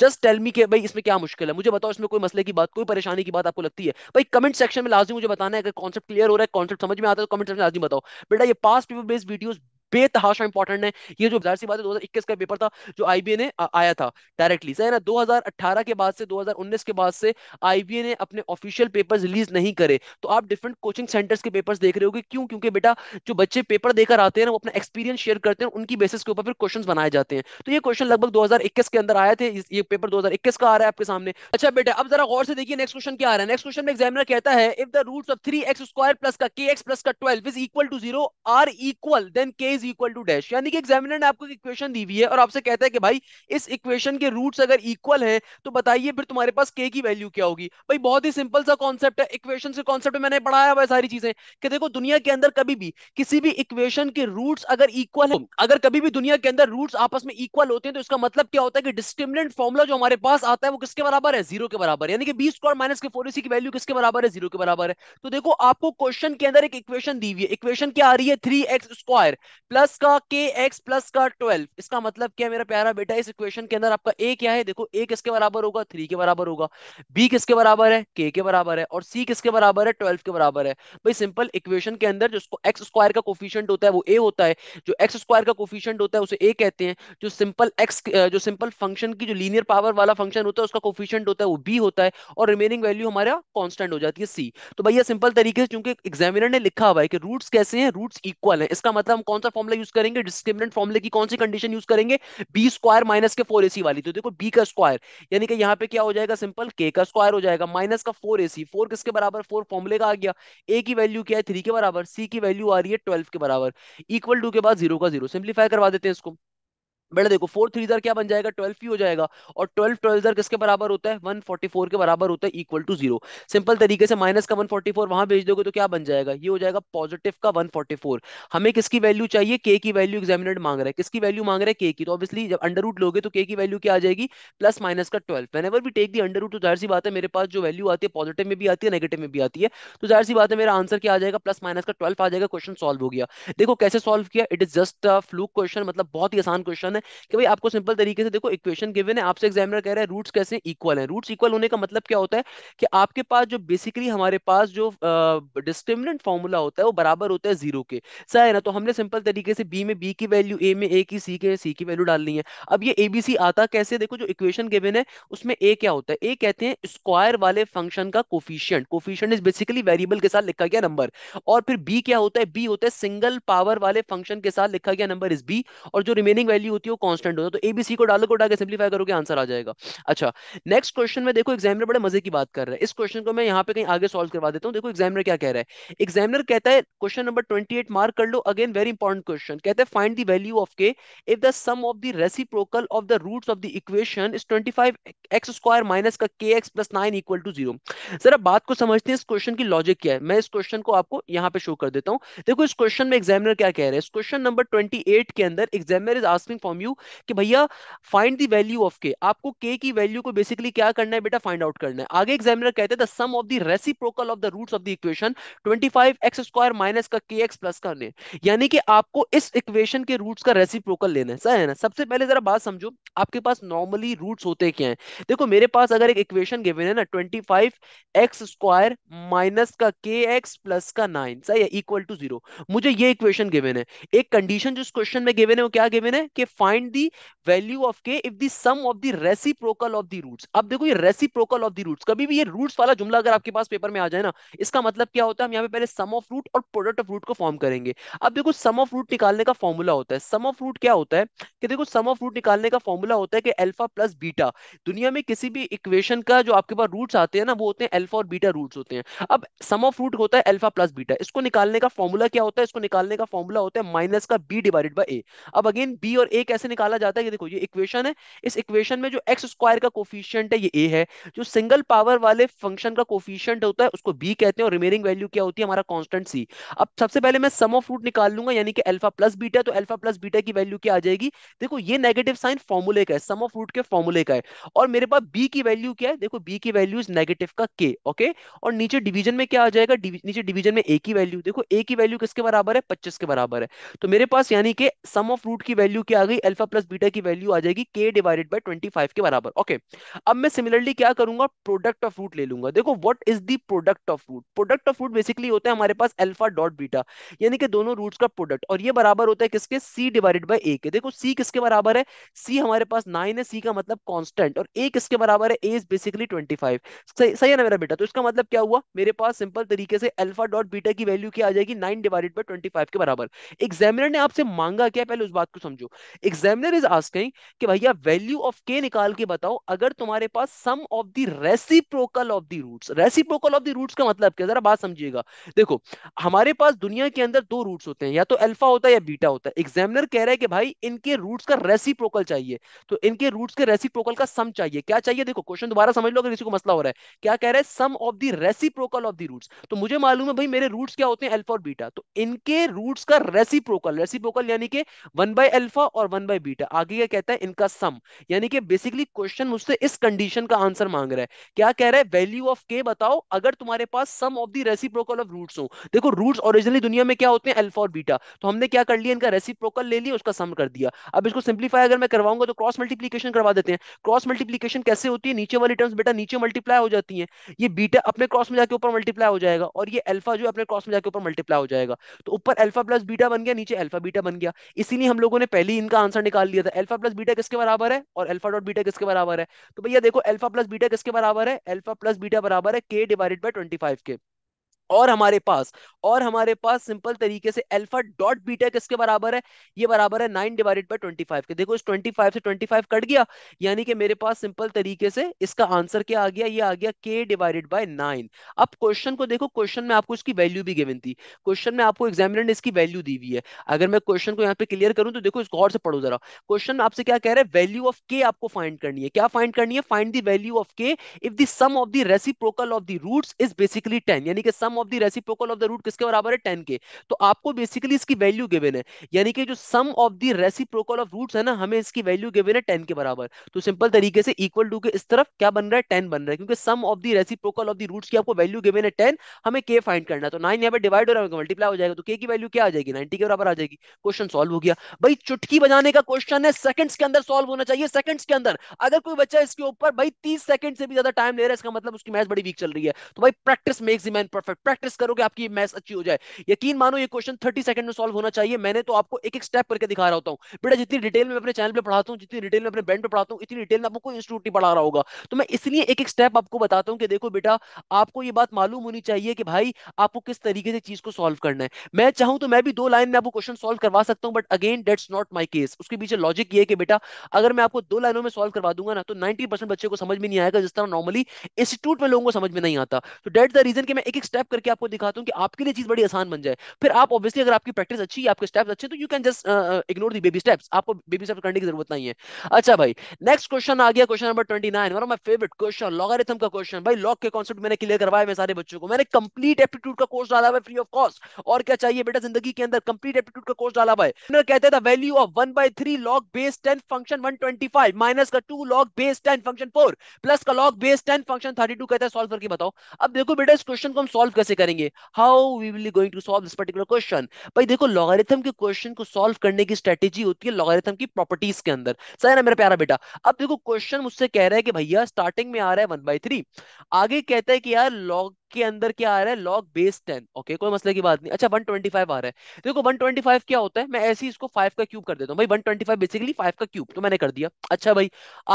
जस्ट टेल मी के भाई इसमें क्या मुश्किल है मुझे बताओ इसमें कोई मसले की बात कोई परेशानी की बात आपको लगती है भाई कमेंट सेक्शन में लाजमी मुझे बताना है अगर कॉन्सेप्ट क्लियर हो रहा है कॉन्सेप्ट समझ में आता है तो कमेंट सेक्शन में लाजमी बताओ बेटा ये पास्ट पेपर बेस्ड वीडियोस बेतहाशा इंपॉर्टेंट है ये जो सी बात है 2021 का पेपर था जो आईबीए ने आया था डायरेक्टली सही ना 2018 के बाद से 2019 के बाद से आईबीए ने अपने ऑफिशियल पेपर रिलीज नहीं करे तो आप डिफरेंट कोचिंग सेंटर्स के पेपर्स देख रहे होगे क्यों क्योंकि बेटा जो बच्चे पेपर देकर आते हैं वो अपना एक्सपीरियंस शेयर करते हैं उनकी बेसिस के ऊपर फिर क्वेश्चन बनाए जाते हैं तो ये क्वेश्चन लगभग दो के अंदर आए थे ये पेपर दो का आ रहा है आपके सामने अच्छा बेटा अब जरा गौर से देखिए नेक्स्ट क्वेश्चन क्या आ रहा है नेक्स्ट क्वेश्चन में एग्जामिनर कहता है if the roots of 3x square plus का kx प्लस का 12 is equal to 0 are equal then k is equal to dash यानी कि एग्जामिनर ने आपको इक्वेशन दी हुई है और आपसे कहता है कि भाई इस इक्वेशन के रूट्स अगर इक्वल है तो बताइए फिर तुम्हारे पास के की वैल्यू क्या होगी भाई बहुत ही सिंपल सा कॉन्सेप्ट है इक्वेशन से कॉन्सेप्ट मैंने पढ़ाया हुआ है सारी चीजें कि देखो दुनिया के अंदर कभी भी किसी भी इक्वेशन के रूट्स अगर इक्वल है अगर कभी भी दुनिया के अंदर रूट्स आपस में इक्वल होते हैं तो इसका मतलब क्या होता है कि डिस्क्रिमिनेंट फॉर्मुला जो हमारे पास आता है वो किसके बराबर है जीरो के बराबर यानी कि बी स्क्वायर माइनस के फोर इसी की वैल्यू किसके बराबर है जीरो के बराबर है तो देखो आपको क्वेश्चन के अंदर एक इक्वेशन दी हुई है इक्वेशन क्या आ रही है थ्री एक्स स्क्वायर प्लस का के एक्स प्लस का ट्वेल्व इसका मतलब क्या है मेरा प्यारा बेटा इस इक्वेशन के अंदर आपका ए क्या है देखो ए किसके बराबर होगा थ्री के बराबर होगा बी किसके बराबर है के के बराबर है और सी किसके बराबर है ट्वेल्व के बराबर है भाई सिंपल इक्वेशन के अंदर जो एक्स स्क्वायर का कोफिशियंट होता है वो ए होता है जो एक्स स्क्वायर का कोफिशियंट होता है उसे ए कहते हैं जो सिंपल एक्स जो सिंपल फंक्शन की जो लीनियर पावर वाला फंक्शन होता है उसका कोफिशियंट होता है वो बी होता है और रिमेनिंग वैल्यू हमारा कॉन्स्टेंट हो जाती है सी तो भैया सिंपल तरीके से चूंकि एग्जामिनर ने लिखा हुआ है कि रूट्स कैसे हैं रूट्स इक्वल है इसका मतलब हम कौन सा फॉर्मुला यूज करेंगे डिस्क्रिमिनेंट फॉर्मुले की कौन सी कंडीशन यूज करेंगे बी स्क्वायर माइनस के फोर एसी वाली तो देखो बी का स्क्वायर यानी कि यहाँ पे क्या हो जाएगा सिंपल के का स्क्वायर हो जाएगा माइनस का फोर एसी फोर किसके बराबर फोर फॉर्मुले का आ गया ए की वैल्यू क्या है थ्री के बराबर सी की वैल्यू आ रही है ट्वेल्व के बराबर इक्वल टू के बाद जीरो का जीरो सिंप्लीफाई करवा देते हैं इसको बेटा देखो फोर थ्री क्या बन जाएगा ट्वेल्व ही हो जाएगा और ट्वेल्व ट्वेल्व किसके बराबर होता है वन फोर्टी फोर के बराबर होता है इक्वल टू जीरो सिंपल तरीके से माइनस का वन फोर्टी फोर वहां भेज दोगे तो क्या बन जाएगा ये हो जाएगा पॉजिटिव का वन फोर्टी फोर हमें किसकी वैल्यू चाहिए के की वैल्यू एग्जामिनेट मांग रहा है किसकी वैल्यू मांग रहा है के की तो ऑब्वियसली जब अंडर रूट लोगे तो के की वैल्यू क्या आ जाएगी प्लस माइनस का ट्वेल्व वेन एवर भी टेक दी अंडर रूट तो जाहिर सी बात है मेरे पास जो वैल्यू आती है पॉजिटिव में भी आती है नेगेटिव में भी आती है तो जाहिर सी बात है मेरा आंसर क्या आ जाएगा प्लस माइनस का ट्वेल्व आ जाएगा क्वेश्चन सॉल्व हो गया देखो कैसे सॉल्व किया it is just flu question मतलब बहुत ही आसान क्वेश्चन है है कि भाई आपको सिंपल तरीके से देखो इक्वेशन गिवन है आपसे एग्जामिनर कह रहा है रूट्स कैसे इक्वल है रूट्स इक्वल होने का मतलब क्या होता है कि आपके पास जो बेसिकली हमारे पास जो डिस्क्रिमिनेंट फॉर्मूला होता है वो बराबर होता है जीरो के सही है ना तो हमने सिंपल तरीके से बी में बी की वैल्यू ए में ए की सी के सी की वैल्यू डालनी है अब ये ए बी सी आता कैसे देखो जो इक्वेशन गिवन है उसमें ए क्या होता है ए कहते हैं स्क्वायर वाले फंक्शन का coefficient coefficient is basically variable के साथ लिखा गया नंबर और फिर बी क्या होता है बी होता है सिंगल पावर वाले फंक्शन के साथ लिखा गया नंबर इज बी और जो रिमेनिंग वैल्यू होती है क्यों कॉन्स्टेंट होता है तो एबीसी को डालो को डाल के सिंप्लीफाई करोगे आंसर आ जाएगा अच्छा नेक्स्ट क्वेश्चन में देखो एग्जामिनर बड़े मजे की बात कर रहा है इस क्वेश्चन को मैं यहाँ पे कहीं आगे सॉल्व करवा देता हूँ देखो एग्जामिनर क्या कह रहा है एग्जामिनर कहता है क्वेश्चन नंबर ट्वेंटी मार्क कर लो अगेन वेरी इंपॉर्टेंट क्वेश्चन कहते हैं find the value of K if the sum of the reciprocal of the root of the equation is twenty five X square minus का K X plus nine equal to zero sir अब बात को समझते हैं इस question की logic क्या है मैं इस क्वेश्चन को आपको यहाँ पे शो कर देता हूँ देखो इस क्वेश्चन में एग्जामिनर क्या कह रहे हैं इस क्वेश्चन नंबर ट्वेंटी के अंदर examiner is asking form from you कि भैया फाइंड द वैल्यू ऑफ के आपको के की वैल्यू को बेसिकली क्या करना है बेटा फाइंड आउट करना है आगे एग्जामिनर कहते हैं the sum of the reciprocal of the roots of the equation 25x2 minus का kx प्लस का ने यानी कि आपको इस इक्वेशन के रूट्स का रेसिप्रोकल लेना है सही है ना सबसे पहले जरा बात समझो आपके पास नॉर्मली रूट्स होते क्या हैं देखो मेरे पास अगर एक इक्वेशन गिवन है ना 25x2 माइनस का kx प्लस का 9 सही है इक्वल टू 0 मुझे ये इक्वेशन गिवन है एक कंडीशन जो इस क्वेश्चन में गिवन है वो क्या गिवन है कि find the value of K if the sum of the reciprocal of the roots अब देखो ये रेसिप्रोकल ऑफ द रूट्स कभी भी ये रूट्स वाला जुमला अगर आपके पास पेपर में आ जाए ना इसका मतलब क्या होता है हम यहाँ पे पहले सम ऑफ रूट और प्रोडक्ट ऑफ रूट को फॉर्म करेंगे अब देखो सम ऑफ रूट निकालने का फॉर्मूला होता है सम ऑफ रूट क्या होता है कि देखो सम ऑफ रूट निकालने का फॉर्मूला होता है कि एल्फा प्लस बीटा दुनिया में किसी भी इक्वेशन का जो आपके पास रूट्स आते हैं ना वो होते हैं एल्फा और बीटा रूट्स होते हैं अब सम ऑफ रूट होता है एल्फा प्लस बीटा इसको निकालने का फॉर्मूला क्या होता है इसको निकालने का फॉर्मूला होता है माइनस का बी डिवाइडेड बाई ए अब अगेन बी और ए कैसे निकाला जाता है देखो ये इक्वेशन है इस इक्वेशन में जो एक्स स्क्वायर का कोफिशियंट है ये ए है जो सिंगल पावर वाले फंक्शन का कोफिशियंट होता है उसको बी कहते हैं और रिमेनिंग वैल्यू क्या होती है हमारा कॉन्स्टेंट सी अब सबसे पहले मैं सम ऑफ रूट निकाल लूंगा यानी कि एल्फा प्लस बीटा तो एल्फा प्लस बीटा की वैल्यू क्या आ जाएगी देखो ये नेगेटिव साइन फॉर्मुले का है सम ऑफ रूट के फॉर्मुले का है और मेरे पास बी की वैल्यू क्या है देखो बी की वैल्यू इज नेगेटिव का के ओके और नीचे डिवीजन में क्या आ जाएगा नीचे डिवीजन में ए की वैल्यू देखो ए की वैल्यू किसके बराबर है पच्चीस के बराबर है तो मेरे पास यानी कि सम ऑफ रूट की वैल्यू क्या आ गई भाई अल्फा प्लस बीटा की वैल्यू आ जाएगी के डिवाइडेड बाई ट्वेंटी फाइव के बराबर ओके अब मैं सिमिलरली क्या करूंगा प्रोडक्ट ऑफ रूट ले लूंगा देखो what is the product of root product of root basically होता है हमारे पास अल्फा डॉट बीटा यानी कि दोनों रूट्स का प्रोडक्ट और ये बराबर होता है किसके सी डिवाइडेड बाई ए के देखो सी किसके बराबर है सी हमारे पास नाइन है सी का मतलब कॉन्स्टेंट और ए किसके बराबर है A is basically twenty five सही है ना मेरा बेटा तो इसका मतलब क्या हुआ मेरे पास सिंपल तरीके से अल्फा डॉट बीटा की वैल्यू क्या आ जाएगी nine divided by twenty five के बराबर एग्जामिनर ने आपसे मांगा क्या पहले उस बात को समझो एग्जामिनर इज आस्किंग कि भैया वैल्यू ऑफ के निकाल के बताओ अगर तुम्हारे पास sum of the reciprocal of the roots reciprocal of the roots का मतलब क्या जरा बात समझिएगा देखो हमारे पास दुनिया के अंदर दो रूट्स होते हैं या तो अल्फा होता है या बीटा होता है एग्जामिनर कह रहा है कि भाई इनके रूट्स का रेसिप्रोकल चाहिए तो इनके रूट्स के रेसिप्रोकल का सम चाहिए क्या चाहिए देखो क्वेश्चन दोबारा समझ लो अगर किसी को मसला हो रहा है क्या कह रहा है sum of the reciprocal of the roots तो मुझे मालूम है भाई मेरे रूट्स क्या होते हैं अल्फा और बीटा तो इनके रूट्स का रेसिप्रोकल रेसिप्रोकल यानी कि 1 बाय अल्फा और 1 वन बाई बीटा आगे क्या कहता है इनका सम यानी कि बेसिकली क्वेश्चन मुझसे इस कंडीशन का आंसर मांग रहा है क्या कह रहा है वैल्यू ऑफ के बताओ अगर तुम्हारे पास sum of the reciprocal of roots हो देखो रूट्स ओरिजिनली दुनिया में क्या होते हैं एल्फा और बीटा तो हमने क्या कर लिया इनका रेसिप्रोकल ले लिया उसका सम कर दिया अब इसको सिंप्लीफाई अगर मैं करवाऊंगा तो क्रॉस मल्टीप्लीकेशन करवा देते हैं क्रॉस मल्टीप्लीकेशन कैसे होती है नीचे वाली टर्म्स बेटा नीचे मल्टीप्लाई हो जाती है ये बीटा अपने क्रॉस में जाकर ऊपर मल्टीप्लाई हो जाएगा और ये एल्फा जो अपने क्रॉस में जाकर ऊपर मल्टीप्लाई हो जाएगा तो ऊपर एल्फा प्लस बीटा बन गया नीचे एल्फा बीटा बन गया इसीलिए हम लोगों ने पहले इनका आंसर निकाल लिया था एल्फा प्लस बीटा किसके बराबर है और एल्फा डॉट बीटा किसके बराबर है तो भैया देखो एल्फा प्लस बीटा किसके बराबर है एल्फा प्लस बीटा बराबर है के डिवाइडेड बाई ट्वेंटी फाइव के और हमारे पास और हमारे पास सिंपल तरीके से अल्फा डॉट बीटा किसके बराबर है ये बराबर है nine divided by twenty five के देखो इस ट्वेंटी फाइव से ट्वेंटी फाइव कट गया यानी कि मेरे पास सिंपल तरीके से इसका आंसर क्या आ गया ये आ गया के डिवाइडेड बाई नाइन अब क्वेश्चन को देखो क्वेश्चन में आपको इसकी वैल्यू भी गिवन थी क्वेश्चन में आपको एग्जामिनर ने इसकी वैल्यू दी हुई है अगर मैं क्वेश्चन को यहाँ पे क्लियर करूं तो देखो इसको और से पढ़ो जरा क्वेश्चन आपसे क्या कह रहे हैं वैल्यू ऑफ के आपको फाइंड करनी है क्या फाइंड करनी है find the value of K if the sum of the reciprocal of the root is basically ten यानी कि sum of the reciprocal of the root किसके बराबर है 10 के तो आपको बेसिकली इसकी वैल्यू गिवन है यानी कि जो sum of the reciprocal of roots है ना हमें इसकी वैल्यू गिवन है 10 के बराबर तो सिंपल तरीके से इक्वल टू के इस तरफ क्या बन रहा है 10 बन रहा है क्योंकि sum of the reciprocal of the roots की आपको वैल्यू गिवन है 10 हमें k फाइंड करना है तो 9 यहां पे डिवाइड हो रहा है मल्टीप्लाई हो जाएगा तो k की वैल्यू क्या आ जाएगी 90 के बराबर आ जाएगी क्वेश्चन सॉल्व हो गया भाई चुटकी बजाने का क्वेश्चन है सेकंड्स के अंदर सॉल्व होना चाहिए सेकंड्स के अंदर अगर कोई बच्चा इसके ऊपर भाई 30 सेकंड से भी ज्यादा टाइम ले रहा है इसका मतलब उसकी मैथ्स बड़ी वीक चल रही है तो भाई practice makes the man perfect practice करोगे आपकी मैथ्स अच्छी हो जाए यकीन मानो ये क्वेश्चन थर्टी सेकंड में सॉल्व होना चाहिए मैंने तो आपको एक एक स्टेप करके दिखा रहा होता हूँ बेटा जितनी डिटेल में अपने चैनल पर पढ़ाता हूँ जितनी डिटेल में अपने बैंड पर पढ़ाता हूँ इतनी डिटेल में आपको कोई इंस्टीट्यूट नहीं पढ़ा रहा होगा तो मैं इसलिए एक एक स्टेप आपको बताता हूँ कि देखो बेटा आपको ये बात मालूम होनी चाहिए कि भाई आपको किस तरीके से चीज को सॉल्व करना है मैं चाहूँ तो मैं भी दो लाइन में आपको क्वेश्चन सॉल्व करवा सकता हूँ but again that's not my case उसके पीछे लॉजिक ये है कि बेटा अगर मैं आपको दो लाइनों में सॉल्व करवा दूंगा ना तो नाइनटी बच्चे को समझ में नहीं आएगा जिस तरह नॉर्मली इंस्टीट्यूट में लोगों को समझ में नहीं आता तो डेट द रीजन कि मैं एक एक स्टेप करके आपको दिखाता हूँ कि आपके लिए चीज बड़ी आसान बन जाए फिर आप ऑब्वियसली अगर आपकी प्रैक्टिस अच्छी है आपके स्टेप्स अच्छे तो you can just ignore the baby steps आपको बेबी स्टेप्स करने की जरूरत नहीं है अच्छा भाई नेक्स्ट क्वेश्चन आ गया question number twenty nine my favourite question logarithm का क्वेश्चन भाई लॉग के कॉन्सेप्ट मैंने क्लियर करवाया सारे बच्चों को मैंने कंप्लीट एप्टीट्यूड का कोर्स डाला हुआ फ्री ऑफ कॉस्ट और क्या चाहिए बेटा जिंदगी के अंदर कंप्लीट एप्टीट्यूड का कोर्स डाला हुआ है कहते थे value of one by three log base ten function one twenty five minus का two log base ten function four plus का log base ten function thirty two कहते हैं सॉल्व करके बताओ अब देखो बेटा इस क्वेश्चन को हम सॉल्व कैसे कैसे करेंगे how we will going to solve this particular question भाई देखो लॉगरिथम के क्वेश्चन को सॉल्व करने की स्ट्रेटेजी होती है लॉगरिथम की प्रॉपर्टीज के अंदर सही ना मेरा प्यारा बेटा अब देखो क्वेश्चन मुझसे कह रहा है कि भैया स्टार्टिंग में आ रहा है वन बाई थ्री आगे कहता है कि यार लॉग के अंदर क्या आ रहा है लॉग बेस टेन ओके कोई मसले की बात नहीं अच्छा वन ट्वेंटी फाइव आ रहा है देखो वन ट्वेंटी फाइव क्या होता है मैं ऐसे ही इसको फाइव का क्यूब कर देता हूँ भाई one twenty five basically five का क्यूब तो मैंने कर दिया अच्छा भाई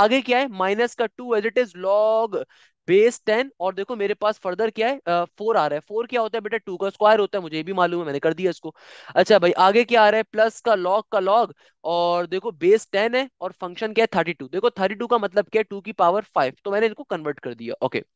आगे क्या है माइनस का two as it is log base ten और देखो मेरे पास फर्दर क्या है फोर आ रहा है फोर क्या होता है बेटा टू का स्क्वायर होता है मुझे भी मालूम है मैंने कर दिया इसको अच्छा भाई आगे क्या आ रहा है प्लस का लॉग का लॉग और देखो बेस टेन है और फंक्शन क्या है थर्टी टू देखो थर्टी टू का मतलब क्या है टू की पावर फाइव तो मैंने इनको कन्वर्ट कर दिया ओके okay.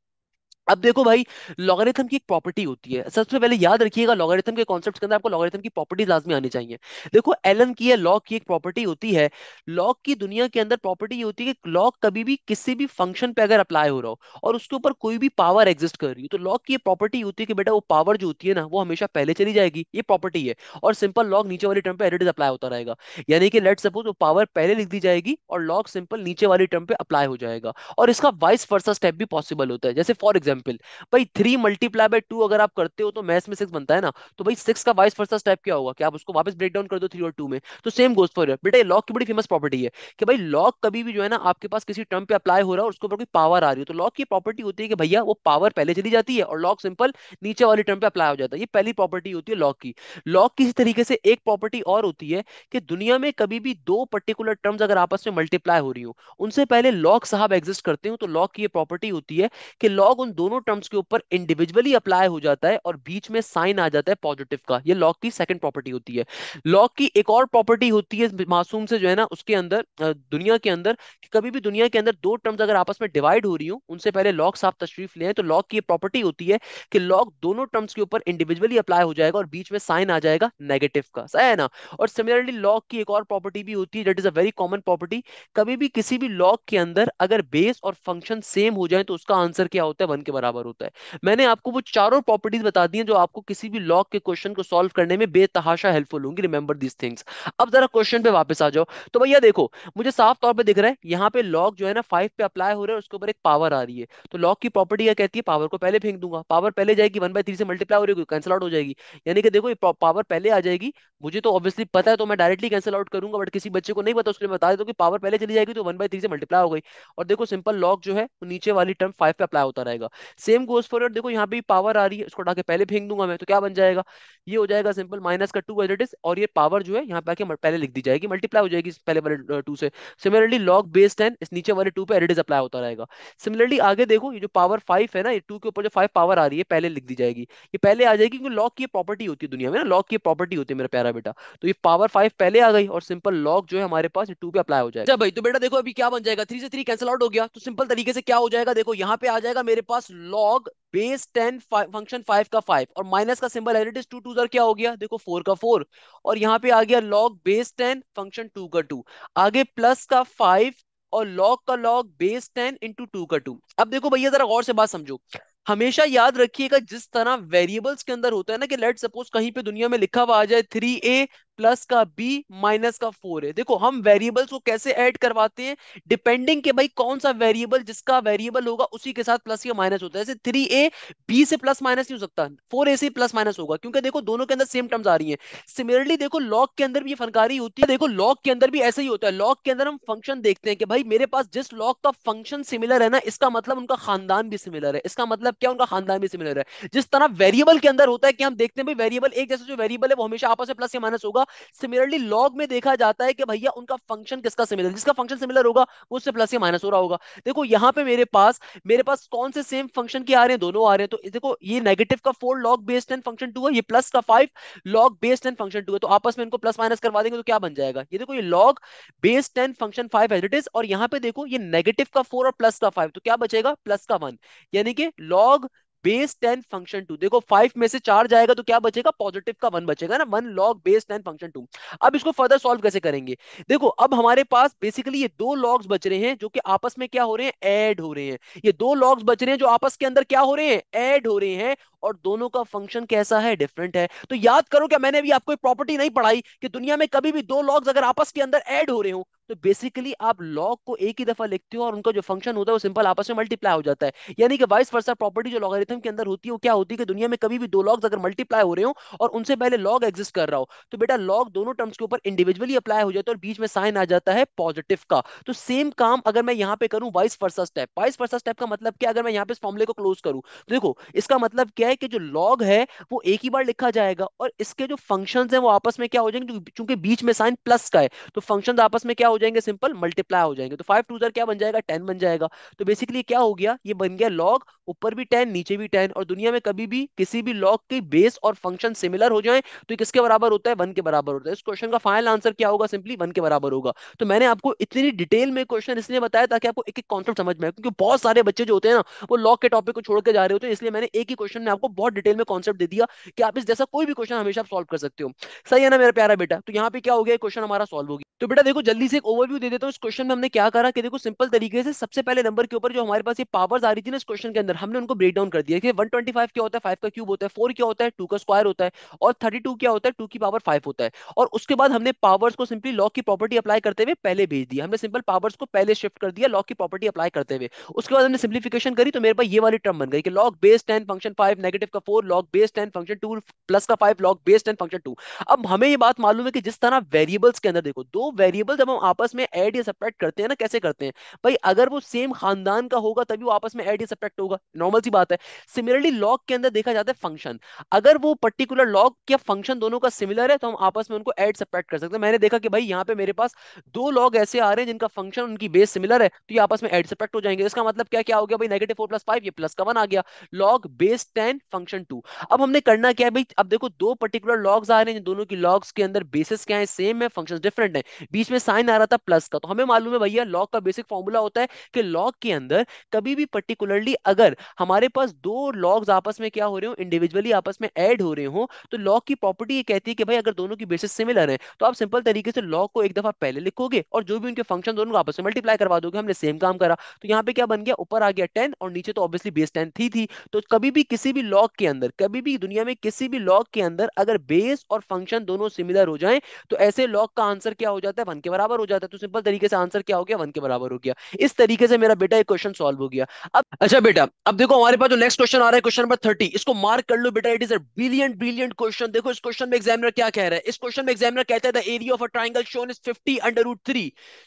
अब देखो भाई लॉगरिथम की एक प्रॉपर्टी होती है सबसे पहले याद रखिएगा लॉगरिथम के कॉन्सेप्ट के अंदर आपको लॉगरिथम की प्रॉपर्टीज लाजमी आनी चाहिए देखो एलन की या लॉग की एक प्रॉपर्टी होती है लॉग की दुनिया के अंदर प्रॉपर्टी ये होती है कि लॉग कभी भी किसी भी फंक्शन पे अगर अप्लाई हो रहा हो और उसके ऊपर कोई भी पावर एग्जिस्ट कर रही हो तो लॉग की ये प्रॉपर्टी होती है कि बेटा वो पावर जो होती है ना वो हमेशा पहले चली जाएगी ये प्रॉपर्टी है और सिंपल लॉग नीचे वाली टर्म पे एडिट अप्लाई होता रहेगा यानी कि लेट सपोज वो पावर पहले लिख दी जाएगी और लॉग सिंपल नीचे वाली टर्म पे अप्लाई हो जाएगा और इसका वाइस फर्सा स्टेप भी पॉसिबल होता है जैसे फॉर एग्जाम्पल सिंपल भाई थ्री मल्टीप्लाई बाई टू अगर आप करते हो तो मैथ्स में सिक्स बनता है ना तो भाई सिक्स का वाइस फर्स्ट स्टेप क्या होगा कि आप उसको वापस ब्रेक डाउन कर दो थ्री और टू में तो सेम गोज फॉर बेटा लॉक की बड़ी फेमस प्रॉपर्टी है कि भाई लॉक कभी भी जो है ना आपके पास किसी टर्म पे अप्लाई हो रहा है उसके ऊपर कोई पावर आ रही है तो लॉक की प्रॉपर्टी होती है कि भैया वो पावर पहले चली जाती है और लॉक सिंपल नीचे वाले टर्म पे अप्लाई हो जाता है ये पहली प्रॉपर्टी होती है लॉक की लॉक किसी तरीके से एक प्रॉपर्टी और होती है कि दुनिया में कभी भी दो पर्टिकुलर टर्म्स अगर आपस में मल्टीप्लाई हो रही हो उनसे पहले लॉक साहब एग्जिस्ट करते हो तो लॉक की ये प्रॉपर्टी होती है कि लॉक उन दोनों दोनों टर्म्स के ऊपर इंडिविजुअली अप्लाई हो जाता है और बीच में साइन आ जाता है पॉजिटिव का ये लॉक की सेकंड प्रॉपर्टी होती है लॉक की एक और प्रॉपर्टी होती है मासूम से जो है ना उसके अंदर दुनिया के अंदर कि कभी भी दुनिया के अंदर दो टर्म्स अगर आपस में डिवाइड हो रही हूँ उनसे पहले लॉक साफ तशरीफ ले तो लॉक की प्रॉपर्टी होती है कि लॉक दोनों टर्म्स के ऊपर इंडिविजुअली अप्लाई हो जाएगा और बीच में साइन आ जाएगा नेगेटिव का सही है ना और सिमिलरली लॉक की एक और प्रॉपर्टी भी होती है that is a very common property कभी भी किसी भी लॉक के अंदर अगर बेस और फंक्शन सेम हो जाए तो उसका आंसर क्या होता है वन के बराबर होता है मैंने आपको वो चारों प्रॉपर्टीज बता दी हैं जो आपको किसी भी लॉग के क्वेश्चन को सॉल्व करने में बेतहाशा हेल्पफुल होंगी रिमेंबर दीज थिंग्स अब जरा क्वेश्चन पे वापस आ जाओ तो भैया देखो मुझे साफ तौर पर दिख रहा है यहाँ पे लॉग जो है ना फाइव पे अप्लाई हो रहा है उसके ऊपर एक पावर आ रही है तो लॉग की प्रॉपर्टी क्या कहती है पावर को पहले फेंक दूंगा पावर पहले जाएगी वन बाई से मल्टीप्लाई हो रही है कैंसिल आउट हो जाएगी यानी कि देखो पावर पहले आ जाएगी मुझे तो ऑब्वियसली पता है तो मैं डायरेक्टली कैंसिल आउट करूंगा बट किसी बच्चे को नहीं पता उसके लिए बता देता कि पावर पहले चली जाएगी तो वन बाई से मल्टीप्लाई हो गई और देखो सिंपल लॉग जो है नीचे वाली टर्म फाइव पे अप्लाई होता रहेगा सेम गोज फॉर देखो यहाँ पे पावर आ रही है उसको हटा के पहले फेंक दूंगा मैं तो क्या बन जाएगा ये हो जाएगा सिंपल माइनस का टू एज इज और ये पावर जो है यहाँ पे आके पहले लिख दी जाएगी मल्टीप्लाई हो जाएगी पहले वाले टू से सिमिलरली लॉग बेस टेन इस नीचे वाले टू पे एज इज अप्लाई होता रहेगा सिमिलरली आगे देखो ये जो पावर फाइव है ना ये टू के ऊपर जो फाइव पावर आ रही है पहले लिख दी जाएगी ये पहले आ जाएगी क्योंकि लॉक की प्रॉपर्टी होती है दुनिया में ना लॉक की प्रॉपर्टी होती है मेरा प्यारा बेटा तो ये पावर फाइव पहले आ गई और सिंपल लॉक जो है हमारे पास टू पे अप्लाई हो जाएगा अच्छा भाई तो बेटा देखो अभी क्या बन जाएगा थ्री से थ्री कैंसिल आउट हो गया तो सिंपल तरीके से क्या हो जाएगा देखो यहाँ पे आ जाएगा मेरे पास log base 10 टेन function 5 का 5 और माइनस का सिंबल एज इट इज 2, 2 जर क्या हो गया देखो 4 का 4 और यहाँ पे आ गया log base 10 function 2 का 2 आगे प्लस का 5 और log का log base 10 into 2 का 2 अब देखो भैया जरा गौर से बात समझो हमेशा याद रखिएगा जिस तरह वेरिएबल्स के अंदर होता है ना कि लेट सपोज कहीं पे दुनिया में लिखा हुआ आ जाए 3a प्लस का बी माइनस का फोर है देखो हम वेरिएबल्स को कैसे ऐड करवाते हैं डिपेंडिंग के भाई कौन सा वेरिएबल जिसका वेरिएबल होगा उसी के साथ प्लस या माइनस होता है जैसे थ्री ए बी से प्लस माइनस नहीं हो सकता फोर ए से प्लस माइनस होगा क्योंकि देखो दोनों के अंदर सेम टर्म्स आ रही है सिमिलरली देखो लॉक के अंदर भी फनकारी होती है देखो लॉक के अंदर भी ऐसा ही होता है लॉक के अंदर हम फंक्शन देखते हैं कि भाई मेरे पास जिस लॉक का फंक्शन सिमिलर है ना इसका मतलब उनका खानदान भी सिमिलर है इसका मतलब क्या उनका खानदान भी सिमिलर है जिस तरह वेरिएबल के अंदर होता है कि हम देखते हैं भाई वेरिएबल एक जैसे जो वेरिएबल है वो हमेशा आपस में प्लस या माइनस होगा सिमिलरली लॉग में देखा जाता है कि भैया उनका फंक्शन किसका सिमिलर जिसका फंक्शन सिमिलर होगा उससे प्लस या माइनस हो रहा होगा देखो यहाँ पे मेरे पास मेरे पास कौन से सेम फंक्शन के आ रहे हैं दोनों आ रहे हैं तो देखो ये नेगेटिव का four log base ten function two है ये प्लस का five log base ten function two है तो आपस में इनको प्लस माइनस करवा देंगे तो क्या बन जाएगा ये देखो ये log base ten function five as it is और यहाँ पे देखो ये नेगेटिव का फोर और प्लस का फाइव तो क्या बचेगा प्लस का वन यानी कि log base ten function two देखो फाइव में से चार जाएगा तो क्या बचेगा पॉजिटिव का वन बचेगा ना one log base ten function two अब इसको फर्दर सॉल्व कैसे करेंगे देखो अब हमारे पास बेसिकली ये दो लॉग्स बच रहे हैं जो कि आपस में क्या हो रहे हैं एड हो रहे हैं ये दो लॉग्स बच रहे हैं जो आपस के अंदर क्या हो रहे हैं एड हो रहे हैं और दोनों का फंक्शन कैसा है डिफरेंट है तो याद करो क्या मैंने भी आपको प्रॉपर्टी नहीं पढ़ाई कि दुनिया में कभी भी दो लॉग्स अगर आपस के अंदर एड हो रहे हो तो बेसिकली आप लॉग को एक ही दफा लिखते हो और उनका जो फंक्शन होता है वो सिंपल आपस में मल्टीप्लाई हो जाता है यानी कि वाइस वर्सा प्रॉपर्टी जो लॉगरिथम के अंदर होती है वो क्या होती है कि दुनिया में कभी भी दो लॉग्स अगर मल्टीप्लाई हो रहे हो और उनसे पहले लॉग एग्जिस्ट कर रहा हो तो बेटा लॉग दोनों टर्म्स के ऊपर इंडिविजुअली अप्लाई हो जाता है और बीच में साइन आ जाता है पॉजिटिव का तो सेम काम अगर मैं यहाँ पे करूँ vice versa step vice versa step का मतलब क्या अगर मैं यहाँ पे इस फॉर्मुले को क्लोज करूँ तो देखो इसका मतलब क्या है कि जो लॉग है वो एक ही बार लिखा जाएगा और इसके जो फंक्शन है वो आपस में क्या हो जाएंगे चूंकि बीच में साइन प्लस का है तो फंक्शन आपस में क्या जाएंगे सिंपल मल्टीप्लाई हो जाएंगे तो फाइव टू जर क्या बन जाएगा टेन बन जाएगा तो बेसिकली क्या हो गया ये बन गया लॉग ऊपर भी टेन नीचे भी टेन और दुनिया में कभी भी किसी भी लॉग की बेस और फंक्शन सिमिलर हो जाए तो किसके बराबर होता है वन के बराबर होता है इस क्वेश्चन का फाइनल आंसर क्या होगा सिंपली वन के बराबर होगा तो मैंने आपको इतनी डिटेल में क्वेश्चन इसलिए बताया ताकि आपको एक एक कॉन्सेप्ट समझ में क्योंकि बहुत सारे बच्चे जो होते हैं ना वो लॉग के टॉपिक को छोड़ के जा रहे होते हैं इसलिए मैंने एक ही क्वेश्चन में आपको बहुत डिटेल में कॉन्सेप्ट दे दिया कि आप इस जैसा कोई भी क्वेश्चन हमेशा सॉल्व कर सकते हो सही है ना मेरा प्यारा बेटा तो यहाँ पे क्या हो गया क्वेश्चन हमारा सॉल्व हो गया तो बेटा देखो जल्दी से एक ओवरव्यू दे देता हूँ इस क्वेश्चन में हमने क्या करा कि देखो सिंपल तरीके से सबसे पहले नंबर के ऊपर जो हमारे पास ये पावर्स आ रही थी ना इस क्वेश्चन के अंदर हमने उनको ब्रेक डाउन कर दिया कि 125 क्या होता है फाइव का क्यूब होता है फोर क्या होता है टू का स्क्वायर होता है और थर्टी क्या होता है टू की पावर फाइव होता है और उसके बाद हमने पावर्स को सिंपली लॉक की प्रॉपर्टी अप्लाई करते हुए पहले भेज दिया हमने सिंपल पावर्स को पहले शिफ्ट कर दिया लॉक की प्रॉपर्टी अप्लाई करते हुए उसके बाद हमने सिंप्लीफिकेशन करी तो मेरे पास ये वाली टर्म बन गई कि log base ten function five negative का four log base ten function two plus का five log base ten function two अब हमें ये बात मालूम है कि जिस तरह वेरिएबल्स के अंदर देखो दो वेरिएबल जब हम आपस में ऐड या सब्ट्रैक्ट करते हैं ना कैसे करते हैं भाई अगर वो सेम खानदान का होगा तभी वो आपस में ऐड या सब्ट्रैक्ट होगा नॉर्मल सी बात है सिमिलरली लॉग के अंदर देखा जाता है फंक्शन अगर वो पर्टिकुलर लॉग या फंक्शन दोनों का सिमिलर है तो हम आपस में उनको ऐड सब्ट्रैक्ट कर सकते हैं मैंने देखा कि भाई यहाँ पे मेरे पास दो लॉग ऐसे आ रहे हैं जिनका फंक्शन उनकी बेस सिमिलर है तो ये आपस में एड सब्ट्रैक्ट हो जाएंगे इसका मतलब क्या क्या हो गया भाई नेगेटिव फोर प्लस फाइव ये प्लस का वन आ गया log base ten function two अब हमने करना क्या है भाई अब देखो दो पर्टिकुलर लॉग्स आ रहे हैं दोनों की लॉग्स के अंदर बेसिस क्या है सेम है फंक्शन डिफरेंट है बीच में साइन आ रहा था प्लस का तो हमें मालूम है भैया लॉग का बेसिक फॉर्मूला होता है कि लॉग के अंदर कभी भी पर्टिकुलरली अगर हमारे पास दो लॉग्स आपस में क्या हो रहे हो इंडिविजुअली आपस में एड हो रहे हो तो लॉग की प्रॉपर्टी ये कहती है कि भाई अगर दोनों की बेसिस सिमिलर है तो आप सिंपल तरीके से लॉग को एक दफा पहले लिखोगे और जो भी उनके फंक्शन दोनों को आपस में मल्टीप्लाई करवा दोगे हमने सेम काम करा तो यहाँ पे क्या बन गया ऊपर आ गया टेन और नीचे तो ऑब्वियसली बेस टेन थी थी तो कभी भी किसी भी लॉग के अंदर कभी भी दुनिया में किसी भी लॉग के अंदर अगर बेस और फंक्शन दोनों सिमिलर हो जाए तो ऐसे लॉग का आंसर क्या हो जाता है वन के बराबर हो जाता है तो सिंपल तरीके से आंसर क्या हो गया वन के बराबर हो गया इस तरीके से मेरा बेटा एक क्वेश्चन सॉल्व हो गया अब अच्छा बेटा अब देखो हमारे पास जो नेक्स्ट क्वेश्चन आ रहा है क्वेश्चन नंबर थर्टी इसको मार्क कर लो बेटा it is a brilliant brilliant question देखो इस क्वेश्चन में एग्जामिनर क्या कह रहा है इस क्वेश्चन में एग्जामिनर कहता है area of a triangle shown is fifty under root three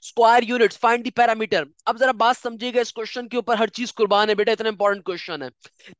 square unit find the parameter अब जरा बात समझिएगा इस क्वेश्चन के ऊपर हर चीज कुर्बान है बेटा इतना इंपॉर्टेंट क्वेश्चन है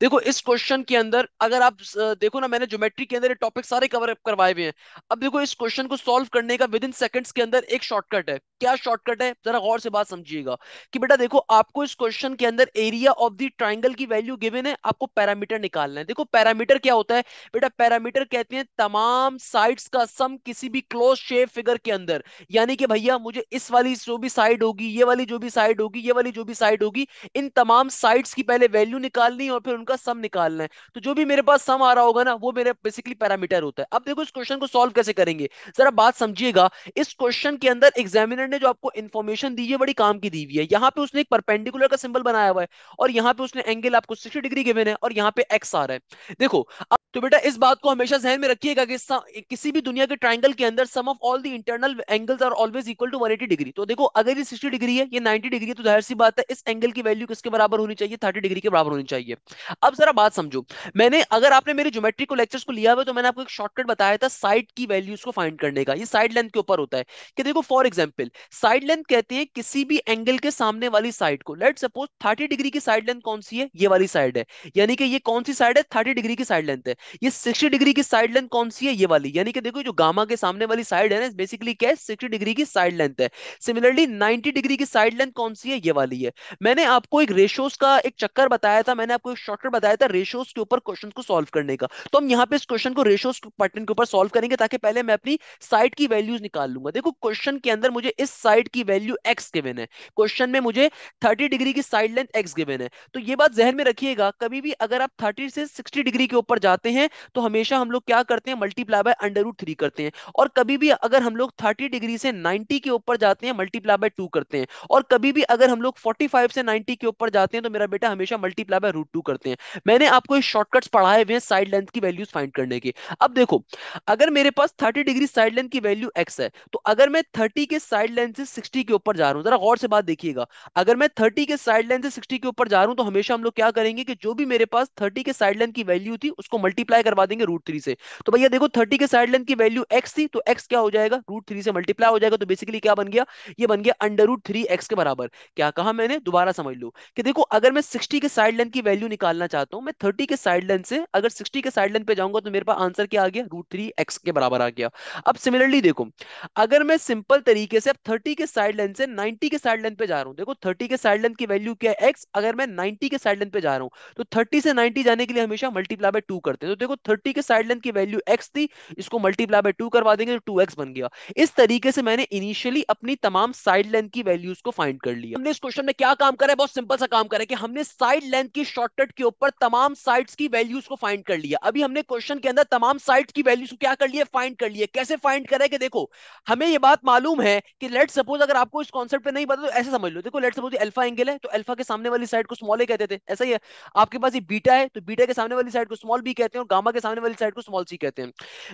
देखो इस क्वेश्चन के अंदर अगर आप देखो ना मैंने ज्योमेट्री के अंदर टॉपिक सारे कवर अप करवाए हुए हैं अब देखो इस क्वेश्चन को सॉल्व करने का विद इन सेकंड्स के अंदर एक शॉर्टकट है क्या शॉर्टकट है जरा गौर से बात समझिएगा कि बेटा देखो आपको इस क्वेश्चन के अंदर एरिया ऑफ दी ट्राइंगल की वैल्यू गिवन है आपको पैरामीटर निकालना है देखो पैरामीटर क्या होता है बेटा पैरामीटर कहते हैं तमाम साइड्स का सम किसी भी क्लोज शेप फिगर के अंदर यानी कि भैया मुझे इस वाली जो भी साइड होगी ये वाली जो भी साइड होगी ये वाली जो भी साइड होगी इन तमाम साइड्स की पहले वैल्यू निकालनी और फिर उनका सम निकालना है तो जो भी मेरे पास सम आ रहा होगा ना वो मेरे बेसिकली पैरामीटर होता है अब देखो इस क्वेश्चन को सॉल्व कैसे करेंगे जरा बात समझिएगा इस क्वेश्चन के अंदर एग्जाम एग्जामिनर ने जो आपको इन्फॉर्मेशन दी है बड़ी काम की दी हुई है यहाँ पे उसने एक परपेंडिकुलर का सिंबल बनाया हुआ है और यहाँ पे उसने एंगल आपको सिक्सटी डिग्री गिवन है और यहाँ पे एक्स आ रहा है देखो अब तो बेटा इस बात को हमेशा जहन में रखिएगा कि किसी भी दुनिया के ट्राइंगल के अंदर sum of all the internal angles are always equal to one degree तो देखो अगर ये सिक्सटी डिग्री है ये 90 डिग्री है तो जाहिर सी बात है इस एंगल की वैल्यू किसके बराबर होनी चाहिए थर्टी डिग्री के बराबर होनी चाहिए अब जरा बात समझो मैंने अगर आपने मेरे ज्योमेट्री को लेक्चर्स को लिया हुआ तो मैंने आपको एक शॉर्टकट बताया था साइड की वैल्यूज को फाइंड करने का ये साइड लेंथ के ऊपर होता है कि देखो for example example side length कहते हैं किसी भी एंगल के सामने वाली साइड को लेट सपोज थर्टी डिग्री की साइड लेंथ कौन सी है ये वाली साइड है यानी कि ये कौन सी साइड है थर्टी डिग्री की साइड लेंथ है ये सिक्सटी डिग्री की साइड लेंथ कौन सी है ये वाली यानी कि देखो जो गामा के सामने वाली साइड है ना बेसिकली क्या है सिक्सटी डिग्री की साइड लेंथ है सिमिलरली नाइनटी डिग्री की साइड लेंथ कौन सी है ये वाली है मैंने आपको एक रेशोज का एक चक्कर बताया था मैंने आपको एक शॉर्टकट बताया था रेशोज के ऊपर क्वेश्चन को सोल्व करने का तो हम यहाँ पे इस क्वेश्चन को रेशोज पैटर्न के ऊपर सोल्व करेंगे ताकि पहले मैं अपनी साइड की वैल्यूज निकाल लूंगा देखो क्वेश्चन के अंदर मुझे इस साइड की वैल्यू एक्स गिवेन है क्वेश्चन में मुझे थर्टी डिग्री की साइड लेंथ एक्स गिवेन है तो ये बात जहन में रखिएगा कभी भी अगर आप थर्टी से सिक्सटी डिग्री के ऊपर जाते हैं तो हमेशा हम लोग क्या करते हैं multiply by under root three करते हैं और कभी भी अगर हम लोग थर्टी डिग्री से नाइनटी के ऊपर जाते हैं मल्टीप्लाई बाय टू करते हैं और कभी भी अगर हम लोग फोर्टी फाइव से नाइनटी के ऊपर जाते हैं तो मेरा बेटा हमेशा मल्टीप्लाई बाय रूट टू करते हैं मैंने आपको ये शॉर्टकट्स पढ़ाए हुए साइड लेंथ की वैल्यूज फाइंड करने के अब देखो अगर मेरे पास थर्टी डिग्री साइड लेंथ की वैल्यू एक्स है तो अगर मैं थर्टी के साइड लेंथ से 60 के ऊपर जा रहा हूं जरा गौर से बात देखिएगा अगर मैं 30 के साइड लेंथ से 60 के ऊपर जा रहा हूं तो हमेशा हम लोग क्या करेंगे कि जो भी मेरे पास 30 के साइड लेंथ की वैल्यू थी उसको मल्टीप्लाई करवा देंगे रूट थ्री से तो भैया देखो थर्टी के साइड लेंथ की वैल्यू एक्स थी तो एक्स क्या हो जाएगा रूट थ्री से मल्टीप्लाई हो जाएगा तो बेसिकली क्या बन गया ये बन गया अंडर रूट थ्री एक्स के बराबर क्या कहा मैंने दोबारा समझ लो कि देखो अगर मैं सिक्सटी के साइड लेंथ की वैल्यू निकालना चाहता हूँ मैं थर्टी के साइड लेंथ से अगर सिक्सटी के साइड लेंथ पे जाऊंगा तो मेरे पास आंसर क्या आ गया रूट थ्री एक्स के बराबर आ गया अब सिमिलरली देखो अगर मैं सिंपल तरीके जैसे अब 30 के साइड लेंथ से 90 के साइड लेंथ पे जा रहा हूँ देखो 30 के साइड लेंथ की वैल्यू क्या है x अगर मैं 90 के साइड लेंथ पे जा रहा हूँ तो 30 से 90 जाने के लिए हमेशा मल्टीप्लाई बाय टू करते हैं तो देखो 30 के साइड लेंथ की वैल्यू एक्स थी इसको मल्टीप्लाई बाय टू करवा देंगे तो टू बन गया इस तरीके से मैंने इनिशियली अपनी तमाम साइड लेंथ की वैल्यूज को फाइंड कर लिया हमने इस क्वेश्चन में क्या काम करा है बहुत सिंपल सा काम करा है कि हमने साइड लेंथ की शॉर्टकट के ऊपर तमाम साइड्स की वैल्यूज को फाइंड कर लिया अभी हमने क्वेश्चन के अंदर तमाम साइड्स की वैल्यूज को क्या कर लिया फाइंड कर लिया कैसे फाइंड करा है कि देखो हमें ये बात मालूम है कि लेट सपोज अगर आपको इस कॉन्सेप्ट पे नहीं पता तो ऐसे समझ लो देखो लेट सपोज अल्फा एंगल है तो अल्फा के सामने वाली साइड को स्मॉल ए कहते थे ऐसा ही है आपके पास ये बीटा है तो बीटा के सामने वाली साइड को स्मॉल बी कहते हैं और गामा के सामने वाली साइड को स्मॉल सी कहते हैं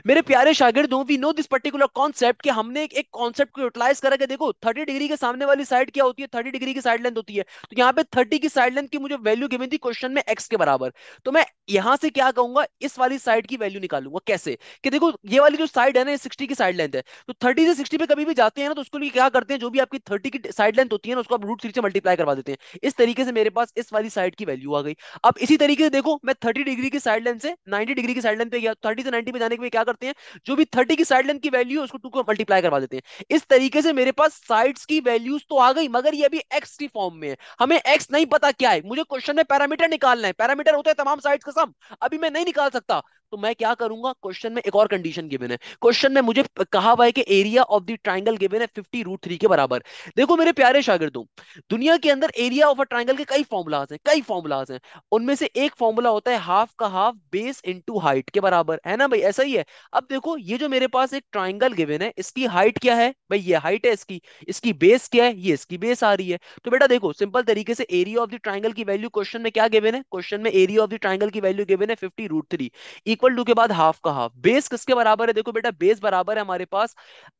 मेरे प्यारे शागिर्दों we know this particular concept कि हमने एक कॉन्सेप्ट को यूटिलाइज करा के देखो थर्टी डिग्री के सामने वाली साइड क्या होती है थर्टी डिग्री की साइड लेंथ होती है तो यहाँ पे थर्टी की साइड लेंथ की मुझे वैल्यू गिवन थी क्वेश्चन में एक्स के बराबर तो मैं यहां से क्या कहूंगा इस वाली साइड की वैल्यू निकालूंगा कैसे कि देखो ये वाली जो साइड है ना सिक्सटी की साइड लेंथ है तो थर्टी से सिक्सटी पे कभी भी जाते हैं ना तो उसको लिए क्या करते हैं जो भी आपकी थर्टी की साइड लेंथ होती है ना उसको आप रूट थ्री से मल्टीप्लाई करवा देते हैं इस तरीके से मेरे पास इस वाली साइड की वैल्यू आ गई अब इसी तरीके से देखो मैं थर्टी डिग्री की साइड लेंथ से नाइन्टी डिग्री की साइड लेंथ पे गया थर्टी से नाइन्टी पे जाने के लिए क्या करते हैं जो भी थर्टी की साइड लेंथ की वैल्यू है उसको टू को मल्टीप्लाई करवा देते हैं इस तरीके से मेरे पास साइड्स की वैल्यूज तो आ गई मगर ये अभी एक्स की फॉर्म में है हमें एक्स नहीं पता क्या है मुझे क्वेश्चन में पैरामीटर निकालना है पैरामीटर होता है तमाम साइड्स का सम अभी मैं नहीं निकाल सकता तो मैं क्या करूंगा क्वेश्चन में एक और कंडीशन गिवन है क्वेश्चन में मुझे कहा हुआ है कि area of the triangle given है फिफ्टी रूट थ्री के बराबर देखो मेरे प्यारे शागिर्दों दुनिया के अंदर एरिया ऑफ अ ट्राइंगल के कई फॉर्मुलाज हैं कई फॉर्मुलाज हैं उनमें से एक फॉर्मूला होता है हाफ का हाफ बेस इंटू हाइट के बराबर है ना भाई ऐसा ही है अब देखो ये जो मेरे पास एक ट्राइंगल गिवेन है इसकी हाइट क्या है भाई ये हाइट है इसकी इसकी बेस क्या है ये इसकी बेस आ रही है तो बेटा देखो सिंपल तरीके से एरिया ऑफ द ट्राइंगल की वैल्यू क्वेश्चन में क्या गिवेन है क्वेश्चन में एरिया ऑफ द ट्राइंगल की वैल्यू गिवेन है fifty root three equal to के बाद हाफ का हाफ बेस किसके बराबर है देखो बेटा बेस बराबर है हमारे पास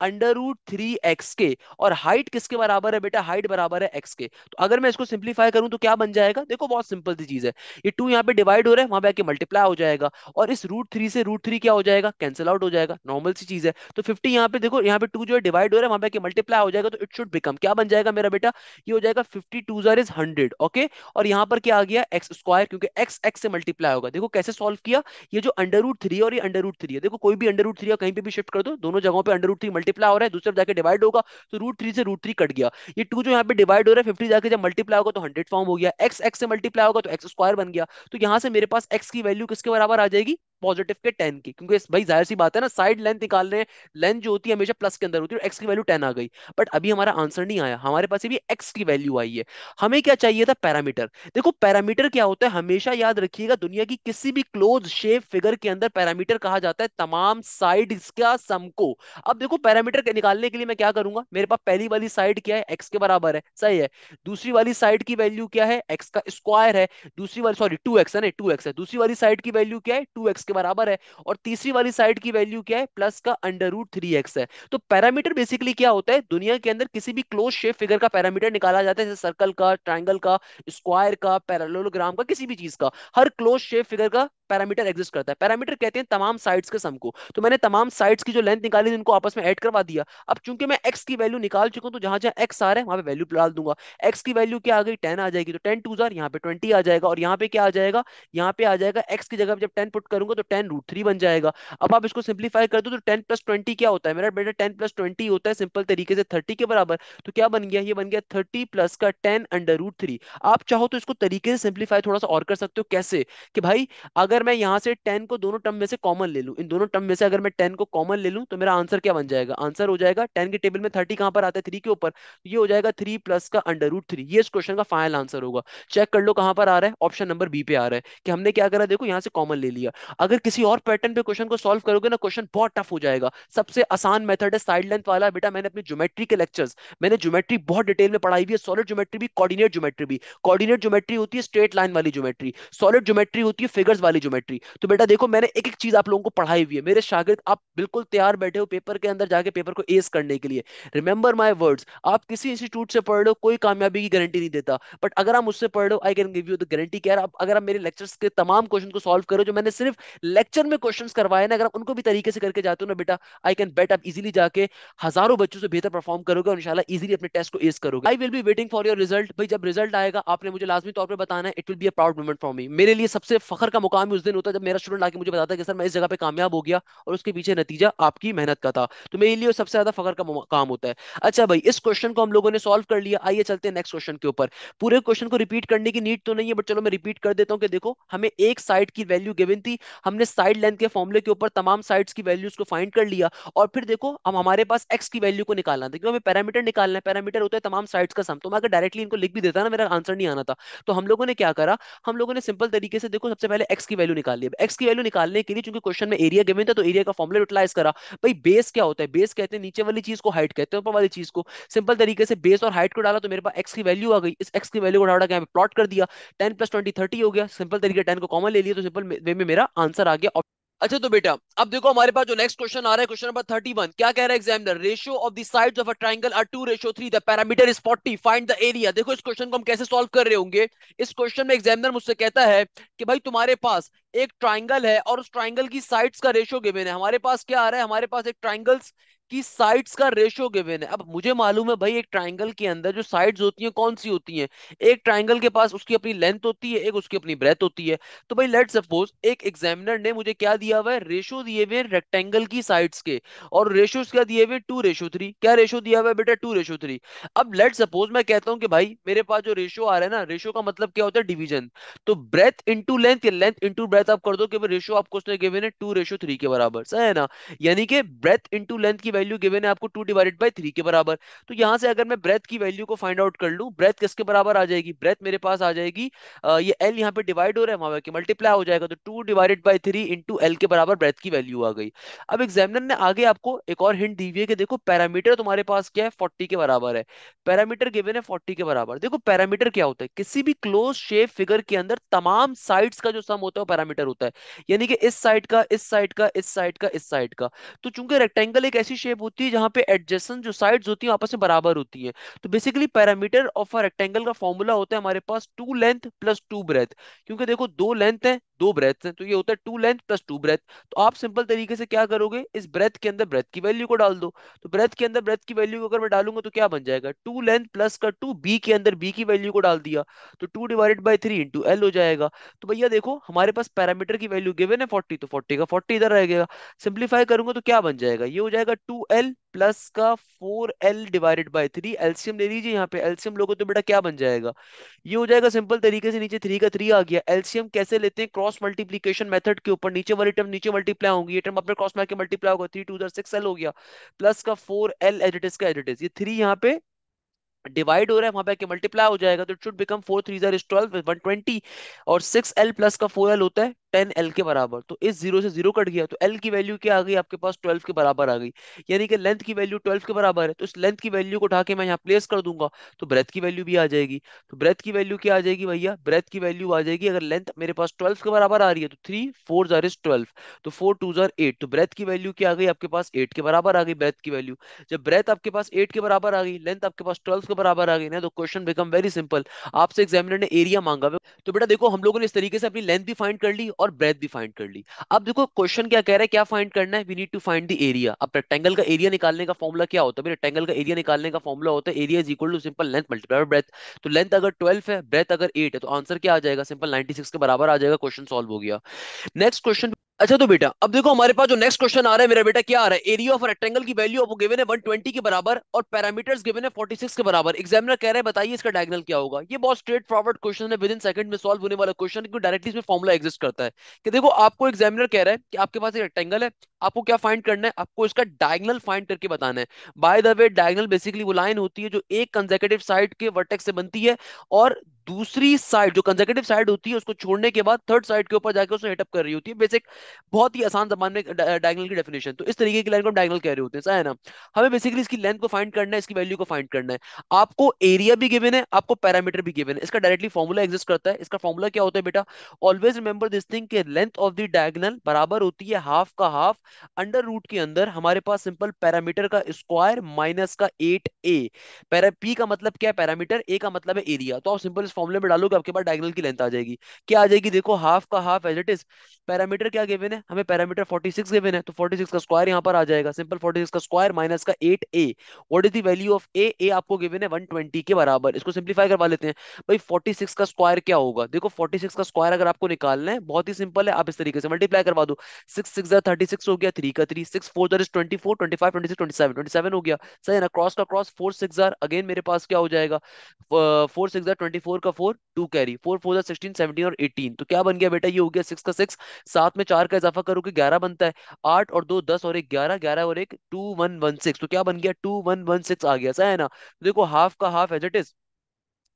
अंडर रूट थ्री एक्स के और हाइट किसके बराबर है बेटा हाइट बराबर है एक्स के तो अगर मैं इसको सिंप्लीफाई करूं तो क्या बन जाएगा देखो बहुत सिंपल सी चीज है ये टू यहाँ पे डिवाइड हो रहा है वहां पे आके मल्टीप्लाई हो जाएगा और इस रूट थ्री से रूट थ्री क्या हो जाएगा कैंसिल आउट हो जाएगा नॉर्मल सी चीज है तो फिफ्टी यहाँ पे देखो यहाँ पे टू जो है डिवाइड हो रहा है वहां पे मल्टीप्लाई हो जाएगा तो इट शुड बिकम क्या बन जाएगा मेरा बेटा ये हो जाएगा फिफ्टी टू जार इज हंड्रेड ओके और यहाँ पर क्या आ गया एक्स स्क्वायर क्योंकि एक्स एक्स से मल्टीप्लाई होगा देखो कैसे सोल्व किया ये जो अंडर रूट थ्री और ये अंडर रूट थ्री है देखो कोई भी अंडर रूट थ्री कहीं पर भी शिफ्ट कर दो दोनों जगहों पर अंडर रूट थ्री मल्टीप्लाई हो रहा है दूसरे जाकर डिवाइड होगा तो रूट थ्री से रूट थ्री कट गया ये टू जो यहाँ पे डिवाइड हो रहा है फिफ्टी जाकर जब मल्टीप्लाई होगा तो हंड्रेड फॉर्म हो गया एक्स एक्स से मल्टीप्लाई होगा तो एक्स स्क्वायर बन गया तो यहाँ से मेरे पास एक्स की वैल्यू किसके बराबर आ जाएगी पॉजिटिव के टेन की क्योंकि भाई जाहिर सी बात है ना साइड लेंथ निकाल रहे हैं लेंथ जो होती है हमेशा प्लस के अंदर होती है एक्स की वैल्यू टेन आ गई बट अभी हमारा आंसर नहीं आया हमारे पास अभी एक्स की वैल्यू आई है हमें क्या चाहिए था पैरामीटर देखो पैरामीटर क्या होता है हमेशा याद रखिएगा दुनिया की किसी भी क्लोज शेप फिगर के अंदर पैरामीटर कहा जाता है तमाम साइड का सम को अब देखो पैरामीटर निकालने के लिए मैं क्या करूंगा मेरे पास पहली वाली साइड क्या है एक्स के बराबर है सही है दूसरी वाली साइड की वैल्यू क्या है एक्स का स्क्वायर है दूसरी वाली सॉरी टू है ना टू है दूसरी वाली साइड की वैल्यू क्या है टू के बराबर है और तीसरी वाली साइड की वैल्यू क्या है प्लस का अंडर रूट थ्री एक्स है तो पैरामीटर बेसिकली क्या होता है दुनिया के अंदर किसी भी क्लोज शेप फिगर का पैरामीटर निकाला जाता है जैसे सर्कल का ट्राइंगल का स्क्वायर का पैरालोलोग्राम का किसी भी चीज का हर क्लोज शेप फिगर का पैरामीटर एग्जिस्ट करता है पैरामीटर कहते हैं तमाम साइड्स के सम को तो मैंने तमाम साइड्स की जो लेंथ निकाली थी उनको आपस में ऐड करवा दिया अब चूंकि मैं एक्स की वैल्यू निकाल चुका हूं तो जहां जहां एक्स आ रहा है वहां पे वैल्यू डाल दूंगा एक्स की वैल्यू क्या आ गई टेन आ जाएगी तो टेन टू जार यहाँ पे ट्वेंटी आ जाएगा और यहाँ पे क्या आ जाएगा यहाँ पे आ जाएगा एक्स की जगह जब टेन पुट करूंगा तो टेन रूट थ्री बन जाएगा अब आप इसको सिंप्लीफाई कर दो तो टेन प्लस ट्वेंटी क्या होता है मेरा बेटा टेन प्लस ट्वेंटी होता है सिंपल तरीके से थर्टी के बराबर तो क्या बन गया ये बन गया थर्टी प्लस का टेन अंडर रूट थ्री आप चाहो तो इसको तरीके से सिंप्लीफाई थोड़ा सा और कर सकते हो कैसे कि भाई अगर मैं यहाँ से टेन को दोनों टर्म में से कॉमन ले लूँ इन दोनों टर्म में से अगर मैं टेन को कॉमन ले लूँ तो मेरा आंसर क्या बन जाएगा आंसर हो जाएगा टेन के टेबल में थर्टी कहाँ पर आता है थ्री के ऊपर तो ये हो जाएगा थ्री प्लस का अंडर रूट थ्री ये इस क्वेश्चन का फाइनल आंसर होगा चेक कर लो कहाँ पर आ रहा है ऑप्शन नंबर बी पे आ रहा है कि हमने क्या करा देखो यहाँ से कॉमन ले लिया अगर किसी और पैटर्न पे क्वेश्चन को सॉल्व करोगे ना क्वेश्चन बहुत टफ हो जाएगा सबसे आसान मेथड है साइड लेंथ वाला बेटा मैंने अपनी ज्योमेट्री के लेक्चर्स मैंने ज्योमेट्री बहुत डिटेल में पढ़ाई हुई है सॉलिड ज्योमेट्री भी कोऑर्डिनेट ज्योमेट्री भी कोऑर्डिनेट ज्योमेट्री होती है स्ट्रेट लाइन वाली ज्योमेट्री सॉलिड ज्योमेट्री होती है फिगर्स वाली ज्योमेट्री तो बेटा देखो मैंने एक एक चीज आप लोगों को पढ़ाई हुई है मेरे शागिद आप बिल्कुल तैयार बैठे हो पेपर के अंदर जाके पेपर को एस करने के लिए रिमेंबर माई वर्ड्स आप किसी इंस्टीट्यूट से पढ़ लो कोई कामयाबी की गारंटी नहीं देता बट अगर आप मुझसे पढ़ लो I can give you the guarantee क्या अगर आप मेरे लेक्चर्स के तमाम क्वेश्चन को सॉल्व करो जो मैंने सिर्फ लेक्चर में क्वेश्चन करवाए ना अगर उनको भी तरीके से करके जाते हो ना बेटा आई कैन बेट आप इजिली जाके हजारों बच्चों से बेहतर परफॉर्म करोगे और इनशाला इजिली अपने टेस्ट को एस करोगे I will be waiting for your result भाई जब रिजल्ट आएगा आपने मुझे लाजमी तौर पर बताना है it will be a proud moment for me मेरे लिए सबसे फखर का मुकाम उस दिन होता है जब मेरा स्टूडेंट आके मुझे बताता है कि सर मैं इस जगह पे कामयाब हो गया और उसके पीछे नतीजा आपकी मेहनत का था तो मेरे लिए सबसे ज्यादा फखर का काम होता है अच्छा भाई इस क्वेश्चन को हम लोगों ने सॉल्व कर लिया आइए चलते हैं नेक्स्ट क्वेश्चन के ऊपर पूरे क्वेश्चन को रिपीट करने की नीड तो नहीं है बट चलो मैं रिपीट कर देता हूँ कि देखो हमें एक साइड की वैल्यू गिवन थी हमने साइड लेंथ के फॉर्मुले के ऊपर तमाम साइड्स की वैल्यूज को फाइंड कर लिया और फिर देखो हम हमारे पास एक्स की वैल्यू को निकालना था क्योंकि हमें पैरामीटर निकालना है पैरामीटर होता है तमाम साइड्स का सम तो मैं अगर डायरेक्टली इनको लिख भी देता ना मेरा आंसर नहीं आना था तो हम लोगों ने क्या करा हम लोगों ने सिंपल तरीके से देखो सबसे पहले एक्स की वैल्यू निकाल लिया एक्स की वैल्यू निकालने के लिए चूंकि क्वेश्चन में एरिया गिवन था तो एरिया का फॉर्मुला यूटिलाइज करा भाई बेस क्या होता है बेस कहते हैं नीचे वाली चीज को हाइट कहते हैं ऊपर वाली चीज को सिंपल तरीके से बेस और हाइट को डाला तो मेरे पास एक्स की वैल्यू आ गई इस एक्स की वैल्यू को डाटा प्लॉट कर दिया टेन प्लस ट्वेंटी थर्टी हो गया सिंपल तरीके टेन को कॉमन ले लिया तो सिंपल वे में मेरा आंसर आंसर आ गया अच्छा तो बेटा अब देखो हमारे पास जो नेक्स्ट क्वेश्चन आ रहा है क्वेश्चन नंबर थर्टी वन क्या कह रहा है examiner ratio of the sides of a triangle are two ratio three the parameter is forty find the area देखो इस क्वेश्चन को हम कैसे सॉल्व कर रहे होंगे इस क्वेश्चन में एग्जामिनर मुझसे कहता है कि भाई तुम्हारे पास एक ट्राइंगल है और उस ट्राइंगल की साइड्स का रेशियो गिवन है हमारे पास क्या आ रहा है हमारे पास एक ट्राइंगल्स कि साइड्स का रेशियो गिवेन है अब मुझे मालूम है भाई एक ट्राइंगल के अंदर जो साइड्स होती हैं कौन सी होती हैं एक ट्राइंगल के पास उसकी अपनी लेंथ होती है एक उसकी अपनी ब्रेथ होती है तो भाई लेट सपोज एक एग्जामिनर ने मुझे क्या दिया हुआ है रेशियो दिए हुए रेक्टेंगल की साइड्स के और रेशियो क्या दिए हुए टू रेशियो थ्री क्या रेशियो दिया हुआ है बेटा टू रेशियो थ्री अब लेट सपोज मैं कहता हूँ कि भाई मेरे पास जो रेशियो आ रहा है ना रेशियो का मतलब क्या होता है डिविजन तो ब्रेथ इंटू लेंथ या लेंथ इंटू ब्रेथ आप कर दो कि रेशियो आपको उसने गिवेन है टू रेशियो थ्री के बराबर सही है ना यानी कि ब्रेथ इंटू लेंथ की वैल्यू गिवन है आपको टू डिवाइडेड बाई थ्री के बराबर तो यहाँ से अगर मैं ब्रेथ की वैल्यू को फाइंड आउट कर लू ब्रेथ किसके बराबर आ जाएगी ब्रेथ मेरे पास आ जाएगी आ, ये एल यहाँ पे डिवाइड हो रहा है वहां पर मल्टीप्लाई हो जाएगा तो two divided by three into L के बराबर ब्रेथ की वैल्यू आ गई अब एग्जामिनर ने आगे आपको एक और हिंट दी हुई है कि देखो पैरामीटर तुम्हारे पास क्या है फोर्टी के बराबर है पैरामीटर गिवन है फोर्टी के बराबर देखो पैरामीटर क्या होता है किसी भी क्लोज शेप फिगर के अंदर तमाम साइड का जो सम होता है पैरामीटर होता है यानी कि इस साइड का इस साइड का इस साइड का इस साइड का तो चूंकि रेक्टेंगल एक ऐसी शेप होती है जहां पे एडजेसन जो साइड होती है आपस में बराबर होती है तो basically parameter of a rectangle का फॉर्मूला होता है हमारे पास two length plus two breadth क्योंकि देखो दो लेंथ है दो ब्रेथ है तो ये होता है two length plus two breadth तो आप सिंपल तरीके से क्या करोगे इस ब्रेथ के अंदर ब्रेथ की वैल्यू को डाल दो तो ब्रेथ के अंदर ब्रेथ की वैल्यू को अगर मैं डालूंगा तो क्या बन जाएगा टू लेंथ प्लस का टू बी के अंदर बी की वैल्यू को डाल दिया तो two divided by three into L हो जाएगा तो भैया देखो हमारे पास पैरामीटर की वैल्यू गिवन है फोर्टी तो फोर्टी का फोर्टी इधर रहेगा सिंप्लीफाई करूंगा तो क्या बन जाएगा ये हो जाएगा टू टू एल प्लस का four L divided by three LCM ले लीजिए यहाँ पे एल्सियम लोगे तो बेटा क्या बन जाएगा ये हो जाएगा सिंपल तरीके से नीचे थ्री का थ्री आ गया एल्सियम कैसे लेते हैं क्रॉस मल्टीप्लीकेशन मेथड के ऊपर नीचे वाली टर्म नीचे मल्टीप्लाई होंगी ये टर्म अपने क्रॉस मार के मल्टीप्लाई होगा थ्री टू सिक्स एल हो गया प्लस का फोर एल एजिटिस का एजिटिस ये थ्री यहाँ पे डिवाइड हो रहा है वहां पे मल्टीप्लाई हो जाएगा तो इट शुड बिकम 4 3 12 120 और 6l प्लस का 4l होता है टेन एल के बराबर तो इस जीरो से जीरो कट गया तो एल की वैल्यू क्या आ गई आपके पास ट्वेल्व के बराबर आ गई यानी कि लेंथ की वैल्यू ट्वेल्व के बराबर है तो इस लेंथ की वैल्यू को उठा के मैं यहाँ प्लेस कर दूंगा तो ब्रेथ की वैल्यू भी आ जाएगी तो ब्रेथ की वैल्यू क्या आ जाएगी भैया ब्रेथ की वैल्यू आ जाएगी अगर लेंथ मेरे पास ट्वेल्व के बराबर आ रही है तो three four jar is twelve तो फोर टू जार एट तो ब्रेथ की वैल्यू क्या आ गई आपके पास एट के बराबर आ गई ब्रेथ की वैल्यू जब ब्रेथ आपके पास एट के बराबर आ गई लेंथ आपके पास ट्वेल्व के बराबर आ गई ना तो क्वेश्चन बिकम वेरी सिंपल आपसे एग्जामिनर ने एरिया मांगा तो बेटा देखो हम लोगों ने इस तरीके से अपनी लेंथ भी फाइंड कर ली और ब्रेथ भी फाइंड कर ली अब देखो क्वेश्चन क्या कह रहा है क्या फाइंड करना है we need to find the area अब रेक्टेंगल का एरिया निकालने का फॉर्मुला क्या होता है रेक्टेंगल का एरिया निकालने का फॉर्मुला होता है area is equal to simple length multiply breadth तो लेंथ अगर ट्वेल्व है ब्रेथ अगर एट है तो आंसर क्या आ जाएगा सिंपल नाइनटी के बराबर आ जाएगा क्वेश्चन सॉल्व हो गया नेक्स्ट क्वेश्चन अच्छा तो बेटा अब देखो हमारे पास जो नेक्स्ट क्वेश्चन आ रहा है मेरा बेटा क्या आ रहा है एरिया ऑफ रेक्टेंगल की वैल्यू आपको गिवन है 120 के बराबर और पैरामीटर्स गिवन है 46 के बराबर एग्जामिनर कह रहे हैं बताइए इसका डायगनल क्या होगा ये बहुत स्ट्रेट फॉरवर्ड क्वेश्चन है विद इन सेकंड में सॉल्व होने वाला क्वेश्चन क्योंकि डायरेक्टली इसमें फॉर्मुला एक्जिस्ट करता है कि देखो आपको एग्जामिनर कह रहा है कि आपके पास एक रेक्टेंगल है आपको क्या फाइंड करना है आपको इसका डायगनल फाइंड करके बताना है by the way diagonal basically वो लाइन होती है जो एक कंजेकेटिव साइड के वर्टेक्स से बनती है और दूसरी साइड जो कंजर्वेटिव साइड होती है उसको छोड़ने के बाद थर्ड साइड के ऊपर जाकर उसको हिटअप कर रही होती है बेसिक बहुत ही आसान जमान में डायगनल की डेफिनेशन तो इस तरीके की लाइन को हम डायगनल कह रहे होते हैं है ना हमें बेसिकली इसकी लेंथ को फाइंड करना है इसकी वैल्यू को फाइंड करना है आपको एरिया भी गिवन है आपको पैरामीटर भी गिवन है इसका डायरेक्टली फॉर्मूला एग्जिस्ट करता है इसका फॉर्मूला क्या होता है बेटा ऑलवेज रिमेंबर दिस थिंग के लेंथ ऑफ द डायगनल बराबर होती है हाफ का हाफ अंडर रूट के अंदर हमारे पास सिंपल पैरामीटर का स्क्वायर माइनस का एट ए पैरा पी का मतलब क्या है पैरामीटर ए का मतलब है एरिया तो आप सिंपल फॉर्मुले में डालोगे आपके पास डायगनल की लेंथ आ जाएगी क्या आ जाएगी देखो हाफ का half as it is parameter क्या गिवन है हमें पैरामीटर 46 गिवन है तो 46 का स्क्वायर यहाँ पर आ जाएगा सिंपल 46 का स्क्वायर माइनस का 8a what is the value of a a आपको गिवन है 120 के बराबर इसको सिंपलीफाई करवा लेते हैं भाई 46 का स्क्वायर क्या होगा देखो 46 का स्क्वायर अगर आपको निकालना है बहुत ही सिंपल है आप इस तरीके से मल्टीप्लाई करवा दो सिक्स सिक्स थर्टी सिक्स हो गया थ्री का थ्री सिक्स फोर जर is twenty four twenty five twenty six twenty seven twenty seven हो गया सही है ना क्रॉस का क्रॉस फोर सिक्स अगेन मेरे पास क्या हो जाएगा फोर सिक्स ट्वेंटी फोर का four two carry four four sixteen seventeen और एटीन तो क्या बन गया बेटा ये हो गया सिक्स का सिक्स सात में चार का इजाफा करोगे ग्यारह बनता है आठ और दो दस और एक ग्यारह ग्यारह और एक टू वन वन सिक्स तो क्या बन गया टू वन वन सिक्स आ गया सा है ना तो देखो हाफ का half as it is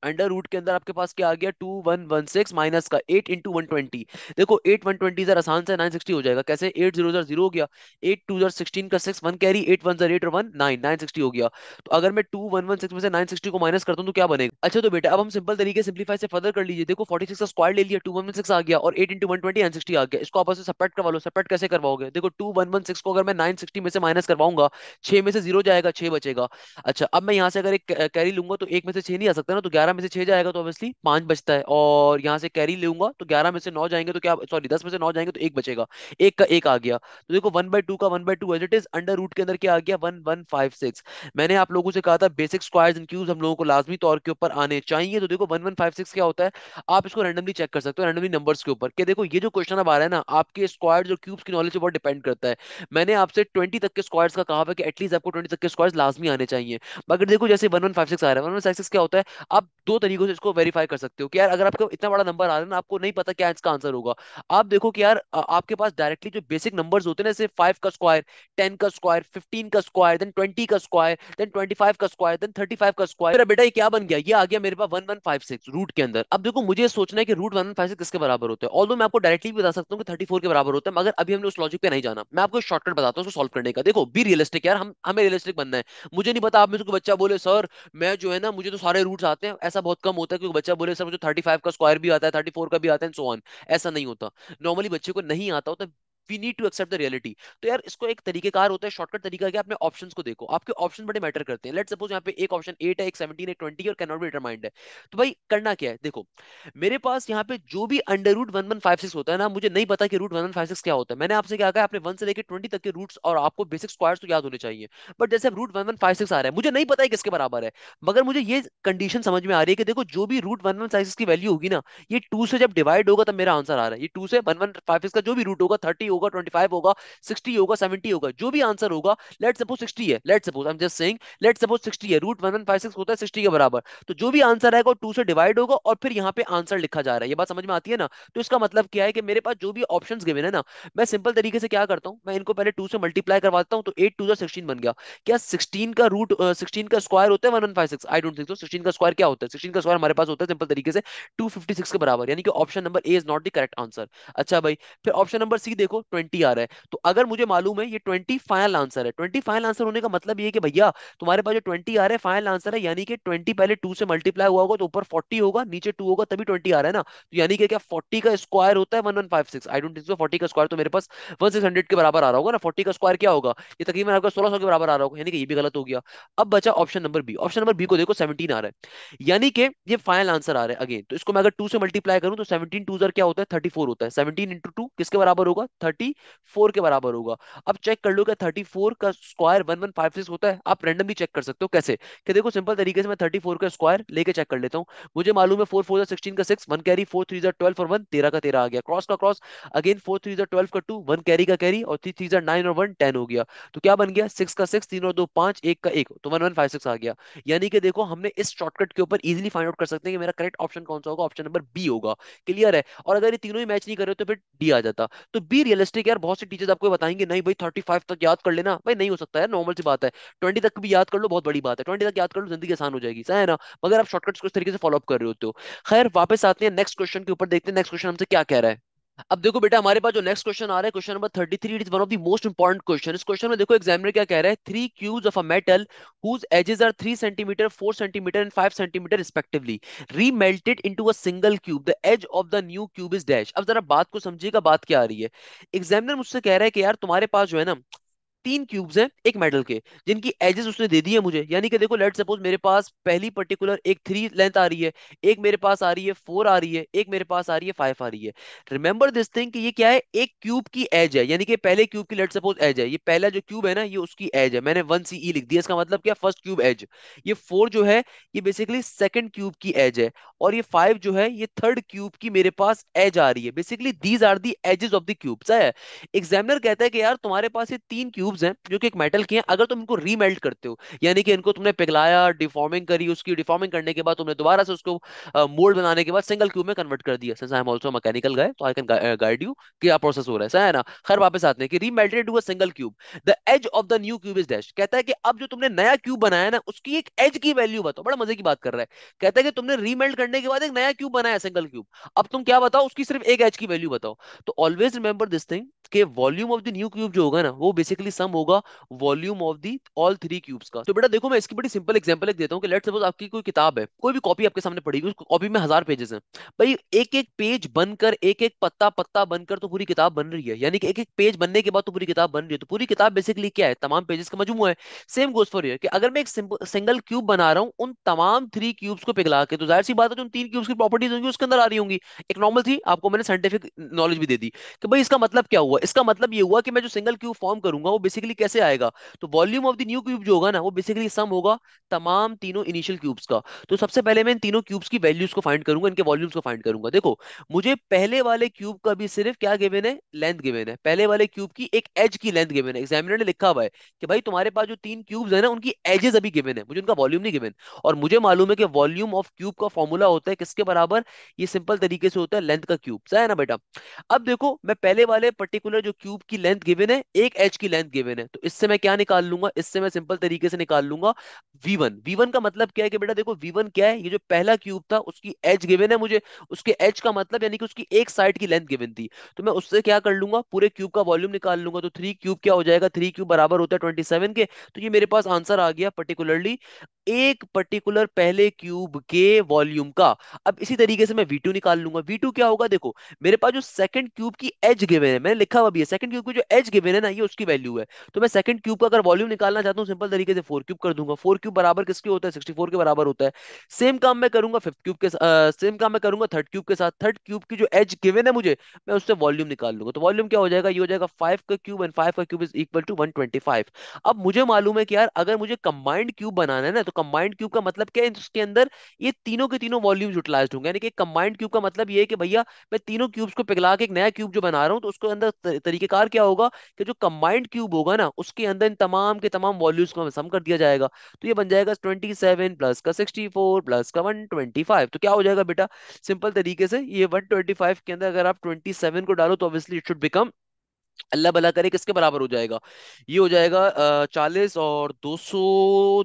under root के अंदर आपके पास क्या आ गया two one one six minus का एट इंटू वन ट्वेंटी देखो एट वन ट्वेंटी जर आसान से नाइन सिक्सटी हो जाएगा कैसे एट जीरो जर जीरो हो गया एट टू जर सिक्सटीन का six one carry eight one जर एट और वन नाइन नाइन सिक्सटी हो गया तो अगर मैं टू वन वन सिक्स में से नाइन सिक्सटी को माइनस करता हूँ तो क्या बनेगा अच्छा तो बेटा अब हम सिंपल तरीके सिंप्लीफाई से फर्दर कर लीजिए देखो फोर्टी सिक्स का स्क्वायर ले लिया टू वन वन सिक्स आ गया और eight into one twenty nine sixty आ गया इसको आपस में करवा लो सपरेट कैसे करवाओगे देखो टू वन वन सिक्स को अगर मैं नाइन सिक्सटी में से माइनस करवाऊंगा छह में से जीरो जाएगा छह बचेगा अच्छा अब मैं यहाँ से अगर एक कैरी लूंगा तो एक में से छह नहीं आ सकता ना तो ग्यारह ग्यारह में से छह जाएगा तो ऑब्वियसली पांच बचता है और यहाँ से कैरी लूंगा तो ग्यारह में से नौ जाएंगे तो क्या सॉरी दस में से नौ जाएंगे तो एक बचेगा एक का एक आ गया तो देखो वन बाई टू का one by two as it is under root के अंदर क्या आ गया वन वन फाइव सिक्स मैंने आप लोगों से कहा था बेसिक स्क्वायर एंड क्यूज हम लोगों को लाजमी तौर के ऊपर आने चाहिए तो देखो वन वन फाइव सिक्स क्या होता है आप इसको रैंडमली चेक कर सकते हो रैंडमली नंबर्स के ऊपर क्या देखो ये जो क्वेश्चन अब आ रहा है ना आपके स्क्वायर और क्यूब्स की नॉलेज बहुत डिपेंड करता है मैंने आपसे ट्वेंटी तक के स्क्वायर्स का कहा कि एटलीस्ट आपको ट्वेंटी तक के स्क्वायर्स लाजमी आने चाहिए बट देखो जैसे वन वन फाइव सिक्स आ रहा है वन वन फाइव सिक्स क्या होता है अब दो तरीकों से इसको वेरीफाई कर सकते हो कि यार अगर आपका इतना बड़ा नंबर आ रहा है ना आपको नहीं पता क्या इसका आंसर होगा आप देखो कि यार आपके पास डायरेक्टली जो बेसिक नंबर्स होते हैं ना जैसे फाइव का स्क्वायर टेन का स्क्वायर फिफ्टीन का स्क्वायर देन ट्वेंटी का स्क्वायर देन ट्वेंटी फाइव का स्क्वायर देन थर्टी फाइव का स्क्वायर बेटा ये क्या बन गया ये आ गया मेरे पास one one five six root के अंदर अब देखो मुझे सोचना है कि root one one five six किसके बराबर होता है ऑल मैं आपको डायरेक्टली बता सकता हूँ कि थर्टी फोर के बराबर होता है मगर अभी हमने उस लॉजिक पे नहीं जाना मैं आपको शॉर्टकट बताता हूँ उसको सॉल्व करने का देखो बी रियलिस्टिक यार हम हमें रियलिस्टिक बनना है मुझे नहीं पता आप मेरे को बच्चा बोले सर मैं जो है ना मुझे तो सारे रूट्स आते हैं ऐसा बहुत कम होता है क्योंकि बच्चा बोले सर मुझे थर्टी फाइव का स्क्वायर भी आता है थर्टी फोर का भी आता है सो ऑन ऐसा नहीं होता नॉर्मली बच्चे को नहीं आता होता we need to accept the reality तो यार इसको एक तरीकेकार होता है शॉर्टकट तरीका क्या अपने ऑप्शन को देखो आपके ऑप्शन बड़े मैटर करते हैं लेट सपोज यहाँ पे एक ऑप्शन एट है एक सेवनटीन एक ट्वेंटी और कैनॉट बी डिटरमाइंड है तो भाई करना क्या है देखो मेरे पास यहाँ पे जो भी under root one one five six होता है ना मुझे नहीं पता कि root one one five six क्या होता है मैंने आपसे क्या कहा आपने वन से लेकर ट्वेंटी तक के रूट्स और आपको बेसिक स्क्वायर्स तो याद होने चाहिए बट जैसे अब root one one five six आ रहा है मुझे नहीं पता है किसके बराबर है मगर मुझे ये कंडीशन समझ में आ रही है कि देखो जो भी root one one five six की वैल्यू होगी ना ये टू से जब डिवाइड होगा तब मेरा आंसर आ रहा है ये टू से वन वन फाइव सिक्स का जो भी रूट होगा थर्टी होगा ट्वेंटी फाइव होगा सिक्सटी होगा सेवेंटी होगा जो भी आंसर होगा लेट सपोज सिक्सटी है let suppose I am just saying let suppose sixty है root one one five six होता है सिक्सटी के बराबर तो जो भी आंसर आएगा टू से डिवाइड होगा और फिर यहाँ पे आंसर लिखा जा रहा है ये बात समझ में आती है ना तो इसका मतलब क्या है कि मेरे पास जो भी ऑप्शन गिवन है ना मैं सिंपल तरीके से क्या करता हूँ मैं इनको पहले टू से मल्टीप्लाई करवा देता हूँ तो एट टू सिक्सटीन बन गया क्या सिक्सटीन का रूट सिक्सटीन का स्क्वायर होता है one one five six I don't think so sixteen का स्क्वायर क्या होता है सिक्सटीन का स्क्वायर हमारे पास होता है सिंपल तरीके से टू फिफ्टी सिक्स के बराबर यानी कि option number A is not the correct answer अच्छा भाई फिर ऑप्शन नंबर सी देखो ट्वेंटी आ रहा है तो अगर मुझे मालूम है ये ट्वेंटी फाइनल आंसर है ट्वेंटी फाइनल आंसर होने का मतलब ये कि भैया तुम्हारे पास जो ट्वेंटी आ रहा है फाइनल आंसर है यानी कि ट्वेंटी पहले टू से मल्टीप्लाई हुआ होगा तो ऊपर फोर्टी होगा नीचे टू होगा तभी ट्वेंटी आ रहा है ना तो यानी कि क्या फोर्टी का स्क्वायर होता है one one five six I don't think forty का स्क्वायर तो मेरे पास वन सिक्स हंड्रेड के बराबर आ रहा होगा ना फोर्टी का स्क्वायर क्या होगा ये तकरीबन आपका सोलह सौ के बराबर आ रहा होगा यानी कि ये भी गलत हो गया अब बचा option number B option number B को देखो सेवनटीन आ रहा है यानी कि ये फाइनल आंसर आ रहा है अगेन तो इसको मैं अगर टू से मल्टीप्लाई करूं तो सेवनटीन टू जर क्या होता है थर्टी होता है सेवनटीन इंटू किसके बराबर होगा थर्टी फोर के बराबर होगा अब चेक कर लो क्या थर्टी फोर का square one one five six होता है आप रेंडमली चेक कर सकते हो कैसे कि देखो सिंपल तरीके से मैं थर्टी फोर का स्क्वायर लेके चेक कर लेता हूँ मुझे मालूम है फोर फोर सिक्सटीन का six one carry four three जर ट्वेल्व और वन तेरह का तेरह आ गया क्रॉस का क्रॉस अगेन फोर थ्री जर ट्वेल्व का टू वन कैरी का कैरी और थ्री थ्री जर नाइन और वन टेन हो गया तो क्या बन गया सिक्स का सिक्स तीन और दो पांच एक का एक तो वन वन फाइव सिक्स आ गया यानी कि देखो हमने इस शॉर्टकट के ऊपर इजिली फाइंड आउट कर सकते हैं कि मेरा करेक्ट ऑप्शन कौन सा होगा ऑप्शन नंबर बी होगा क्लियर है और अगर ये तीनों ही मैच नहीं कर रहे हो तो फिर डी आ जाता तो बी रियल रियलिस्टिक यार बहुत से टीचर्स आपको बताएंगे नहीं भाई थर्टी फाइव तक याद कर लेना भाई नहीं हो सकता है नॉर्मल सी बात है ट्वेंटी तक भी याद कर लो बहुत बड़ी बात है ट्वेंटी तक याद कर लो जिंदगी आसान हो जाएगी है ना मगर आप शॉर्टकट्स को इस तरीके से फॉलोअप कर रहे होते हो खैर वापस आते हैं नेक्स्ट क्वेश्चन के ऊपर देखते हैं नेक्स्ट क्वेश्चन हमसे क्या कह रहा है अब देखो बेटा हमारे पास जो नेक्स्ट क्वेश्चन आ रहा है question number three it is one of the most important question इस क्वेश्चन में देखो एग्जामिनर क्या कह रहा है three cubes of a metal whose edges are three centimetre four centimetre and five centimetre respectively remelted into a single cube the edge of the new cube is dash अब जरा बात को समझिएगा बात क्या आ रही है एग्जामिनर मुझसे कह रहा है कि यार तुम्हारे पास जो है ना तीन क्यूब्स हैं एक मेडल के जिनकी एजेस उसने दे दी है मुझे यानी कि देखो लेट सपोज मेरे पास पहली पर्टिकुलर एक थ्री लेंथ आ रही है एक मेरे पास आ रही है फोर आ रही है एक मेरे पास आ रही है फाइव आ रही है रिमेंबर दिस थिंग कि ये क्या है एक क्यूब की एज है यानी कि पहले क्यूब की लेट सपोज एज है ये पहला जो क्यूब है ना ये उसकी एज है मैंने वन सीई e लिख दिया इसका मतलब क्या फर्स्ट क्यूब एज ये फोर जो है ये बेसिकली सेकेंड क्यूब की एज है और ये फाइव जो है ये थर्ड क्यूब की मेरे पास एज आ रही है basically these are the edges of the cubes है एग्जामिनर कहता है कि यार तुम्हारे पास ये तीन क्यूब क्यूब्स हैं जो कि एक मेटल के हैं अगर तुम इनको रीमेल्ट करते हो यानी कि इनको तुमने पिघलाया डिफॉर्मिंग करी उसकी डिफॉर्मिंग करने के बाद तुमने दोबारा से उसको मोल्ड बनाने के बाद सिंगल क्यूब में कन्वर्ट कर दिया since I am also mechanical guy तो आई कैन गाइड यू कि आप प्रोसेस हो रहा है ऐसा है ना खैर वापस आते हैं कि remelted to a single cube the edge of the new cube is dash कहता है कि अब जो तुमने नया क्यूब बनाया ना उसकी एक एज की वैल्यू बताओ बड़ा मजे की बात कर रहा है कहता है कि तुमने रीमेल्ट करने के बाद एक नया क्यूब बनाया सिंगल क्यूब अब तुम क्या बताओ उसकी सिर्फ एक एज की वैल्यू बताओ तो ऑलवेज रिमेंबर दिस थिंग के volume of the new cube जो होगा ना वो बेसिकली सम होगा volume of the all three cubes का तो बेटा देखो मैं इसकी बड़ी सिंपल एग्जाम्पल एक देता हूँ लेट सपोज आपकी कोई किताब है कोई भी कॉपी आपके सामने पड़ेगी उस कॉपी में हजार पेजेस हैं भाई एक एक पेज बनकर एक एक पत्ता पत्ता बनकर तो पूरी किताब बन रही है यानी कि एक एक पेज बनने के बाद तो पूरी किताब बन रही है तो पूरी किताब बेसिकली क्या है तमाम पेजेस का मजमू है सेम गोज फॉर यू कि अगर मैं एक सिंगल क्यूब बना रहा हूँ उन तमाम थ्री क्यूब्स को पिघला के तो जाहिर सी बात है जो तीन क्यूब्स की प्रॉपर्टीज होंगी उसके अंदर आ रही होंगी एक नॉर्मल थी आपको मैंने साइंटिफिक नॉलेज भी दे दी कि भाई इसका मतलब क्या हुआ इसका मतलब ये हुआ कि मैं जो सिंगल क्यूब फॉर्म करूंगा वो बेसिकली कैसे आएगा तो volume of the new cube जो होगा ना वो बेसिकली सम होगा तमाम तीनों इनिशियल क्यूब्स का तो सबसे पहले मैं इन तीनों क्यूब्स की वैल्यूज को फाइंड करूंगा इनके वॉल्यूम्स को फाइंड करूंगा देखो मुझे पहले वाले क्यूब का भी सिर्फ क्या गिवन है लेंथ गिवन है पहले वाले क्यूब की एक एज की लेंथ गिवन है एग्जामिनर ने लिखा हुआ है कि भाई तुम्हारे पास जो तीन क्यूब्स है ना उनकी एजेस अभी गिवन है मुझे उनका वॉल्यूम नहीं गिवन और मुझे मालूम है कि वॉल्यूम ऑफ क्यूब का फॉर्मूला होता है किसके बराबर ये सिंपल तरीके से होता है लेंथ का क्यूब सही है ना बेटा अब देखो मैं पहले वाले पर्टिकुलर पर्टिकुलर जो क्यूब की लेंथ गिवन है एक एच की लेंथ गिवन है तो इससे मैं क्या निकाल लूंगा इससे मैं सिंपल तरीके से निकाल लूंगा वी वन वी वन का मतलब क्या है कि बेटा देखो वी वन क्या है ये जो पहला क्यूब था उसकी एच गिवन है मुझे उसके एच का मतलब यानी कि उसकी एक साइड की लेंथ गिवन थी तो मैं उससे क्या कर लूंगा पूरे क्यूब का वॉल्यूम निकाल लूंगा तो थ्री क्यूब क्या हो जाएगा थ्री क्यूब बराबर होता है ट्वेंटी के तो ये मेरे पास आंसर आ गया पर्टिकुलरली एक पर्टिकुलर पहले क्यूब के वॉल्यूम का अब इसी तरीके से मैं V2 निकाल लूंगा V2 क्या होगा देखो मेरे पास जो सेकंड क्यूब की एज गिवन है मैंने लिखा हुआ भी है सेकंड क्यूब की जो एज गिवन है ना ये उसकी वैल्यू है तो मैं सेकंड क्यूब का अगर वॉल्यूम निकालना चाहता हूँ सिंपल तरीके से फोर क्यूब कर दूंगा फोर क्यूब बराबर किसके होता है सिक्सटी के बराबर होता है सेम काम मैं करूंगा फिफ्थ क्यूब के सेम काम मैं करूंगा थर्ड क्यूब के साथ थर्ड क्यूब की जो एज गिवन है मुझे मैं उससे वॉल्यूम निकाल लूंगा तो वॉल्यूम क्या हो जाएगा ये हो जाएगा फाइव का क्यूब एंड फाइव का cube is equal to one अब मुझे मालूम है कि यार अगर मुझे कंबाइंड क्यूब बनाना है ना तो तो कंबाइंड क्यूब का मतलब क्या है इसके अंदर ये तीनों के तीनों वॉल्यूम्स यूटिलाइज होंगे यानी कि कंबाइंड क्यूब का मतलब ये है कि भैया मैं तीनों क्यूब्स को पिघला के एक नया क्यूब जो बना रहा हूँ तो उसके अंदर तरीकेकार क्या होगा कि जो कंबाइंड क्यूब होगा ना उसके अंदर इन तमाम के तमाम वॉल्यूम्स को सम कर दिया जाएगा तो ये बन जाएगा ट्वेंटी प्लस का सिक्सटी प्लस का वन तो क्या हो जाएगा बेटा सिंपल तरीके से ये वन के अंदर अगर आप ट्वेंटी को डालो तो obviously it should become Allah भला करे किसके बराबर हो जाएगा ये हो जाएगा चालीस और दो सौ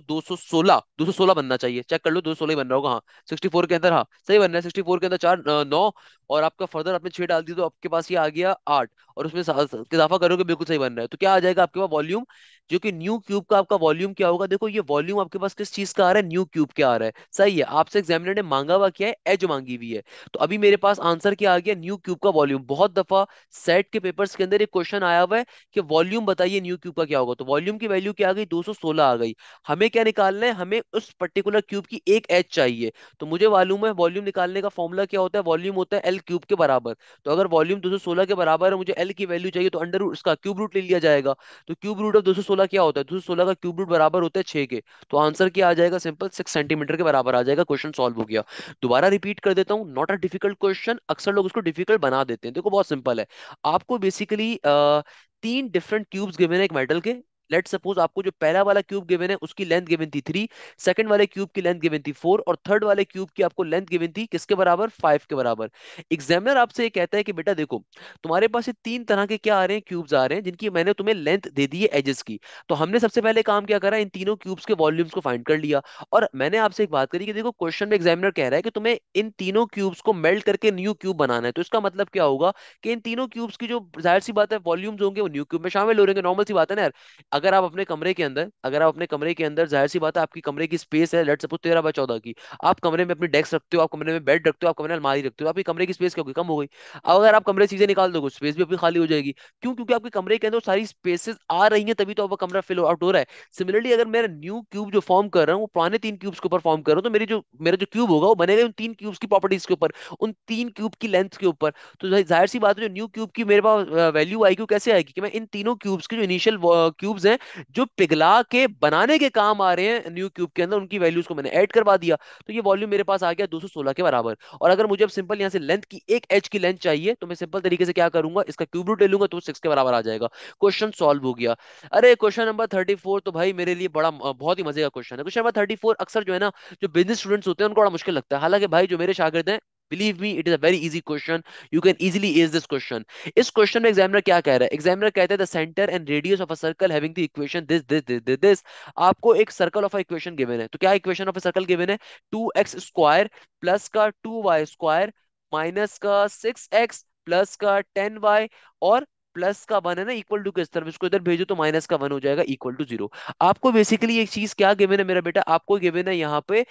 दो सौ सोलह दो सौ सोलह बनना चाहिए चेक कर लो दो सौ सोलह ही बन रहा होगा हाँ सिक्सटी फोर के अंदर हाँ सही बन रहा है सिक्सटी फोर के अंदर चार नौ और आपका फर्दर आपने छह डाल दी तो आपके पास ये आ गया आठ और उसमें इजाफा करोगे बिल्कुल सही बन रहा है तो क्या आ जाएगा आपके पास वॉल्यूम जो कि न्यू क्यूब का आपका वॉल्यूम क्या होगा देखो ये वॉल्यूम आपके पास किस चीज का आ रहा है न्यू क्यूब क्या आ रहा है सही है आपसे एग्जामिनर ने मांगा हुआ क्या है एज मांगी हुई है तो अभी मेरे पास आंसर क्या आ गया न्यू क्यूब का वॉल्यूम बहुत दफा सेट के पेपर के अंदर एक क्वेश्चन आया हुआ है कि वॉल्यूम बताइए न्यू क्यूब का क्या होगा तो वॉल्यूम की वैल्यू क्या आ गई दो आ गई हमें क्या निकालना है हमें उस पर्टिकुलर क्यूब की एक एच चाहिए तो मुझे मालूम है वॉल्यूम निकालने का फॉर्मूला क्या होता है वॉल्यूम होता है एल क्यूब के बराबर तो अगर वॉल्यूम दो के बराबर है मुझे एल की वैल्यू चाहिए तो अंडर उसका क्यूब रूट ले लिया जाएगा तो क्यूब रूट ऑफ दो सोलह क्या होता है दो तो सौ सोलह का क्यूब रूट बराबर होता है छह के तो आंसर क्या आ जाएगा सिंपल सिक्स सेंटीमीटर के बराबर आ जाएगा क्वेश्चन सॉल्व हो गया दोबारा रिपीट कर देता हूँ नॉट अ डिफिकल्ट क्वेश्चन अक्सर लोग उसको डिफिकल्ट बना देते हैं देखो बहुत सिंपल है आपको बेसिकली तीन डिफरेंट क्यूब्स गिवन है एक मेटल के लेट सपोज आपको जो पहला वाला क्यूब गिवन है उसकी लेंथ गिवन थी थ्री सेकंड वाले क्यूब की लेंथ गिवन थी फोर और थर्ड वाले क्यूब की आपको लेंथ गिवन थी किसके बराबर फाइव के बराबर एग्जामिनर आपसे ये कहता है कि बेटा देखो तुम्हारे पास ये तीन तरह के क्या आ रहे हैं क्यूब्स आ रहे हैं जिनकी मैंने तुम्हें लेंथ दे दी है एजेस की तो हमने सबसे पहले काम क्या करा इन तीनों क्यूब्स के वॉल्यूम्स को फाइंड कर लिया और मैंने आपसे एक बात करी कि देखो क्वेश्चन में एग्जामिनर कह रहा है कि तुम्हें इन तीनों क्यूब्स को मेल्ट करके न्यू क्यूब बनाना है तो इसका मतलब क्या होगा कि इन तीनों क्यूब्स की जो जाहिर सी बात है वॉल्यूम्स होंगे वो न्यू क्यूब में शामिल हो रहे हैं नॉर्मल सी बात है ना यार अगर आप अपने कमरे के अंदर अगर आप अपने कमरे के अंदर जाहिर सी बात है आपकी कमरे की स्पेस है लेट सपोज तेरह बाय चौदह की आप कमरे में अपनी डेस्क रखते हो आप कमरे में बेड रखते हो आप कमरे में अलमारी रखते हो आपकी कमरे की स्पेस क्या होगी कम हो गई अगर आप कमरे चीजें निकाल दोगे स्पेस भी अपनी खाली हो जाएगी क्यों क्योंकि आपके कमरे के अंदर सारी स्पेसेस आ रही है तभी तो आपका कमरा फिल आउट हो रहा है सिमिलरली अगर मेरा न्यू क्यूब जो फॉर्म कर रहा हूँ वो पुराने तीन क्यूब्स के ऊपर फॉर्म कर रहा हूँ तो मेरी जो मेरा जो क्यूब होगा वो बनेगा उन तीन क्यूब्स की प्रॉपर्टीज के ऊपर उन तीन क्यूब की लेंथ के ऊपर तो जाहिर सी बात है जो न्यू क्यूब की मेरे पास वैल्यू आई कैसे आएगी कि मैं इन तीनों क्यूब्स के जो इनिशियल क्यूब्स हैं जो पिघला के बनाने के काम आ रहे हैं न्यू क्यूब के अंदर उनकी वैल्यूज को मैंने ऐड करवा दिया तो ये वॉल्यूम मेरे पास आ गया 216 के बराबर और अगर मुझे अब सिंपल यहाँ से लेंथ की एक एच की लेंथ चाहिए तो मैं सिंपल तरीके से क्या करूंगा इसका क्यूब रूट ले लूंगा तो सिक्स के बराबर आ जाएगा क्वेश्चन सॉल्व हो गया अरे क्वेश्चन नंबर थर्टी तो भाई मेरे लिए बड़ा बहुत ही मजे का क्वेश्चन है क्वेश्चन नंबर थर्टी अक्सर जो है ना जो बिजनेस स्टूडेंट्स होते हैं उनको बड़ा मुश्किल लगता है हालांकि भाई जो मेरे शागिद हैं believe me it is a very easy question you can easily ace this question इस क्वेश्चन में एग्जामिनर क्या कह रहा है एग्जामिनर कहता है the centre and radius of a circle having the equation this this this this this आपको एक circle of a equation given है तो क्या equation of a circle given है 2x स्क्वायर प्लस का 2y स्क्वायर माइनस का 6x plus का 10y और प्लस का वन है ना इक्वल टू के तरफ इसको इधर भेजो तो माइनस का वन हो जाएगा इक्वल टू जीरो आपको बेसिकली एक चीज क्या गिवन है मेरा बेटा आपको गिवन है यहाँ पे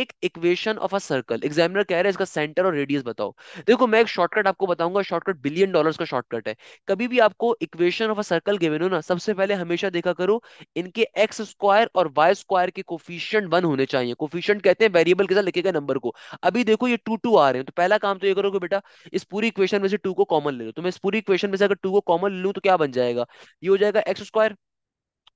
एक equation of a circle examiner कह रहा है इसका सेंटर और रेडियस बताओ देखो मैं एक शॉर्टकट आपको बताऊंगा शॉर्टकट बिलियन डॉलर का शॉर्टकट है कभी भी आपको equation of a circle given हो ना सबसे पहले हमेशा देखा करो इनके एक्स स्क्वायर और वाई स्क्वायर के कोफिशियंट वन होने चाहिए कोफिशियंट कहते हैं वेरिएबल के साथ लिखेगा नंबर को अभी देखो ये टू टू आ रहे हैं तो पहला काम तो ये करोगे बेटा इस पूरी इक्वेशन में से टू को कॉमन ले लो तो मैं इस पूरी इक्वेशन में से अगर टू को कॉमन लू तो क्या बन जाएगा ये हो जाएगा एक्स स्क्वायर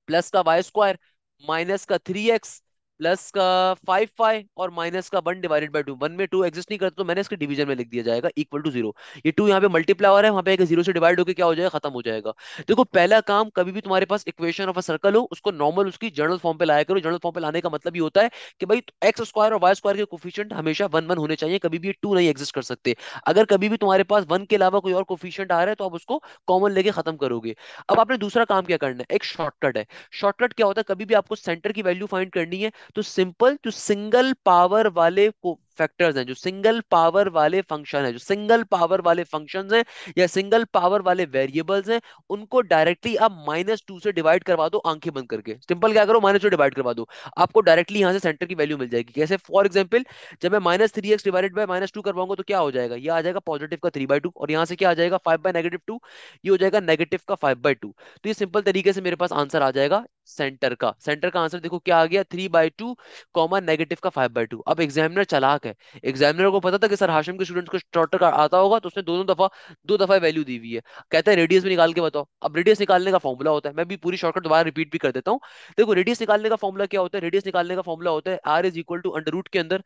प्लस का वाई स्क्वायर माइनस का थ्री एक्स प्लस का फाइव फाइव और माइनस का one divided by two one में टू एक्जिस्ट नहीं करता तो मैंने इसके डिवीजन में लिख दिया जाएगा इक्वल टू जीरो ये टू यहाँ पे मल्टीप्लावर है वहाँ पे जीरो से डिवाइड होकर क्या हो जाएगा खत्म हो जाएगा देखो पहला काम कभी भी तुम्हारे पास इक्वेशन ऑफ अ सर्कल हो उसको नॉर्मल उसकी जनरल फॉर्म पे लाया करो जनरल फॉर्म पे लाने का मतलब ये होता है कि भाई एक्स स्क्वायर और वाई स्क्वायर के कोफिशियंट हमेशा वन वन होने चाहिए कभी भी टू नहीं एक्जिस्ट कर सकते अगर कभी भी तुम्हारे पास वन के अलावा कोई और कोफिशियंट आ रहा है तो आप उसको कॉमन लेके खत्म करोगे अब आपने दूसरा काम क्या करना है एक शॉर्टकट है शॉर्टकट क्या होता है कभी भी आपको सेंटर की वैल्यू फाइंड करनी है तो सिंपल जो सिंगल पावर वाले को फैक्टर्स हैं जो सिंगल पावर वाले फंक्शन है जो सिंगल पावर वाले फंक्शन हैं या सिंगल पावर वाले वेरिएबल्स हैं उनको डायरेक्टली आप माइनस टू से डिवाइड करवा दो आंखें बंद करके सिंपल क्या करो माइनस टू डिवाइड करवा दो आपको डायरेक्टली यहाँ से सेंटर की वैल्यू मिल जाएगी कैसे फॉर एग्जाम्पल जब मैं minus three x divide by minus two करवाऊंगा तो क्या हो जाएगा यह आ जाएगा पॉजिटिव का थ्री बाय टू और यहाँ से क्या आ जाएगा फाइव बाय नेगेटिव टू ये हो जाएगा नेगेटिव का फाइव बाय टू तो ये सिंपल तरीके से मेरे पास आंसर आ जाएगा सेंटर का सेंटर का आंसर देखो क्या आ गया three by two common negative का फाइव बाई टू अब एग्जामिनर चला शौक है एग्जामिनर को पता था कि सर हाशिम के स्टूडेंट्स को शॉर्टर का आता होगा तो उसने दोनों दफा दो दफा वैल्यू दी हुई है कहता है रेडियस भी निकाल के बताओ अब रेडियस निकालने का फॉर्मूला होता है मैं भी पूरी शॉर्टकट दोबारा रिपीट भी कर देता हूँ देखो रेडियस निकालने का फॉर्मूला क्या होता है रेडियस निकालने का फॉर्मूला होता है R is equal to under root के अंदर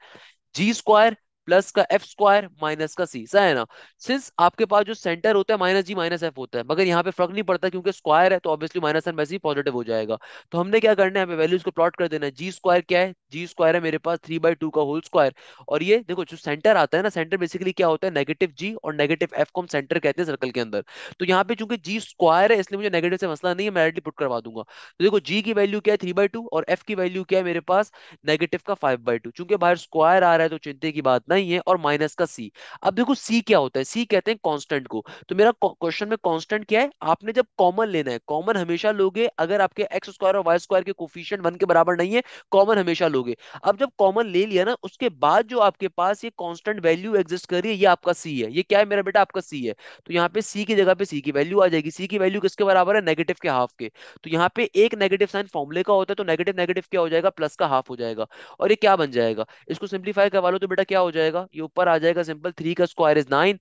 जी स्क्वायर प्लस का एफ स्क्वायर माइनस का सी सही है ना सिंस आपके पास जो सेंटर होता है माइनस जी माइनस एफ होता है मगर यहाँ पे फर्क नहीं पड़ता क्योंकि स्क्वायर है तो ऑब्वियसली माइनस एन वैसे ही पॉजिटिव हो जाएगा तो हमने क्या करना है वैल्यूज को प्लॉट कर देना है जी स्क्वायर क्या है जी स्क्वायर है मेरे पास थ्री बाई टू का होल स्क्वायर और ये देखो जो सेंटर आता है ना सेंटर बेसिकली क्या होता है नेगेटिव जी और नेगेटिव एफ को हम सेंटर कहते हैं सर्कल के अंदर तो यहाँ पे चूंकि जी स्क्वायर है इसलिए मुझे नेगेटिव से मसला नहीं है मैं डायरेक्टली पुट करवा दूंगा तो देखो जी की वैल्यू क्या है थ्री बाई टू और एफ की वैल्यू क्या है मेरे पास नेगेटिव का फाइव बाई टू चूंकि बाहर स्क्वायर आ रहा है तो चिंता की बात नहीं ही है और माइनस का सी अब देखो सी क्या होता है सी कहते हैं कांस्टेंट को तो मेरा क्वेश्चन में कांस्टेंट क्या है आपने जब कॉमन लेना है कॉमन हमेशा लोगे अगर आपके एक्स स्क्वायर और वाई स्क्वायर के कोफिशियंट वन के बराबर नहीं है कॉमन हमेशा लोगे अब जब कॉमन ले लिया ना उसके बाद जो आपके पास ये कॉन्स्टेंट वैल्यू एग्जिस्ट कर रही है ये आपका सी है ये क्या है मेरा बेटा आपका सी है तो यहाँ पे सी की जगह पे सी की वैल्यू आ जाएगी सी की वैल्यू किसके बराबर है नेगेटिव के हाफ के तो यहाँ पे एक नेगेटिव साइन फॉर्मुले का होता है तो नेगेटिव नेगेटिव क्या हो जाएगा प्लस का हाफ हो जाएगा और ये क्या बन जाएगा इसको सिंप्लीफाई करवा लो तो बेटा क्या हो जाएगा जाएगा ये ऊपर आ जाएगा सिंपल थ्री का स्क्वायर इज नाइन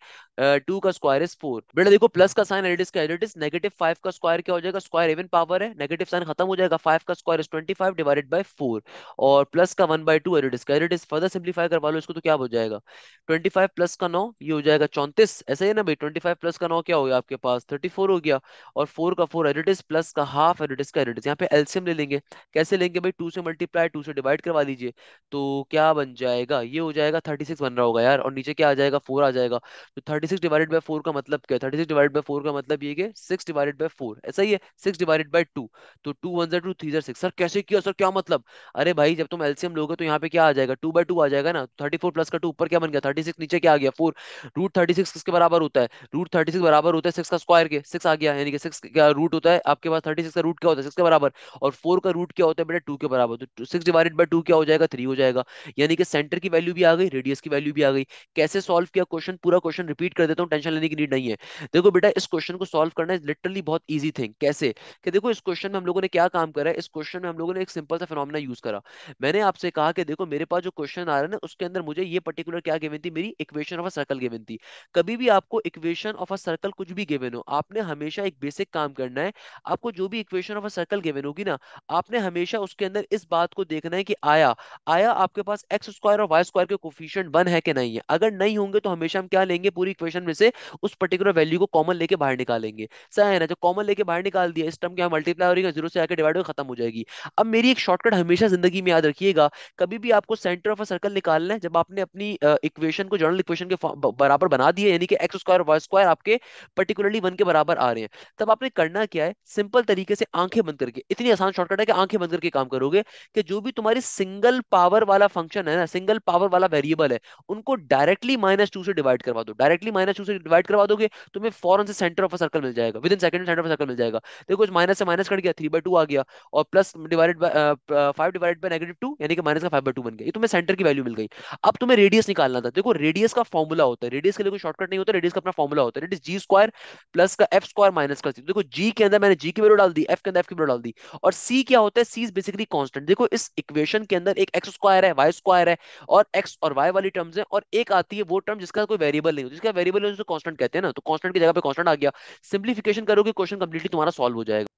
टू का स्क्वायर इज फोर बेटा देखो प्लस का साइन एडिट का एडिट इज नेगेटिव फाइव का स्क्वायर क्या हो जाएगा स्क्वायर इवन पावर है नेगेटिव साइन खत्म हो जाएगा फाइव का square is twenty five divided by four और प्लस का वन बाई टू एडिट का एडिट इज फर्दर सिंप्लीफाई करवा लो इसको तो क्या हो जाएगा ट्वेंटी फाइव प्लस का नौ ये हो जाएगा चौंतीस ऐसे ही ना भाई ट्वेंटी फाइव प्लस का नौ क्या हो गया आपके पास थर्टी फोर हो गया और फोर का फोर एडिट इज प्लस का हाफ एडिट का एडिट यहाँ पे एल्सियम ले लेंगे कैसे लेंगे भाई टू से मल्टीप्लाई टू से डिवाइड करवा दीजिए तो क्या बन जाएगा ये हो जाएगा थर्टी सिक्स बन रहा होगा यार और नीचे क्या आ जाएगा फोर आ जाएगा तो thirty six divided by four का मतलब क्या है thirty six divided by four का मतलब ये कि सिक्स डिवाइडेड बाई फोर ऐसा ही है सिक्स डिवाइडेड बाई टू तो टू वन जर टू थ्री जर सिक्स सर कैसे किया सर क्या मतलब अरे भाई जब तुम एलसीएम लोगे तो यहाँ पे क्या आ जाएगा टू बाय टू आ जाएगा ना थर्टी फोर प्लस का टू ऊपर क्या बन गया थर्टी सिक्स नीचे क्या आ गया फोर रूट थर्टी सिक्स किसके बराबर होता है रूट थर्टी सिक्स बराबर होता है सिक्स का स्क्वायर के सिक्स आ गया यानी कि सिक्स का रूट होता है आपके पास थर्टी सिक्स का रूट क्या होता है सिक्स के बराबर और फोर का रूट क्या होता है बेटा टू के बराबर तो सिक्स डिवाइडेड बाई टू क्या हो जाएगा थ्री हो जाएगा यानी कि सेंटर की वैल्यू भी आ गई रेडियस इसकी वैल्यू भी आ गई कैसे सॉल्व किया क्वेश्चन पूरा क्वेश्चन रिपीट कर देता हूँ टेंशन लेने की नीड नहीं है देखो बेटा इस क्वेश्चन को सॉल्व करना इज लिटरली बहुत ईजी थिंग कैसे कि देखो इस क्वेश्चन में हम लोगों ने क्या काम करा है इस क्वेश्चन में हम लोगों ने एक सिंपल सा फिनोमिना यूज करा मैंने आपसे कहा कि देखो मेरे पास जो क्वेश्चन आ रहा है ना उसके अंदर मुझे ये पर्टिकुलर क्या गेवन थी मेरी equation of a circle given थी कभी भी आपको इक्वेशन ऑफ अ सर्कल कुछ भी गेवन हो आपने हमेशा एक बेसिक काम करना है आपको जो भी equation of a circle given होगी ना आपने हमेशा उसके अंदर इस बात को देखना है कि आया आया आपके पास एक्स स्क्वायर और वाई स्क्वायर के कोफिशियंट ऑप्शन वन है कि नहीं है अगर नहीं होंगे तो हमेशा हम क्या लेंगे पूरी इक्वेशन में से उस पर्टिकुलर वैल्यू को कॉमन लेके बाहर निकालेंगे सही है ना जो कॉमन लेके बाहर निकाल दिया इस टर्म की मल्टीप्लाई हो रही है जीरो से आकर डिवाइड होकर खत्म हो जाएगी अब मेरी एक शॉर्टकट हमेशा जिंदगी में याद रखिएगा कभी भी आपको सेंटर ऑफ अ सर्कल निकालना है जब आपने अपनी इक्वेशन को जनरल इक्वेशन के बराबर बना दिया यानी कि एक्स स्क्वायर वाई स्क्वायर आपके पर्टिकुलरली वन के बराबर आ रहे हैं तब आपने करना क्या है सिंपल तरीके से आंखें बंद करके इतनी आसान शॉर्टकट है कि आंखें बंद करके काम करोगे कि जो भी तुम्हारी सिंगल पावर वाला फंक्शन है ना सिंगल पावर वाला वेरिएबल है है उनको डायरेक्टली माइनस टू से डिवाइड करवा दो डायरेक्टली माइनस टू से डिवाइड करवा दोगे तुम्हें फॉरन से सेंटर ऑफ सर्कल मिल जाएगा within second centre of circle मिल जाएगा देखो इस माइनस से माइनस कट गया थ्री बाई टू आ गया और plus divide by five divide by negative two यानी कि माइनस का फाइव बाई टू बन गया ये तुम्हें सेंटर की वैल्यू मिल गई अब तुम्हें रेडियस निकालना था देखो रेडियस का फॉर्मुला होता है रेडियस के लिए कोई शॉर्टकट नहीं होता रेडियस का अपना फॉर्मुला होता है it is g square plus का एफ स्क्वायर माइनस का देखो जी के अंदर मैंने जी की वैल्यू डाल दी एफ के अंदर एफ की वैल्यू डाल दी और सी क्या होता है सी इज बेसिकली कॉन्स्टेंट देखो इस इक्वेशन के अंदर एक एक्स स्क्वायर है वाई स्क्वायर है और एक्स और वाई वाली सारी टर्म्स हैं और एक आती है वो टर्म जिसका कोई वेरिएबल नहीं होता जिसका वेरिएबल है उसको कांस्टेंट कहते हैं ना तो कांस्टेंट की जगह पे कांस्टेंट आ गया सिंप्लीफिकेशन करोगे क्वेश्चन कंप्लीटली तुम्हारा सॉल्व हो जाएगा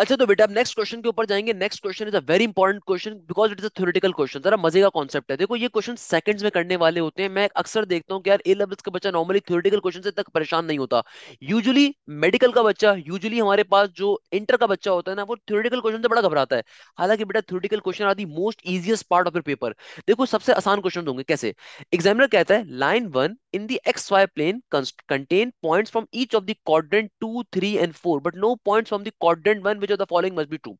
अच्छा तो बेटा अब नेक्स्ट क्वेश्चन के ऊपर जाएंगे next question is a very important question because it is a theoretical question जरा मजे का कॉन्सेप्ट है देखो ये क्वेश्चन सेकंड्स में करने वाले होते हैं मैं अक्सर देखता हूँ कि यार ए लेवल्स का बच्चा नॉर्मली थ्योरेटिकल क्वेश्चन से तक परेशान नहीं होता यूजली मेडिकल का बच्चा यूजली हमारे पास जो इंटर का बच्चा होता है ना वो थ्योरेटिकल क्वेश्चन से बड़ा घबराता है हालांकि बेटा theoretical question are the most easiest part of your paper देखो सबसे आसान क्वेश्चन होंगे कैसे एग्जामिनर कहता है line one in the xy plane contain points from each of the quadrant 2 3 and 4 but no points from the quadrant 1 which of the following must be true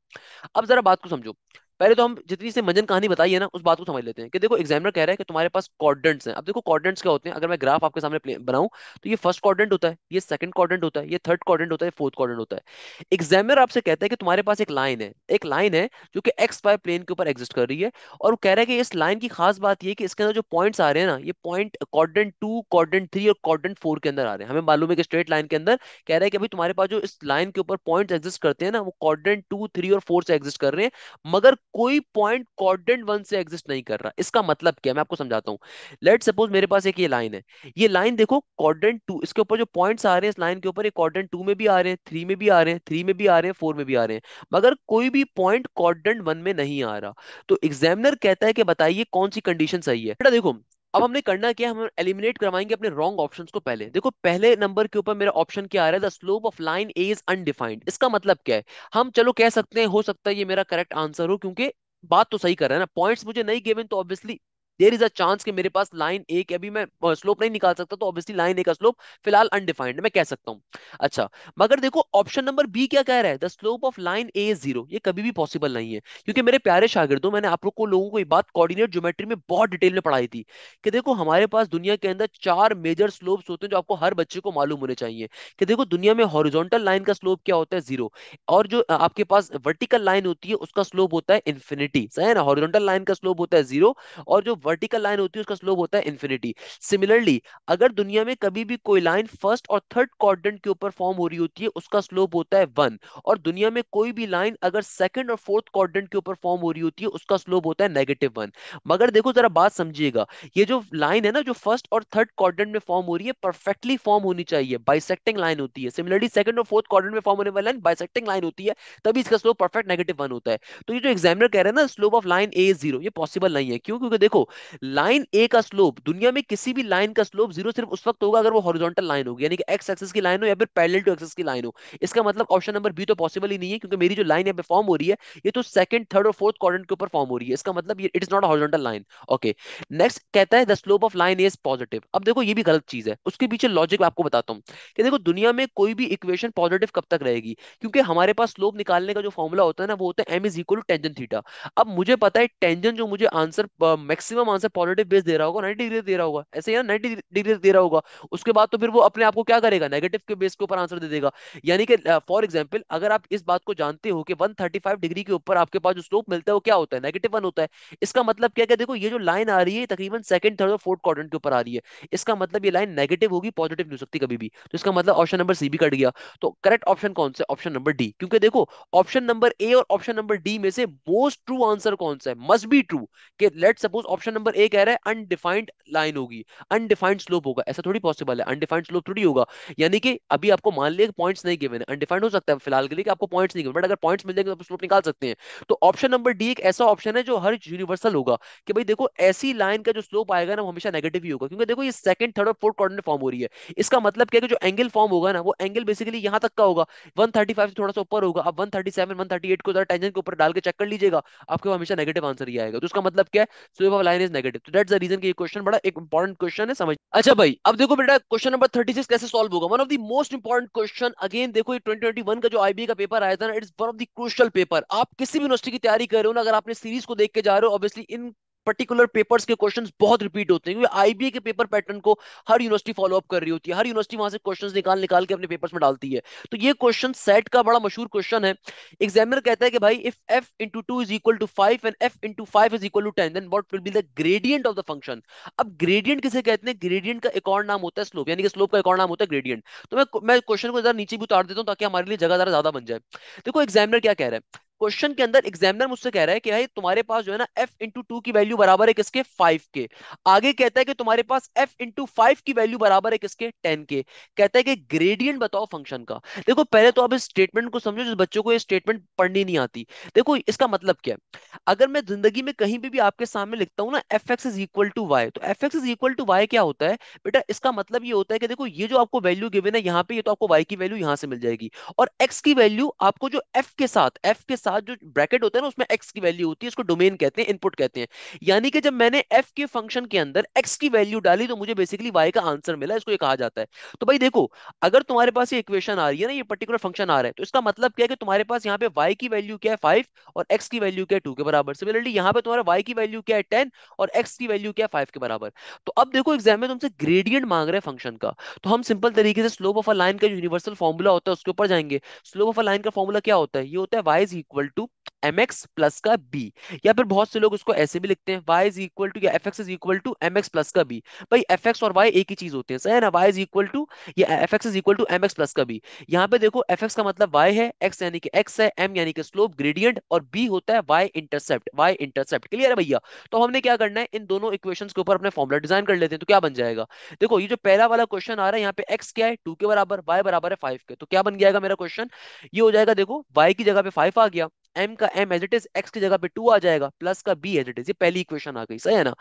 ab zara baat ko samjho पहले तो हम जितनी से मंजन कहानी बताई है ना उस बात को समझ लेते हैं कि देखो एग्जामिनर कह रहा है कि तुम्हारे पास कॉर्डेंट्स हैं अब देखो कॉर्डेंट्स क्या होते हैं अगर मैं ग्राफ आपके सामने बनाऊं तो ये फर्स्ट कॉर्डेंट होता है ये सेकंड कॉर्डेंट होता है ये थर्ड कॉर्डेंट होता है फोर्थ कॉर्डेंट होता है एग्जामिनर आपसे कहता है कि तुम्हारे पास एक लाइन है एक लाइन है जो कि एक्स वाई प्लेन के ऊपर एग्जिस्ट कर रही है और वो कह रहा है कि इस लाइन की खास बात यह कि इसके अंदर जो पॉइंट्स आ रहे हैं ना ये point coordinate two coordinate three और कॉर्डेंट फोर के अंदर आ रहे हैं हमें मालूम है कि स्ट्रेट लाइन के अंदर कह रहा है कि अभी तुम्हारे पास जो इस लाइन के ऊपर पॉइंट एग्जिस्ट करते हैं ना वो कॉर्डेंट टू थ्री और फोर से एग्जिस्ट कर रहे हैं मगर कोई पॉइंट कॉर्डेंट वन से एग्जिस्ट नहीं कर रहा इसका मतलब क्या मैं आपको समझाता हूँ लेट सपोज मेरे पास एक ये लाइन है ये लाइन देखो कॉर्डेंट टू इसके ऊपर जो पॉइंट्स आ रहे हैं इस लाइन के ऊपर कॉर्डेंट टू में भी आ रहे हैं थ्री में भी आ रहे हैं थ्री में भी आ रहे हैं फोर में भी आ रहे हैं मगर कोई भी पॉइंट कॉर्डेंट वन में नहीं आ रहा तो एग्जामिनर कहता है कि बताइए कौन सी कंडीशन सही है बेटा देखो अब हमने करना क्या हम एलिमिनेट करवाएंगे अपने रॉन्ग ऑप्शंस को पहले देखो पहले नंबर के ऊपर मेरा ऑप्शन क्या आ रहा है the slope of line A is undefined इसका मतलब क्या है हम चलो कह सकते हैं हो सकता है ये मेरा करेक्ट आंसर हो क्योंकि बात तो सही कर रहा है ना पॉइंट्स मुझे नहीं गिवन तो obviously there is a chance कि मेरे पास लाइन ए के अभी मैं स्लोप नहीं निकाल सकता तो ऑब्वियसली लाइन ए का स्लोप फिलहाल अनडिफाइंड मैं कह सकता हूँ अच्छा मगर देखो ऑप्शन नंबर बी क्या कह रहा है the slope of line A is zero ये कभी भी पॉसिबल नहीं है क्योंकि मेरे प्यारे शागिर्दों मैंने आप लोग को लोगों को ये बात कोऑर्डिनेट ज्योमेट्री में बहुत डिटेल में पढ़ाई थी कि देखो हमारे पास दुनिया के अंदर चार मेजर स्लोप्स होते हैं जो आपको हर बच्चे को मालूम होने चाहिए कि देखो दुनिया में हॉरिजॉन्टल लाइन का स्लोप क्या होता है जीरो और जो आपके पास वर्टिकल लाइन होती है उसका स्लोप होता है इंफिनिटी सही है ना हॉरिजॉन्टल लाइन का स्लोप होता है जीरो और जो वर्टिकल लाइन होती है उसका स्लोप होता है इन्फिनिटी सिमिलरली अगर दुनिया में कभी भी कोई लाइन फर्स्ट और थर्ड क्वाड्रेंट के ऊपर फॉर्म हो रही होती है उसका स्लोप होता है वन और दुनिया में कोई भी लाइन अगर सेकेंड और फोर्थ क्वाड्रेंट के ऊपर फॉर्म हो रही होती है उसका स्लोप होता है नेगेटिव वन मगर देखो जरा बात समझिएगा ये जो लाइन है ना जो फर्स्ट और थर्ड क्वाड्रेंट में फॉर्म हो रही है परफेक्टली फॉर्म होनी चाहिए बाइसेक्टिंग लाइन होती है सिमिलरली सेकंड और फोर्थ क्वाड्रेंट में फॉर्म होने वाली लाइन बाइसेक्टिंग लाइन होती है तभी इसका स्लोप परफेक्ट नेगेटिव वन होता है तो ये जो एग्जामिनर कह रहे हैं ना slope of line A zero ये पॉसिबल नहीं है क्यों क्योंकि देखो लाइन ए का स्लोप दुनिया में किसी भी लाइन का स्लोप जीरो सिर्फ उस वक्त होगा अगर वो हॉरिजॉन्टल लाइन होगी यानी कि एक्स एक्सिस की लाइन हो या फिर पैरेलल टू एक्सिस की लाइन हो इसका मतलब ऑप्शन नंबर बी तो पॉसिबल ही नहीं है क्योंकि मेरी जो लाइन यहाँ पे फॉर्म हो रही है ये तो सेकंड थर्ड और फोर्थ क्वाड्रेंट के ऊपर फॉर्म हो रही है इसका मतलब it is not horizontal line okay next कहता है the slope of line is positive अब देखो ये भी गलत चीज है उसके पीछे लॉजिक आपको बताता हूँ कि देखो दुनिया में कोई भी इक्वेशन पॉजिटिव कब तक रहेगी क्योंकि हमारे पास स्लोप निकालने का जो फॉर्मूला होता है ना वो होता है m is equal to tangent theta अब मुझे पता है टेंजन जो मुझे answer maximum maximum answer positive base दे रहा होगा नाइन्टी डिग्री दे रहा होगा ऐसे ही नाइन्टी डिग्री दे रहा होगा उसके बाद तो फिर वो अपने आपको क्या करेगा नेगेटिव के बेस के ऊपर आंसर दे देगा यानी कि फॉर एग्जाम्पल अगर आप इस बात को जानते हो कि वन डिग्री के ऊपर आपके पास जो स्लोप मिलता है वो क्या होता है नेगेटिव वन होता है इसका मतलब क्या क्या देखो ये जो लाइन आ रही है तकरीबन सेकंड थर्ड और फोर्थ क्वार के ऊपर आ रही है इसका मतलब ये लाइन नेगेटिव होगी पॉजिटिव नहीं हो सकती कभी भी तो इसका मतलब ऑप्शन नंबर सी भी कट गया तो करेक्ट ऑप्शन कौन सा ऑप्शन नंबर डी क्योंकि देखो ऑप्शन नंबर ए और ऑप्शन नंबर डी में से मोस्ट ट्रू आंसर कौन सा है मस्ट बी ट्रू कि let suppose option option number A कह रहा है अनडिफाइंड लाइन होगी अनडिफाइंड स्लोप होगा ऐसा थोड़ी पॉसिबल है अनडिफाइंड स्लोप थोड़ी होगा यानी कि अभी आपको मान लिया पॉइंट्स नहीं गिवन है अनडिफाइंड हो सकता है फिलहाल के लिए कि आपको पॉइंट्स नहीं गिवन बट अगर पॉइंट्स मिल जाएंगे तो आप स्लोप निकाल सकते हैं तो ऑप्शन नंबर डी एक ऐसा ऑप्शन है जो हर यूनिवर्सल होगा कि भाई देखो ऐसी लाइन का जो स्लोप आएगा ना वो हमेशा नेगेटिव ही होगा क्योंकि देखो ये सेकंड थर्ड और फोर्थ क्वाड्रेंट फॉर्म हो रही है इसका मतलब क्या है कि जो एंगल फॉर्म होगा ना वो एंगल बेसिकली यहां तक का होगा 135 से थोड़ा सा ऊपर होगा आप 137 138 को जरा टेंजेंट के ऊपर डाल के चेक कर लीजिएगा आपके हमेशा नेगेटिव आंसर ही आएगा तो उसका मतलब क्या है slope of line sign is negative तो दैट्स द रीजन कि ये क्वेश्चन बड़ा एक इंपॉर्टेंट क्वेश्चन है समझ अच्छा भाई अब देखो बेटा क्वेश्चन नंबर 36 कैसे सॉल्व होगा one of the most important question again देखो ये 2021 का जो आईबीए का पेपर आया था ना it's one of the crucial paper आप किसी भी यूनिवर्सिटी की तैयारी कर रहे हो ना अगर आपने सीरीज को देख के जा रहे हो ऑब्वियसली इन पर्टिकुलर पेपर्स के क्वेश्चंस बहुत रिपीट होते हैं क्योंकि आईबीए के पेपर पैटर्न को हर यूनिवर्सिटी फॉलो अप कर रही होती है हर यूनिवर्सिटी वहां से क्वेश्चंस निकाल निकाल के अपने पेपर्स में डालती है तो ये क्वेश्चन सेट का बड़ा मशहूर क्वेश्चन है एग्जामिनर कहता है कि भाई if f into two is equal to five and f into five is equal to ten then what will be the gradient of the function अब ग्रेडियंट किसे कहते हैं ग्रेडियंट का एक और नाम होता है स्लोप यानी कि स्लोप का एक और नाम होता है ग्रेडियंट तो मैं मैं क्वेश्चन को जरा नीचे भी उतार देता हूँ ताकि हमारे लिए जगह जरा ज्यादा बन जाए देखो एग्जामिनर क्या कह रहा है क्वेश्चन के अंदर एग्जामिनर मुझसे कह रहा है कि भाई तुम्हारे पास जो है ना एफ इंटू टू की वैल्यू बराबर है किसके फाइव के आगे कहता है कि तुम्हारे पास एफ इंटू फाइव की वैल्यू बराबर है किसके टेन के कहता है कि ग्रेडियंट बताओ फंक्शन का देखो पहले तो आप इस स्टेटमेंट को समझो जिस बच्चों को ये स्टेटमेंट पढ़नी नहीं आती देखो इसका मतलब क्या है अगर मैं जिंदगी में कहीं भी, भी आपके सामने लिखता हूँ ना f x is equal to y तो f x is equal to y क्या होता है बेटा इसका मतलब ये होता है कि देखो ये जो आपको वैल्यू गिवन है यहाँ पे ये तो आपको वाई की वैल्यू यहाँ से मिल जाएगी और एक्स की वैल्यू आपको जो एफ के साथ एफ के साथ साथ जो ब्रैकेट होता है ना उसमें एक्स की वैल्यू होती है इसको डोमेन कहते हैं इनपुट कहते हैं यानी कि जब मैंने एफ के फंक्शन के अंदर एक्स की वैल्यू डाली तो मुझे बेसिकली वाई का आंसर मिला इसको ये कहा जाता है तो भाई देखो अगर तुम्हारे पास ये इक्वेशन आ रही है ना ये पर्टिकुलर फंक्शन आ रहा है तो इसका मतलब क्या है कि तुम्हारे पास यहाँ पे वाई की वैल्यू क्या है फाइव और एक्स की वैल्यू क्या है टू के बराबर सिमिलरली यहाँ पे तुम्हारा वाई की वैल्यू क्या है टेन और एक्स की वैल्यू क्या है फाइव के बराबर तो अब देखो एग्जाम में तुमसे ग्रेडियंट मांग रहे हैं फंक्शन का तो हम सिंपल तरीके से स्लोप ऑफ अ लाइन का यूनिवर्सल फॉर्मूला होता है उसके ऊपर जाएंगे स्लोप ऑफ अ लाइन का फॉर्मूला क्या होता है ये होता है Y is equal equal to m x plus का बी या फिर बहुत से लोग उसको ऐसे भी लिखते हैं वाई इज इक्वल टू या f x is equal to m x plus का बी भाई एफ एक्स और वाई एक ही चीज होते हैं सही है ना वाई इज इक्वल टू या f x is equal to m x plus का बी यहाँ पे देखो एफ एक्स का मतलब वाई है एक्स यानी कि एक्स है एम यानी कि स्लोप ग्रेडियंट और बी होता है y intercept y intercept clear है भैया तो हमने क्या करना है इन दोनों इक्वेशन के ऊपर अपने फॉर्मुला डिजाइन कर लेते हैं तो क्या बन जाएगा देखो ये जो पहला वाला क्वेश्चन आ रहा है यहाँ पे एक्स क्या है टू के बराबर वाई बराबर है फाइव के तो क्या बन जाएगा मेरा क्वेश्चन ये हो जाएगा देखो वाई की जगह पे फाइव आ गया एम का m as it is x की जगह पे टू आ जाएगा प्लस का बी एज इट इज ये पहली इक्वेशन आ गई सही है ना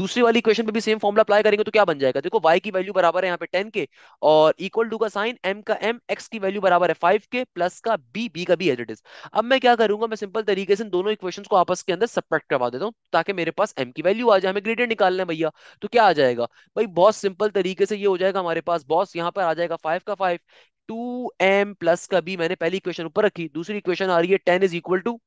दूसरी वाली इक्वेशन पे भी सेम फॉर्मला अप्लाई करेंगे तो क्या बन जाएगा देखो वाई की वैल्यू बराबर है यहाँ पे टेन के और इक्वल टू का साइन एम का एम एक्स की वैल्यू बराबर है फाइव के प्लस का बी बी का बी एज इट इज अब मैं क्या करूंगा मैं सिंपल तरीके से दोनों इक्वेशन को आपस के अंदर सब्रैक्ट करवा देता हूँ ताकि मेरे पास एम की वैल्यू आ जाए हमें ग्रेडियंट निकालना है भैया तो क्या आ जाएगा भाई बहुत सिंपल तरीके से ये हो जाएगा हमारे पास बॉस यहाँ पर आ जाएगा फाइव का फाइव टू एम प्लस का भी मैंने पहली इक्वेशन ऊपर रखी दूसरी इक्वेशन आ रही है ten is equal to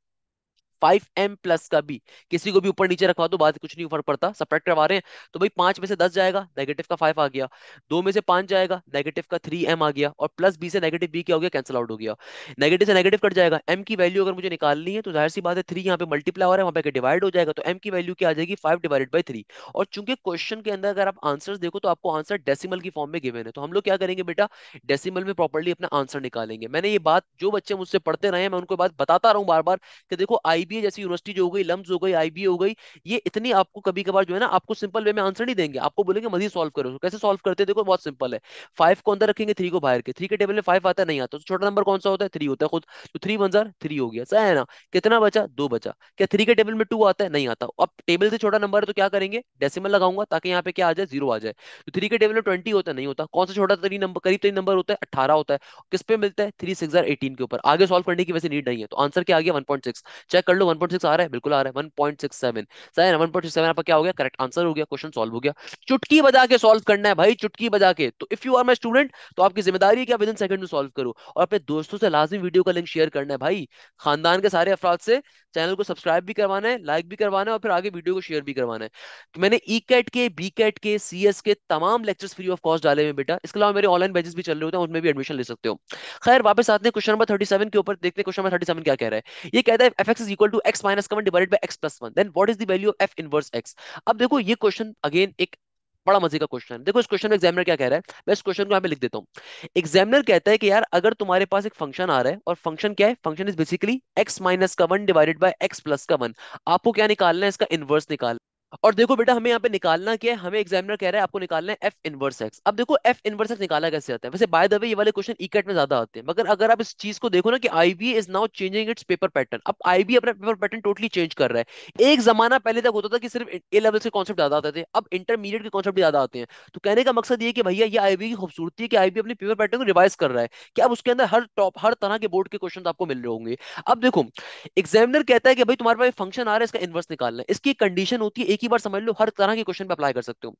five m plus का भी किसी को भी ऊपर नीचे रखवा दो बात कुछ नहीं फर्क पड़ता सपरेक्ट करवा रहे हैं तो भाई पांच में से दस जाएगा नेगेटिव का फाइव आ गया दो में से पांच जाएगा नेगेटिव का थ्री एम आ गया और प्लस बी से नेगेटिव बी क्या हो गया कैंसिल आउट हो गया नेगेटिव से नेगेटिव कट जाएगा एम की वैल्यू अगर मुझे निकालनी है तो जाहिर सी बात है थ्री यहाँ पे मल्टीप्लाई हो रहा है वहां पर डिवाइड हो जाएगा तो एम की वैल्यू क्या आ जाएगी फाइव डिवाइड बाई थ्री और चूंकि क्वेश्चन के अंदर अगर आप आंसर देखो तो आपको आंसर डेसिमल की फॉर्म में गिवन है तो हम लोग क्या करेंगे बेटा डेसिमल में प्रॉपरली अपना आंसर निकालेंगे मैंने ये बात जो बच्चे मुझसे पढ़ते रहे हैं मैं उनको बात बताता रहा हूँ बार बार कि देखो आई आईबीए जैसी यूनिवर्सिटी जो हो गई लम्स हो गई आईबीए हो गई ये इतनी आपको कभी कभार जो है ना आपको सिंपल वे में आंसर नहीं देंगे आपको बोलेंगे मजीद सॉल्व करो कैसे सॉल्व करते देखो बहुत सिंपल है फाइव को अंदर रखेंगे थ्री को बाहर के थ्री के टेबल में फाइव आता नहीं आता तो छोटा नंबर कौन सा होता है थ्री होता है खुद तो थ्री वन जार थ्री हो गया सही है ना कितना बचा दो बचा क्या थ्री के टेबल में टू आता है नहीं आता अब टेबल से छोटा नंबर है तो क्या करेंगे डेसिमल लगाऊंगा ताकि यहाँ पे क्या आ जाए जीरो आ जाए तो थ्री के टेबल में ट्वेंटी होता नहीं होता कौन सा छोटा तरी नंबर करीब तरी नंबर होता है अठारह होता है किस पे मिलता है थ्री सिक्स के ऊपर आगे सॉल्व करने की वैसे नीड नहीं है तो आंसर क्या आ गया वन चेक कर लो लो 1.6 आ रहा है बिल्कुल आ रहा है 1.67 पॉइंट सिक्स 1.67 आपका क्या हो गया करेक्ट आंसर हो गया क्वेश्चन सॉल्व हो गया चुटकी बजा के सॉल्व करना है भाई चुटकी बजा के तो if you are my student तो आपकी जिम्मेदारी क्या कि विद इन सेकंड में सॉल्व करो और अपने दोस्तों से लाजमी वीडियो का लिंक शेयर करना है भाई खानदान के सारे अफराद से चैनल को सब्सक्राइब भी करवाना है लाइक भी करवाना है और फिर आगे वीडियो को शेयर भी करवाना है तो मैंने ई e कैट के बी कैट के सी एस के तमाम लेक्चर्स फ्री ऑफ कॉस्ट डाले हुए बेटा इसके अलावा मेरे ऑनलाइन बैचेस भी चल रहे होते हैं उनमें भी एडमिशन ले सकते हो खैर वापस आते हैं क्वेश्चन नंबर थर्टी के ऊपर देखते हैं क्वेश्चन नंबर थर्टी क्या कह रहा है ये कहता है f x is equal to x minus का divided by x plus one. Then what is the value of f inverse x? अब देखो ये question again एक बड़ा मजे का क्वेश्चन है देखो इस क्वेश्चन में एग्जामिनर क्या कह रहा है मैं इस क्वेश्चन को यहाँ पे लिख देता हूँ एग्जामिनर कहता है कि यार अगर तुम्हारे पास एक फंक्शन आ रहा है और फंक्शन क्या है function is basically x minus का one divided by x plus का वन आपको क्या निकालना है इसका इनवर्स निकालना और देखो बेटा हमें यहाँ पे निकालना क्या है हमें एग्जामिनर कह रहा है आपको निकालना है एफ इनवर्स एक्स अब देखो एफ इनवर्स एक्स निकाला कैसे आता है वैसे बाय द वे ये वाले क्वेश्चन ईकेट e में ज्यादा आते हैं मगर अगर आप इस चीज को देखो ना कि IB is now changing its paper pattern अब आईबी अपना पेपर पैटर्न टोटली चेंज कर रहा है एक जमाना पहले तक होता था कि सिर्फ ए लेवल के कॉन्सेप्ट ज्यादा आते थे अब इंटरमीडिएट के कॉन्सेप्ट ज्यादा आते हैं तो कहने का मकसद ये कि भैया ये आईबी की खूबसूरती है कि आईबी अपने पेपर पैटर्न को रिवाइज कर रहा है कि अब उसके अंदर हर टॉप हर तरह के बोर्ड के क्वेश्चन आपको मिल रहे होंगे अब देखो एग्जामिनर कहता है कि भाई तुम्हारे पास फंक्शन आ रहा है इसका इनवर्स निकालना है इसकी कंडीशन होती है एक ही बार समझ लो हर तरह के क्वेश्चन पे अप्लाई कर सकते हो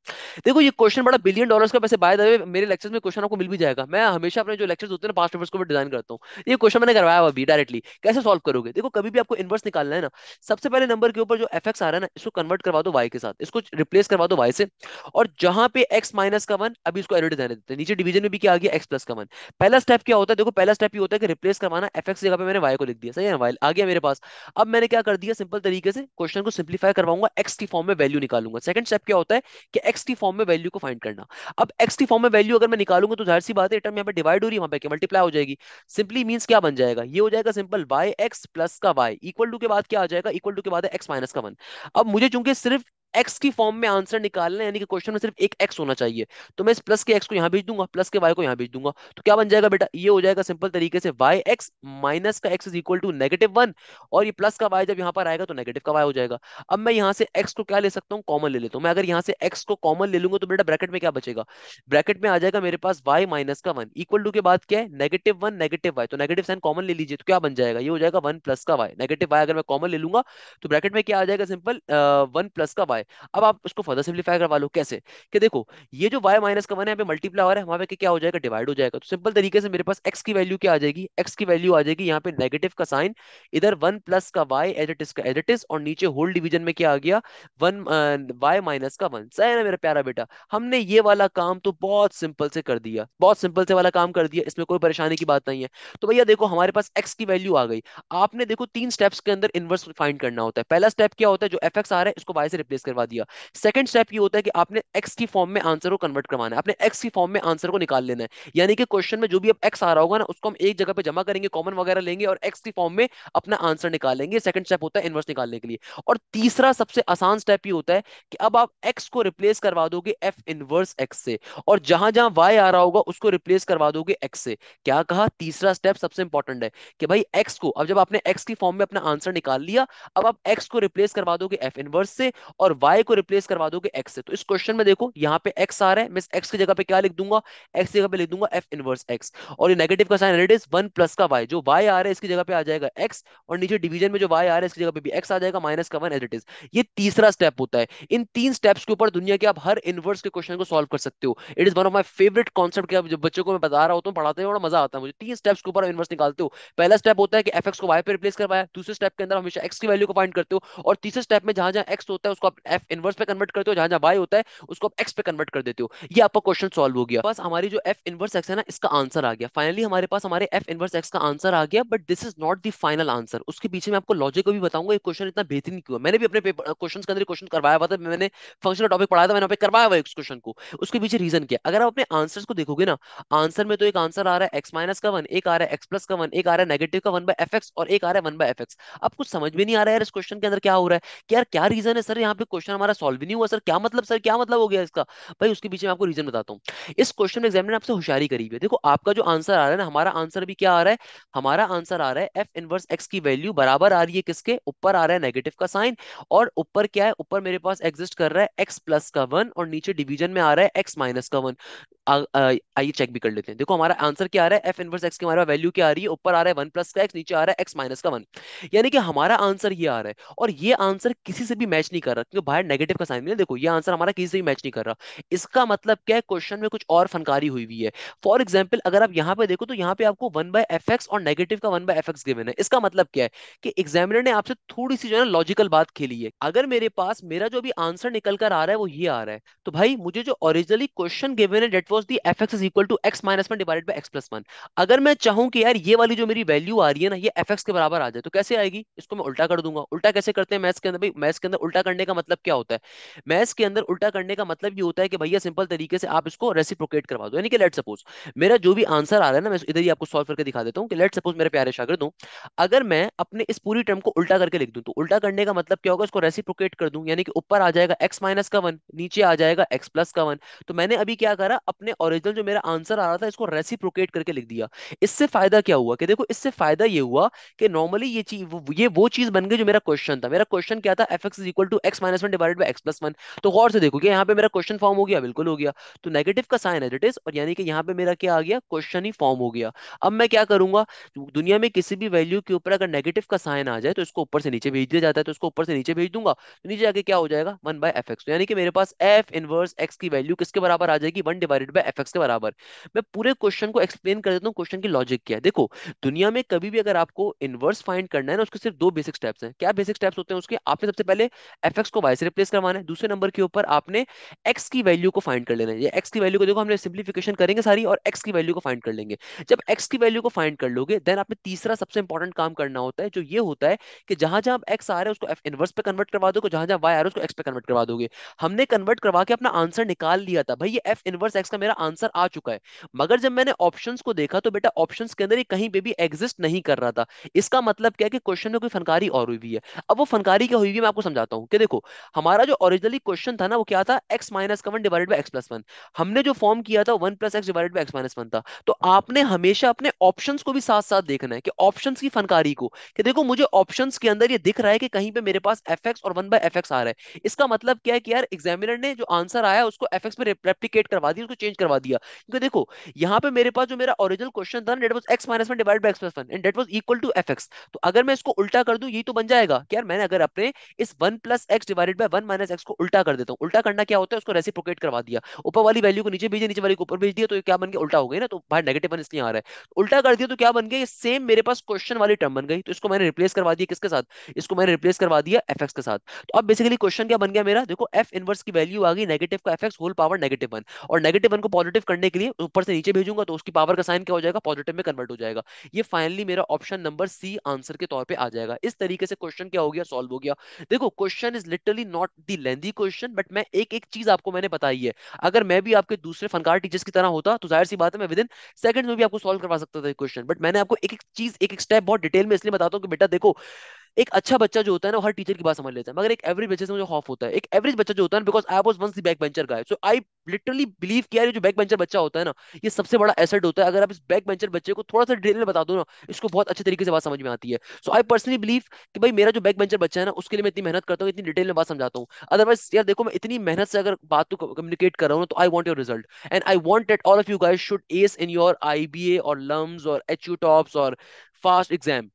देखो ये क्वेश्चन बड़ा बिलियन डॉलर का वैसे बाय द मेरे लेक्चर में क्वेश्चन आपको मिल भी जाएगा मैं हमेशा अपने जो लेक्चर होते हैं ना पास्ट को डिजाइन करता हूँ ये क्वेश्चन मैंने करवाया अभी डायरेक्टली कैसे सॉल्व करोगे देखो कभी भी आपको इन्वर्स निकालना है ना सबसे पहले नंबर के ऊपर जो एफ आ रहा है ना इसको कन्वर्ट करवा दो वाई के साथ इसको रिप्लेस करवा दो वाई से और जहां पे एक्स माइनस का वन अभी इसको एडिट देने देते हैं नीचे डिवीजन में भी क्या आ गया एक्स प्लस का वन पहला स्टेप क्या होता है देखो पहला स्टेप ये होता है कि रिप्लेस करवाना एफ एक्स जगह पे मैंने वाई को लिख दिया सही है वाई आ गया मेरे पास अब मैंने क्या कर दिया सिंपल तरीके से क्वेश्चन को सिंप्लीफाई करवाऊंगा एक्स की फॉर्म में में वैल्यू निकालूंगा सेकंड स्टेप क्या होता है कि एक्स टी फॉर्म में वैल्यू को फाइंड करना अब एक्स टी फॉर्म में वैल्यू अगर मैं निकालूंगा तो जाहिर सी बात है टर्म यहाँ पे डिवाइड हो रही है वहां पर मल्टीप्लाई हो जाएगी सिंपली मीन क्या बन जाएगा ये हो जाएगा सिंपल वाई एक्स प्लस का वाई इक्वल टू के बाद क्या आ जाएगा इक्वल टू के बाद एक्स माइनस का वन अब मुझे चूंकि सिर्फ एक्स की फॉर्म में आंसर निकालना यानी कि क्वेश्चन में सिर्फ एक एक्स होना चाहिए तो मैं इस प्लस के एक्स को यहाँ भेज दूंगा प्लस के वाई को यहाँ भेज दूंगा तो क्या बन जाएगा बेटा ये हो जाएगा सिंपल तरीके से वाई एक्स माइनस का x is equal to negative one और ये प्लस का वाई जब यहाँ पर आएगा तो नेगेटिव का वाई हो जाएगा अब मैं यहाँ से एक्स को क्या ले सकता हूँ कॉमन ले लेता हूँ मैं अगर यहाँ से एक्स को कॉमन ले लूंगा तो बेटा ब्रैकेट में क्या बचेगा ब्रैकेट में आ जाएगा मेरे पास वाई माइनस का वन इक्वल टू के बाद क्या है नेगेटिव वन नेगेटिव वाई तो नेगेटिव साइन कॉमन ले लीजिए तो क्या बन जाएगा ये हो जाएगा वन प्लस का वाई नेगेटिव वाई अगर मैं कॉमन ले लूंगा तो ब्रैकेट में क्या आ जाएगा सिंपल वन प्लस का वाई वाई अब आप उसको फर्दर सिंप्लीफाई करवा लो कैसे कि देखो ये जो वाई माइनस का वन है मल्टीप्लाई हो रहा है वहां पे क्या हो जाएगा डिवाइड हो जाएगा तो सिंपल तरीके से मेरे पास एक्स की वैल्यू क्या आ जाएगी एक्स की वैल्यू आ जाएगी यहाँ पे नेगेटिव का साइन इधर वन प्लस का वाई एज इट इज का एज इट इज और नीचे होल डिविजन में क्या आ गया वन वाई माइनस का वन सही ना मेरा प्यारा बेटा हमने ये वाला काम तो बहुत सिंपल से कर दिया बहुत सिंपल से वाला काम कर दिया इसमें कोई परेशानी की बात नहीं है तो भैया देखो हमारे पास एक्स की वैल्यू आ गई आपने देखो तीन स्टेप्स के अंदर इनवर्स फाइंड करना होता है पहला स्टेप क्या होता है जो एफ आ रहा है इसको वाई से रिप्लेस कर करवा दिया सेकंड स्टेप ये होता है कि आपने एक्स की फॉर्म में आंसर को कन्वर्ट करवाना है आपने एक्स की फॉर्म में आंसर को निकाल लेना है यानी कि क्वेश्चन में जो भी अब एक्स आ रहा होगा ना उसको हम एक जगह पे जमा करेंगे कॉमन वगैरह लेंगे और एक्स की फॉर्म में अपना आंसर निकालेंगे सेकंड स्टेप होता है इनवर्स निकालने के लिए और तीसरा सबसे आसान स्टेप ये होता है कि अब आप एक्स को रिप्लेस करवा दोगे एफ इनवर्स एक्स से और जहां जहां वाई आ रहा होगा उसको रिप्लेस करवा दोगे एक्स से क्या कहा तीसरा स्टेप सबसे इंपॉर्टेंट है कि भाई एक्स को अब जब आपने एक्स की फॉर्म में अपना आंसर निकाल लिया अब आप एक्स को रिप्लेस करवा दोगे एफ इनवर्स से और वाई को रिप्लेस करवा दोगे एक्स से तो इस क्वेश्चन में देखो यहाँ पे एक्स आ रहा है मैं एक्स की जगह पे क्या लिख दूंगा एक्स की जगह पे लिख दूंगा एफ इनवर्स एक्स और ये नेगेटिव का sign it is one plus का वाई जो वाई आ रहा है इसकी जगह पे आ जाएगा एक्स और नीचे डिवीजन में जो वाई आ रहा है इसकी जगह पे भी एक्स आ जाएगा माइनस का वन एज इट इज ये तीसरा स्टेप होता है इन तीन स्टेप्स के ऊपर दुनिया के आप हर इनवर्स के क्वेश्चन को सॉल्व कर सकते हो it is one of my favourite concept जो बच्चों को मैं बता रहा होता हूँ पढ़ाते हैं और मजा आता है मुझे तीन स्टेप्स के ऊपर इनवर्स निकालते हो पहला स्टेप होता है कि एफ को वाई पे रिप्लेस करवाया दूसरे स्टेप के अंदर हमेशा एक्स की वैल्यू को फाइंड करते हो और तीसरे स्टेप में जहां जहां एक्स होता है उसको आप एफ इनवर्स पे कन्वर्ट करते हो जहां जहां बाय होता है उसको आप एक्स पे कन्वर्ट कर देते हो ये आपका क्वेश्चन सॉल्व हो गया बस हमारी जो एफ इनवर्स एक्स है ना इसका आंसर आ गया फाइनली हमारे पास हमारे एफ इनवर्स एक्स का आंसर आ गया but this is not the final answer उसके पीछे मैं आपको लॉजिक को भी बताऊंगा एक क्वेश्चन इतना बेहतरीन क्यों मैंने भी अपने क्वेश्चन के अंदर क्वेश्चन करवाया हुआ था मैंने फंक्शनल टॉपिक पढ़ाया था मैंने करवाया हुआ इस क्वेश्चन को उसके पीछे रीजन क्या अगर आप अपने आंसर को देखोगे ना आंसर में तो एक आंसर आ रहा है एक्स माइनस का वन एक आ रहा है एक्स प्लस का वन एक आ रहा है नेगेटिव का वन बाय एफ एक्स और एक आ रहा है वन बाय एफ एक्स कुछ समझ भी नहीं आ रहा है इस क्वेश्चन के अंदर क्या हो रहा है यार क्या रीजन है सर यहाँ पे क्वेश्चन हमारा सॉल्व ही नहीं हुआ सर क्या मतलब सर क्या मतलब हो गया इसका भाई उसके पीछे मैं आपको रीजन बताता हूँ इस क्वेश्चन में एग्जामिनर आपसे होशियारी करी हुई है देखो आपका जो आंसर आ रहा है ना हमारा आंसर भी क्या आ रहा है हमारा आंसर आ रहा है एफ इनवर्स एक्स की वैल्यू बराबर आ रही है किसके ऊपर आ रहा है नेगेटिव का साइन और ऊपर क्या है ऊपर मेरे पास एग्जिस्ट कर रहा है एक्स प्लस का वन और नीचे डिविजन में आ रहा है एक्स माइनस का वन आइए चेक भी कर लेते हैं देखो हमारा आंसर क्या आ रहा है एफ इनवर्स एक्स की हमारा वैल्यू क्या आ रही है ऊपर आ रहा है वन प्लस का एक्स नीचे आ रहा है एक्स माइनस का वन यानी कि हमारा आंसर ये आ रहा है और ये आंसर किसी से भी मैच नहीं कर रहा क्योंकि बाहर नेगेटिव का साइन मिला देखो ये आंसर हमारा किसी से भी मैच नहीं कर रहा इसका मतलब क्या है क्वेश्चन में कुछ और फनकारी हुई हुई है फॉर एग्जाम्पल अगर आप यहाँ पे देखो तो यहाँ पे आपको वन बाय एफ एक्स और नेगेटिव का one by f x given है इसका मतलब क्या है कि एग्जामिनर ने आपसे थोड़ी सी जो है लॉजिकल बात खेली है अगर मेरे पास मेरा जो भी आंसर निकल कर आ रहा है वो ये आ रहा है तो भाई मुझे जो ओरिजिनली क्वेश्चन गिवन है that first the f x is equal to x minus one divide by x plus one अगर मैं चाहूँ कि यार ये वाली जो मेरी वैल्यू आ रही है ना ये एफ एक्स के बराबर आ जाए तो कैसे आएगी इसको मैं उल्टा कर दूंगा उल्टा कैसे करते हैं मैथ्स के अंदर भाई मैथ्स के अंदर उल्टा करने का मतलब क्या होता है मैथ्स के अंदर उल्टा करने का मतलब ये होता है कि भैया सिंपल तरीके से आप इसको रेसिप्रोकेट करवा दो यानी कि लेट सपोज मेरा जो भी आंसर आ रहा है ना मैं इधर ही आपको सॉल्व करके दिखा देता हूँ कि लेट सपोज मेरे प्यारे शागिर्द हूँ अगर मैं अपने इस पूरी टर्म को उल्टा करके लिख दूँ तो उल्टा करने का मतलब क्या होगा इसको रेसिप्रोकेट कर दूँ यानी कि ऊपर आ जाएगा एक्स माइनस का वन नीचे आ जाएगा एक्स प्लस का वन तो मैंने अभी क्या करा अपने ओरिजिनल जो मेरा आंसर आ रहा था इसको रेसिप्रोकेट करके लिख दिया इससे फायदा क्या हुआ कि देखो इससे फायदा ये हुआ कि नॉर्मली ये चीज ये वो चीज बन गई जो मेरा क्वेश्चन था मेरा क्वेश्चन क्या था f x is equal to x minus one divide by x plus one तो गौर से देखो कि यहाँ पे मेरा क्वेश्चन फॉर्म हो गया बिल्कुल हो गया तो नेगेटिव का साइन है और यानी कि यहाँ पे मेरा क्या आ गया क्वेश्चन ही फॉर्म हो गया अब मैं क्या करूंगा दुनिया में किसी भी वैल्यू के ऊपर अगर नेगेटिव का साइन आ जाए तो इसको ऊपर से नीचे भेज दिया जाता है तो उसको ऊपर से नीचे भेज दूंगा तो नीचे जाके क्या हो जाएगा वन बाय एफ एक्स यानी कि मेरे पास एफ इनवर्स एक्स की वैल्यू किसके बराबर आ जाएगी one divide divided by f x के बराबर मैं पूरे क्वेश्चन को एक्सप्लेन कर देता हूँ क्वेश्चन की लॉजिक क्या है देखो दुनिया में कभी भी अगर आपको इनवर्स फाइंड करना है ना उसके सिर्फ दो बेसिक स्टेप्स हैं क्या बेसिक स्टेप्स होते हैं उसके आपने सबसे पहले एफ को वाई से रिप्लेस करवाना है दूसरे नंबर के ऊपर आपने एक्स की वैल्यू को फाइंड कर लेना है एक्स की वैल्यू को देखो हमने सिंप्लीफिकेशन करेंगे सारी और एक्स की वैल्यू को फाइंड कर लेंगे जब एक्स की वैल्यू को फाइंड कर लोगे देन आपने तीसरा सबसे इंपॉर्टेंट काम करना होता है जो ये होता है कि जहां जहां आप एक्स आ रहे हैं उसको एफ इनवर्स पे कन्वर्ट करवा दोगे जहां जहां वाई आ रहा है उसको एक्स पे कन्वर्ट करवा दोगे हमने कन्वर्ट करवा के अपना आंसर निकाल लिया था भाई ये एफ इनवर्स एक्स का मेरा आंसर आ चुका है मगर जब मैंने ऑप्शंस को देखा तो बेटा ऑप्शंस के अंदर ये कहीं पे भी एग्जिस्ट नहीं कर रहा था इसका मतलब क्या है कि क्वेश्चन में कोई फनकारी और हुई हुई है अब वो फनकारी क्या हुई हुई मैं आपको समझाता हूँ कि देखो हमारा जो ओरिजिनली क्वेश्चन था ना वो क्या था एक्स माइनस का one divide by x plus one हमने जो फॉर्म किया था one plus x divide by x minus one था तो आपने हमेशा अपने ऑप्शन को भी साथ साथ देखना है कि ऑप्शन की फनकारी को कि देखो मुझे ऑप्शन के अंदर ये दिख रहा है कि कहीं पे मेरे पास एफ और वन बाई एफ आ रहा है इसका मतलब क्या है कि यार एग्जामिनर ने जो आंसर आया उसको एफ में रेप्लीकेट करवा दिया उसको चेंज चेंज करवा दिया क्योंकि देखो यहाँ पे मेरे पास जो मेरा ओरिजिनल क्वेश्चन था that was x minus one divide by x plus one and that was equal to f x तो अगर मैं इसको उल्टा कर दूँ यही तो बन जाएगा कि यार मैंने अगर अपने इस one plus x divide by one minus x को उल्टा कर देता हूँ उल्टा करना क्या होता है उसको रेसिप्रोकेट करवा दिया ऊपर वाली वैल्यू को नीचे भेजिए नीचे वाली को ऊपर भेज दिया तो क्या बन गया उल्टा हो गया ना तो बाहर नेगेटिव वन इसलिए आ रहा है तो उल्टा कर दिया तो क्या बन गया सेम मेरे पास क्वेश्चन वाली टर्म बन गई तो इसको मैंने रिप्लेस करवा दिया किसके साथ इसको मैंने रिप्लेस करवा दिया एफ के साथ तो अब बेसिकली क्वेश्चन क्या बन गया मेरा देखो एफ इनवर्स की वैल्यू आ गई नेगेटिव का f whole power negative one और नेगेटिव वन को पॉजिटिव करने के लिए ऊपर से नीचे भेजूंगा तो उसकी पावर का साइन क्या हो जाएगा पॉजिटिव में कन्वर्ट हो जाएगा ये फाइनली मेरा ऑप्शन नंबर सी आंसर के तौर पर आ जाएगा इस तरीके से क्वेश्चन क्या हो गया सॉल्व हो गया देखो question is literally not the lengthy question but मैं एक एक चीज आपको मैंने बताई है अगर मैं भी आपके दूसरे फनकार टीचर्स की तरह होता तो जाहिर सी बात है मैं विद इन सेकंड में भी आपको सॉल्व करवा सकता था क्वेश्चन बट मैंने आपको एक एक चीज एक एक स्टेप बहुत डिटेल में इसलिए बताता हूँ कि बेटा देखो एक अच्छा बच्चा जो होता है ना हर टीचर की बात समझ लेता है मगर एक एवरेज बच्चे से मुझे हॉफ होता है एक एवरेज बच्चा जो होता है because I was once back bencher का सो आई लिटरली बिलीव किया जो बैक बेंचर बच्चा होता है ना ये सबसे बड़ा एसेट होता है अगर आप इस बैक बेंचर बच्चे को थोड़ा सा डिटेल में बता दो ना इसको बहुत अच्छे तरीके से बात समझ में आती है सो आई पर्सनली बिलीव कि भाई मेरा जो बैक बेंचर बच्चा है ना उसके लिए मैं इतनी मेहनत करता हूँ इतनी डिटेल में बात समझाता हूँ अदरवाइज यार देखो मैं इतनी मेहनत से अगर बात को कम्युनिकेट कर रहा हूँ तो I want your result and I want at all of you guys should ace in your IBA और लम्स और एच यू टॉप्स और फास्ट एग्जाम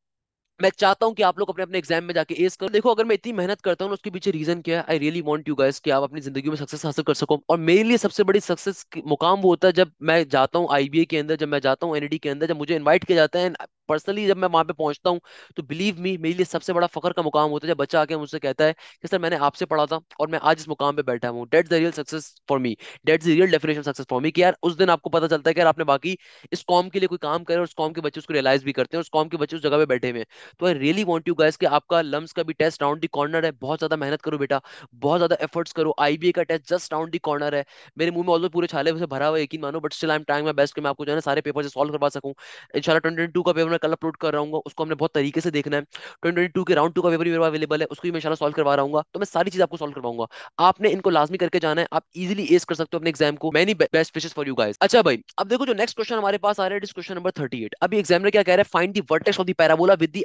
मैं चाहता हूँ कि आप लोग अपने अपने एग्जाम में जाके एस करो देखो अगर मैं इतनी मेहनत करता हूँ उसके पीछे रीजन क्या है I really want you guys कि आप अपनी जिंदगी में सक्सेस हासिल कर सको और मेरे लिए सबसे बड़ी सक्सेस मुकाम वो होता है जब मैं जाता हूँ आईबीए के अंदर जब मैं जाता हूँ एनडी के अंदर जब मुझे इन्वाइट किया जाता है पर्सनली जब मैं वहां पे पहुंचता हूँ तो बिलीव मी मेरे लिए सबसे बड़ा फखर का मुकाम होता है जब बच्चा आके मुझसे कहता है कि सर मैंने आपसे पढ़ा था और मैं आज इस मुकाम पे बैठा हूँ that the real success for me that the real definition success for me कि यार उस दिन आपको पता चलता है कि यार आपने बाकी इस कॉम के लिए कोई काम करे और उस कॉम के बच्चे उसको रियलाइज भी करते हैं उस कॉम के बच्चे उस जगह पे बैठे हुए हैं तो I really want you guys कि आपका लम्स का भी टेस्ट राउंड दी कॉर्नर है बहुत ज्यादा मेहनत करो बेटा बहुत ज्यादा एफर्ट्स करो आई का test just round the corner है मेरे मुंह में ऑलमोस्ट पूरे छाले से भरा हुआ यकीन मानो but still I am trying my best कि मैं आपको जो है सारे पेपर से सॉल्व करवा सकूँ इन शाला ट्वेंटी टू का पेपर मैं कल अपलोड कर रहा हूँ उसको हमने बहुत तरीके से देखना है ट्वेंटी टू के राउंड टू का पेपर भी मेरे अवेलेबल है उसको भी मैं इंशाल्लाह सॉल्व करवा रहा तो मैं सारी चीज आपको सॉल्व करवाऊंगा आपने इनको लाजमी करके जाना है आप इजिली एस कर सकते हो अपने एग्जाम को many best wishes for you guys अच्छा भाई अब देखो जो नेक्स्ट क्वेश्चन हमारे पास आ रहा है क्वेश्चन नंबर थर्टी एट अभी एग्जामिनर क्या कह रहा है find the vertex of the parabola with the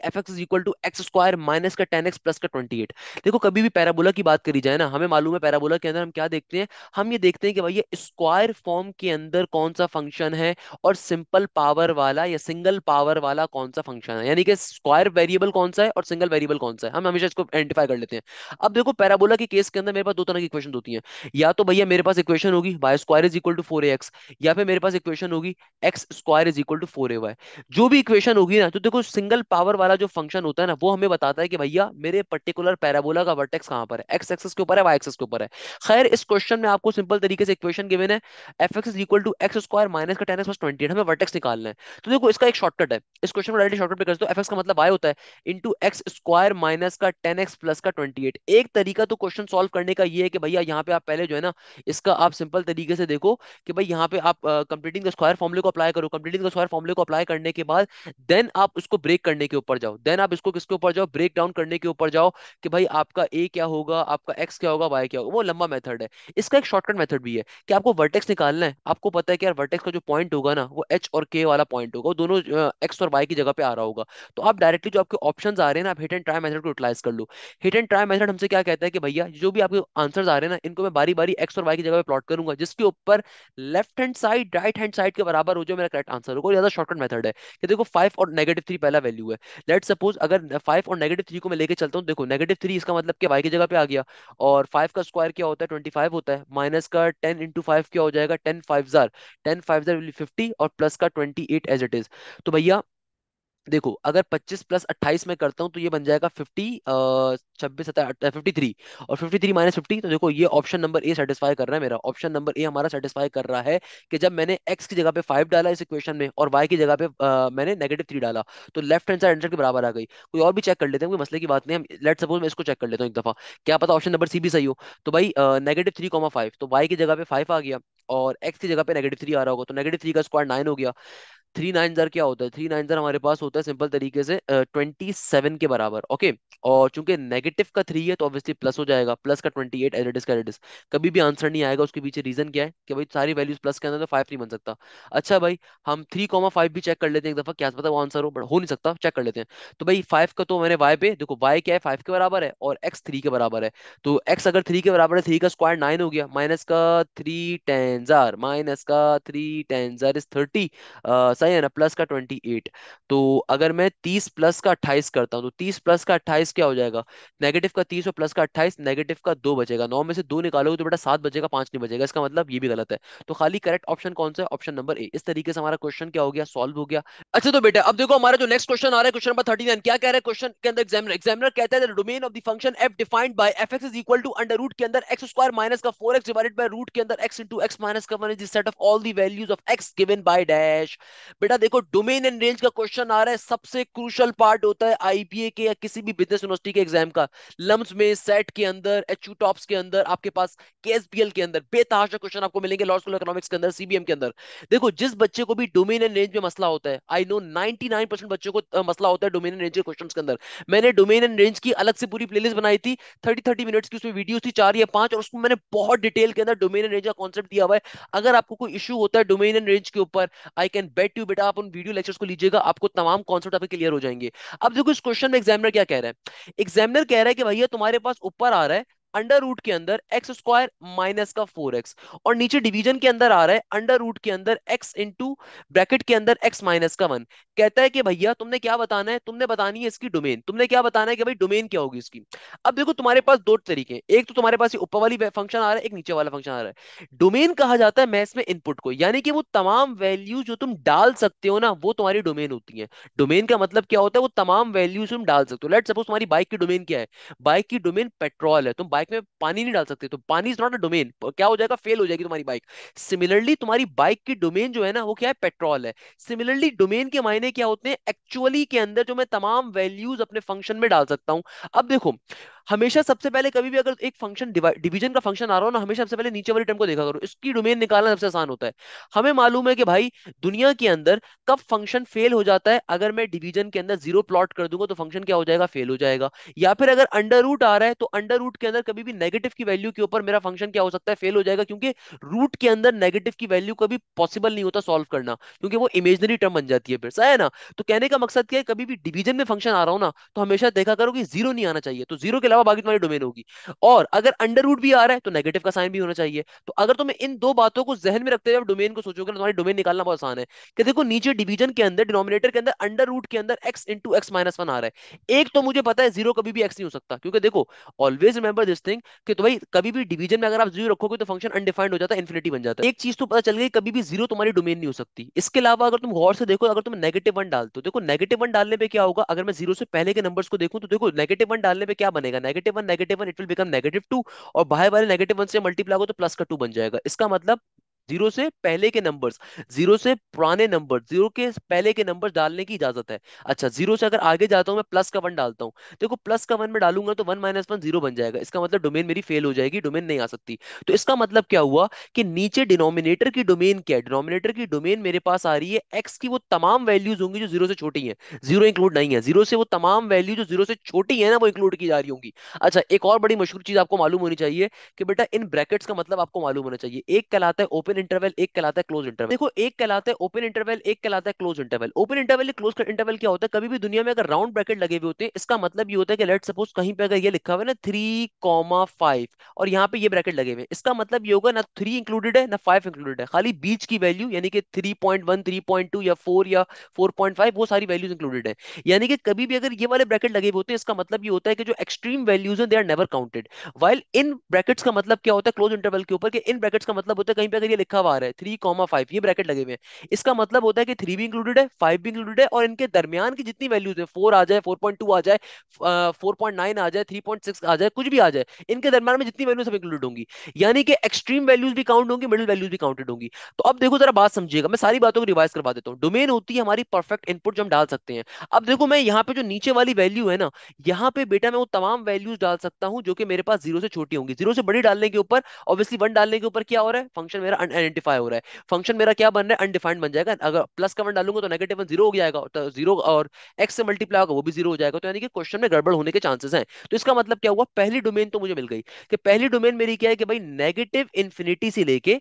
देखो कभी भी पैराबोला की बात करी जाए ना हमें मालूम है पैराबोला के अंदर हम क्या देखते हैं हम ये देखते हैं कि भाई ये स्क्वायर फॉर्म के अंदर कौन सा फंक्शन है और सिंपल पावर वाला या सिंगल पावर वाला कौन सा फंक्शन है यानी कि स्क्वायर वेरिएबल कौन सा है और सिंगल वेरिएबल कौन सा है हम हमेशा इसको आइडेंटिफाई कर लेते हैं अब देखो पैराबोला के केस के अंदर मेरे पास दो तरह की इक्वेशन होती है या तो भैया मेरे पास इक्वेशन होगी y square is equal to four x या फिर मेरे पास इक्वेशन होगी x square is equal to four a y जो भी इक्वेशन होगी ना तो देखो सिंगल पावर वाला जो फंक्शन होता है ना वो हमें बताता है कि भैया मेरे पर्टिकुलर पैराबोला का वर्टेक्स कहां पर है एक्स एक्सेस के ऊपर है वाई एक्सेस के ऊपर है खैर इस क्वेश्चन में आपको सिंपल तरीके से इक्वेशन गिवन है f x equal to x square minus का टेन एक्स प्लस ट्वेंटी हमें वर्टेक्स निकालना है तो देखो इसका एक शॉर्टकट है इस क्वेश्चन को डायरेक्ट शॉर्टकट पे कर दो एफ एक्स का मतलब वाई होता है इंटू एक्स स्क्वायर माइनस का टेन एक्स प्लस का ट्वेंटी एट एक तरीका तो क्वेश्चन सॉल्व करने का ये है कि भैया यहाँ पे आप पहले जो है ना इसका आप सिंपल तरीके से देखो कि भाई यहाँ पे आप कंप्लीटिंग स्क्वायर फॉर्मुले को अप्लाई करो कंप्लीटिंग स्क्वायर फॉर्मुले को अप्लाई करने के बाद देन आप उसको ब्रेक करने के ऊपर जाओ जाओ देन आप इसको किसके ऊपर जाओ ब्रेक डाउन करने के ऊपर जाओ कि भाई आपका ए क्या होगा आपका एक्स क्या होगा वाई क्या होगा वो लंबा मेथड है इसका एक शॉर्टकट मेथड भी है कि आपको वर्टेक्स निकालना है आपको पता है कि यार वर्टेक्स का जो पॉइंट होगा ना वो एच और के वाला पॉइंट होगा वो दोनों एक्स और वाई की जगह पे आ रहा होगा तो आप डायरेक्टली जो आपके ऑप्शन आ रहे हैं आप हिट एंड ट्राई मेथड को यूटिलाइज कर लो हिट एंड ट्राई मेथड हमसे क्या कहता है कि भैया जो भी आपके आंसर आ रहे हैं ना इनको मैं बारी बारी एक्स और वाई की जगह पे प्लॉट करूंगा जिसके ऊपर left hand side right hand side के बराबर हो जाए मेरा करेक्ट आंसर होगा ज्यादा शॉर्टकट मेथड है कि देखो फाइव और नेगेटिव थ्री पहला वैल्यू है लेट लेट सपोज अगर फाइव और नेगेटिव थ्री को मैं लेके चलता हूँ देखो नेगेटिव थ्री इसका मतलब क्या वाई की जगह पे आ गया और फाइव का स्क्वायर क्या होता है ट्वेंटी फाइव होता है माइनस का टेन इंटू फाइव क्या हो जाएगा टेन फाइव जार टेन फाइव जार फिफ्टी और प्लस का twenty eight as it is तो भैया देखो अगर 25 प्लस 28 में करता हूं तो ये बन जाएगा 50 छब्बीस फिफ्टी थ्री और 53 थ्री माइनस फिफ्टी तो देखो ये ऑप्शन नंबर ए सेटिस्फाई कर रहा है मेरा ऑप्शन नंबर ए हमारा सेटिस्फाई कर रहा है कि जब मैंने एक्स की जगह पे फाइव डाला इस इक्वेशन में और वाई की जगह पे आ, मैंने नेगेटिव थ्री डाला तो लेफ्ट हैंड साइड आंसर के बराबर आ गई कोई और भी चेक कर लेते हैं कोई मसले की बात नहीं हम लेट सपोज मैं इसको चेक कर लेता हूँ एक दफा क्या पता ऑप्शन नंबर सी भी सही हो तो भाई नेगेटिव थ्री कॉमा फाइव तो वाई की जगह पे फाइव आ गया और एक्स की जगह पे नेगेटिव थ्री आ रहा होगा तो नेगेटिव थ्री का स्क्वायर नाइन हो गया थ्री नाइन जार क्या होता है थ्री नाइन जार हमारे पास होता है सिंपल तरीके से ट्वेंटी सेवन के बराबर ओके और चूंकि नेगेटिव का थ्री है तो ऑब्वियसली प्लस हो जाएगा प्लस का ट्वेंटी एट एज का एज कभी भी आंसर नहीं आएगा उसके पीछे रीजन क्या है कि भाई सारी वैल्यूज प्लस के अंदर तो फाइव नहीं बन सकता अच्छा भाई हम थ्री कॉमा फाइव भी चेक कर लेते हैं एक दफा क्या पता वो आंसर हो बट हो नहीं सकता चेक कर लेते हैं तो भाई फाइव का तो मैंने वाई पे देखो वाई क्या है फाइव के बराबर है और एक्स थ्री के बराबर है तो एक्स अगर थ्री के बराबर है थ्री का स्क्वायर नाइन हो गया माइनस का थ्री टेन जार माइनस का थ्री टेन जार इज थर्टी प्लस आई है ना प्लस का ट्वेंटी एट तो अगर मैं तीस प्लस का अट्ठाईस करता हूँ तो तीस प्लस का अट्ठाईस क्या हो जाएगा नेगेटिव का तीस और प्लस का अट्ठाईस नेगेटिव का दो बचेगा नौ में से दो निकालोगे तो बेटा सात बचेगा पांच नहीं बचेगा इसका मतलब ये भी गलत है तो खाली करेक्ट ऑप्शन कौन सा है ऑप्शन नंबर ए इस तरीके से हमारा क्वेश्चन क्या हो गया सॉल्व हो गया अच्छा तो बेटा अब देखो हमारा जो नेक्स्ट क्वेश्चन आ रहा है क्वेश्चन नंबर थर्टी नाइन क्या कह रहे हैं क्वेश्चन के अंदर एग्जामिनर एग्जामिनर कहता है domain of the function f defined by f x is equal to under root के अंदर एक्स स्क्वायर माइनस का four x divided by root के अंदर एक्स इंटू एक्स माइनस का one is set of all the values of x given by dash बेटा देखो domain and range का question आ रहा है सबसे क्रूशल पार्ट होता है आईबीए के या किसी भी बिजनेस यूनिवर्सिटी के एग्जाम का लम्स में सेट के अंदर एच टॉप्स के अंदर आपके पास केएसबीएल के अंदर बेतहाशा क्वेश्चन आपको मिलेंगे लॉ स्कूल इकोनॉमिक्स के अंदर सीबीएम के अंदर देखो जिस बच्चे को भी डोमेन एंड रेंज में मसला होता है आई नो 99% बच्चों को मसला होता है डोमेन एंड रेंज के क्वेश्चन के अंदर मैंने डोमेन एंड रेंज की अलग से पूरी प्लेलिस्ट बनाई थी थर्टी थर्टी मिनट्स की उसमें वीडियो थी चार या पांच और उसमें मैंने बहुत डिटेल के अंदर डोमेन एंड रेंज का कॉन्सेप्ट दिया हुआ है अगर आपको कोई इशू होता है डोमेन एंड रेंज के ऊपर आई कैन बेट टू बेटा आप उन वीडियो लेक्चर्स को लीजिएगा आपको तमाम कॉन्सेप्ट आपके क्लियर हो जाएंगे अब देखो इस क्वेश्चन में एग्जामिनर क्या कह रहा है एग्जामिनर कह रहा है कि भैया तुम्हारे पास ऊपर आ रहा है अंडर रूट के अंदर एक्स स्क्वायर माइनस का फोर एक्स और नीचे डिवीजन के अंदर आ रहा है अंडर रूट के अंदर एक्स इंटू ब्रैकेट के अंदर एक्स माइनस का वन कहता है कि भैया तुमने क्या बताना है तुमने बतानी है इसकी डोमेन तुमने क्या बताना है कि भाई डोमेन क्या होगी इसकी अब देखो तुम्हारे पास दो तरीके एक तो तुम्हारे पास ऊपर वाली फंक्शन आ रहा है एक नीचे वाला फंक्शन आ रहा है डोमेन कहा जाता है मैं इसमें इनपुट को यानी कि वो तमाम वैल्यू जो तुम डाल सकते हो ना वो तुम्हारी डोमेन होती है डोमेन का मतलब क्या होता है वो तमाम वैल्यूज तुम डाल सकते हो लेट सपोज तुम्हारी बाइक की डोमेन क्या है बाइक की डोमेन पेट्रोल है तुम बाइक बाइक में पानी नहीं डाल सकते तो पानी इज नॉट अ डोमेन क्या हो जाएगा फेल हो जाएगी तुम्हारी बाइक सिमिलरली तुम्हारी बाइक की डोमेन जो है ना वो क्या है पेट्रोल है सिमिलरली डोमेन के मायने क्या होते हैं एक्चुअली के अंदर जो मैं तमाम वैल्यूज अपने फंक्शन में डाल सकता हूं अब देखो हमेशा सबसे पहले कभी भी अगर एक फंक्शन डिवीजन का फंक्शन आ रहा हो ना हमेशा सबसे पहले नीचे वाली टर्म को देखा करो इसकी डोमेन निकालना सबसे आसान होता है हमें मालूम है कि भाई दुनिया के अंदर कब फंक्शन फेल हो जाता है अगर मैं डिवीजन के अंदर जीरो प्लॉट कर दूंगा तो फंक्शन क्या हो जाएगा फेल हो जाएगा या फिर अगर अंडर रूट आ रहा है तो अंडर रूट के अंदर कभी भी नेगेटिव की वैल्यू के ऊपर मेरा फंक्शन क्या हो सकता है फेल हो जाएगा क्योंकि रूट के अंदर नेगेटिव की वैल्यू कभी पॉसिबल नहीं होता सॉल्व करना क्योंकि वो इमेजनरी टर्म बन जाती है फिर है ना तो कहने का मकसद क्या है कभी भी डिवीजन में फंक्शन आ रहा हो ना तो हमेशा देखा करो कि जीरो नहीं आना चाहिए तो जीरो के अलावा बाकी तुम्हारी डोमेन होगी और अगर अंडर रूट भी आ रहा है तो नेगेटिव का साइन भी होना चाहिए तो अगर तुम्हें इन दो बातों को जहन में रखते हुए डोमेन को सोचोगे ना तुम्हारी डोमेन निकालना बहुत आसान है कि देखो नीचे डिवीजन के अंदर डिनोमिनेटर के अंदर अंडर रूट के अंदर x into x minus one आ रहा है एक तो मुझे पता है जीरो कभी भी एक्स नहीं हो सकता क्योंकि देखो ऑलवेज रिमेंबर दिस थिंग कि तो भाई कभी भी डिवीजन में अगर आप जीरो रखोगे तो फंक्शन अनडिफाइंड हो जाता है इन्फिनिटी बन जाता है एक चीज तो पता चल गई कभी भी जीरो तुम्हारी डोमेन नहीं हो सकती इसके अलावा अगर तुम गौर से देखो अगर तुम नेगेटिव वन डालते हो देखो नेगेटिव वन डालने पर क्या होगा अगर मैं जीरो से पहले के नंबर को देखूं तो देखो नेगेटिव वन डालने पर क्या बनेगा negative one negative one it will become negative two और बाहर वाले नेगेटिव वन से मल्टीप्लाई हो तो प्लस का टू बन जाएगा इसका मतलब जीरो से पहले के नंबर्स जीरो से पुराने नंबर जीरो के पहले के नंबर डालने की इजाजत है अच्छा जीरो से अगर आगे जाता हूं मैं प्लस का वन डालता हूं देखो प्लस का वन में डालूंगा तो वन माइनस वन जीरो बन जाएगा इसका मतलब डोमेन मेरी फेल हो जाएगी डोमेन नहीं आ सकती तो इसका मतलब क्या हुआ कि नीचे डिनोमिनेटर की डोमेन क्या है डिनोमिनेटर की डोमेन मेरे पास आ रही है एक्स की वो तमाम वैल्यूज होंगी जो जीरो से छोटी है जीरो इंक्लूड नहीं है जीरो से वो तमाम वैल्यू जो जीरो से छोटी है ना वो इंक्लूड की जा रही होंगी अच्छा एक और बड़ी मशहूर चीज आपको मालूम होनी चाहिए कि बेटा इन ब्रैकेट्स का मतलब आपको मालूम होना चाहिए एक कहलाता है ओपन ओपन इंटरवल एक कहलाता है क्लोज इंटरवल देखो एक कहलाता है ओपन इंटरवल एक कहलाता है close interval open interval close interval क्या होता है कभी भी दुनिया में अगर राउंड ब्रैकेट लगे हुए होते हैं इसका मतलब ये होता है कि लेट सपोज कहीं पे अगर ये लिखा हुआ है ना थ्री कॉमा फाइव और यहाँ पे ये ब्रैकेट लगे हुए इसका मतलब ये होगा ना थ्री इंक्लूडेड है ना फाइव इंक्लूडेड है खाली बीच की वैल्यू यानी कि three point one three point two या फोर या फोर पॉइंट फाइव वो सारी वैल्यूज इंक्लूडेड है यानी कि कभी भी अगर ये वाले ब्रैकेट लगे हुए होते हैं इसका मतलब ये होता है कि जो एक्सट्रीम वैल्यूज है they are never counted while in brackets का मतलब क्या होता है क्लोज इंटरवल के ऊपर कि इन ब्रैकेट्स का मतलब होता है कहीं पे अगर ये लिखा हुआ है थ्री कॉमा फाइव ये ब्रैकेट लगे हुए हैं इसका मतलब होता है कि थ्री भी इंक्लूडेड है फाइव भी इंक्लूडेड है और इनके दरमियान की जितनी वैल्यूज है फोर आ जाए फोर पॉइंट टू आ जाए फोर पॉइंट नाइन आ जाए थ्री पॉइंट सिक्स आ जाए कुछ भी आ जाए इनके दरमियान में जितनी वैल्यू सब इंक्लूड होंगी यानी कि एक्सट्रीम वैल्यूज भी काउंट होंगी मिडिल वैल्यूज भी काउंटेड होंगी तो अब देखो जरा बात समझिएगा मैं सारी बातों को रिवाइज करवा देता हूँ डोमेन होती है हमारी परफेक्ट इनपुट जो हम डाल सकते हैं अब देखो मैं यहाँ पे जो नीचे वाली वैल्यू है ना यहाँ पे बेटा मैं वो तमाम वैल्यूज डाल सकता हूँ जो कि मेरे पास जीरो से छोटी होंगी जीरो से बड़ी डालने के ऊपर ऑब्वियसली वन डालने के ऊपर क्या हो रहा है फंक्शन मेरा फंक्शन आइडेंटिफाई हो रहा है फंक्शन मेरा क्या बन रहा है अनडिफाइंड बन जाएगा अगर प्लस का वन डालूंगा तो नेगेटिव वन जीरो हो जाएगा तो जीरो और एक्स से मल्टीप्लाई होगा वो भी जीरो हो जाएगा तो यानी कि क्वेश्चन में गड़बड़ होने के चांसेस हैं तो इसका मतलब क्या हुआ पहली डोमेन तो मुझे मिल गई कि पहली डोमेन मेरी क्या है कि भाई नेगेटिव इन्फिनिटी से लेके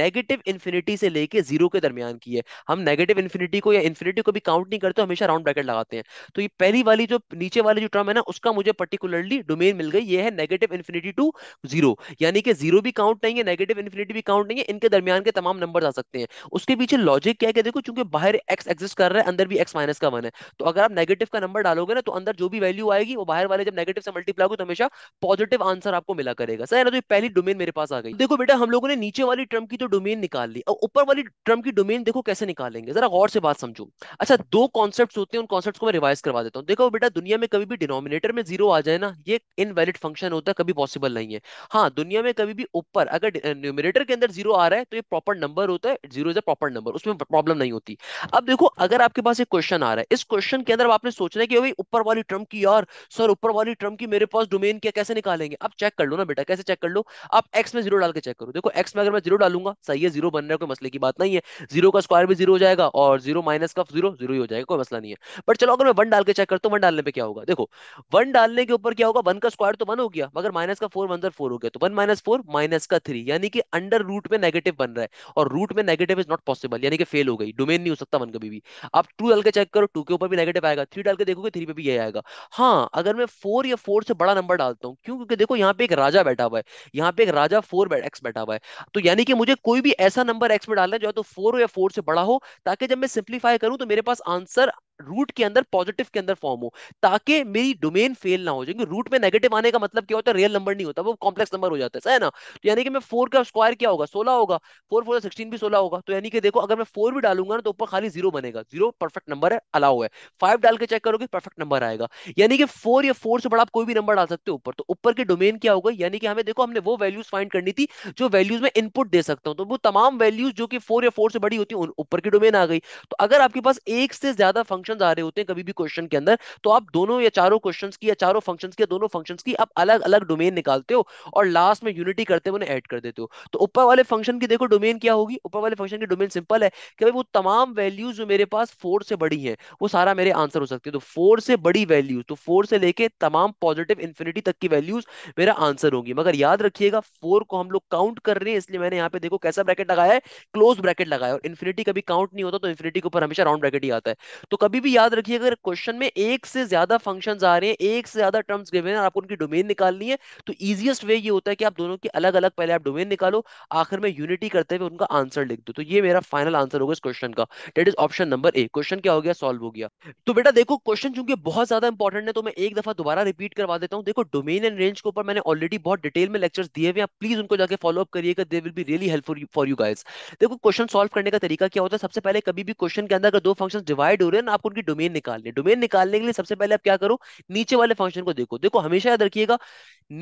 नेगेटिव इन्फिनिटी से लेके जीरो के दरमियान की है हम नेगेटिव इन्फिनिटी को या इन्फिनिटी को भी काउंट नहीं करते हमेशा राउंड ब्रैकेट लगाते हैं तो ये पहली वाली जो नीचे वाली जो टर्म है ना उसका मुझे पर्टिकुलरली डोमेन मिल गई ये है नेगेटिव इन्फिनिटी टू जीरो यानी कि जीरो भी काउंट नहीं है नेगेटिव इन्फिनिटी भी काउंट नहीं है इनके दरमियान के तमाम नंबर आ सकते हैं उसके पीछे लॉजिक क्या है कि देखो चूंकि बाहर एक्स एग्जिस्ट कर रहा है अंदर भी एक्स माइनस का वन है तो अगर आप नेगेटिव का नंबर डालोगे ना तो अंदर जो भी वैल्यू आएगी वो बाहर वाले जब नेगेटिव से मल्टीप्लाई तो हमेशा पॉजिटिव आंसर आपको मिला करेगा सर तो पहली डोमेन मेरे पास आ गई देखो बेटा हम लोगों ने नीचे वाली ट्रम की तो डोमेन निकाल ली और ऊपर वाली ट्रम की डोमेन देखो कैसे निकालेंगे जरा गौर से बात समझो अच्छा दो कॉन्सेप्ट होते हैं उन कॉन्सेप्ट को मैं रिवाइज करवा देता हूँ देखो बेटा दुनिया में कभी भी डिनोमिनेटर में जीरो आ जाए ना ये इनवैलिड फंक्शन होता है कभी पॉसिबल नहीं है हाँ दुनिया में कभी भी ऊपर अगर न्यूमिनेटर के अंदर जीरो आ रहा है है तो ये प्रॉपर नंबर होता है zero is a proper number उसमें प्रॉब्लम नहीं होती अब देखो अगर आपके पास एक क्वेश्चन आ रहा है इस क्वेश्चन के अंदर आपने सोचना है कि भाई ऊपर वाली टर्म की यार सर ऊपर वाली टर्म की मेरे पास डोमेन क्या कैसे निकालेंगे आप चेक कर लो ना बेटा कैसे चेक कर लो आप एक्स में जीरो डाल के चेक करो देखो एक्स में अगर मैं जीरो डालूंगा सही है जीरो बन रहा है कोई मसले की बात नहीं है जीरो का स्क्वायर भी जीरो हो जाएगा और जीरो माइनस का जीरो जीरो ही हो जाएगा कोई मसला नहीं है बट चलो अगर मैं वन डाल के चेक करता हूँ वन डालने पर क्या होगा देखो वन डालने के ऊपर क्या होगा वन का स्क्वायर तो वन हो गया मगर माइनस का फोर वन फोर हो गया तो वन माइनस फोर माइनस का थ्री यानी कि अंडर रूट में नेगेटिव नेगेटिव बन रहा है और रूट में नेगेटिव इज नॉट पॉसिबल यानी कि फेल हो गई डोमेन नहीं हो सकता वन कभी भी आप टू डाल के चेक करो टू के ऊपर भी नेगेटिव आएगा थ्री डाल के देखोगे थ्री पे भी यही आएगा हाँ अगर मैं फोर या फोर से बड़ा नंबर डालता हूँ क्यों क्योंकि देखो यहाँ पे एक राजा बैठा हुआ है यहाँ पे एक राजा फोर एक्स बैठा हुआ है तो यानी कि मुझे कोई भी ऐसा नंबर एक्स में डालना है जो तो फोर या फोर से बड़ा हो ताकि जब मैं सिंप्लीफाई करूँ तो मेरे पास आंसर रूट के अंदर पॉजिटिव के अंदर फॉर्म हो ताकि मेरी डोमेन फेल ना हो जाएगी रूट में नेगेटिव आने का मतलब क्या होता है रियल नंबर नहीं होता वो कॉम्प्लेक्स नंबर हो जाता है ना तो यानी कि मैं फोर का स्क्वायर क्या होगा सोलह होगा फोर फोर सिक्सटीन भी सोलह होगा तो यानी कि देखो अगर मैं फोर भी डालूंगा ना तो ऊपर खाली जीरो बनेगा जीरो परफेक्ट नंबर है अलाउ है फाइव डाल के चेक करोगे परफेक्ट नंबर आएगा यानी कि फोर या फोर से बड़ा आप कोई भी नंबर डाल सकते हो ऊपर तो ऊपर के डोमेन क्या होगा यानी कि हमें देखो हमने वो वैल्यूज फाइंड करनी थी जो वैल्यूज में इनपुट दे सकता हूँ तो वो तमाम वैल्यूज जो कि फोर या फोर से बड़ी होती है ऊपर की डोमेन आ गई तो अगर आपके पास एक से ज्यादा फंक्शन आ रहे होते हैं कभी भी क्वेश्चन के अंदर तो आप दोनों या चारों क्वेश्चन की या चारों फंक्शन की या दोनों फंक्शन की आप अलग अलग डोमेन निकालते हो और लास्ट में यूनिटी करते हुए ऐड कर देते हो तो ऊपर वाले फंक्शन की देखो डोमेन क्या होगी ऊपर वाले फंक्शन की डोमेन सिंपल है कि भाई वो तमाम वैल्यूज जो मेरे पास फोर से बड़ी है वो सारा मेरे आंसर हो सकती है तो फोर से बड़ी वैल्यूज तो फोर से लेके तमाम पॉजिटिव इन्फिनिटी तक की वैल्यूज मेरा आंसर होगी मगर याद रखिएगा फोर को हम लोग काउंट कर रहे हैं इसलिए मैंने यहाँ पे देखो कैसा ब्रैकेट लगाया है क्लोज ब्रैकेट लगाया और इन्फिनिटी कभी काउंट नहीं होता तो इन्फिनिटी के ऊपर हमेशा राउंड ब्रैकेट ही आता है तो कभी भी याद रखिए अगर क्वेश्चन में एक से ज्यादा फंक्शन आ रहे हैं एक से ज्यादा टर्म्स गिवन है आपको उनकी डोमेन निकालनी है तो ईजिएस्ट वे ये होता है कि आप दोनों की अलग अलग पहले आप डोमेन निकालो आखिर में यूनिट रिलेटिविटी करते हुए उनका आंसर लिख दो तो ये मेरा फाइनल आंसर होगा इस क्वेश्चन का that is option number A question क्या हो गया सॉल्व हो गया तो बेटा देखो क्वेश्चन चूंकि बहुत ज्यादा इंपॉर्टेंट है तो मैं एक दफा दोबारा रिपीट करवा देता हूँ देखो डोमेन एंड रेंज के ऊपर मैंने ऑलरेडी बहुत डिटेल में लेक्चर्स दिए हुए हैं प्लीज उनको जाकर फॉलो अप करिएगा they will be really help for you guys देखो क्वेश्चन सॉल्व करने का तरीका क्या होता है सबसे पहले कभी भी क्वेश्चन के अंदर अगर दो फंक्शन डिवाइड हो रहे हैं ना आपको उनकी डोमेन निकालने डोमेन निकालने के लिए सबसे पहले आप क्या करो नीचे वाले फंक्शन को देखो देखो हमेशा याद रखिएगा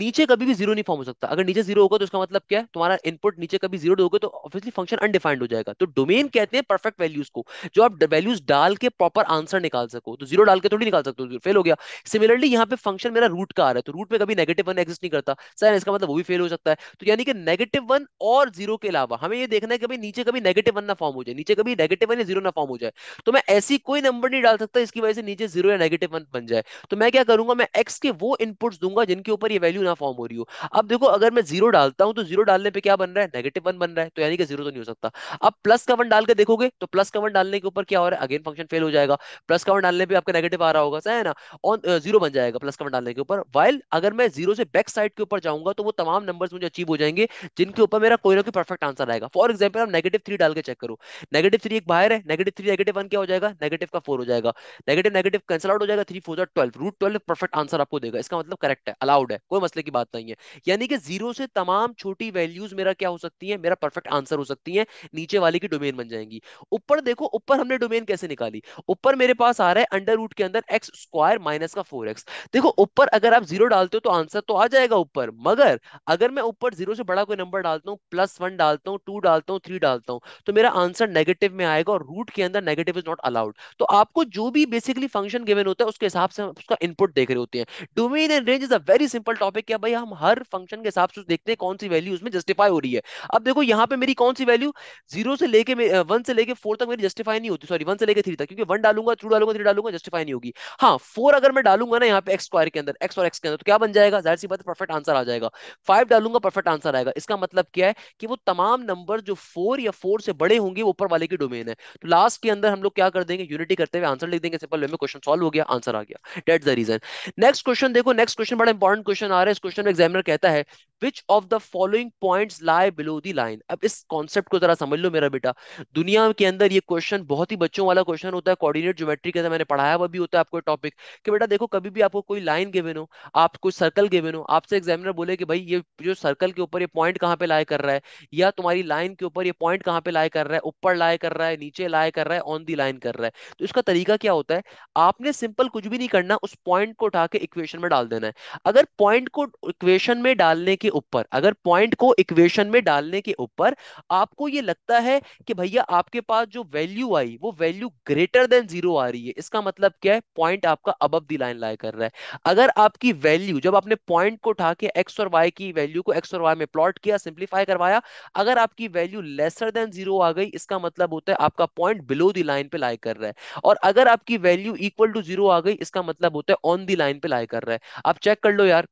नीचे कभी भी जीरो नहीं फॉर्म हो सकता अगर नीचे जीरो होगा तो उसका मतलब क्या है तुम्हारा इनपुट नीचे कभी जीरो दोगे तो ऑब्वियसली फंक्शन अनडिफाइंड हो जाएगा तो डोमेन कहते हैं परफेक्ट वैल्यूज को जो आप वैल्यूज डाल के प्रॉपर आंसर निकाल सको तो जीरो डाल के थोड़ी निकाल सकते हो फेल हो गया सिमिलरली यहाँ पे फंक्शन मेरा रूट का आ रहा है तो रूट में कभी नेगेटिव वन एग्जिस्ट नहीं करता सर इसका मतलब वो भी फेल हो सकता है तो यानी कि नेगेटिव वन और जीरो के अलावा हमें ये देखना है कि भाई नीचे कभी नेगेटिव वन ना फॉर्म हो जाए नीचे कभी नेगेटिव वन या जीरो ना फॉर्म हो जाए तो मैं ऐसी कोई नंबर नहीं डाल सकता इसकी वजह से नीचे जीरो या नेगेटिव वन बन जाए तो मैं क्या करूंगा मैं एक्स के वो इनपुट्स दूंगा जिनके ऊपर ये वैल्यू ना फॉर्म हो रही हो अब देखो अगर मैं जीरो डालता हूं तो जीरो डालने पे क्या बन रहा है नेगेटिव वन बन बन रहा है तो यानी कि जीरो तो नहीं हो सकता अब प्लस का वन डाल के देखोगे तो प्लस का वन डालने के ऊपर क्या हो रहा है अगेन फंक्शन फेल हो जाएगा प्लस का वन डालने पर आपका नेगेटिव आ रहा होगा सही है ना ऑन जीरो बन जाएगा प्लस का वन डालने के ऊपर वाइल अगर मैं जीरो से बैक साइड के ऊपर जाऊंगा तो वो तमाम नंबर मुझे अचीव हो जाएंगे जिनके ऊपर मेरा कोई ना कोई परफेक्ट आंसर आएगा फॉर एग्जाम्पल आप नेगेटिव थ्री डाल के चेक करो नेगेटिव थ्री एक बाहर है नेगेटिव थ्री नेगेटिव वन क्या हो जाएगा नेगेटिव का फोर हो जाएगा नेगेटिव नेगेटिव कैंसल आउट हो जाएगा three four twelve root twelve perfect answer आपको देगा इसका मतलब करेक्ट है अलाउड है कोई मसले की बात नहीं है यानी कि जीरो से तमाम छोटी वैल्यूज मेरा क्या हो सकती है मेरा परफेक्ट आंसर हो सकती है नीचे वाले की डोमेन बन जाएंगी ऊपर देखो ऊपर हमने डोमेन कैसे निकाली ऊपर मेरे पास आ रहा है अंडर रूट के अंदर एक्स स्क्वायर माइनस का फोर एक्स देखो ऊपर अगर आप जीरो डालते हो तो आंसर तो आ जाएगा ऊपर मगर अगर मैं ऊपर जीरो से बड़ा कोई नंबर डालता हूँ प्लस वन डालता हूँ टू डालता हूँ थ्री डालता हूँ तो मेरा आंसर नेगेटिव में आएगा और रूट के अंदर नेगेटिव इज नॉट अलाउड तो आपको जो भी बेसिकली फंक्शन गिवन होता है उसके हिसाब से उसका इनपुट देख रहे होते हैं domain and range is a very simple topic है भाई हम हर फंक्शन के हिसाब से देखते हैं कौन सी वैल्यू उसमें जस्टिफाई हो रही है अब देखो यहाँ पे मेरी कौन सी वैल्यू जीरो से लेके वन से लेके फोर तक मेरी जस्टिफाई नहीं होती सॉरी वन से लेके थ्री तक क्योंकि वन डालूंगा टू डालूंगा थ्री डालूंगा जस्टिफाई नहीं होगी हाँ फोर अगर मैं डालूंगा ना यहाँ पे एक्स स्क्वायर के अंदर एक्स और एक्स के अंदर तो क्या बन जाएगा जाहिर सी बात परफेक्ट आंसर आ जाएगा फाइव डालूंगा परफेक्ट आंसर आएगा इसका मतलब क्या है कि वो तमाम नंबर जो फोर या फोर से बड़े होंगे ऊपर वाले की डोमेन है तो लास्ट के अंदर हम लोग क्या कर देंगे यूनिटी करते हुए आंसर लिख देंगे सिंपल वे में क्वेश्चन सॉल्व हो गया आंसर आ गया that the reason next question देखो नेक्स्ट क्वेश्चन बड़ा इंपॉर्टेंट क्वेश्चन आ रहा है इस क्वेश्चन में एग्जामिनर कहता है which of the following points lie below the line अब इस कॉन्सेप्ट को जरा समझ लो मेरा बेटा दुनिया के अंदर ये क्वेश्चन बहुत ही बच्चों वाला क्वेश्चन होता है कोऑर्डिनेट ज्योमेट्री के मैंने पढ़ाया हुआ भी होता है आपको टॉपिक कि बेटा देखो कभी भी आपको कोई लाइन गिवन हो आप कोई सर्कल गिवन हो आपसे एग्जामिनर बोले कि भाई ये जो सर्कल के ऊपर ये पॉइंट कहाँ पे लाए कर रहा है या तुम्हारी लाइन के ऊपर ये पॉइंट कहाँ पे लाए कर रहा है ऊपर लाए कर रहा है नीचे लाए कर रहा है ऑन दी लाइन कर रहा है तो इसका तरीका क्या होता है आपने सिंपल कुछ भी नहीं करना उस पॉइंट को उठा के इक्वेशन में डाल देना है अगर पॉइंट को इक्वेशन में डालने की ऊपर अगर पॉइंट को इक्वेशन में डालने के ऊपर आपको ये लगता है कि भैया आपके पास जो वैल्यू आई वो वैल्यू ग्रेटर देन जीरो आ रही है इसका मतलब क्या है पॉइंट आपका अब दी लाइन लाई कर रहा है अगर आपकी वैल्यू जब आपने पॉइंट को उठा के एक्स और वाई की वैल्यू को एक्स और वाई में प्लॉट किया सिंप्लीफाई करवाया अगर आपकी वैल्यू लेसर देन जीरो आ गई इसका मतलब होता है आपका पॉइंट बिलो दी लाइन पे लाई कर रहा है और अगर आपकी वैल्यू इक्वल टू जीरो आ गई इसका मतलब होता है ऑन दी लाइन पे लाई कर रहा है आप चेक कर लो यार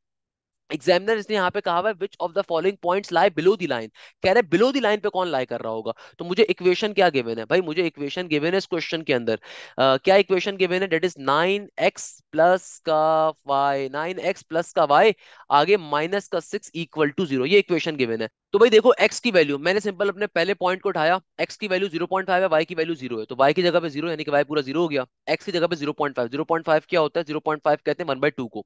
एग्जामिनर इसने यहाँ पे कहा हुआ है which of the following points lie below the line कह रहे बिलो द लाइन पे कौन लाई कर रहा होगा तो मुझे इक्वेशन क्या गिवन है भाई मुझे इक्वेशन गिवन है इस क्वेश्चन के अंदर uh, क्या इक्वेशन गिवन है that is nine x plus का वाई नाइन एक्स प्लस का वाई आगे माइनस का six equal to zero equation given है तो भाई देखो x की वैल्यू मैंने सिंपल अपने पहले पॉइंट को उठाया x की वैल्यू 0.5 है y की वैल्यू 0 है तो y की जगह पे 0 यानी कि y पूरा 0 हो गया x की जगह पे 0.5 0.5 क्या होता है 0.5 कहते हैं 1 बाई टू को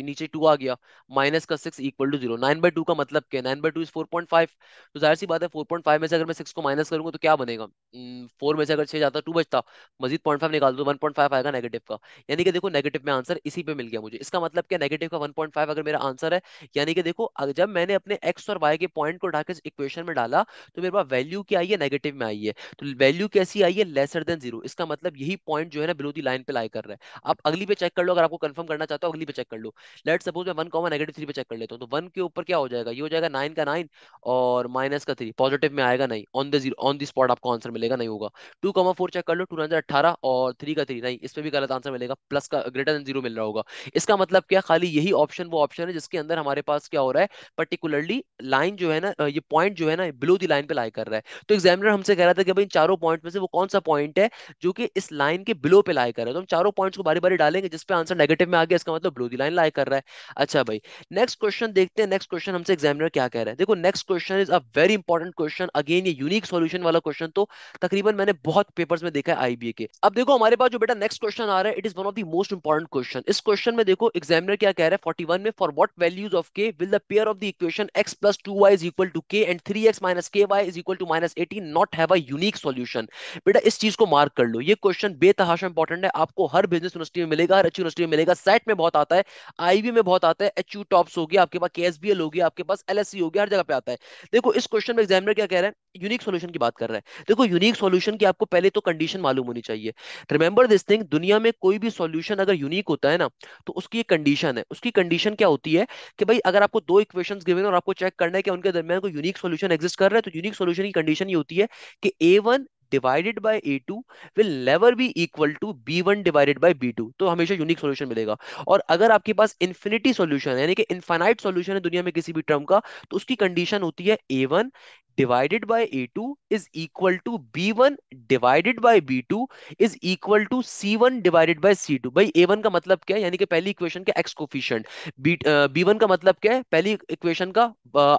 नीचे टू आ गया माइनस का six equal to zero nine by two का मतलब क्या nine by two is four point five तो जाहिर सी बात है फोर पॉइंट फाइव में से अगर मैं सिक्स को माइनस करूंगा तो क्या बनेगा फोर hmm, में से अगर छह जाता टू बचता मजीद पॉइंट फाइव निकाल दो वन पॉइंट फाइव आएगा नेगेटिव का यानी कि देखो नेगेटिव में आंसर इसी पे मिल गया मुझे इसका मतलब क्या नेगेटिव का वन पॉइंट फाइव अगर मेरा आंसर है यानी कि देखो जब मैंने अपने एक्स और वाई के पॉइंट को उठाकर इक्वेशन में डाला तो मेरे पास वैल्यू क्या आई है नेगेटिव में आई है तो वैल्यू कैसी आई है लेसर देन जीरो इसका मतलब यही पॉइंट जो है ना बिलो दी लाइन पे लाई कर रहा है आप अगली पे चेक कर लो अगर आपको कन्फर्म करना चाहते हो अगली पे चेक कर लो लेट सपोज मैं वन कॉमन नेगेटिव थ्री पे चेक कर लेता हूँ तो वन के ऊपर क्या हो जाएगा ये हो जाएगा नाइन का नाइन और माइनस का थ्री पॉजिटिव में आएगा नहीं on the zero on the spot आपको आंसर मिलेगा नहीं होगा टू कॉमन फोर चेक कर लो टू नाइन अट्ठारह और थ्री का थ्री नहीं इस पर भी गलत आंसर मिलेगा प्लस का ग्रेटर देन जीरो मिल रहा होगा इसका मतलब क्या खाली यही ऑप्शन वो ऑप्शन है जिसके अंदर हमारे पास क्या हो रहा है पर्टिकुलरली लाइन जो है ना ये पॉइंट जो है ना बिलो दी लाइन पे लाई कर रहा है तो एग्जामिनर हमसे कह रहा था कि भाई इन चारों पॉइंट में से वो कौन सा पॉइंट है जो कि इस लाइन के बिलो पे लाई कर रहा है तो हम चारों पॉइंट्स को बारी बारी डालेंगे जिसपे आंसर नेगेटिव में आ गया इसका मतलब बिलो दी लाइन लाई कर रहा है अच्छा भाई नेक्स्ट क्वेश्चन देखते हैं नेक्स्ट क्वेश्चन हमसे एग्जामिनर क्या कह रहा है देखो next question is a very important question again ये यूनिक सोल्यूशन वाला क्वेश्चन तो तकरीबन मैंने बहुत पेपर्स में देखा है आईबीए के अब देखो हमारे पास जो बेटा नेक्स्ट क्वेश्चन आ रहा है it is one of the most important question इस क्वेश्चन में देखो एग्जामिनर क्या कह रहा है फोर्टी में for what values of k will the pair of the equation x plus two y is equal to k and three x minus k y is equal to minus eighteen not have a unique solution बेटा इस चीज को mark कर लो ये question बेतहाशा important है आपको हर business university में मिलेगा हर अच्छी यूनिवर्सिटी में मिलेगा सेट में बहुत आता है आईबी में बहुत आता है एच यू टॉप्स होगी आपके पास के होगी आपके पास एल हो गया हर जगह पे आता है देखो इस क्वेश्चन में एग्जामिनर क्या कह रहे हैं यूनिक सोल्यूशन की बात कर रहा है देखो यूनिक सोल्यूशन की आपको पहले तो कंडीशन मालूम होनी चाहिए रिमेंबर दिस थिंग दुनिया में कोई भी सोल्यूशन अगर यूनिक होता है ना तो उसकी एक कंडीशन है उसकी कंडीशन क्या होती है कि भाई अगर आपको दो इक्वेशन गिवन और आपको चेक करना है कि उनके दरमियान कोई यूनिक सोल्यूशन एग्जिस्ट कर रहा है तो यूनिक सोल्यूशन की कंडीशन ये होती है कि a one divided by a two will never be equal to b one divided by b two तो हमेशा यूनिक सोल्यूशन मिलेगा और अगर आपके पास इन्फिनिटी सोल्यूशन है यानी कि इन्फाइनाइट सोल्यूशन है दुनिया में किसी भी टर्म का तो उसकी कंडीशन होती है a one divided by A2 is equal to B1 divided by B2 is equal to C1 divided by C2 भाई A1 का मतलब क्या है यानी कि पहली इक्वेशन का x कोफिशिएंट B, B1 का मतलब क्या है पहली इक्वेशन का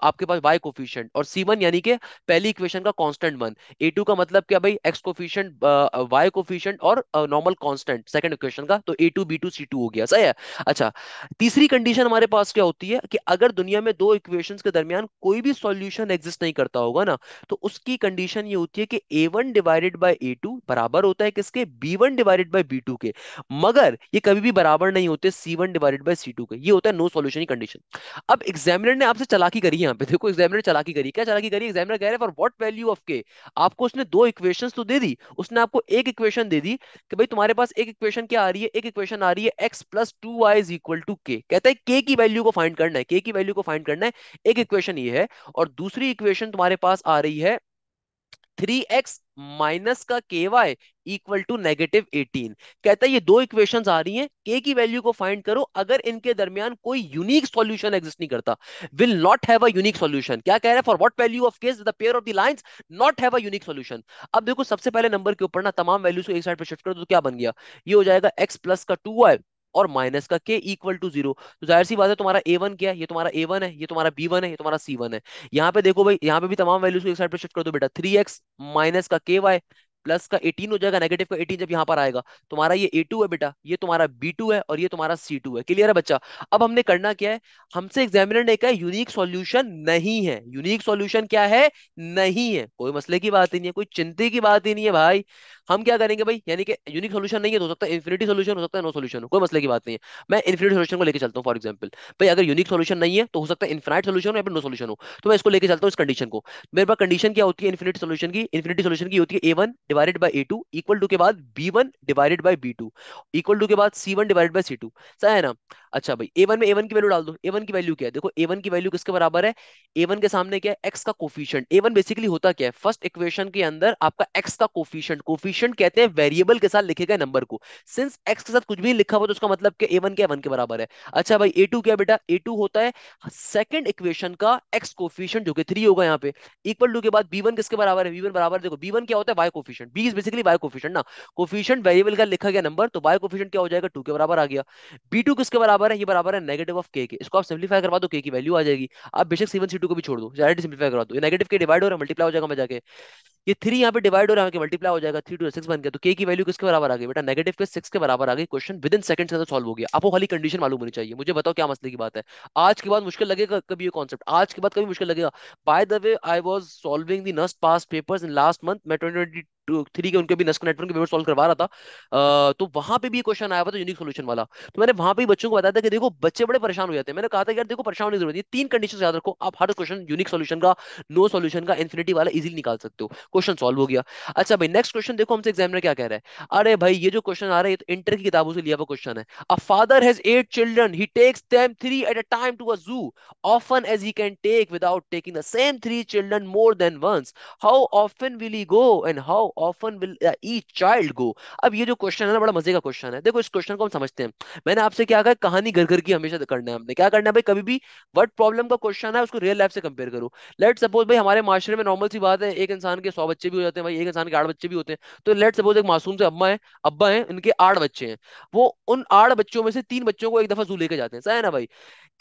आपके पास y कोफिशिएंट और C1 यानी कि पहली इक्वेशन का कांस्टेंट वन A2 का मतलब क्या भाई x कोफिशिएंट y कोफिशिएंट और नॉर्मल कांस्टेंट सेकंड इक्वेशन का तो A2 B2 C2 हो गया सही है अच्छा तीसरी कंडीशन हमारे पास क्या होती है कि अगर दुनिया में दो इक्वेशंस के दरमियान कोई भी सॉल्यूशन एग्जिस्ट नहीं करता होगा ना तो उसकी कंडीशन ये होती है कि a one divided by a two बराबर होता है किसके b one divided by b two के मगर ये कभी भी बराबर नहीं होते c one divided by c two के ये होता है नो सोल्यूशन की कंडीशन अब एग्जामिनर ने आपसे चलाकी करी यहाँ पे देखो एग्जामिनर चलाकी करी क्या चलाकी करी एग्जामिनर कह रहे फॉर वॉट वैल्यू ऑफ के आपको उसने दो इक्वेशन तो दे दी उसने आपको एक इक्वेशन दे दी कि भाई तुम्हारे पास एक इक्वेशन क्या आ रही है एक इक्वेशन आ रही है x plus two y is equal to k कहता है के की वैल्यू को फाइंड करना है के की वैल्यू को फाइंड करना है एक इक्वेशन ये है और दूसरी इक्वेशन तुम्हारे हमारे पास आ रही है थ्री एक्स माइनस का k y equal to negative eighteen कहता है ये दो इक्वेशंस आ रही हैं के की वैल्यू को फाइंड करो अगर इनके दरमियान कोई यूनिक सॉल्यूशन एग्जिस्ट नहीं करता will not have a unique solution क्या कह रहा है for what value of k's the pair of the lines not have a unique solution अब देखो सबसे पहले नंबर के ऊपर ना तमाम वैल्यूज को एक साइड पर शिफ्ट करो तो क्या बन गया ये हो जाएगा एक्स प्लस का टू वाई और माइनस का के इक्वल टू जीरो तो जाहिर सी बात है तुम्हारा ए वन क्या है ये तुम्हारा ए वन है ये तुम्हारा बी वन है ये तुम्हारा सी वन है यहाँ पे देखो भाई यहाँ पे भी तमाम वैल्यूज को एक साइड पर शिफ्ट कर दो बेटा थ्री एक्स माइनस का के वाई प्लस का एटीन हो जाएगा नेगेटिव का एटीन जब यहाँ पर आएगा तुम्हारा ये ए टू है बेटा ये तुम्हारा बी टू है और ये तुम्हारा सी टू है क्लियर है बच्चा अब हमने करना क्या है हमसे एग्जामिनर ने कहा यूनिक सॉल्यूशन नहीं है यूनिक सॉल्यूशन क्या है नहीं है कोई मसले की बात ही नहीं है कोई चिंता की बात ही नहीं है भाई हम क्या करेंगे भाई यानी कि यूनिक सोल्यूशन नहीं है तो हो सकता है इन्फिनिटी सोल्यूशन हो सकता है नो सोल्यूशन हो कोई मसले की बात नहीं है मैं इन्फिनिटी सोल्यूशन को लेकर चलता हूँ फॉर एग्जाम्पल भाई अगर यूनिक सोल्यूशन नहीं है तो हो सकता है इन्फिनाइट सोल्यूशन हो या फिर नो सोल्यूशन हो तो मैं इसको लेकर चलता हूँ इस कंडीशन को मेरे पास कंडीशन क्या होती है इन्फिनिटी सोल्यूशन की इन्फिनिटी सोल्यूशन की होती है a one divided by a two equal to के बाद b one divided by b two equal to के बाद c one divided by c two सही है ना अच्छा भाई ए वन में ए वन की वैल्यू डाल दो ए वन की वैल्यू क्या है देखो ए वन की वैल्यू किसके बराबर है ए वन के सामने क्या है एक्स का कोफिशियंट ए वन बेसिकली होता क्या है फर्स्ट इक्वेशन के अंदर आपका एक्स का कोफिशियंट कोफिशियंट कहते हैं वेरिएबल के साथ लिखे गए नंबर को सिंस एक्स के साथ कुछ भी लिखा हुआ तो उसका मतलब ए वन के वन के बराबर है अच्छा भाई ए टू क्या बेटा ए टू होता है सेकंड इक्वेशन का एक्स कोफिशियंट जो कि थ्री होगा यहाँ पे इक्वल टू के बाद बी वन किसके बराबर है बी वन बराबर देखो बी वन क्या होता है y coefficient coefficient b is basically by coefficient ना कोफिशियंट वेरिएबल का लिखा गया नंबर तो बाय कोफिशियंट क्या हो जाएगा टू के बराबर आ गया बी टू किसके बराबर है ये बराबर है नेगेटिव ऑफ के के इसको आप सिंप्लीफाई करवा दो के की वैल्यू आ जाएगी आप बेशक सी वन सी टू को भी छोड़ दो डायरेक्ट सिंप्लीफाई करवा दो नेगेटिव के डिवाइड हो रहा है मल्टीप्लाई हो जाएगा मैं जाके ये थ्री यहाँ पे डिवाइड हो रहा है मल्टीप्लाई हो जाएगा थ्री टू सिक्स बन गया तो के की वैल्यू किसके बराबर आ गई बेटा नेगेटिव के सिक्स के बराबर आ गई क्वेश्चन विद इन सेकंड से तो सॉल्व हो गया आपको खाली कंडीशन मालूम होनी चाहिए मुझे बताओ क्या मसले की बात है आज के बाद मुश्किल लगेगा कभी ये कॉन्सेप्ट आज के बाद कभी मुश्किल लगेगा by the way I was solving the NUST past papers in last month मैं ट्वेंटी थ्री के उनके भी नस्क नेटवर्क पेपर सॉल्व करवा रहा था तो वहां पे भी क्वेश्चन आया था यूनिक सोल्यूशन वाला तो मैंने वहां पे बच्चों को बताया था कि देखो बच्चे बड़े परेशान हो जाते हैं मैंने कहा था यार देखो परेशान होने की जरूरत है तीन कंडीशन याद रखो आप हर क्वेश्चन यूनिक सोल्यूशन का नो सोल्यूशन का इन्फिनिटी वाला इजिली निकाल सकते हो क्वेश्चन सॉल्व हो गया अच्छा भाई नेक्स्ट क्वेश्चन देखो हमसे एग्जामिनर क्या कह रहा है अरे भाई ये जो क्वेश्चन आ रहा है ये तो इंटर की किताबों से लिया हुआ क्वेश्चन है a father has eight children he takes them three at a time to a zoo often as he can take without taking the same three children more than once how often will he go and how often will each child go अब ये जो question है ना बड़ा मजे का question है देखो इस क्वेश्चन को हम समझते हैं मैंने आपसे क्या कहा कहानी घर घर की हमेशा करना है हमने क्या करना है भाई कभी भी वर्ड प्रॉब्लम का क्वेश्चन है उसको रियल लाइफ से कंपेयर करो लेट सपोज भाई हमारे माशरे में नॉर्मल सी बात है एक इंसान के सौ बच्चे भी हो जाते हैं भाई एक इंसान के आठ बच्चे भी होते हैं तो लेट सपोज एक मासूम से अब्बा है अब्बा है इनके आठ बच्चे हैं वो उन आठ बच्चों में से तीन बच्चों को एक दफा जू लेके जाते हैं सही है ना भाई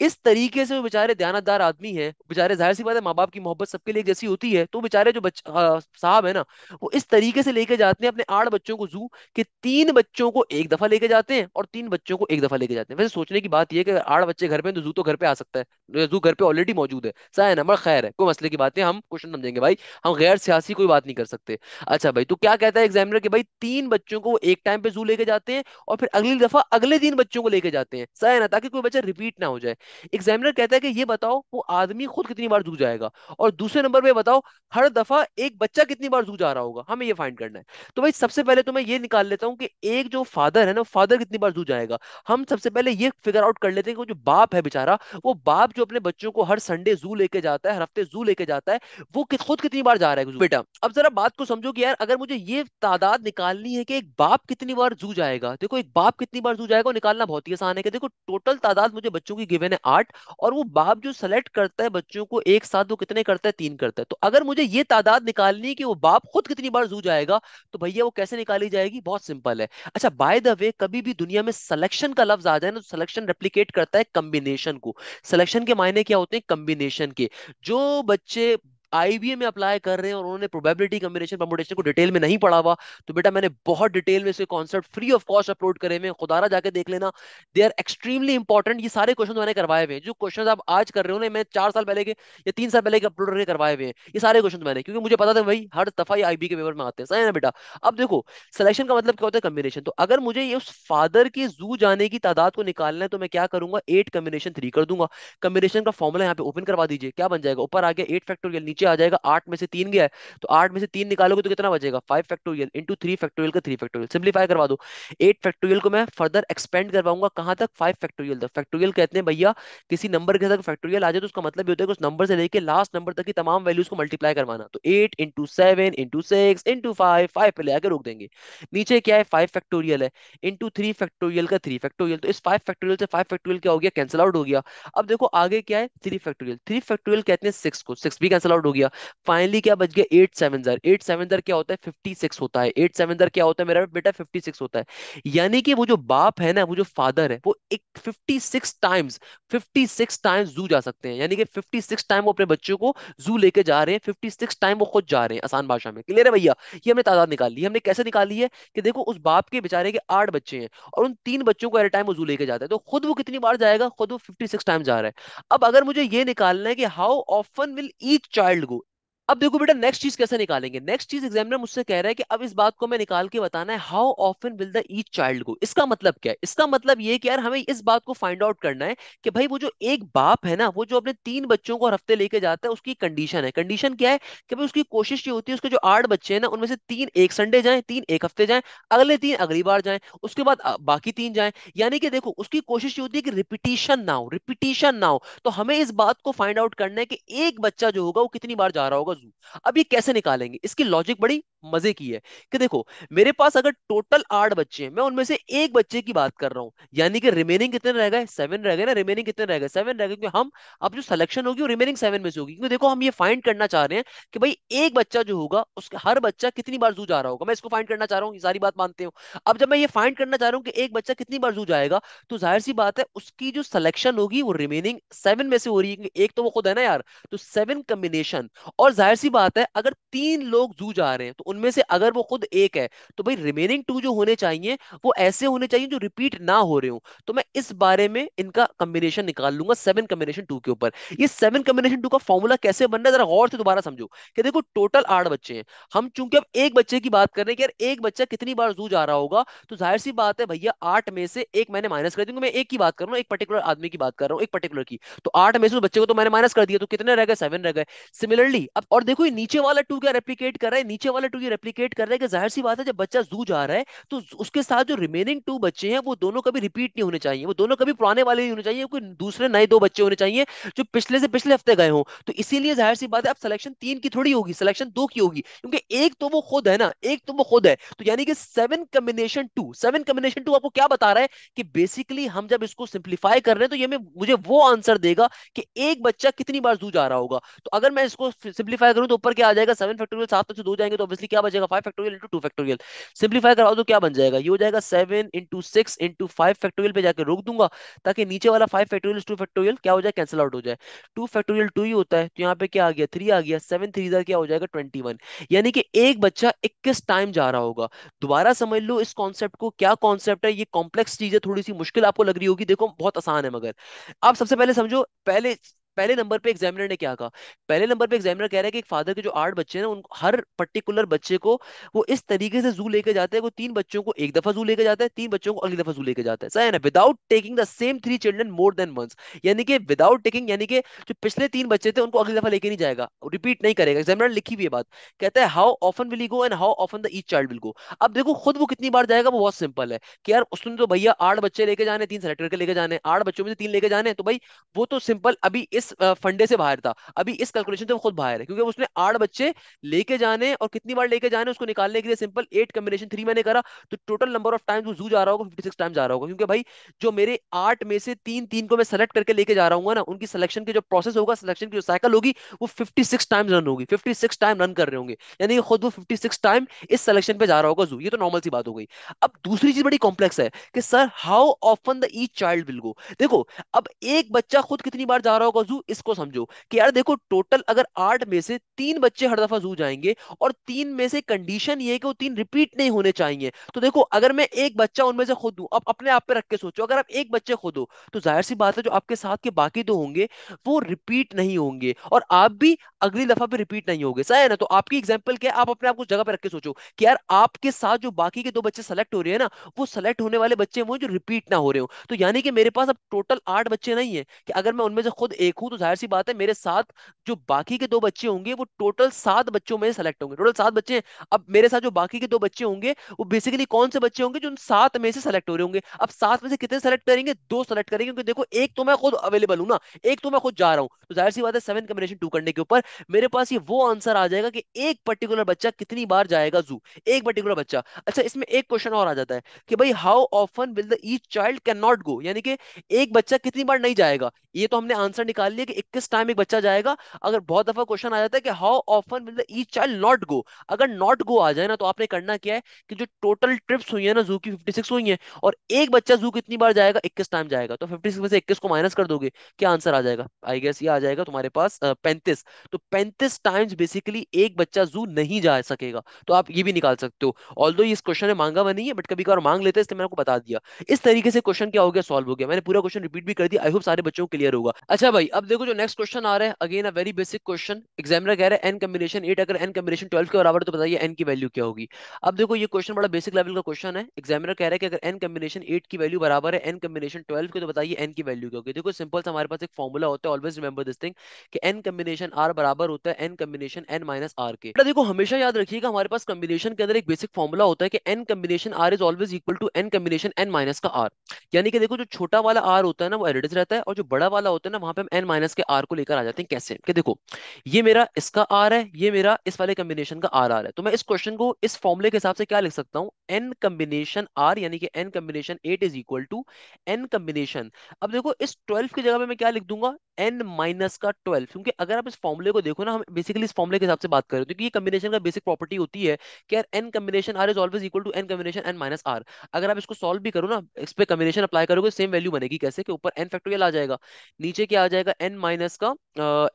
इस तरीके से वो बेचारे दयानतदार आदमी है बेचारे जाहिर सी बात है माँ बाप की मोहब्बत सबके लिए जैसी होती है तो बेचारे जो बच्चा साहब है ना वो इस तरीके से लेके जाते हैं अपने आठ बच्चों को जू के तीन बच्चों को एक दफा लेके जाते हैं और तीन बच्चों को एक दफा लेके जाते हैं वैसे सोचने की बात यह कि आठ बच्चे घर पे तो जू तो घर पे आ सकता है जू घर पे ऑलरेडी मौजूद है है नंबर खैर है कोई मसले की बात है हम क्वेश्चन समझेंगे भाई हम गैर सियासी कोई बात नहीं कर सकते अच्छा भाई तो क्या कहता है एग्जामिनर के भाई तीन बच्चों को एक टाइम पे जू लेके जाते हैं और फिर अगली दफा अगले तीन बच्चों को लेके जाते हैं है ना ताकि कोई बच्चा रिपीट ना हो जाए एग्जामिनर कहता है कि ये बताओ वो आदमी खुद कितनी बार जू जाएगा और दूसरे नंबर पे बताओ हर दफा एक बच्चा कितनी बार जू जा रहा होगा हमें ये फाइंड करना है तो भाई सबसे पहले तो मैं ये निकाल लेता हूँ कि एक जो फादर है ना फादर कितनी बार जू जाएगा हम सबसे पहले ये फिगर आउट कर लेते हैं कि जो बाप है बेचारा वो बाप जो अपने बच्चों को हर संडे जू लेके जाता है हर हफ्ते जू लेके जाता है वो खुद कितनी बार जा रहा है बेटा अब जरा बात को समझो कि यार अगर मुझे ये तादाद निकालनी है कि एक बाप कितनी बार जू जाएगा देखो एक बाप कितनी बार जू जाएगा निकालना बहुत ही आसान है कि देखो टोटल तादाद मुझे बच्चों की गिवन मैंने आठ और वो बाप जो सेलेक्ट करता है बच्चों को एक साथ वो कितने करता है तीन करता है तो अगर मुझे ये तादाद निकालनी है कि वो बाप खुद कितनी बार जू जाएगा तो भैया वो कैसे निकाली जाएगी बहुत सिंपल है अच्छा बाय द वे कभी भी दुनिया में सलेक्शन का लफ्ज आ जाए ना तो सलेक्शन रेप्लीकेट करता है कम्बिनेशन को सलेक्शन के मायने क्या होते हैं कम्बिनेशन के जो बच्चे आईबीए में अप्लाई कर रहे हैं और उन्होंने प्रोबेबिलिटी कम्बिनेशन परमोटेशन को डिटेल में नहीं पढ़ा हुआ तो बेटा मैंने बहुत डिटेल में इसके concept free of cost upload करे हुए खुदारा जाके देख लेना दे आर एक्सट्रीमली इंपॉर्टेंट ये सारे क्वेश्चन मैंने करवाए हुए हैं जो क्वेश्चन आप आज कर रहे हो ना मैं चार साल पहले के या तीन साल पहले के अपलोड करके करवाए हुए हैं ये सारे क्वेश्चन मैंने क्योंकि मुझे पता था भाई हर दफा ये आईबी के पेपर में आते हैं सही ना बेटा अब देखो सिलेक्शन का मतलब क्या होता है कम्बिनेशन तो अगर मुझे ये उस फादर के जू जाने की तादाद को निकालना है तो मैं क्या करूंगा एट कम्बिनेशन थ्री कर दूंगा कम्बिनेशन का फॉर्मुला यहाँ पे ओपन करवा दीजिए क्या बन जाएगा ऊपर आ गया एट फैक्टोरियल नीचे नीचे आ जाएगा आठ में से तीन गया है तो आठ में से तीन निकालोगे तो कितना बचेगा five factorial into three factorial का थ्री फैक्टोरियल सिंप्लीफाई करवा दो एट फैक्टोरियल को मैं फर्दर एक्सपेंड करवाऊंगा कहां तक फाइव फैक्टोरियल तक फैक्टोरियल कहते हैं भैया किसी नंबर के साथ फैक्टोरियल आ जाए तो उसका मतलब होता है उस नंबर से लेकर लास्ट नंबर तक की तमाम वैल्यूज को मल्टीप्लाई करवाना तो eight into seven into six into five five पे ले आके रोक देंगे नीचे क्या है फाइव फैक्टोरियल है इंटू थ्री फैक्टोरियल का थ्री फैक्टोरियल तो इस फाइव फैक्टोरियल से फाइव फैक्टोरियल क्या हो गया कैंसिल आउट हो गया अब देखो आगे क्या है थ्री फैक्टोरियल थ्री फैक्टोरियल कहते हैं सिक्स को सिक्स भी कैंसिल आउट हो गया फाइनली क्या बच गया एट सेवन जर एट सेवन जर क्या होता है फिफ्टी सिक्स होता है एट सेवन जर क्या होता है मेरा बेटा फिफ्टी सिक्स होता है यानी कि वो जो बाप है ना वो जो फादर है वो एक fifty six times fifty six times zoo जा सकते हैं यानी कि फिफ्टी सिक्स टाइम वो अपने बच्चों को जू लेके जा रहे हैं फिफ्टी सिक्स टाइम वो खुद जा रहे हैं आसान भाषा में क्लियर है भैया ये हमने तादाद निकाल ली हमने कैसे निकाल ली है कि देखो उस बाप के बेचारे के आठ बच्चे हैं और उन तीन बच्चों को एट टाइम वो जू लेके जाता है तो खुद वो कितनी बार जाएगा खुद वो फिफ्टी सिक्स टाइम जा रहा है अब अगर मुझे ये निकालना है कि how often will each child algo अब देखो बेटा नेक्स्ट चीज कैसे निकालेंगे नेक्स्ट चीज एग्जामिनर मुझसे कह रहा है कि अब इस बात को मैं निकाल के बताना है how often will the each child go इसका मतलब क्या है इसका मतलब ये कि यार हमें इस बात को फाइंड आउट करना है कि भाई वो जो एक बाप है ना वो जो अपने तीन बच्चों को हफ्ते लेके जाता है उसकी कंडीशन है कंडीशन क्या है कि भाई उसकी कोशिश ये होती है उसके जो आठ बच्चे हैं ना उनमें से तीन एक संडे जाए तीन एक हफ्ते जाए अगले तीन अगली बार जाए उसके बाद बाकी तीन जाए यानी कि देखो उसकी कोशिश ये होती है कि रिपीटिशन ना हो रिपीटिशन ना हो तो हमें इस बात को फाइंड आउट करना है कि एक बच्चा जो होगा वो कितनी बार जा रहा होगा वजू अब ये कैसे निकालेंगे इसकी लॉजिक बड़ी मजे की है कि देखो मेरे पास अगर टोटल आठ बच्चे हैं मैं उनमें से एक बच्चे की बात कर रहा हूं यानी कि रिमेनिंग कितने रह गए सेवन रह गए ना रिमेनिंग कितने रह गए सेवन रह गए क्योंकि हम अब जो सिलेक्शन होगी वो रिमेनिंग सेवन में से होगी क्योंकि देखो हम ये फाइंड करना चाह रहे हैं कि भाई एक बच्चा जो होगा उसका हर बच्चा कितनी बार जू जा रहा होगा मैं इसको फाइंड करना चाह रहा हूँ ये सारी बात मानते हो अब जब मैं ये फाइंड करना चाह रहा हूँ कि एक बच्चा कितनी बार जू जाएगा तो जाहिर सी बात है उसकी जो सिलेक्शन होगी वो रिमेनिंग सेवन में से हो रही है एक तो वो खुद है ना यार तो सेवन कम्बिनेशन और जाहिर सी बात है अगर तीन लोग जू जा रहे हैं तो उनमें से अगर वो खुद एक है तो भाई रिमेनिंग टू जो होने चाहिए वो ऐसे होने चाहिए जो रिपीट ना हो रहे हो तो मैं इस बारे में इनका कॉम्बिनेशन निकाल लूंगा सेवन कॉम्बिनेशन टू के ऊपर ये सेवन कॉम्बिनेशन टू का फॉर्मूला कैसे बन रहा है जरा गौर से दोबारा समझो कि देखो टोटल आठ बच्चे हैं हम चूंकि अब एक बच्चे की बात कर रहे हैं कि यार एक बच्चा कितनी बार जू जा रहा होगा तो जाहिर सी बात है भैया आठ में से एक मैंने माइनस कर दूंगा मैं एक की बात कर रहा हूँ एक पर्टिकुलर आदमी की बात कर रहा हूँ एक पर्टिकुलर की तो आठ में से बच्चे को तो मैंने माइनस कर दिया तो कितने रह गए सेवन रह गए सिमिलरली अब और देखो ये नीचे वाला टू क्या रेप्लीकेट कर रहा है नीचे वाला टू ये रेप्लीकेट कर रहा है कि जाहिर सी बात है जब बच्चा जू जा रहा है तो उसके साथ जो रिमेनिंग टू बच्चे हैं वो दोनों कभी रिपीट नहीं होने चाहिए वो दोनों कभी पुराने वाले नहीं होने चाहिए कोई दूसरे नए दो बच्चे होने चाहिए जो पिछले से पिछले हफ्ते गए हों तो इसीलिए जाहिर सी बात है अब सिलेक्शन तीन की थोड़ी होगी सिलेक्शन दो की होगी क्योंकि एक तो वो खुद है ना एक तो वो खुद है तो यानी कि seven combination two seven combination two आपको क्या बता रहा है कि बेसिकली हम जब इसको सिंप्लीफाई कर रहे हैं तो ये मुझे वो आंसर देगा कि एक बच्चा कितनी बार जू जा रहा होगा तो अगर मैं इसको सिंप्लीफाई सिंप्लीफाई करूं तो ऊपर क्या आ जाएगा सेवन फैक्टोरियल सात में तो से दो जाएंगे तो ऑब्वियसली क्या बचेगा five factorial into two factorial simplify कराओ तो क्या बन जाएगा ये हो जाएगा seven into six into five factorial पे जाकर रोक दूंगा ताकि नीचे वाला फाइव फैक्टोरियल टू फैक्टोरियल क्या हो जाए कैंसिल आउट हो जाए टू फैक्टोरियल टू ही होता है तो यहाँ पे क्या आ गया थ्री आ गया सेवन थ्री क्या हो जाएगा ट्वेंटी वन यानी कि एक बच्चा इक्कीस टाइम जा रहा होगा दोबारा समझ लो इस कॉन्सेप्ट को क्या कॉन्सेप्ट है ये कॉम्प्लेक्स चीज है थोड़ी सी मुश्किल आपको लग रही होगी देखो बहुत आसान है मगर आप सबसे पहले समझो पहले पहले नंबर पे एग्जामिनर ने क्या कहा पहले नंबर पे एग्जामिनर कह रहा है कि एक फादर के जो आठ बच्चे हैं उन हर पर्टिकुलर बच्चे को वो इस तरीके से जू लेके जाते हैं वो तीन बच्चों को एक दफा जू लेके जाता है तीन बच्चों को अगली दफा जू लेके जाता है सही है ना without taking the same three children more than once यानी कि विदाउट टेकिंग यानी कि जो पिछले तीन बच्चे थे उनको अगली दफा लेके नहीं जाएगा रिपीट नहीं करेगा एग्जामिनर लिखी हुई है बात कहता है how often will he go and how often the each child will go अब देखो खुद वो कितनी बार जाएगा वो बहुत सिंपल है कि यार उसने तो भैया आठ बच्चे लेके जाने तीन सेलेक्ट करके लेके जाने आठ बच्चों में से तीन लेके जाने तो भाई वो तो सिंपल अभी इस इस फंडे से बाहर था अभी इस कैलकुलेशन से वो खुद बाहर है क्योंकि उसने आठ बच्चे लेके जाने और कितनी बार लेके जाने उसको निकालने के लिए सिंपल एट कम्बिनेशन थ्री मैंने करा तो टोटल नंबर ऑफ टाइम्स वो जू जा रहा होगा फिफ्टी सिक्स टाइम्स जा रहा होगा क्योंकि भाई जो मेरे आठ में से तीन तीन को मैं सेलेक्ट करके लेके जा रहा हूँ ना उनकी सिलेक्शन की जो प्रोसेस होगा सिलेक्शन की जो साइकिल होगी वो फिफ्टी सिक्स टाइम्स रन होगी फिफ्टी सिक्स टाइम रन कर रहे होंगे यानी खुद वो फिफ्टी सिक्स टाइम इस सिलेक्शन पे जा रहा होगा जू ये तो नॉर्मल सी बात हो गई अब दूसरी चीज बड़ी कॉम्प्लेक्स है कि sir how often the each child will go देखो अब एक बच्चा खुद कितनी बार जा रहा होगा जू इसको समझो कि यार देखो टोटल अगर आठ में से तीन बच्चे हर दफा जू जाएंगे और तीन में से कंडीशन ये है कि वो तीन रिपीट नहीं होने चाहिए तो देखो अगर मैं एक बच्चा उनमें से खुद दूं अब अपने आप पे रख के सोचो अगर आप एक बच्चे खुद दो तो जाहिर सी बात है जो आपके साथ के बाकी दो होंगे वो रिपीट नहीं होंगे और आप भी अगली दफा पे रिपीट नहीं होंगे सही है ना तो आपकी एग्जाम्पल क्या है आप अपने आप को जगह पर रख के सोचो कि यार आपके साथ जो बाकी के दो बच्चे सेलेक्ट हो रहे हैं ना वो सेलेक्ट होने वाले बच्चे वो जो रिपीट ना हो रहे हो तो यानी कि मेरे पास अब टोटल आठ बच्चे नहीं है कि अगर मैं उनमें से खुद एक रखूं तो जाहिर सी बात है मेरे साथ जो बाकी के दो बच्चे होंगे वो टोटल सात बच्चों में सेलेक्ट होंगे टोटल सात बच्चे अब मेरे साथ जो बाकी के दो बच्चे होंगे वो बेसिकली कौन से बच्चे होंगे जो उन सात में से सेलेक्ट हो रहे होंगे अब सात में से कितने सेलेक्ट करेंगे दो सेलेक्ट करेंगे क्योंकि देखो एक तो मैं खुद अवेलेबल हूं ना एक तो मैं खुद जा रहा हूँ तो जाहिर सी बात है सेवन कम्बिनेशन टू करने के ऊपर मेरे पास ये वो आंसर आ जाएगा कि एक पर्टिकुलर बच्चा कितनी बार जाएगा जू एक पर्टिकुलर बच्चा अच्छा इसमें एक क्वेश्चन और आ जाता है कि भाई how often will the each child can not go यानी कि एक बच्चा कितनी बार नहीं जाएगा ये तो हमने आंसर निकाल लिया कि इक्कीस टाइम एक बच्चा जाएगा अगर बहुत दफा क्वेश्चन आ जाता है कि how often will each child not go अगर नॉट गो आ जाए ना तो आपने करना क्या है कि जो टोटल ट्रिप्स हुई है ना जू की सिक्स हुई है और एक बच्चा जू कितनी बार जाएगा इक्कीस टाइम जाएगा तो फिफ्टी में से इक्कीस को माइनस कर दोगे क्या आंसर आ जाएगा आई गेस ये आ जाएगा तुम्हारे पास पैंतीस तो पैंतीस टाइम्स बेसिकली एक बच्चा जू नहीं जा सकेगा तो आप ये भी निकाल सकते हो ऑल इस क्वेश्चन में मांगा हुआ नहीं है बट कभी कभार मांग लेते हैं इसलिए मैंने आपको बता दिया इस तरीके से क्वेश्चन क्या हो गया सॉल्व हो गया मैंने पूरा क्वेश्चन रिपीट भी कर दिया आई होप सारे बच्चों के लिए क्लियर होगा अच्छा भाई अब देखो जो नेक्स्ट क्वेश्चन आ रहा है again a very basic question examiner कह रहे है एन कम्बिनेशन एट अगर एन कम्बिनेशन ट्वेल्व के बराबर तो बताइए एन की वैल्यू क्या होगी अब देखो ये क्वेश्चन बड़ा बेसिक लेवल का क्वेश्चन है एग्जामिनर कह रहा है कि अगर एन कम्बिनेशन एट की वैल्यू बराबर है एन कम्बिनेशन ट्वेल्व की तो बताइए एन की वैल्यू क्या होगी देखो सिंपल हमारे पास एक फॉर्मुला होता है ऑलवेज रिमेंबर दिस थिंग कि एन कम्बिनेशन आर बराबर होता है n combination n minus r के देखो हमेशा याद रखिएगा हमारे पास कम्बिनेशन के अंदर एक बेसिक फॉर्मुला होता है कि n combination r is always equal to n combination n minus का आर यानी कि देखो जो छोटा वाला आर होता है ना वो एडिटिस रहता है और जो बड़ा वाला होता है ना वहां पे हम एन माइनस के आर को लेकर आ जाते हैं कैसे कि देखो ये मेरा इसका आर है ये मेरा इस वाले कम्बिनेशन का आर आर है तो मैं इस क्वेश्चन को इस फॉर्मुले के हिसाब से क्या लिख सकता हूँ एन कम्बिनेशन आर यानी कि n combination eight is equal to n combination अब देखो इस ट्वेल्व की जगह पे मैं क्या लिख दूंगा एन माइनस का ट्वेल्व क्योंकि अगर आप इस फॉर्मुले को देखो ना हम बेसिकली इस फॉर्मुले के हिसाब से बात कर रहे हो तो ये कम्बिनेशन का बेसिक प्रॉपर्टी होती है कि यार n combination r is always equal to n combination n minus r अगर आप इसको सॉल्व भी करो ना इस पर कम्बिनेशन अप्लाई करोगे सेम वैल्यू बनेगी कैसे कि ऊपर एन फैक्टोरियल आ जाएगा नीचे क्या आ जाएगा एन माइनस का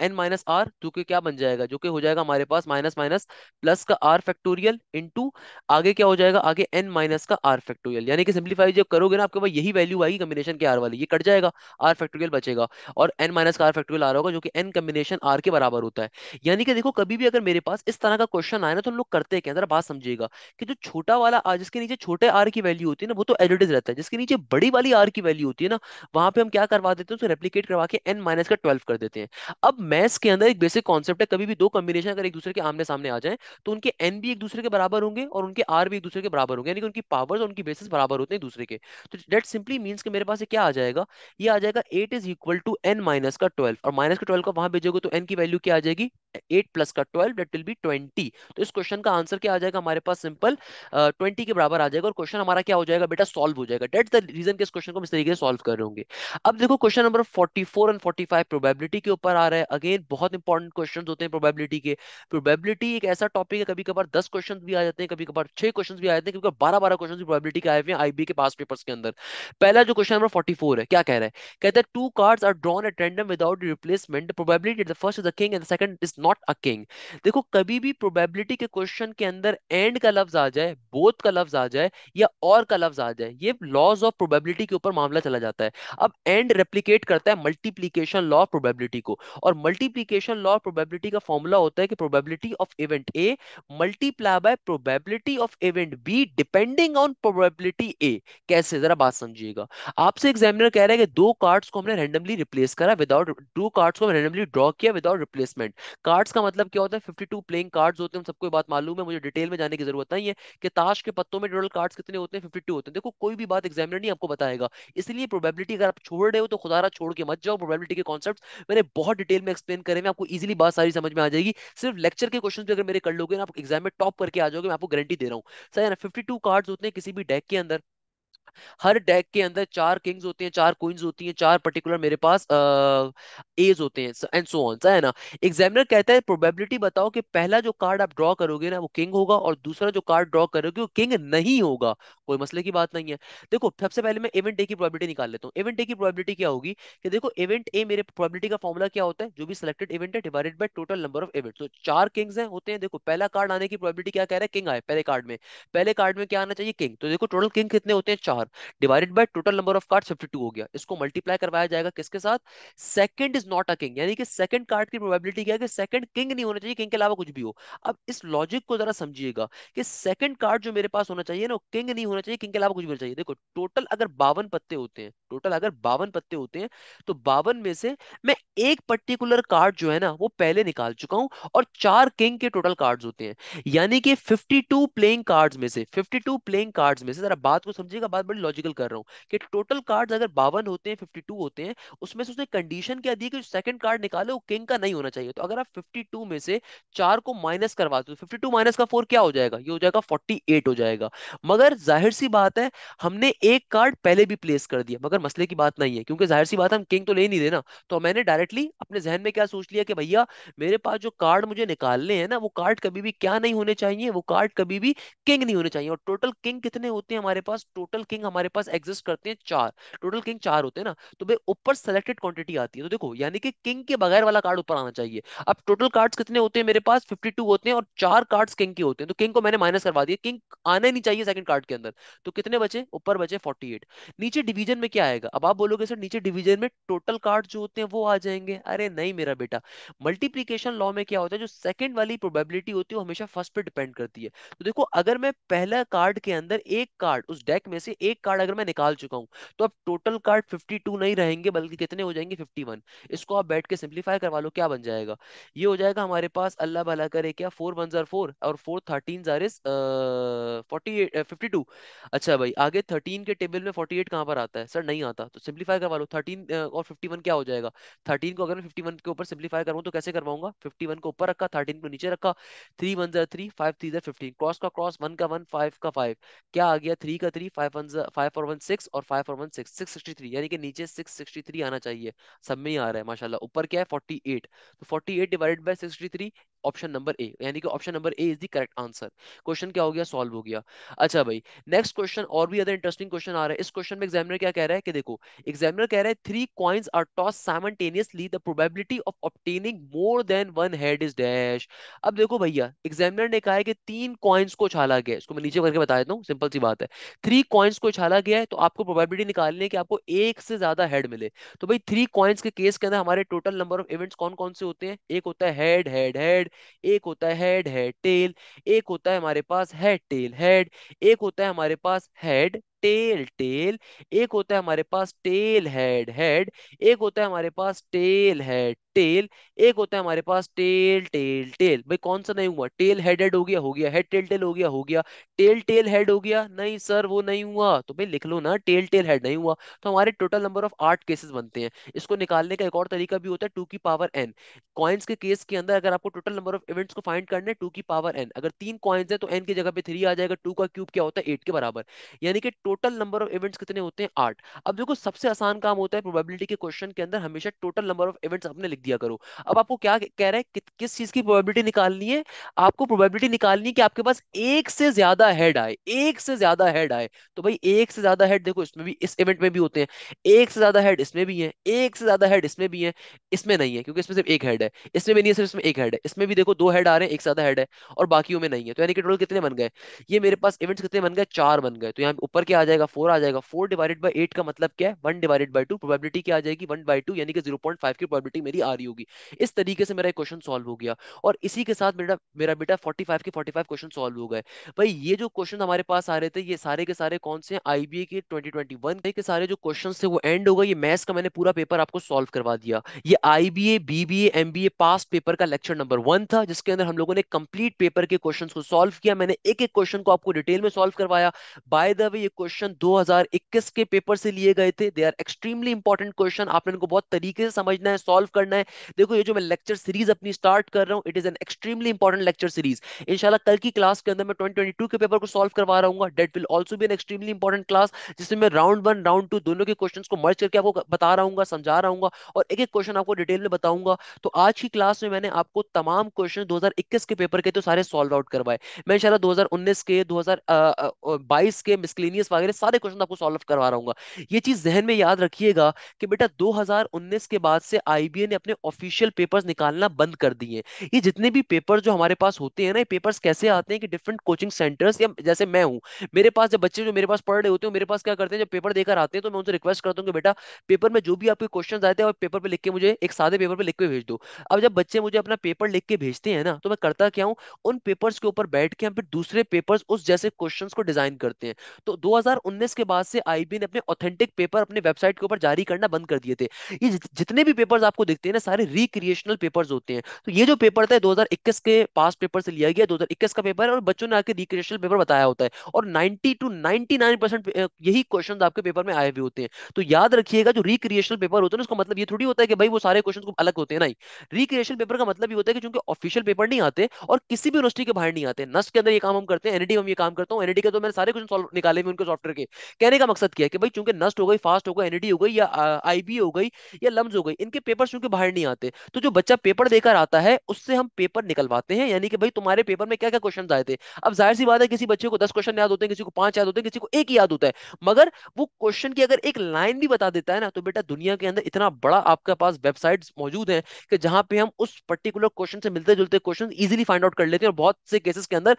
एन माइनस आर जो कि क्या बन जाएगा जो कि हो जाएगा हमारे पास माइनस माइनस प्लस का आर फैक्टोरियल इंटू आगे क्या हो जाएगा आगे एन माइनस का आर फैक्टोरियल यानी कि सिंप्लीफाई जब करोगे ना आपके पास यही वैल्यू आएगी कम्बिनेशन के आर वाली ये कट जाएगा आर फैक्टोरियल बचेगा और एन माइनस का आर फैक्टोरियल आ रहा होगा जो कि एन कम्बिनेशन आर के बराबर होता है यानी कि देखो कभी भी अगर मेरे पास इस तरह का क्वेश्चन आए ना तो हम लोग करते हैं बात समझिएगा कि जो छोटा वाला आर जिसके नीचे छोटे आर की वैल्यू होती है ना वो तो एडिटिज रहता है जिसके नीचे बड़ी वाली आर की वैल्यू होती है ना वहां पर हम क्या करवा देते हैं मल्टीप्लीकेट करवा के एन माइनस का ट्वेल्व कर देते हैं अब मैथ्स के अंदर एक बेसिक कॉन्सेप्ट है कभी भी दो कॉम्बिनेशन अगर एक दूसरे के आमने सामने आ जाए तो उनके एन भी एक दूसरे के बराबर होंगे और उनके आर भी एक दूसरे के बराबर होंगे यानी कि उनकी पावर्स और उनकी बेसिस बराबर होते हैं दूसरे के तो डेट सिंपली मीन्स के मेरे पास क्या आ जाएगा ये आ जाएगा eight is equal to n minus का ट्वेल्व और माइनस का ट्वेल्व का वहां भेजोगे तो एन की वैल्यू क्या आ जाएगी एट प्लस का twelve that will be twenty तो इस क्वेश्चन का आंसर क्या आ जाएगा हमारे पास सिंपल ट्वेंटी के बराबर आ जाएगा और क्वेश्चन हमारा क्या हो जाएगा बेटा सॉल्व हो जाएगा डेट द रीजन के इस क्वेश्चन को इस तरीके से सॉल्व कर रहे होंगे अब देखो question number forty four and forty five probability के ऊपर आ रहा है अगेन बहुत इंपॉर्टेंट क्वेश्चन होते हैं प्रोबेबिलिटी के प्रोबेबिलिटी एक ऐसा टॉपिक है कभी कभार दस क्वेश्चन भी आ जाते हैं कभी कभार छह क्वेश्चन भी आ जाते हैं क्योंकि बारह बारह क्वेश्चन प्रोबेबिलिटी के आए हुए हैं आईबी के पास पेपर्स के अंदर पहला जो क्वेश्चन नंबर फोर्टी है क्या कह रहा है कहते हैं two card are drawn at random without replacement probability the first is the king and second is not a king देखो कभी भी प्रोबेबिलिटी के क्वेश्चन के अंदर एंड का लफ्ज आ जाए बोथ का लफ्ज आ जाए या और का लफ्ज आ जाए ये लॉज ऑफ प्रोबेबिलिटी के ऊपर मामला चला जाता है अब एंड रेप्लीकेट करता है मल्टीप्लीकेशन लॉ ऑफ प्रोबेबिलिटी को और मल्टीप्लीकेशन लॉ ऑफ प्रोबेबिलिटी का फॉर्मूला होता है कि probability of event A multiply by probability of event B depending on probability A कैसे जरा बात समझिएगा आपसे एग्जामिनर कह रहे हैं कि दो कार्ड्स को हमने रैंडमली रिप्लेस करा विदाउट टू कार्ड्स को हमने रैंडमली ड्रॉ किया विदाउट रिप्लेसमेंट कार्ड्स का मतलब क्या होता है फिफ्टी टू प्लेइंग कार्ड्स होते हैं हम सबको बात मालूम है मुझे डिटेल में जाने की जरूरत नहीं है कि ताश के पत्तों में टोटल कार्ड्स कितने होते हैं फिफ्टी टू होते हैं देखो कोई भी बात एग्जामिनर नहीं आपको बताएगा इसलिए प्रोबेबिलिटी अगर आप छोड़ रहे हो तो खुदारा छोड़ के मत जाओ प्रोबेबिलिटी के कॉन्सेप्ट मैंने बहुत डिटेल में एक्सप्लेन करें आपको इजिली बात सारी समझ में आ जाएगी सिर्फ लेक्चर के क्वेश्चन अगर मेरे कर लोगे ना आप एग्जाम में टॉप करके आ जाओगे मैं आपको गारंटी दे रहा हूँ सर फिफ्टी टू कार्ड्स होते हैं किसी भी डेक के अंदर हर डेक के अंदर चार किंग्स होते हैं चार क्वींस होती हैं चार पर्टिकुलर मेरे पास एज होते हैं एंड सो ऑन है ना एग्जामिनर कहता है प्रोबेबिलिटी बताओ कि पहला जो कार्ड आप ड्रॉ करोगे ना वो किंग होगा और दूसरा जो कार्ड ड्रॉ करोगे वो किंग नहीं होगा कोई मसले की बात नहीं है देखो सबसे पहले मैं इवेंट ए की प्रोबेबिलिटी निकाल लेता हूँ इवेंट ए की प्रोबेबिलिटी क्या होगी कि देखो इवेंट ए मेरे प्रोबेबिलिटी का फॉर्मुला क्या होता है जो भी सिलेक्टेड इवेंट है divided by total number of event तो चार किंग्स हैं होते हैं देखो पहला कार्ड आने की प्रॉबिलिटी क्या कह रहा है किंग आए पहले कार्ड में पहले कार्ड में क्या आना चाहिए किंग तो देखो टोटल किंग कितने होते हैं चार बाहर divided by total number of card 52 हो गया इसको मल्टीप्लाई करवाया जाएगा किसके साथ second is not a king यानी कि सेकंड कार्ड की प्रोबेबिलिटी क्या है कि सेकंड किंग नहीं होना चाहिए किंग के अलावा कुछ भी हो अब इस लॉजिक को जरा समझिएगा कि सेकंड कार्ड जो मेरे पास होना चाहिए ना किंग नहीं होना चाहिए किंग के अलावा कुछ भी होना चाहिए देखो टोटल अगर 52 पत्ते होते हैं टोटल अगर 52 पत्ते होते हैं तो 52 में से मैं एक पर्टिकुलर कार्ड जो है ना वो पहले निकाल चुका हूं और चार किंग के टोटल कार्ड्स होते हैं यानी कि 52 प्लेइंग कार्ड्स में से 52 प्लेइंग कार्ड्स में से जरा बात को समझिएगा बात बड़ी लॉजिकल कर रहा हूँ कि टोटल कार्ड्स अगर बावन होते हैं फिफ्टी टू होते हैं उसमें से उसने कंडीशन क्या दी कि सेकंड कार्ड निकाले वो किंग का नहीं होना चाहिए तो अगर आप फिफ्टी टू में से चार को माइनस करवा दो फिफ्टी टू माइनस का फोर क्या हो जाएगा ये हो जाएगा फोर्टी एट हो जाएगा मगर जाहिर सी बात है हमने एक कार्ड पहले भी प्लेस कर दिया मगर मसले की बात नहीं है क्योंकि जाहिर सी बात हम किंग तो ले नहीं देना तो मैंने डायरेक्टली अपने जहन में क्या सोच लिया कि भैया मेरे पास जो कार्ड मुझे निकालने हैं ना वो कार्ड कभी भी क्या नहीं होने चाहिए वो कार्ड कभी भी किंग नहीं होने चाहिए और टोटल किंग कितने होते हैं हमारे पास टोटल किंग किंग हमारे पास एग्जिस्ट करते हैं चार टोटल किंग चार होते हैं ना तो भाई ऊपर सेलेक्टेड क्वांटिटी आती है तो देखो यानी कि किंग के बगैर वाला कार्ड ऊपर आना चाहिए अब टोटल कार्ड्स कितने होते हैं मेरे पास 52 होते हैं और चार कार्ड्स किंग के होते हैं तो किंग को मैंने माइनस करवा दिया किंग आने नहीं चाहिए सेकंड कार्ड के अंदर तो कितने बचे ऊपर बचे 48 नीचे डिवीजन में क्या आएगा अब आप बोलोगे सर नीचे डिवीजन में टोटल कार्ड जो होते हैं वो आ जाएंगे अरे नहीं मेरा बेटा मल्टीप्लीकेशन लॉ में क्या होता है जो सेकंड वाली प्रोबेबिलिटी होती है वो हमेशा फर्स्ट पे डिपेंड करती है तो देखो अगर मैं पहला कार्ड के अंदर एक कार्ड उस डेक में से एक कार्ड अगर मैं निकाल चुका हूं तो अब टोटल कार्ड 52 नहीं रहेंगे बल्कि कितने हो जाएंगे 51 इसको आप बैठ के सिंप्लीफाई करवा लो क्या बन जाएगा ये हो जाएगा हमारे पास अल्लाह भला करे क्या फोर वन जार फोर और फोर थर्टीन जार इज फोर्टी फिफ्टी टू अच्छा भाई आगे थर्टीन के टेबल में फोर्टी एट कहाँ पर आता है सर नहीं आता तो सिंप्लीफाई करवा लो थर्टीन और फिफ्टी वन क्या हो जाएगा थर्टीन को अगर मैं फिफ्टी वन के ऊपर सिंप्लीफाई करूँ तो कैसे करवाऊंगा फिफ्टी वन को ऊपर रखा थर्टीन को नीचे रखा three one jar three five three जार फिफ्टीन क्रॉस का क्रॉस वन का वन फाइव का फाइव क्या आ गया थ्री का three five one five four one six और five four one six three यानी कि नीचे 663 थ्री आना चाहिए सब में ही आ रहा है माशाल्लाह ऊपर क्या है 48 तो 48 divided by three option number A यानी कि option number A is the correct answer question क्या हो गया सॉल्व हो गया अच्छा भाई नेक्स्ट क्वेश्चन और भी अदर इंटरेस्टिंग क्वेश्चन आ रहा है इस क्वेश्चन में एग्जामिनर क्या कह रहा है कि देखो एग्जामिनर कह रहा है three coins are toss simultaneously the probability of obtaining more than one head is dash अब देखो भैया एग्जामिनर ने कहा है कि तीन कॉइंस को छाला गया इसको मैं नीचे करके बता देता हूं सिंपल सी बात है थ्री कॉइंस को छाला गया है तो आपको प्रोबेबिलिटी निकालनी है कि आपको एक से ज्यादा हेड मिले तो भाई थ्री कॉइंस के केस के अंदर हमारे टोटल नंबर ऑफ इवेंट्स कौन कौन से होते हैं एक होता है हेड हेड हेड हेड एक होता है हेड हेड टेल एक होता है हमारे पास हेड टेल हेड एक होता है हमारे पास हेड टेल टेल एक होता है हमारे पास टेल हेड हेड एक होता है हमारे पास टेल हेड टेल एक होता है हमारे पास टेल टेल टेल भाई कौन सा नहीं हुआ टेल हेड हेड हो गया हो गया हेड टेल टेल हो गया हो गया टेल टेल हेड हो गया नहीं सर वो नहीं हुआ तो भाई लिख लो ना टेल टेल हेड नहीं हुआ तो हमारे टोटल नंबर ऑफ आठ केसेस बनते हैं इसको निकालने का एक और तरीका भी होता है टू की पावर एन कॉइन्स के केस के अंदर अगर आपको टोटल नंबर ऑफ इवेंट्स को फाइंड करना है टू की पावर एन अगर तीन कॉइन्स है तो एन की जगह पे थ्री आ जाएगा टू का क्यूब क्या होता है एट के बराबर यानी कि टोटल नंबर ऑफ इवेंट्स कितने होते हैं आठ अब देखो सबसे आसान काम होता है प्रोबेबिलिटी के क्वेश्चन के अंदर हमेशा टोटल नंबर ऑफ इवेंट्स आपने लिख दिया करो अब आपको क्या कह रहा है कि, किस चीज की प्रोबेबिलिटी निकालनी है आपको प्रोबेबिलिटी निकालनी है कि आपके पास एक से ज्यादा हेड आए एक से ज्यादा हेड आए तो भाई एक से ज्यादा हेड देखो इसमें भी इस इवेंट में भी होते हैं एक से ज्यादा हेड इसमें भी है एक से ज्यादा हेड इसमें भी है इसमें नहीं है क्योंकि इसमें सिर्फ एक हेड है इसमें भी नहीं है सिर्फ इसमें एक हेड है इसमें भी देखो दो हेड आ रहे हैं एक से ज्यादा हेड है और बाकी में नहीं है तो यानी कि टोटल कितने बन गए ये मेरे पास इवेंट्स कितने बन गए चार बन गए तो यहाँ ऊपर क्या आ जाएगा फोर आ जाएगा फोर डिवाइडेड बाई एट का मतलब क्या है one divided by two probability क्या आ जाएगी वन बाई टू यानी कि जीरो पॉइंट फाइव की प्रोबेबिलिटी मेरी आ रही होगी इस तरीके से मेरा क्वेश्चन सॉल्व हो गया और इसी के साथ मेरा मेरा बेटा फोर्टी फाइव के फोर्टी फाइव क्वेश्चन सॉल्व हो गए भाई ये जो क्वेश्चन हमारे पास आ रहे थे ये सारे के सारे कौन से आई बी ए के ट्वेंटी ट्वेंटी वन के सारे जो क्वेश्चन थे वो एंड हो गए ये मैथ्स का मैंने पूरा पेपर आपको सॉल्व करवा दिया ये I B B B A A M B A pass paper का लेक्चर नंबर वन था जिसके अंदर हम लोगों ने कंप्लीट पेपर के क्वेश्चन को सॉल्व किया मैंने एक एक क्वेश्चन को आपको डिटेल में सॉल्व करवाया बाय द वे ये क्वेश्चन क्वेश्चन 2021 के पेपर से लिए गए थे they are extremely important question आपने इनको बहुत तरीके से समझना है सॉल्व करना है देखो ये जो मैं लेक्चर सीरीज अपनी स्टार्ट कर रहा हूँ it is an extremely important lecture series इनशाला कल की क्लास के अंदर मैं ट्वेंटी के पेपर को सॉल्व करवा रहा हूँ डेट विल ऑल्सो भी एन एक्सट्रीमली इंपॉर्टेंट क्लास जिसमें मैं राउंड वन राउंड टू दोनों के क्वेश्चन को मर्ज करके आपको बता रहा हूँ समझा रहा हूँ और एक एक क्वेश्चन आपको डिटेल में बताऊंगा तो आज की क्लास में मैंने आपको तमाम क्वेश्चन दो के पेपर के तो सारे सॉल्व आउट करवाए मैं इन दो हजार उन्नीस के दो हजार बाईस के मिसलेनियस वगैरह सारे क्वेश्चन आपको सॉल्व करवा रहा हूँ ये चीज जहन में याद रखिएगा कि बेटा 2019 के बाद से आईबीए ने अपने ऑफिशियल पेपर्स निकालना बंद कर दिए ये जितने भी पेपर जो हमारे पास होते हैं ना ये पेपर्स कैसे आते हैं कि डिफरेंट कोचिंग सेंटर्स या जैसे मैं हूँ मेरे पास जब बच्चे जो मेरे पास पढ़ रहे होते हैं मेरे पास क्या करते हैं जब पेपर देकर आते हैं तो मैं उनसे रिक्वेस्ट करता हूँ कि बेटा पेपर में जो भी आपके क्वेश्चन आते हैं पेपर पर लिख के मुझे एक सादे पेपर पर लिख के भेज दो अब जब बच्चे मुझे अपना पेपर लिख के भेजते हैं ना तो मैं करता क्या हूँ उन पेपर्स के ऊपर बैठ के हम फिर दूसरे पेपर्स उस जैसे क्वेश्चंस को डिजाइन करते हैं तो 2019 के बाद से आईबी ने अपने ऑथेंटिक पेपर अपने वेबसाइट के ऊपर जारी करना बंद कर दिए थे ये जितने भी पेपर्स आपको देखते हैं ना सारे रिक्रिएशनल पेपर्स होते हैं तो ये जो पेपर था 2021 के पास पेपर से लिया गया 2021 का पेपर है और बच्चों ने आके रिक्रिएशनल पेपर बताया होता है और नाइनटी टू नाइनटी यही क्वेश्चन आपके पेपर में आए हुए होते हैं तो याद रखिएगा जो रिक्रिएशनल पेपर होते हैं उसका मतलब ये थोड़ी होता है कि भाई वो सारे क्वेश्चन अलग होते हैं नहीं रिक्रिएशन पेपर का मतलब ये होता है कि चूंकि ऑफिशियल पेपर नहीं आते और किसी भी यूनिवर्सिटी के बाहर नहीं आते नस्ट के अंदर ये काम हम करते हैं एनडी हम ये काम करता हूँ एनडी का तो मैंने सारे क्वेश्चन निकाले हुए उनके सॉफ्टवेयर के कहने का मकसद किया कि भाई चूंकि नस्ट हो गई फास्ट हो गई एनडी हो गई या आईबी हो गई या लम्ब हो गई इनके पेपर चूंकि बाहर नहीं आते तो जो बच्चा पेपर देकर आता है उससे हम पेपर निकलवाते हैं यानी कि भाई तुम्हारे पेपर में क्या क्या क्वेश्चन आए थे अब जाहिर सी बात है किसी बच्चे को दस क्वेश्चन याद होते हैं किसी को पांच याद होते हैं किसी को एक याद होता है मगर वो क्वेश्चन की अगर एक लाइन भी बता देता है ना तो बेटा दुनिया के अंदर इतना बड़ा आपके पास वेबसाइट मौजूद है कि जहां पे हम उस पर्टिकुलर क्वेश्चन से मिलते जुलते क्वेश्चन इजिली फाइंड आउट कर लेते हैं और बहुत से केसेस के अंदर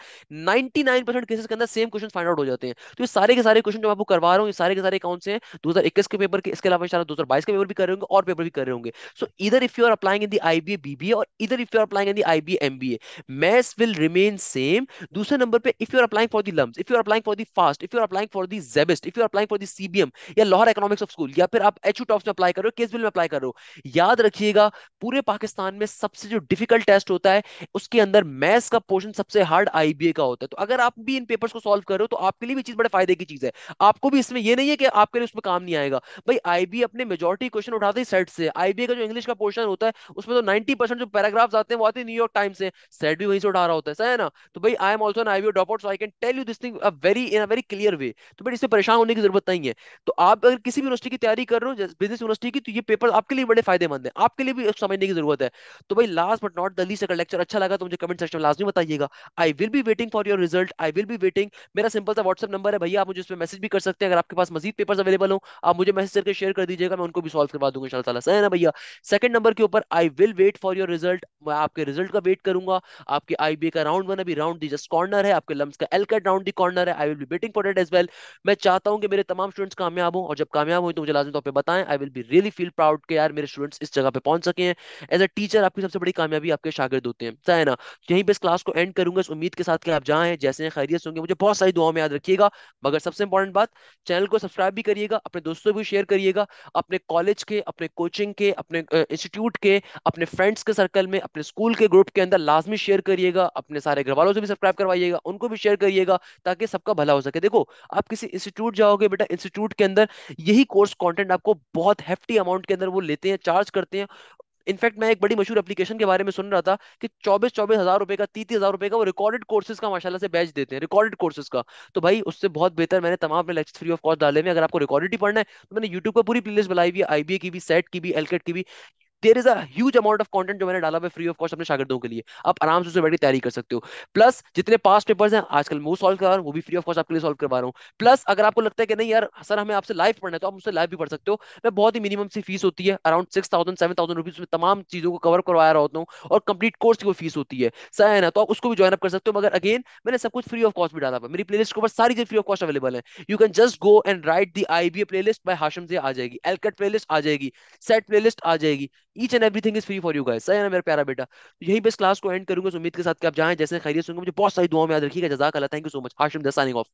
नाइनटी नाइन परसेंट केसेस के अंदर सेम क्वेश्चन फाइंड आउट हो जाते हैं तो ये सारे के सारे क्वेश्चन जो आपको करवा रहा हूँ सारे के सारे कौन से हैं दो के पेपर के इसके अलावा शायद दो के पेपर भी कर रहे होंगे और पेपर भी कर रहे होंगे सो इधर if you are applying in the I IBA BBA और इधर if you are applying in the I B M B A math will remain same दूसरे नंबर पे if you are applying for the LUMS if you are applying for the FAST if you are applying for the SZABIST if you are applying for the CBM या Lahore economics of school या फिर आप HU tops में apply करो केस बिल में apply करो याद रखिएगा पूरे पाकिस्तान में सबसे जो डिफिकल्ट टेस्ट होता है उसके अंदर मैथ्स का पोर्शन सबसे हार्ड आईबीए का होता है तो अगर आप भी इन पेपर्स को सॉल्व करो तो आपके लिए भी चीज बड़े फायदे की चीज है आपको भी इसमें ये नहीं है कि आपके लिए उसमें काम नहीं आएगा भाई आईबी अपने मेजोरिटी क्वेश्चन उठाते ही सेट से आईबी का जो इंग्लिश का पोर्शन होता है उसमें तो नाइनटी जो पैराग्राफ्स आते हैं वो आते हैं न्यूयॉर्क टाइम्स से सेट भी वहीं से उठा रहा होता है सही है ना तो भाई I am also an IB drop out so I can tell you this thing a very in a very clear way तो भाई इससे परेशान होने की जरूरत नहीं है तो आप अगर किसी भी यूनिवर्सिटी की तैयारी कर रहे हो बिजनेस यूनिवर्सिटी की तो ये पेपर आपके लिए बड़े फायदेमंद है आपके लिए भी समझने की जरूरत है तो भाई लास्ट बट नॉट द से अगर लेक्चर अच्छा लगा तो मुझे कमेंट सेक्शन में लास्ट में बताइएगा I will be waiting for your result I will be waiting मेरा सिंपल सा व्हाट्सअप नंबर है भैया आप मुझे मुझे उसमें मैसेज भी कर सकते हैं अगर आपके पास मजीद पेपर्स अवेलेबल हो आप मुझे मैसेज करके शेयर कर दीजिएगा मैं उनको भी सॉल्व करवा दूंगा इन शाला सही ना भैया सेकंड नंबर के ऊपर I will wait for your result मैं आपके रिजल्ट का वेट करूंगा आपके आई का राउंड वन अभी राउंड दी जस्ट कॉर्नर है आपके लम्स का LCAT round the corner है I will be waiting for it as well मैं चाहता हूँ कि मेरे तमाम स्टूडेंट्स कामयाब हो और जब कामयाब हुए तो मुझे लाजमी तौर पर बताएं I will be really feel proud के यार मेरे स्टूडेंट्स इस जगह पे पहुंच सके हैं एज अ टीचर आपकी सबसे बड़ी कामयाबी आपके शागिद होते हैं सही ना यहीं पर इस क्लास को एंड करूंगा इस उम्मीद के साथ कि आप जाएं जैसे खैरियत होंगे मुझे बहुत सारी दुआओं में याद रखिएगा मगर सबसे इंपॉर्टेंट बात चैनल को सब्सक्राइब भी करिएगा अपने दोस्तों भी शेयर करिएगा अपने कॉलेज के अपने कोचिंग के अपने इंस्टीट्यूट के अपने फ्रेंड्स के सर्कल में अपने स्कूल के ग्रुप के अंदर लाजमी शेयर करिएगा अपने सारे घर वालों से भी सब्सक्राइब करवाइएगा उनको भी शेयर करिएगा ताकि सबका भला हो सके देखो आप किसी इंस्टीट्यूट जाओगे बेटा इंस्टीट्यूट के अंदर यही कोर्स कॉन्टेंट आपको बहुत हेफ्टी अमाउंट के अंदर वो लेते हैं चार्ज करते हैं इनफैक्ट मैं एक बड़ी मशहूर एप्लीकेशन के बारे में सुन रहा था कि चौबीस चौबीस हजार रुपए का तीस हजार रुपए का वो रिकॉर्डेड कोर्सेज का माशाला से बैच देते हैं रिकॉर्डेड कोर्सेज का तो भाई उससे बहुत बेहतर मैंने तमाम अपने लेक्चर फ्री ऑफ कॉस्ट डाले में अगर आपको रिकॉर्डेड ही पढ़ना है तो मैंने यूट्यूब पर पूरी प्लेलिस्ट बनाई हुई है आईबीए की भी सेट की भी एलकेट की भी there is as amount of content जो मैंने डाला हुआ फ्री ऑफ कॉस्ट अपने शागिदों के लिए आप आराम से उसे बैठी तैयारी कर सकते हो प्लस जितने पास पेपर्स हैं आजकल वो सॉल्व कर रहा हूँ वो भी फ्री ऑफ कॉस्ट आपके लिए सॉल्व करवा रहा हूँ प्लस अगर आपको लगता है कि नहीं यार सर हमें आपसे लाइव पढ़ना है तो आप मुझसे लाइव भी पढ़ सकते हो मैं बहुत ही मिनिमम सी फीस होती है around six thousand seven thousand rupees में तमाम चीजों को कवर करवा रहा होता हूँ और कंप्लीट कोर्स की वो फीस होती है सही है ना तो आप उसको भी ज्वाइन अप कर सकते हो मगर अगेन मैंने सब कुछ फ्री ऑफ कॉस्ट भी डाला हुआ मेरी लिस्ट के ऊपर सारी चीज फ्री ऑफ कॉस्ट अवेलेबल है you can just go and write the play list by Hasham से आ जाएगी एलकट लिस्ट आ जाएगी सेट लिस्ट आ जाएगी each and everything is free for you guys सही है मेरा प्यारा बेटा तो यहीं पे इस क्लास को एंड करूंगा उम्मीद के साथ कि आप जाएं जैसे खैरियत होंगे मुझे बहुत सारी दुआओं में याद रखिएगा जजाक अल्लाह thank you so much Hashim this signing of